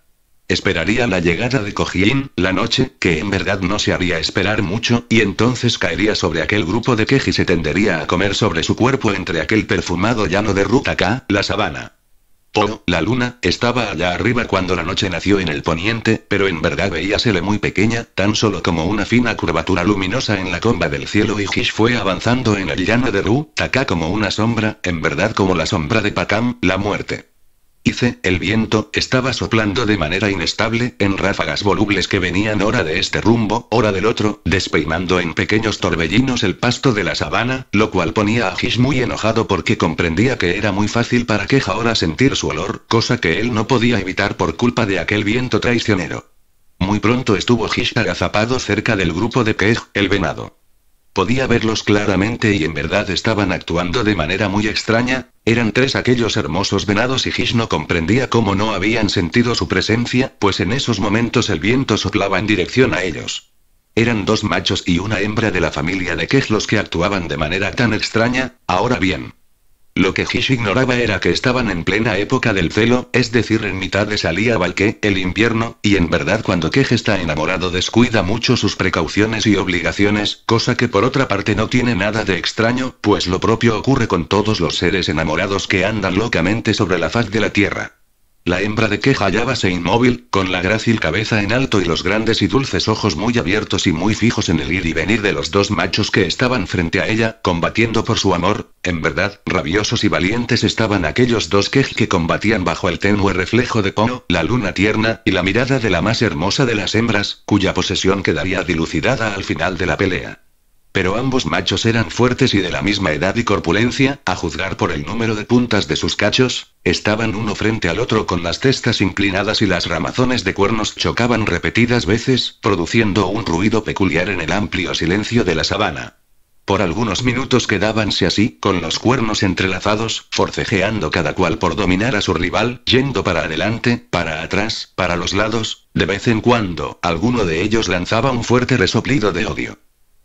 Esperaría la llegada de Kojin, la noche, que en verdad no se haría esperar mucho, y entonces caería sobre aquel grupo de queji se tendería a comer sobre su cuerpo entre aquel perfumado llano de ruta K, la sabana. Oh, la luna, estaba allá arriba cuando la noche nació en el poniente, pero en verdad veíasele muy pequeña, tan solo como una fina curvatura luminosa en la comba del cielo y Hish fue avanzando en el llano de Ru, Taka como una sombra, en verdad como la sombra de Pakam, la muerte. Dice, el viento, estaba soplando de manera inestable, en ráfagas volubles que venían hora de este rumbo, hora del otro, despeinando en pequeños torbellinos el pasto de la sabana, lo cual ponía a Hish muy enojado porque comprendía que era muy fácil para queja ahora sentir su olor, cosa que él no podía evitar por culpa de aquel viento traicionero. Muy pronto estuvo Hish agazapado cerca del grupo de Kej, el venado. Podía verlos claramente y en verdad estaban actuando de manera muy extraña, eran tres aquellos hermosos venados y Hish no comprendía cómo no habían sentido su presencia, pues en esos momentos el viento soplaba en dirección a ellos. Eran dos machos y una hembra de la familia de Kej los que actuaban de manera tan extraña, ahora bien. Lo que Hish ignoraba era que estaban en plena época del celo, es decir, en mitad de salía Valque, el invierno, y en verdad cuando Kej está enamorado descuida mucho sus precauciones y obligaciones, cosa que por otra parte no tiene nada de extraño, pues lo propio ocurre con todos los seres enamorados que andan locamente sobre la faz de la Tierra. La hembra de queja hallábase inmóvil, con la grácil cabeza en alto y los grandes y dulces ojos muy abiertos y muy fijos en el ir y venir de los dos machos que estaban frente a ella, combatiendo por su amor, en verdad, rabiosos y valientes estaban aquellos dos quej que combatían bajo el tenue reflejo de pono, la luna tierna, y la mirada de la más hermosa de las hembras, cuya posesión quedaría dilucidada al final de la pelea. Pero ambos machos eran fuertes y de la misma edad y corpulencia, a juzgar por el número de puntas de sus cachos, estaban uno frente al otro con las testas inclinadas y las ramazones de cuernos chocaban repetidas veces, produciendo un ruido peculiar en el amplio silencio de la sabana. Por algunos minutos quedábanse así, con los cuernos entrelazados, forcejeando cada cual por dominar a su rival, yendo para adelante, para atrás, para los lados, de vez en cuando, alguno de ellos lanzaba un fuerte resoplido de odio.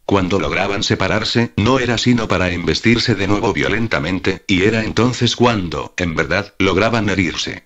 Cuando lograban separarse, no era sino para embestirse de nuevo violentamente, y era entonces cuando, en verdad, lograban herirse.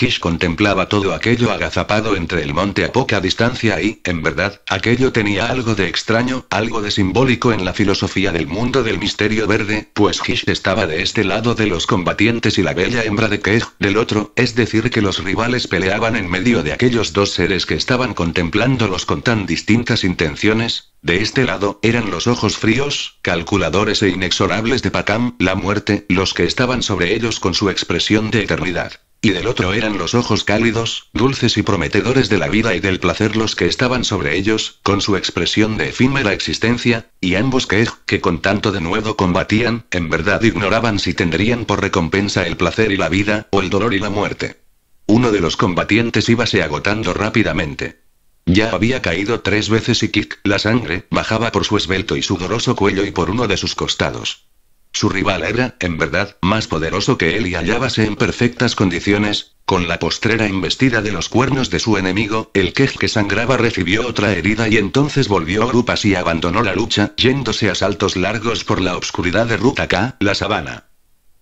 Hish contemplaba todo aquello agazapado entre el monte a poca distancia y, en verdad, aquello tenía algo de extraño, algo de simbólico en la filosofía del mundo del misterio verde, pues Hish estaba de este lado de los combatientes y la bella hembra de Kej, del otro, es decir que los rivales peleaban en medio de aquellos dos seres que estaban contemplándolos con tan distintas intenciones, de este lado, eran los ojos fríos, calculadores e inexorables de Pacam, la muerte, los que estaban sobre ellos con su expresión de eternidad. Y del otro eran los ojos cálidos, dulces y prometedores de la vida y del placer los que estaban sobre ellos, con su expresión de efímera existencia, y ambos que, que con tanto de nuevo combatían, en verdad ignoraban si tendrían por recompensa el placer y la vida, o el dolor y la muerte. Uno de los combatientes íbase agotando rápidamente. Ya había caído tres veces y Kik, la sangre, bajaba por su esbelto y sudoroso cuello y por uno de sus costados. Su rival era, en verdad, más poderoso que él y hallábase en perfectas condiciones, con la postrera embestida de los cuernos de su enemigo, el quej que sangraba recibió otra herida y entonces volvió a grupas y abandonó la lucha, yéndose a saltos largos por la obscuridad de Ruta K, la sabana.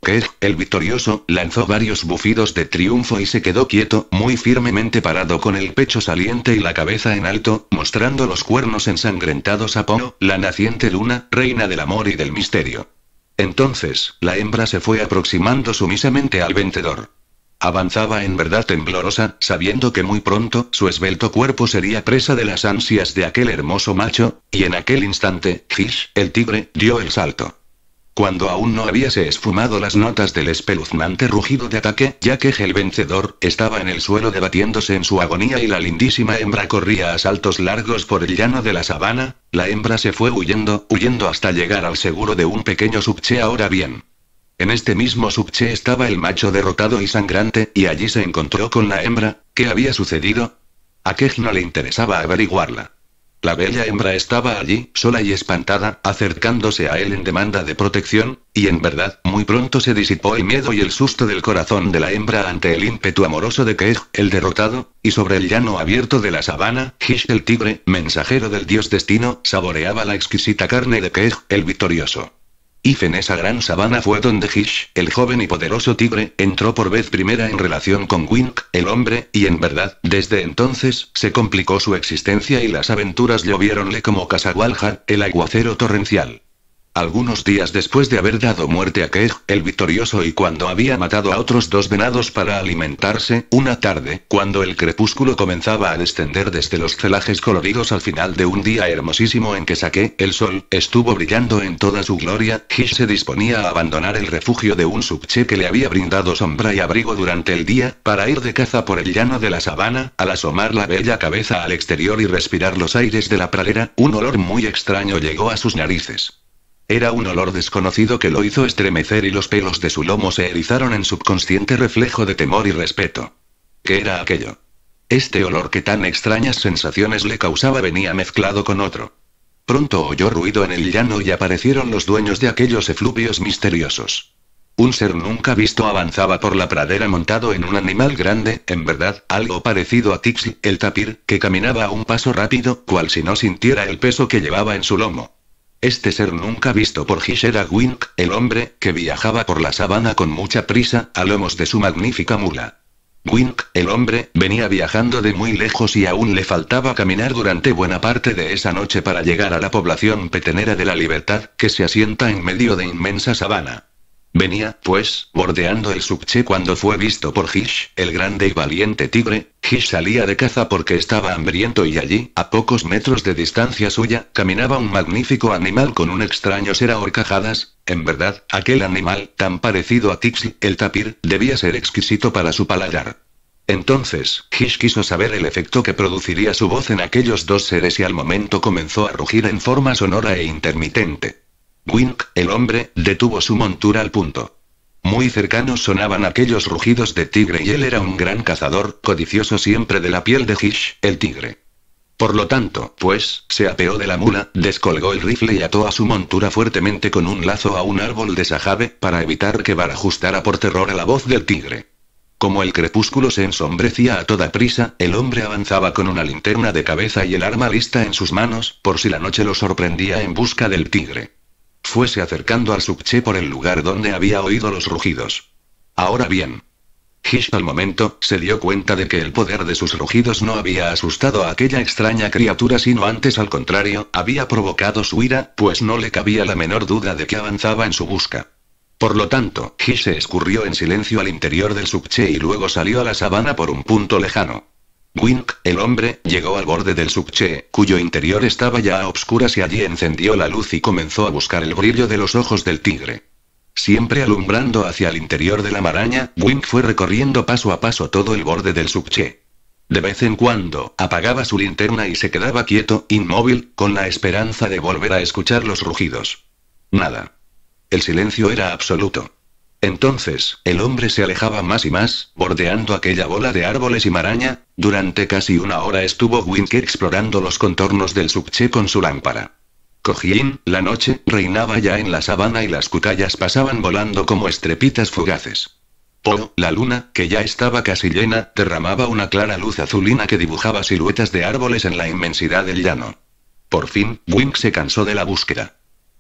Keg, el victorioso, lanzó varios bufidos de triunfo y se quedó quieto, muy firmemente parado con el pecho saliente y la cabeza en alto, mostrando los cuernos ensangrentados a Pono, la naciente luna, reina del amor y del misterio. Entonces, la hembra se fue aproximando sumisamente al vencedor. Avanzaba en verdad temblorosa, sabiendo que muy pronto su esbelto cuerpo sería presa de las ansias de aquel hermoso macho, y en aquel instante, Fish, el tigre, dio el salto. Cuando aún no habíase esfumado las notas del espeluznante rugido de ataque, ya que el vencedor estaba en el suelo debatiéndose en su agonía y la lindísima hembra corría a saltos largos por el llano de la sabana, la hembra se fue huyendo, huyendo hasta llegar al seguro de un pequeño subche ahora bien. En este mismo subche estaba el macho derrotado y sangrante, y allí se encontró con la hembra, ¿qué había sucedido? A Kej no le interesaba averiguarla. La bella hembra estaba allí, sola y espantada, acercándose a él en demanda de protección, y en verdad, muy pronto se disipó el miedo y el susto del corazón de la hembra ante el ímpetu amoroso de Kej, el derrotado, y sobre el llano abierto de la sabana, Hish el tigre, mensajero del dios destino, saboreaba la exquisita carne de Kej, el victorioso. Y en esa gran sabana fue donde Hish, el joven y poderoso tigre, entró por vez primera en relación con Wink, el hombre, y en verdad, desde entonces, se complicó su existencia y las aventuras lloviéronle como Casagualja, el aguacero torrencial. Algunos días después de haber dado muerte a Kej, el victorioso y cuando había matado a otros dos venados para alimentarse, una tarde, cuando el crepúsculo comenzaba a descender desde los celajes coloridos al final de un día hermosísimo en que saqué, el sol, estuvo brillando en toda su gloria, Kish se disponía a abandonar el refugio de un subche que le había brindado sombra y abrigo durante el día, para ir de caza por el llano de la sabana, al asomar la bella cabeza al exterior y respirar los aires de la pradera, un olor muy extraño llegó a sus narices. Era un olor desconocido que lo hizo estremecer y los pelos de su lomo se erizaron en subconsciente reflejo de temor y respeto. ¿Qué era aquello? Este olor que tan extrañas sensaciones le causaba venía mezclado con otro. Pronto oyó ruido en el llano y aparecieron los dueños de aquellos efluvios misteriosos. Un ser nunca visto avanzaba por la pradera montado en un animal grande, en verdad, algo parecido a Tixi, el tapir, que caminaba a un paso rápido, cual si no sintiera el peso que llevaba en su lomo. Este ser nunca visto por Gish era Wink, el hombre, que viajaba por la sabana con mucha prisa, a lomos de su magnífica mula. Wink, el hombre, venía viajando de muy lejos y aún le faltaba caminar durante buena parte de esa noche para llegar a la población petenera de la libertad, que se asienta en medio de inmensa sabana. Venía, pues, bordeando el subche cuando fue visto por Hish, el grande y valiente tigre. Hish salía de caza porque estaba hambriento y allí, a pocos metros de distancia suya, caminaba un magnífico animal con un extraño ser a horcajadas. En verdad, aquel animal, tan parecido a Tixi, el tapir, debía ser exquisito para su paladar. Entonces, Hish quiso saber el efecto que produciría su voz en aquellos dos seres y al momento comenzó a rugir en forma sonora e intermitente. Wink, el hombre, detuvo su montura al punto. Muy cercanos sonaban aquellos rugidos de tigre y él era un gran cazador, codicioso siempre de la piel de Hish, el tigre. Por lo tanto, pues, se apeó de la mula, descolgó el rifle y ató a su montura fuertemente con un lazo a un árbol de sajabe, para evitar que Barajustara por terror a la voz del tigre. Como el crepúsculo se ensombrecía a toda prisa, el hombre avanzaba con una linterna de cabeza y el arma lista en sus manos, por si la noche lo sorprendía en busca del tigre fuese acercando al subche por el lugar donde había oído los rugidos. Ahora bien. Hish al momento, se dio cuenta de que el poder de sus rugidos no había asustado a aquella extraña criatura sino antes al contrario, había provocado su ira, pues no le cabía la menor duda de que avanzaba en su busca. Por lo tanto, Hish se escurrió en silencio al interior del subche y luego salió a la sabana por un punto lejano. Wink, el hombre, llegó al borde del subche, cuyo interior estaba ya a obscuras y allí encendió la luz y comenzó a buscar el brillo de los ojos del tigre. Siempre alumbrando hacia el interior de la maraña, Wink fue recorriendo paso a paso todo el borde del subche. De vez en cuando, apagaba su linterna y se quedaba quieto, inmóvil, con la esperanza de volver a escuchar los rugidos. Nada. El silencio era absoluto. Entonces, el hombre se alejaba más y más, bordeando aquella bola de árboles y maraña. Durante casi una hora estuvo Wink explorando los contornos del subche con su lámpara. Cojín, la noche reinaba ya en la sabana y las cucayas pasaban volando como estrepitas fugaces. Po, oh, la luna, que ya estaba casi llena, derramaba una clara luz azulina que dibujaba siluetas de árboles en la inmensidad del llano. Por fin, Wink se cansó de la búsqueda.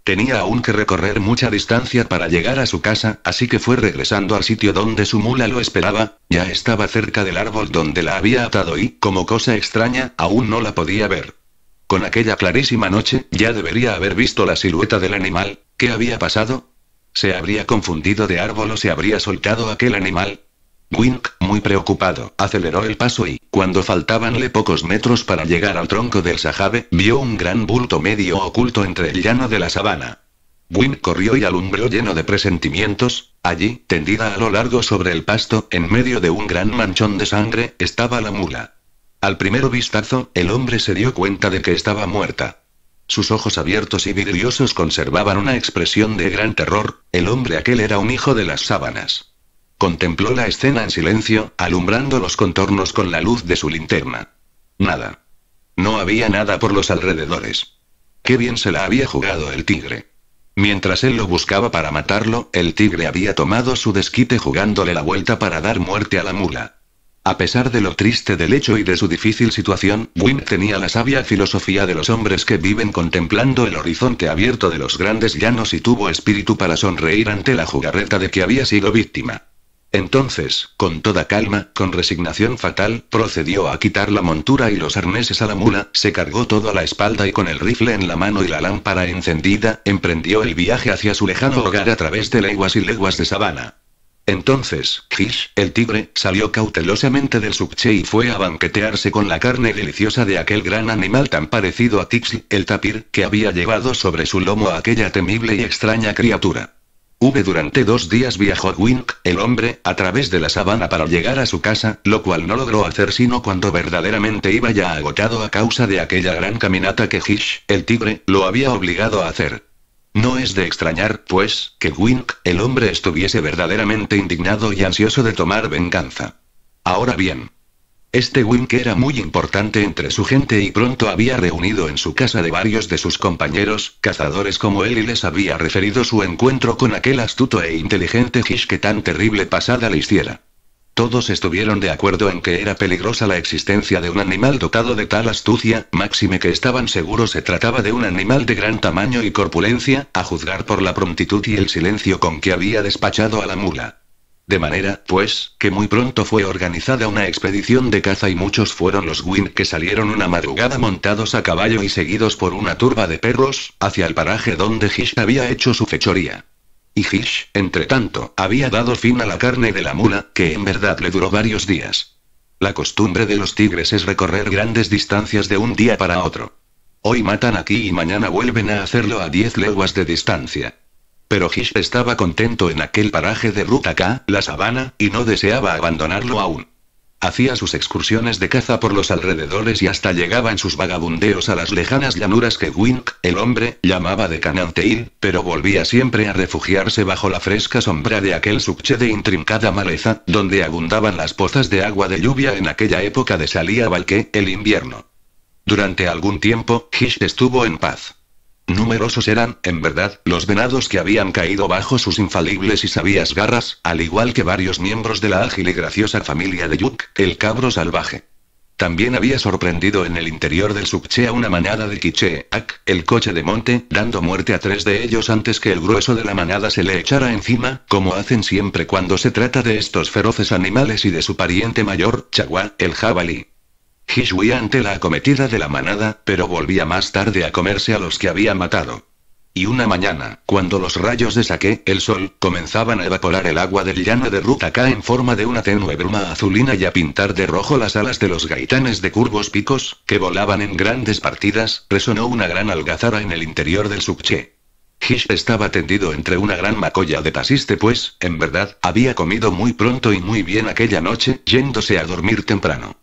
Tenía aún que recorrer mucha distancia para llegar a su casa, así que fue regresando al sitio donde su mula lo esperaba, ya estaba cerca del árbol donde la había atado y, como cosa extraña, aún no la podía ver. Con aquella clarísima noche, ya debería haber visto la silueta del animal, ¿qué había pasado? ¿Se habría confundido de árbol o se habría soltado aquel animal? Wink, muy preocupado, aceleró el paso y, cuando faltabanle pocos metros para llegar al tronco del Sajabe, vio un gran bulto medio oculto entre el llano de la sabana. Wink corrió y alumbró lleno de presentimientos. Allí, tendida a lo largo sobre el pasto, en medio de un gran manchón de sangre, estaba la mula. Al primer vistazo, el hombre se dio cuenta de que estaba muerta. Sus ojos abiertos y vidriosos conservaban una expresión de gran terror. El hombre aquel era un hijo de las sábanas. Contempló la escena en silencio, alumbrando los contornos con la luz de su linterna. Nada. No había nada por los alrededores. Qué bien se la había jugado el tigre. Mientras él lo buscaba para matarlo, el tigre había tomado su desquite jugándole la vuelta para dar muerte a la mula. A pesar de lo triste del hecho y de su difícil situación, Wynn tenía la sabia filosofía de los hombres que viven contemplando el horizonte abierto de los grandes llanos y tuvo espíritu para sonreír ante la jugarreta de que había sido víctima. Entonces, con toda calma, con resignación fatal, procedió a quitar la montura y los arneses a la mula, se cargó todo a la espalda y con el rifle en la mano y la lámpara encendida, emprendió el viaje hacia su lejano hogar a través de leguas y leguas de sabana. Entonces, Kish, el tigre, salió cautelosamente del subche y fue a banquetearse con la carne deliciosa de aquel gran animal tan parecido a Tixi, el tapir, que había llevado sobre su lomo a aquella temible y extraña criatura. V durante dos días viajó Wink, el hombre, a través de la sabana para llegar a su casa, lo cual no logró hacer sino cuando verdaderamente iba ya agotado a causa de aquella gran caminata que Hish, el tigre, lo había obligado a hacer. No es de extrañar, pues, que Wink, el hombre, estuviese verdaderamente indignado y ansioso de tomar venganza. Ahora bien, este Wink era muy importante entre su gente y pronto había reunido en su casa de varios de sus compañeros, cazadores como él y les había referido su encuentro con aquel astuto e inteligente Gish que tan terrible pasada le hiciera. Todos estuvieron de acuerdo en que era peligrosa la existencia de un animal dotado de tal astucia, máxime que estaban seguros se trataba de un animal de gran tamaño y corpulencia, a juzgar por la prontitud y el silencio con que había despachado a la mula. De manera, pues, que muy pronto fue organizada una expedición de caza y muchos fueron los Gwyn que salieron una madrugada montados a caballo y seguidos por una turba de perros, hacia el paraje donde Hish había hecho su fechoría. Y Hish, entre tanto, había dado fin a la carne de la mula, que en verdad le duró varios días. La costumbre de los tigres es recorrer grandes distancias de un día para otro. Hoy matan aquí y mañana vuelven a hacerlo a diez leguas de distancia. Pero Hish estaba contento en aquel paraje de ruta K, la sabana, y no deseaba abandonarlo aún. Hacía sus excursiones de caza por los alrededores y hasta llegaba en sus vagabundeos a las lejanas llanuras que Wink, el hombre, llamaba de Cananteil, pero volvía siempre a refugiarse bajo la fresca sombra de aquel subche de intrincada maleza, donde abundaban las pozas de agua de lluvia en aquella época de salía valque, el invierno. Durante algún tiempo, Hish estuvo en paz. Numerosos eran, en verdad, los venados que habían caído bajo sus infalibles y sabias garras, al igual que varios miembros de la ágil y graciosa familia de Yuk, el cabro salvaje. También había sorprendido en el interior del subche a una manada de quiche, Ak, el coche de monte, dando muerte a tres de ellos antes que el grueso de la manada se le echara encima, como hacen siempre cuando se trata de estos feroces animales y de su pariente mayor, Chagua, el jabalí. Hish ante la acometida de la manada, pero volvía más tarde a comerse a los que había matado. Y una mañana, cuando los rayos de saque, el sol, comenzaban a evaporar el agua del llano de Ruta en forma de una tenue bruma azulina y a pintar de rojo las alas de los gaitanes de curvos picos, que volaban en grandes partidas, resonó una gran algazara en el interior del subche. Hish estaba tendido entre una gran macolla de pasiste pues, en verdad, había comido muy pronto y muy bien aquella noche, yéndose a dormir temprano.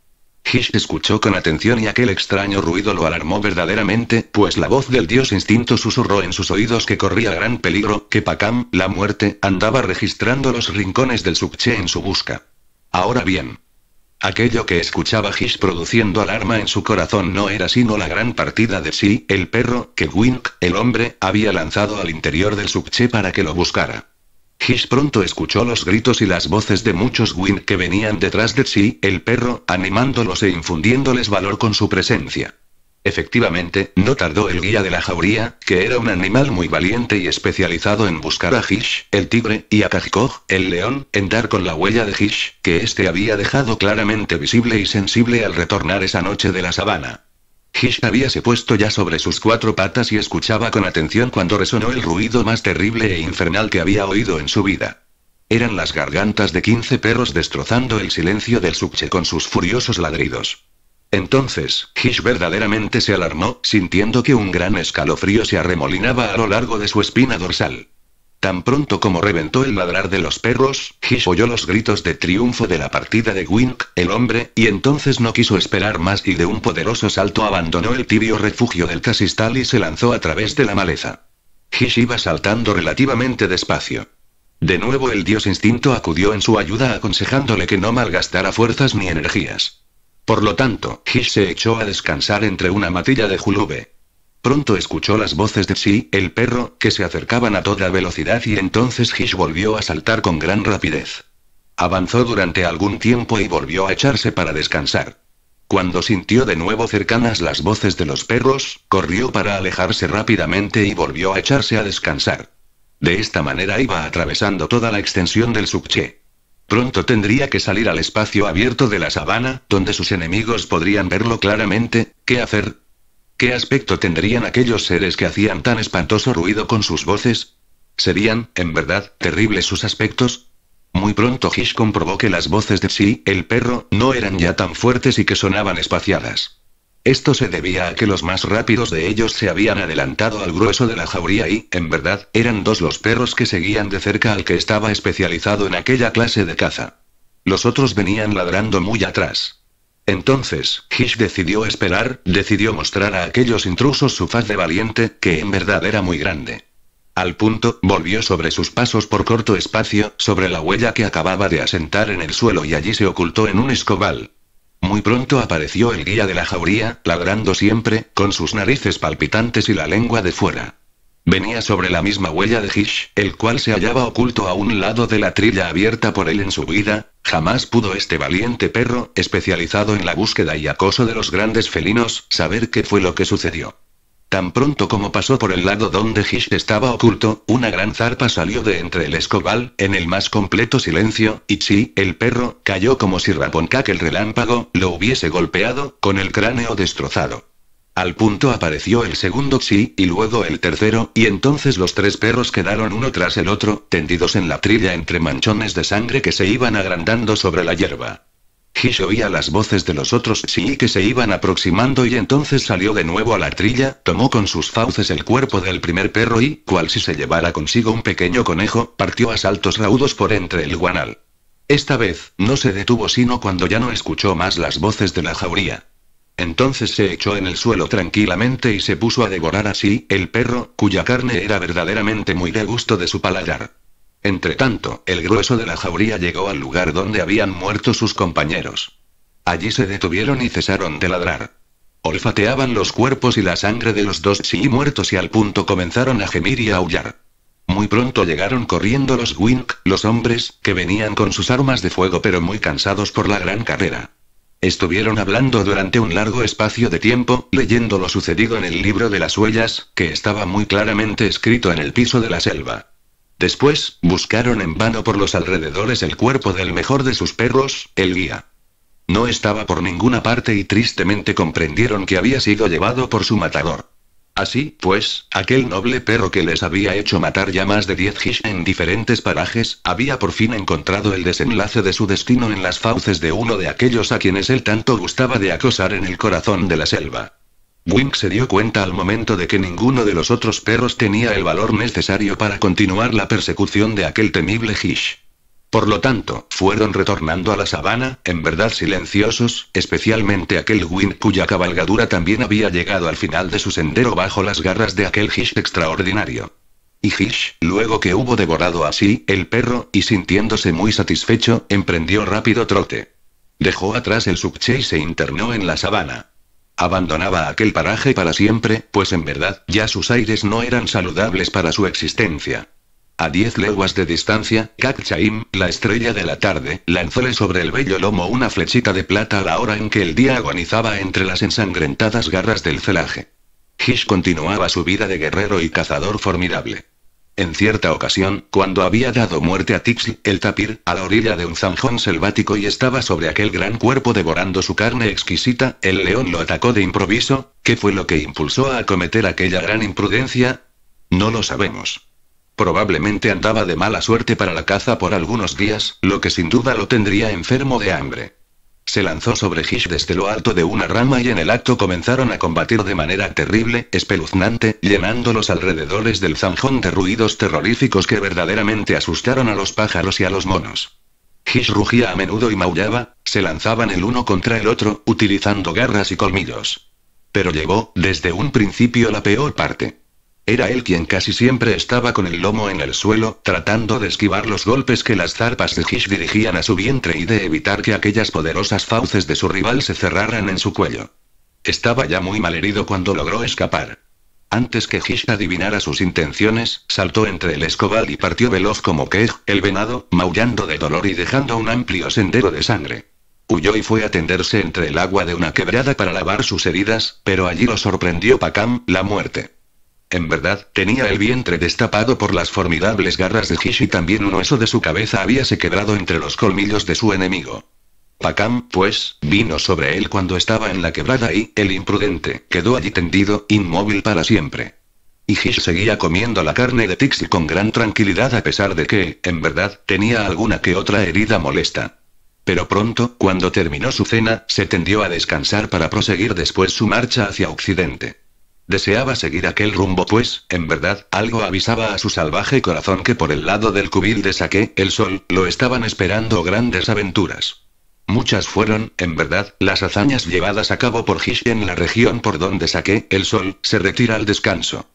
Hish escuchó con atención y aquel extraño ruido lo alarmó verdaderamente, pues la voz del dios instinto susurró en sus oídos que corría gran peligro, que Pakam, la muerte, andaba registrando los rincones del subche en su busca. Ahora bien. Aquello que escuchaba Hish produciendo alarma en su corazón no era sino la gran partida de sí, el perro, que Wink, el hombre, había lanzado al interior del subche para que lo buscara. Hish pronto escuchó los gritos y las voces de muchos Win que venían detrás de sí, el perro, animándolos e infundiéndoles valor con su presencia. Efectivamente, no tardó el guía de la jauría, que era un animal muy valiente y especializado en buscar a Hish, el tigre, y a Kajikog, el león, en dar con la huella de Hish, que éste había dejado claramente visible y sensible al retornar esa noche de la sabana. Hish habíase puesto ya sobre sus cuatro patas y escuchaba con atención cuando resonó el ruido más terrible e infernal que había oído en su vida. Eran las gargantas de quince perros destrozando el silencio del subche con sus furiosos ladridos. Entonces, Hish verdaderamente se alarmó, sintiendo que un gran escalofrío se arremolinaba a lo largo de su espina dorsal. Tan pronto como reventó el ladrar de los perros, Hish oyó los gritos de triunfo de la partida de Wink, el hombre, y entonces no quiso esperar más y de un poderoso salto abandonó el tibio refugio del casistal y se lanzó a través de la maleza. Hish iba saltando relativamente despacio. De nuevo el dios instinto acudió en su ayuda aconsejándole que no malgastara fuerzas ni energías. Por lo tanto, Hish se echó a descansar entre una matilla de julube. Pronto escuchó las voces de sí el perro, que se acercaban a toda velocidad y entonces Hish volvió a saltar con gran rapidez. Avanzó durante algún tiempo y volvió a echarse para descansar. Cuando sintió de nuevo cercanas las voces de los perros, corrió para alejarse rápidamente y volvió a echarse a descansar. De esta manera iba atravesando toda la extensión del subche. Pronto tendría que salir al espacio abierto de la sabana, donde sus enemigos podrían verlo claramente, ¿qué hacer? ¿Qué aspecto tendrían aquellos seres que hacían tan espantoso ruido con sus voces? ¿Serían, en verdad, terribles sus aspectos? Muy pronto Hish comprobó que las voces de sí, el perro, no eran ya tan fuertes y que sonaban espaciadas. Esto se debía a que los más rápidos de ellos se habían adelantado al grueso de la jauría y, en verdad, eran dos los perros que seguían de cerca al que estaba especializado en aquella clase de caza. Los otros venían ladrando muy atrás. Entonces, Hish decidió esperar, decidió mostrar a aquellos intrusos su faz de valiente, que en verdad era muy grande. Al punto, volvió sobre sus pasos por corto espacio, sobre la huella que acababa de asentar en el suelo y allí se ocultó en un escobal. Muy pronto apareció el guía de la jauría, ladrando siempre, con sus narices palpitantes y la lengua de fuera. Venía sobre la misma huella de Hish, el cual se hallaba oculto a un lado de la trilla abierta por él en su vida, jamás pudo este valiente perro, especializado en la búsqueda y acoso de los grandes felinos, saber qué fue lo que sucedió. Tan pronto como pasó por el lado donde Hish estaba oculto, una gran zarpa salió de entre el escobal, en el más completo silencio, y Chi, el perro, cayó como si Raponcac el relámpago, lo hubiese golpeado, con el cráneo destrozado. Al punto apareció el segundo Xi, y luego el tercero, y entonces los tres perros quedaron uno tras el otro, tendidos en la trilla entre manchones de sangre que se iban agrandando sobre la hierba. Gish oía las voces de los otros Xi que se iban aproximando y entonces salió de nuevo a la trilla, tomó con sus fauces el cuerpo del primer perro y, cual si se llevara consigo un pequeño conejo, partió a saltos raudos por entre el guanal. Esta vez, no se detuvo sino cuando ya no escuchó más las voces de la jauría. Entonces se echó en el suelo tranquilamente y se puso a devorar así el perro, cuya carne era verdaderamente muy de gusto de su paladar. Entretanto, el grueso de la jauría llegó al lugar donde habían muerto sus compañeros. Allí se detuvieron y cesaron de ladrar. Olfateaban los cuerpos y la sangre de los dos sí muertos y al punto comenzaron a gemir y aullar. Muy pronto llegaron corriendo los Wink, los hombres, que venían con sus armas de fuego pero muy cansados por la gran carrera. Estuvieron hablando durante un largo espacio de tiempo, leyendo lo sucedido en el libro de las huellas, que estaba muy claramente escrito en el piso de la selva. Después, buscaron en vano por los alrededores el cuerpo del mejor de sus perros, el guía. No estaba por ninguna parte y tristemente comprendieron que había sido llevado por su matador. Así, pues, aquel noble perro que les había hecho matar ya más de 10 Hish en diferentes parajes, había por fin encontrado el desenlace de su destino en las fauces de uno de aquellos a quienes él tanto gustaba de acosar en el corazón de la selva. Wink se dio cuenta al momento de que ninguno de los otros perros tenía el valor necesario para continuar la persecución de aquel temible Hish. Por lo tanto, fueron retornando a la sabana, en verdad silenciosos, especialmente aquel Win cuya cabalgadura también había llegado al final de su sendero bajo las garras de aquel Hish extraordinario. Y Hish, luego que hubo devorado así el perro, y sintiéndose muy satisfecho, emprendió rápido trote. Dejó atrás el subche y se internó en la sabana. Abandonaba aquel paraje para siempre, pues en verdad, ya sus aires no eran saludables para su existencia. A diez leguas de distancia, Kakchaim, la estrella de la tarde, lanzóle sobre el bello lomo una flechita de plata a la hora en que el día agonizaba entre las ensangrentadas garras del celaje. Hish continuaba su vida de guerrero y cazador formidable. En cierta ocasión, cuando había dado muerte a Tixi, el tapir, a la orilla de un zanjón selvático y estaba sobre aquel gran cuerpo devorando su carne exquisita, el león lo atacó de improviso, ¿qué fue lo que impulsó a acometer aquella gran imprudencia? No lo sabemos. Probablemente andaba de mala suerte para la caza por algunos días, lo que sin duda lo tendría enfermo de hambre. Se lanzó sobre Hish desde lo alto de una rama y en el acto comenzaron a combatir de manera terrible, espeluznante, llenando los alrededores del zanjón de ruidos terroríficos que verdaderamente asustaron a los pájaros y a los monos. Hish rugía a menudo y maullaba, se lanzaban el uno contra el otro, utilizando garras y colmillos. Pero llegó, desde un principio, la peor parte. Era él quien casi siempre estaba con el lomo en el suelo, tratando de esquivar los golpes que las zarpas de Hish dirigían a su vientre y de evitar que aquellas poderosas fauces de su rival se cerraran en su cuello. Estaba ya muy malherido cuando logró escapar. Antes que Hish adivinara sus intenciones, saltó entre el escobal y partió veloz como Kej, el venado, maullando de dolor y dejando un amplio sendero de sangre. Huyó y fue a tenderse entre el agua de una quebrada para lavar sus heridas, pero allí lo sorprendió Pacam, la muerte. En verdad, tenía el vientre destapado por las formidables garras de Hish y también un hueso de su cabeza habíase quebrado entre los colmillos de su enemigo. Pacam, pues, vino sobre él cuando estaba en la quebrada y, el imprudente, quedó allí tendido, inmóvil para siempre. Y Hish seguía comiendo la carne de Tixi con gran tranquilidad a pesar de que, en verdad, tenía alguna que otra herida molesta. Pero pronto, cuando terminó su cena, se tendió a descansar para proseguir después su marcha hacia Occidente. Deseaba seguir aquel rumbo, pues, en verdad, algo avisaba a su salvaje corazón que por el lado del cubil de Saque, el sol, lo estaban esperando grandes aventuras. Muchas fueron, en verdad, las hazañas llevadas a cabo por Hish en la región por donde Saqué, el sol, se retira al descanso.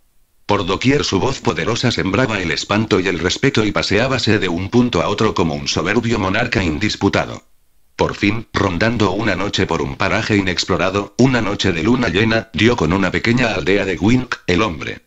Por doquier su voz poderosa sembraba el espanto y el respeto y paseábase de un punto a otro como un soberbio monarca indisputado. Por fin, rondando una noche por un paraje inexplorado, una noche de luna llena, dio con una pequeña aldea de Wink, el hombre.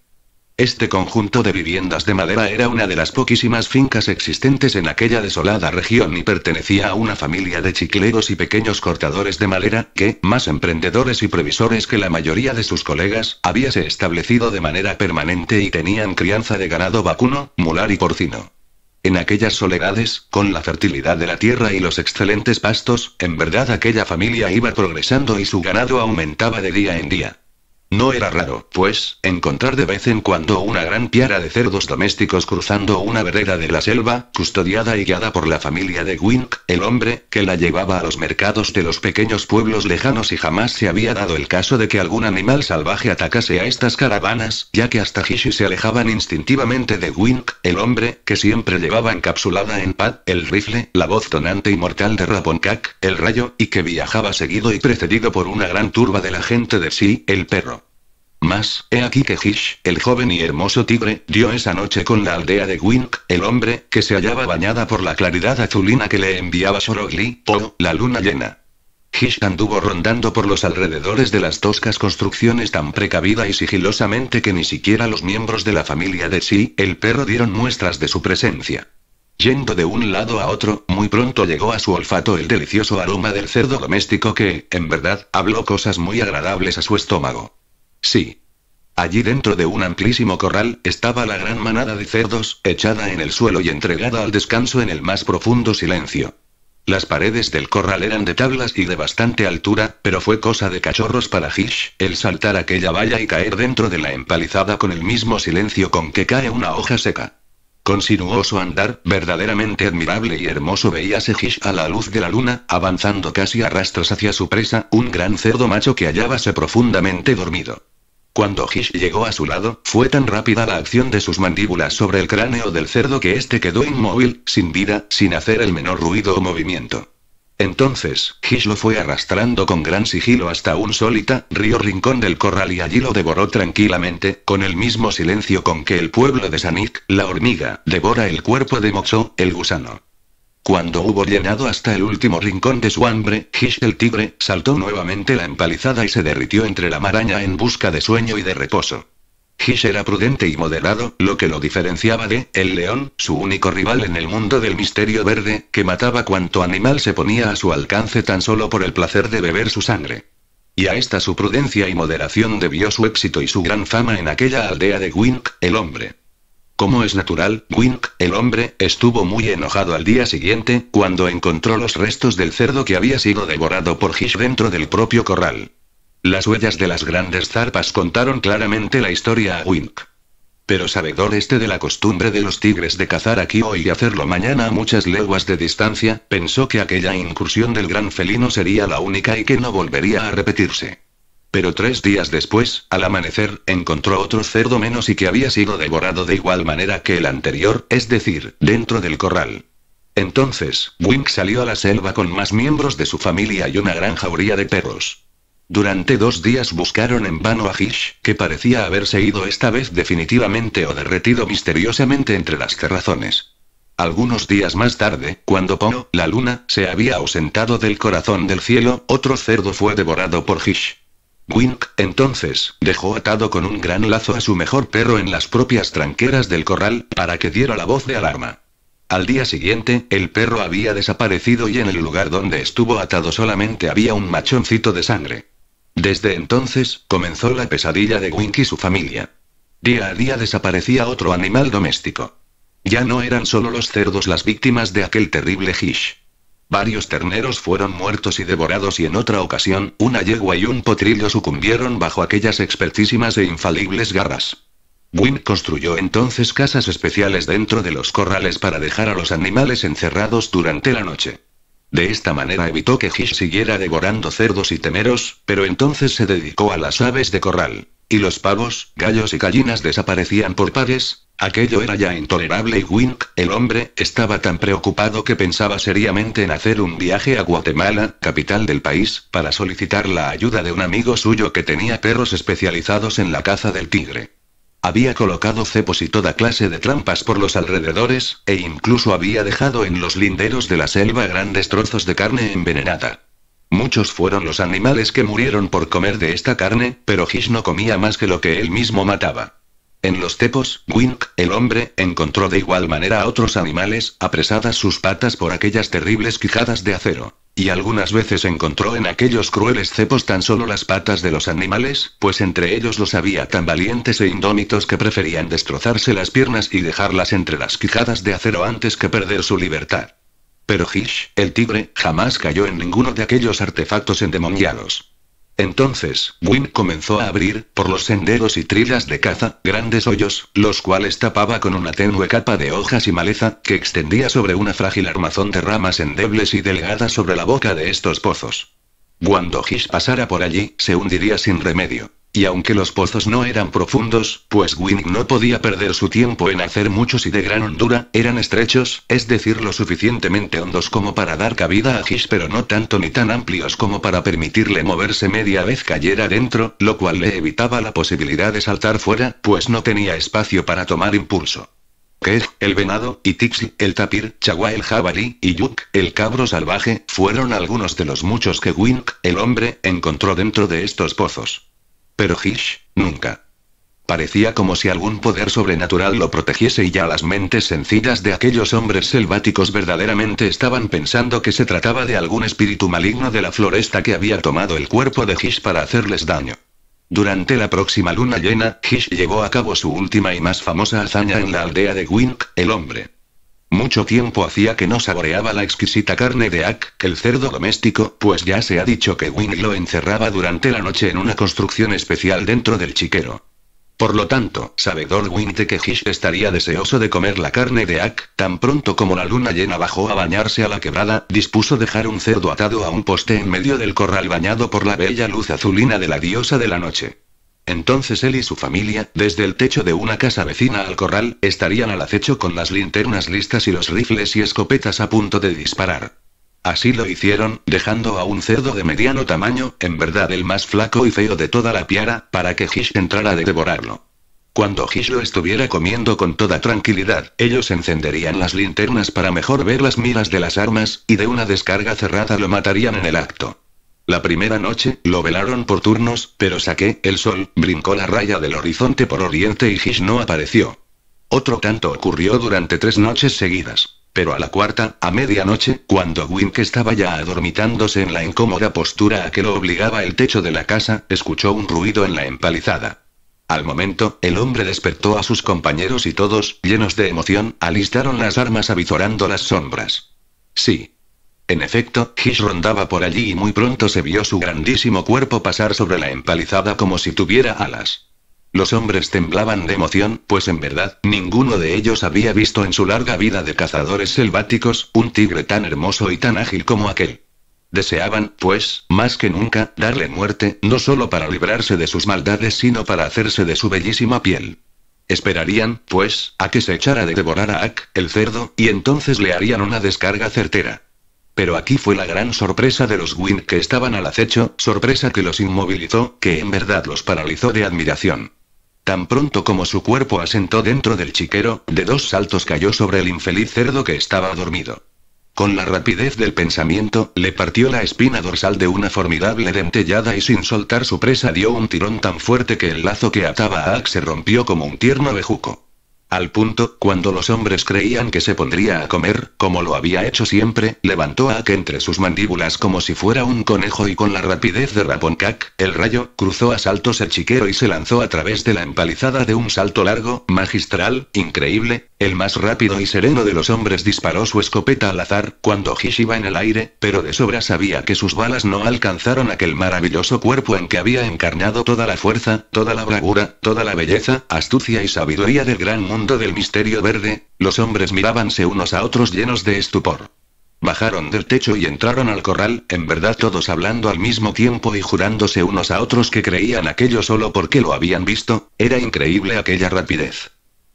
Este conjunto de viviendas de madera era una de las poquísimas fincas existentes en aquella desolada región y pertenecía a una familia de chicleros y pequeños cortadores de madera, que, más emprendedores y previsores que la mayoría de sus colegas, se establecido de manera permanente y tenían crianza de ganado vacuno, mular y porcino. En aquellas soledades, con la fertilidad de la tierra y los excelentes pastos, en verdad aquella familia iba progresando y su ganado aumentaba de día en día. No era raro, pues, encontrar de vez en cuando una gran piara de cerdos domésticos cruzando una vereda de la selva, custodiada y guiada por la familia de Wink, el hombre, que la llevaba a los mercados de los pequeños pueblos lejanos y jamás se había dado el caso de que algún animal salvaje atacase a estas caravanas, ya que hasta Hishi se alejaban instintivamente de Wink, el hombre, que siempre llevaba encapsulada en paz el rifle, la voz tonante y mortal de Raponcak, el rayo, y que viajaba seguido y precedido por una gran turba de la gente de sí, el perro. Más, he aquí que Hish, el joven y hermoso tigre, dio esa noche con la aldea de Wink, el hombre, que se hallaba bañada por la claridad azulina que le enviaba Sorogli, o, la luna llena. Hish anduvo rondando por los alrededores de las toscas construcciones tan precavida y sigilosamente que ni siquiera los miembros de la familia de si, el perro dieron muestras de su presencia. Yendo de un lado a otro, muy pronto llegó a su olfato el delicioso aroma del cerdo doméstico que, en verdad, habló cosas muy agradables a su estómago. Sí. Allí dentro de un amplísimo corral, estaba la gran manada de cerdos, echada en el suelo y entregada al descanso en el más profundo silencio. Las paredes del corral eran de tablas y de bastante altura, pero fue cosa de cachorros para Hish, el saltar aquella valla y caer dentro de la empalizada con el mismo silencio con que cae una hoja seca. Con sinuoso andar, verdaderamente admirable y hermoso veíase Hish a la luz de la luna, avanzando casi a rastros hacia su presa, un gran cerdo macho que hallábase profundamente dormido. Cuando Hish llegó a su lado, fue tan rápida la acción de sus mandíbulas sobre el cráneo del cerdo que éste quedó inmóvil, sin vida, sin hacer el menor ruido o movimiento. Entonces, Hish lo fue arrastrando con gran sigilo hasta un solita, río rincón del corral y allí lo devoró tranquilamente, con el mismo silencio con que el pueblo de Sanik, la hormiga, devora el cuerpo de Moxo, el gusano. Cuando hubo llenado hasta el último rincón de su hambre, Gish el tigre saltó nuevamente la empalizada y se derritió entre la maraña en busca de sueño y de reposo. Gish era prudente y moderado, lo que lo diferenciaba de el león, su único rival en el mundo del misterio verde, que mataba cuanto animal se ponía a su alcance tan solo por el placer de beber su sangre. Y a esta su prudencia y moderación debió su éxito y su gran fama en aquella aldea de Wink, el hombre. Como es natural, Wink, el hombre, estuvo muy enojado al día siguiente, cuando encontró los restos del cerdo que había sido devorado por Hish dentro del propio corral. Las huellas de las grandes zarpas contaron claramente la historia a Wink. Pero sabedor este de la costumbre de los tigres de cazar aquí hoy y hacerlo mañana a muchas leguas de distancia, pensó que aquella incursión del gran felino sería la única y que no volvería a repetirse. Pero tres días después, al amanecer, encontró otro cerdo menos y que había sido devorado de igual manera que el anterior, es decir, dentro del corral. Entonces, Wink salió a la selva con más miembros de su familia y una gran jauría de perros. Durante dos días buscaron en vano a Hish, que parecía haberse ido esta vez definitivamente o derretido misteriosamente entre las terrazones. Algunos días más tarde, cuando Pono, la luna, se había ausentado del corazón del cielo, otro cerdo fue devorado por Hish. Wink, entonces, dejó atado con un gran lazo a su mejor perro en las propias tranqueras del corral, para que diera la voz de alarma. Al día siguiente, el perro había desaparecido y en el lugar donde estuvo atado solamente había un machoncito de sangre. Desde entonces, comenzó la pesadilla de Wink y su familia. Día a día desaparecía otro animal doméstico. Ya no eran solo los cerdos las víctimas de aquel terrible hish. Varios terneros fueron muertos y devorados y en otra ocasión, una yegua y un potrillo sucumbieron bajo aquellas expertísimas e infalibles garras. Wynne construyó entonces casas especiales dentro de los corrales para dejar a los animales encerrados durante la noche. De esta manera evitó que Hish siguiera devorando cerdos y temeros, pero entonces se dedicó a las aves de corral. Y los pavos, gallos y gallinas desaparecían por pares. Aquello era ya intolerable y Wink, el hombre, estaba tan preocupado que pensaba seriamente en hacer un viaje a Guatemala, capital del país, para solicitar la ayuda de un amigo suyo que tenía perros especializados en la caza del tigre. Había colocado cepos y toda clase de trampas por los alrededores, e incluso había dejado en los linderos de la selva grandes trozos de carne envenenada. Muchos fueron los animales que murieron por comer de esta carne, pero Hish no comía más que lo que él mismo mataba. En los cepos, Wink, el hombre, encontró de igual manera a otros animales, apresadas sus patas por aquellas terribles quijadas de acero. Y algunas veces encontró en aquellos crueles cepos tan solo las patas de los animales, pues entre ellos los había tan valientes e indómitos que preferían destrozarse las piernas y dejarlas entre las quijadas de acero antes que perder su libertad. Pero Hish, el tigre, jamás cayó en ninguno de aquellos artefactos endemoniados. Entonces, Wynn comenzó a abrir, por los senderos y trilas de caza, grandes hoyos, los cuales tapaba con una tenue capa de hojas y maleza, que extendía sobre una frágil armazón de ramas endebles y delgadas sobre la boca de estos pozos. Cuando Hish pasara por allí, se hundiría sin remedio. Y aunque los pozos no eran profundos, pues Wing no podía perder su tiempo en hacer muchos y de gran hondura, eran estrechos, es decir, lo suficientemente hondos como para dar cabida a Gish, pero no tanto ni tan amplios como para permitirle moverse media vez cayera dentro, lo cual le evitaba la posibilidad de saltar fuera, pues no tenía espacio para tomar impulso. Kej, el venado, y Tixi, el tapir, Chagua el jabalí, y Yuk, el cabro salvaje, fueron algunos de los muchos que Wink, el hombre, encontró dentro de estos pozos. Pero Hish, nunca. Parecía como si algún poder sobrenatural lo protegiese y ya las mentes sencillas de aquellos hombres selváticos verdaderamente estaban pensando que se trataba de algún espíritu maligno de la floresta que había tomado el cuerpo de Hish para hacerles daño. Durante la próxima luna llena, Hish llevó a cabo su última y más famosa hazaña en la aldea de Wink, el hombre. Mucho tiempo hacía que no saboreaba la exquisita carne de Ak, el cerdo doméstico, pues ya se ha dicho que Winnie lo encerraba durante la noche en una construcción especial dentro del chiquero. Por lo tanto, sabedor de que Hish estaría deseoso de comer la carne de Ak, tan pronto como la luna llena bajó a bañarse a la quebrada, dispuso dejar un cerdo atado a un poste en medio del corral bañado por la bella luz azulina de la diosa de la noche. Entonces él y su familia, desde el techo de una casa vecina al corral, estarían al acecho con las linternas listas y los rifles y escopetas a punto de disparar. Así lo hicieron, dejando a un cerdo de mediano tamaño, en verdad el más flaco y feo de toda la piara, para que Hish entrara de devorarlo. Cuando Hish lo estuviera comiendo con toda tranquilidad, ellos encenderían las linternas para mejor ver las miras de las armas, y de una descarga cerrada lo matarían en el acto. La primera noche, lo velaron por turnos, pero saqué, el sol, brincó la raya del horizonte por oriente y Gish no apareció. Otro tanto ocurrió durante tres noches seguidas. Pero a la cuarta, a medianoche, cuando Wink estaba ya adormitándose en la incómoda postura a que lo obligaba el techo de la casa, escuchó un ruido en la empalizada. Al momento, el hombre despertó a sus compañeros y todos, llenos de emoción, alistaron las armas avizorando las sombras. Sí, en efecto, Hish rondaba por allí y muy pronto se vio su grandísimo cuerpo pasar sobre la empalizada como si tuviera alas. Los hombres temblaban de emoción, pues en verdad, ninguno de ellos había visto en su larga vida de cazadores selváticos, un tigre tan hermoso y tan ágil como aquel. Deseaban, pues, más que nunca, darle muerte, no solo para librarse de sus maldades, sino para hacerse de su bellísima piel. Esperarían, pues, a que se echara de devorar a Ak, el cerdo, y entonces le harían una descarga certera. Pero aquí fue la gran sorpresa de los Gwyn que estaban al acecho, sorpresa que los inmovilizó, que en verdad los paralizó de admiración. Tan pronto como su cuerpo asentó dentro del chiquero, de dos saltos cayó sobre el infeliz cerdo que estaba dormido. Con la rapidez del pensamiento, le partió la espina dorsal de una formidable dentellada y sin soltar su presa dio un tirón tan fuerte que el lazo que ataba a Axe se rompió como un tierno bejuco. Al punto, cuando los hombres creían que se pondría a comer, como lo había hecho siempre, levantó a Ak entre sus mandíbulas como si fuera un conejo y con la rapidez de Raponcac, el rayo, cruzó a saltos el chiquero y se lanzó a través de la empalizada de un salto largo, magistral, increíble, el más rápido y sereno de los hombres disparó su escopeta al azar, cuando Hish iba en el aire, pero de sobra sabía que sus balas no alcanzaron aquel maravilloso cuerpo en que había encarnado toda la fuerza, toda la bravura, toda la belleza, astucia y sabiduría del gran mundo del misterio verde. Los hombres mirábanse unos a otros llenos de estupor. Bajaron del techo y entraron al corral, en verdad todos hablando al mismo tiempo y jurándose unos a otros que creían aquello solo porque lo habían visto, era increíble aquella rapidez.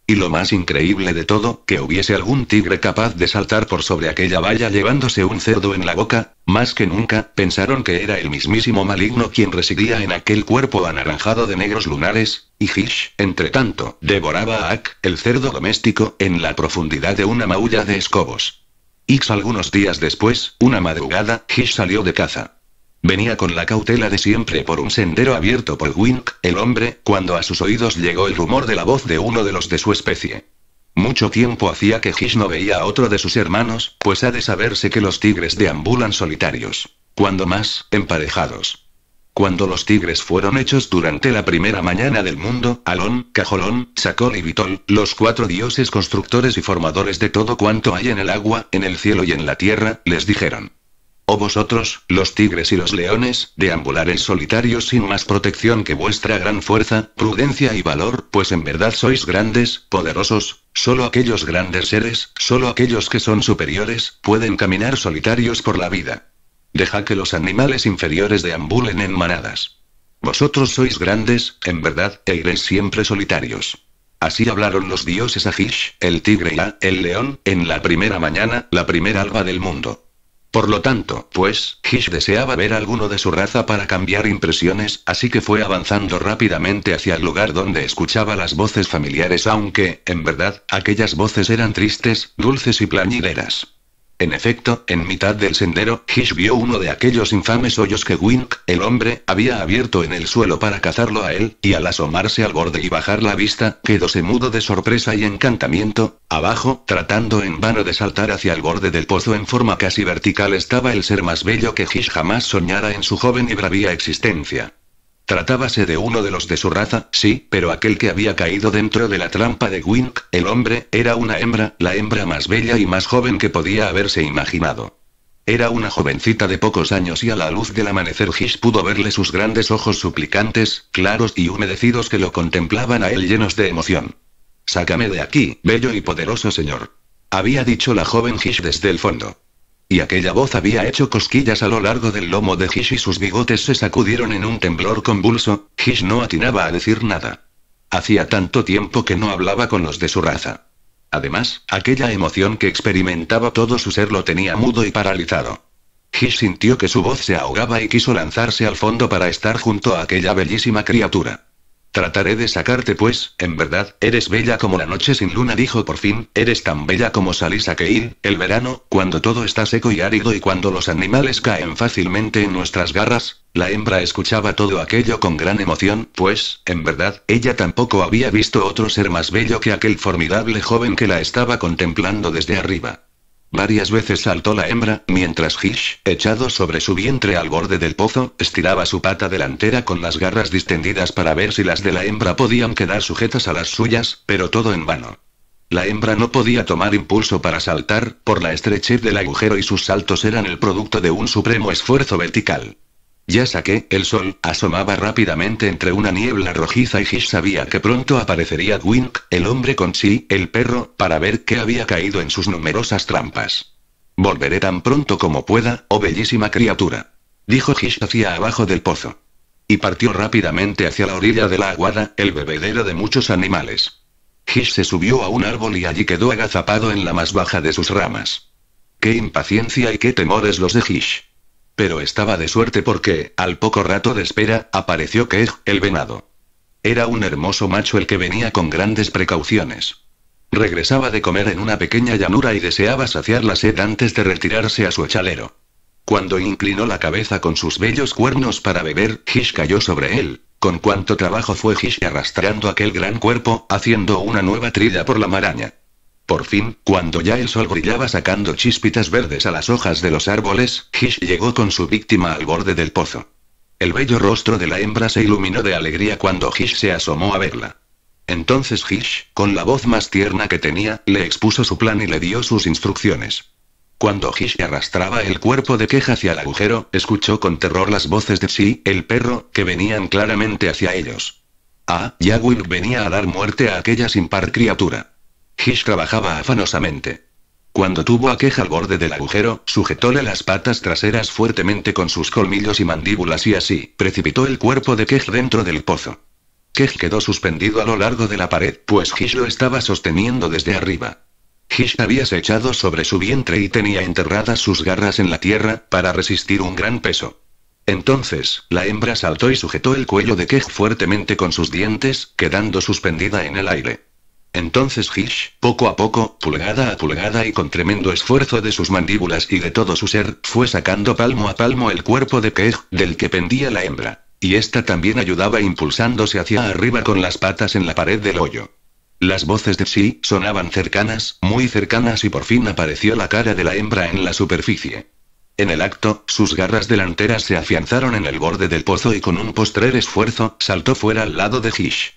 Y lo más increíble de todo, que hubiese algún tigre capaz de saltar por sobre aquella valla llevándose un cerdo en la boca, más que nunca, pensaron que era el mismísimo maligno quien residía en aquel cuerpo anaranjado de negros lunares, y Hish, entre tanto, devoraba a Ak, el cerdo doméstico, en la profundidad de una maulla de escobos. X algunos días después, una madrugada, Hish salió de caza. Venía con la cautela de siempre por un sendero abierto por Wink, el hombre, cuando a sus oídos llegó el rumor de la voz de uno de los de su especie. Mucho tiempo hacía que Hish no veía a otro de sus hermanos, pues ha de saberse que los tigres deambulan solitarios. Cuando más, emparejados. Cuando los tigres fueron hechos durante la primera mañana del mundo, Alon, Cajolón, Sacol y Vitol, los cuatro dioses constructores y formadores de todo cuanto hay en el agua, en el cielo y en la tierra, les dijeron. O vosotros, los tigres y los leones, deambularéis solitarios sin más protección que vuestra gran fuerza, prudencia y valor, pues en verdad sois grandes, poderosos, solo aquellos grandes seres, solo aquellos que son superiores, pueden caminar solitarios por la vida. Deja que los animales inferiores deambulen en manadas. Vosotros sois grandes, en verdad, e iréis siempre solitarios. Así hablaron los dioses Ajish, el tigre y el león, en la primera mañana, la primera alba del mundo. Por lo tanto, pues, Hish deseaba ver a alguno de su raza para cambiar impresiones, así que fue avanzando rápidamente hacia el lugar donde escuchaba las voces familiares, aunque, en verdad, aquellas voces eran tristes, dulces y plañideras. En efecto, en mitad del sendero, Hish vio uno de aquellos infames hoyos que Wink, el hombre, había abierto en el suelo para cazarlo a él, y al asomarse al borde y bajar la vista, quedóse mudo de sorpresa y encantamiento. Abajo, tratando en vano de saltar hacia el borde del pozo en forma casi vertical, estaba el ser más bello que Hish jamás soñara en su joven y bravía existencia. Tratábase de uno de los de su raza, sí, pero aquel que había caído dentro de la trampa de Wink, el hombre, era una hembra, la hembra más bella y más joven que podía haberse imaginado. Era una jovencita de pocos años y a la luz del amanecer Gish pudo verle sus grandes ojos suplicantes, claros y humedecidos que lo contemplaban a él llenos de emoción. Sácame de aquí, bello y poderoso señor. Había dicho la joven Gish desde el fondo. Y aquella voz había hecho cosquillas a lo largo del lomo de Hish y sus bigotes se sacudieron en un temblor convulso, Hish no atinaba a decir nada. Hacía tanto tiempo que no hablaba con los de su raza. Además, aquella emoción que experimentaba todo su ser lo tenía mudo y paralizado. Hish sintió que su voz se ahogaba y quiso lanzarse al fondo para estar junto a aquella bellísima criatura. Trataré de sacarte pues, en verdad, eres bella como la noche sin luna dijo por fin, eres tan bella como Salisa a el verano, cuando todo está seco y árido y cuando los animales caen fácilmente en nuestras garras. La hembra escuchaba todo aquello con gran emoción, pues, en verdad, ella tampoco había visto otro ser más bello que aquel formidable joven que la estaba contemplando desde arriba. Varias veces saltó la hembra, mientras Hish, echado sobre su vientre al borde del pozo, estiraba su pata delantera con las garras distendidas para ver si las de la hembra podían quedar sujetas a las suyas, pero todo en vano. La hembra no podía tomar impulso para saltar, por la estrechez del agujero y sus saltos eran el producto de un supremo esfuerzo vertical. Ya saqué, el sol asomaba rápidamente entre una niebla rojiza y Hish sabía que pronto aparecería Wink, el hombre con sí, el perro, para ver qué había caído en sus numerosas trampas. Volveré tan pronto como pueda, oh bellísima criatura. Dijo Hish hacia abajo del pozo. Y partió rápidamente hacia la orilla de la aguada, el bebedero de muchos animales. Hish se subió a un árbol y allí quedó agazapado en la más baja de sus ramas. Qué impaciencia y qué temores los de Hish. Pero estaba de suerte porque, al poco rato de espera, apareció Kej, el venado. Era un hermoso macho el que venía con grandes precauciones. Regresaba de comer en una pequeña llanura y deseaba saciar la sed antes de retirarse a su chalero. Cuando inclinó la cabeza con sus bellos cuernos para beber, Hish cayó sobre él. Con cuánto trabajo fue Hish arrastrando aquel gran cuerpo, haciendo una nueva trilla por la maraña. Por fin, cuando ya el sol brillaba sacando chispitas verdes a las hojas de los árboles, Hish llegó con su víctima al borde del pozo. El bello rostro de la hembra se iluminó de alegría cuando Hish se asomó a verla. Entonces Hish, con la voz más tierna que tenía, le expuso su plan y le dio sus instrucciones. Cuando Hish arrastraba el cuerpo de queja hacia el agujero, escuchó con terror las voces de sí el perro, que venían claramente hacia ellos. Ah, Will venía a dar muerte a aquella sin par criatura. Hish trabajaba afanosamente. Cuando tuvo a queja al borde del agujero, sujetóle las patas traseras fuertemente con sus colmillos y mandíbulas y así, precipitó el cuerpo de Kej dentro del pozo. Kej quedó suspendido a lo largo de la pared, pues Hish lo estaba sosteniendo desde arriba. Hish había echado sobre su vientre y tenía enterradas sus garras en la tierra, para resistir un gran peso. Entonces, la hembra saltó y sujetó el cuello de Kej fuertemente con sus dientes, quedando suspendida en el aire. Entonces Hish, poco a poco, pulgada a pulgada y con tremendo esfuerzo de sus mandíbulas y de todo su ser, fue sacando palmo a palmo el cuerpo de Kej, del que pendía la hembra. Y esta también ayudaba impulsándose hacia arriba con las patas en la pared del hoyo. Las voces de sí sonaban cercanas, muy cercanas y por fin apareció la cara de la hembra en la superficie. En el acto, sus garras delanteras se afianzaron en el borde del pozo y con un postrer esfuerzo, saltó fuera al lado de Hish.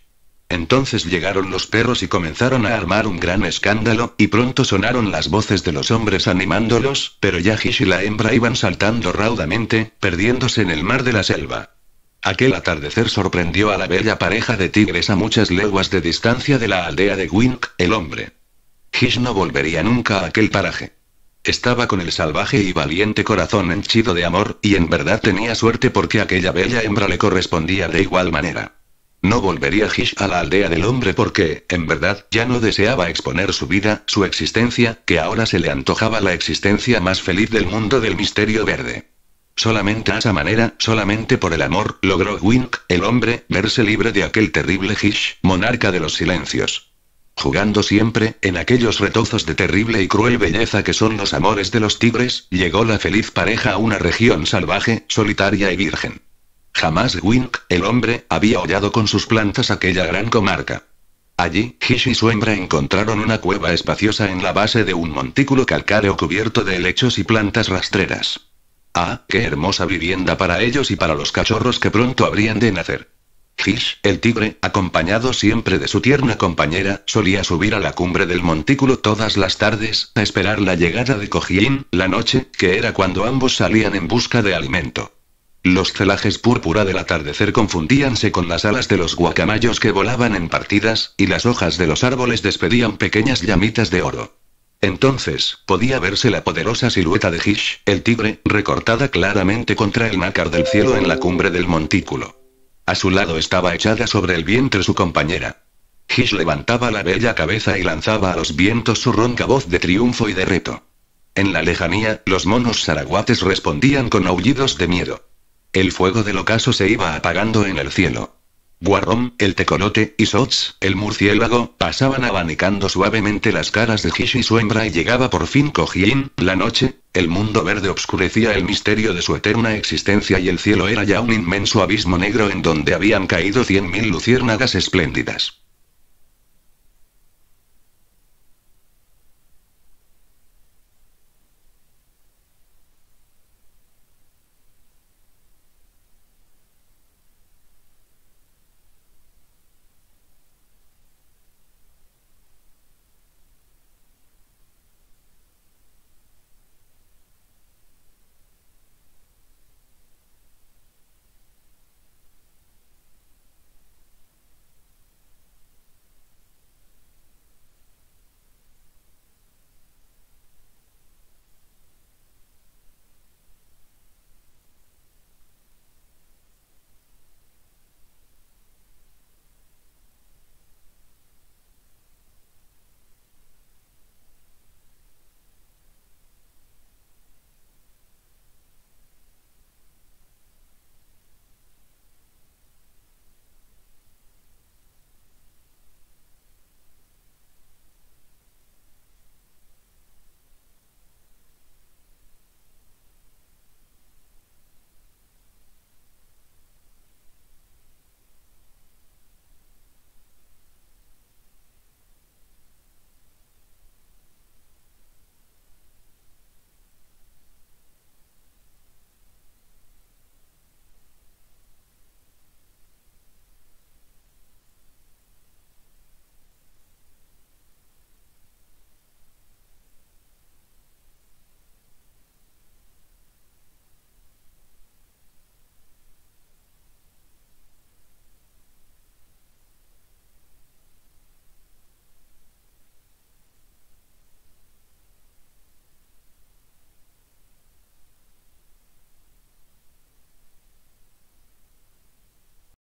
Entonces llegaron los perros y comenzaron a armar un gran escándalo, y pronto sonaron las voces de los hombres animándolos, pero Hish y la hembra iban saltando raudamente, perdiéndose en el mar de la selva. Aquel atardecer sorprendió a la bella pareja de tigres a muchas leguas de distancia de la aldea de Wink, el hombre. Hish no volvería nunca a aquel paraje. Estaba con el salvaje y valiente corazón henchido de amor, y en verdad tenía suerte porque aquella bella hembra le correspondía de igual manera. No volvería Hish a la aldea del hombre porque, en verdad, ya no deseaba exponer su vida, su existencia, que ahora se le antojaba la existencia más feliz del mundo del misterio verde. Solamente a esa manera, solamente por el amor, logró Wink, el hombre, verse libre de aquel terrible Hish, monarca de los silencios. Jugando siempre, en aquellos retozos de terrible y cruel belleza que son los amores de los tigres, llegó la feliz pareja a una región salvaje, solitaria y virgen. Jamás Wink, el hombre, había hollado con sus plantas aquella gran comarca. Allí, Hish y su hembra encontraron una cueva espaciosa en la base de un montículo calcáreo cubierto de helechos y plantas rastreras. Ah, qué hermosa vivienda para ellos y para los cachorros que pronto habrían de nacer. Hish, el tigre, acompañado siempre de su tierna compañera, solía subir a la cumbre del montículo todas las tardes, a esperar la llegada de Kojin la noche, que era cuando ambos salían en busca de alimento. Los celajes púrpura del atardecer confundíanse con las alas de los guacamayos que volaban en partidas, y las hojas de los árboles despedían pequeñas llamitas de oro. Entonces, podía verse la poderosa silueta de Hish, el tigre, recortada claramente contra el nácar del cielo en la cumbre del montículo. A su lado estaba echada sobre el vientre su compañera. Hish levantaba la bella cabeza y lanzaba a los vientos su ronca voz de triunfo y de reto. En la lejanía, los monos zaraguates respondían con aullidos de miedo. El fuego del ocaso se iba apagando en el cielo. Guarrón, el tecolote, y Sots, el murciélago, pasaban abanicando suavemente las caras de Hish y su hembra y llegaba por fin Kojin, la noche, el mundo verde obscurecía el misterio de su eterna existencia y el cielo era ya un inmenso abismo negro en donde habían caído cien mil luciérnagas espléndidas.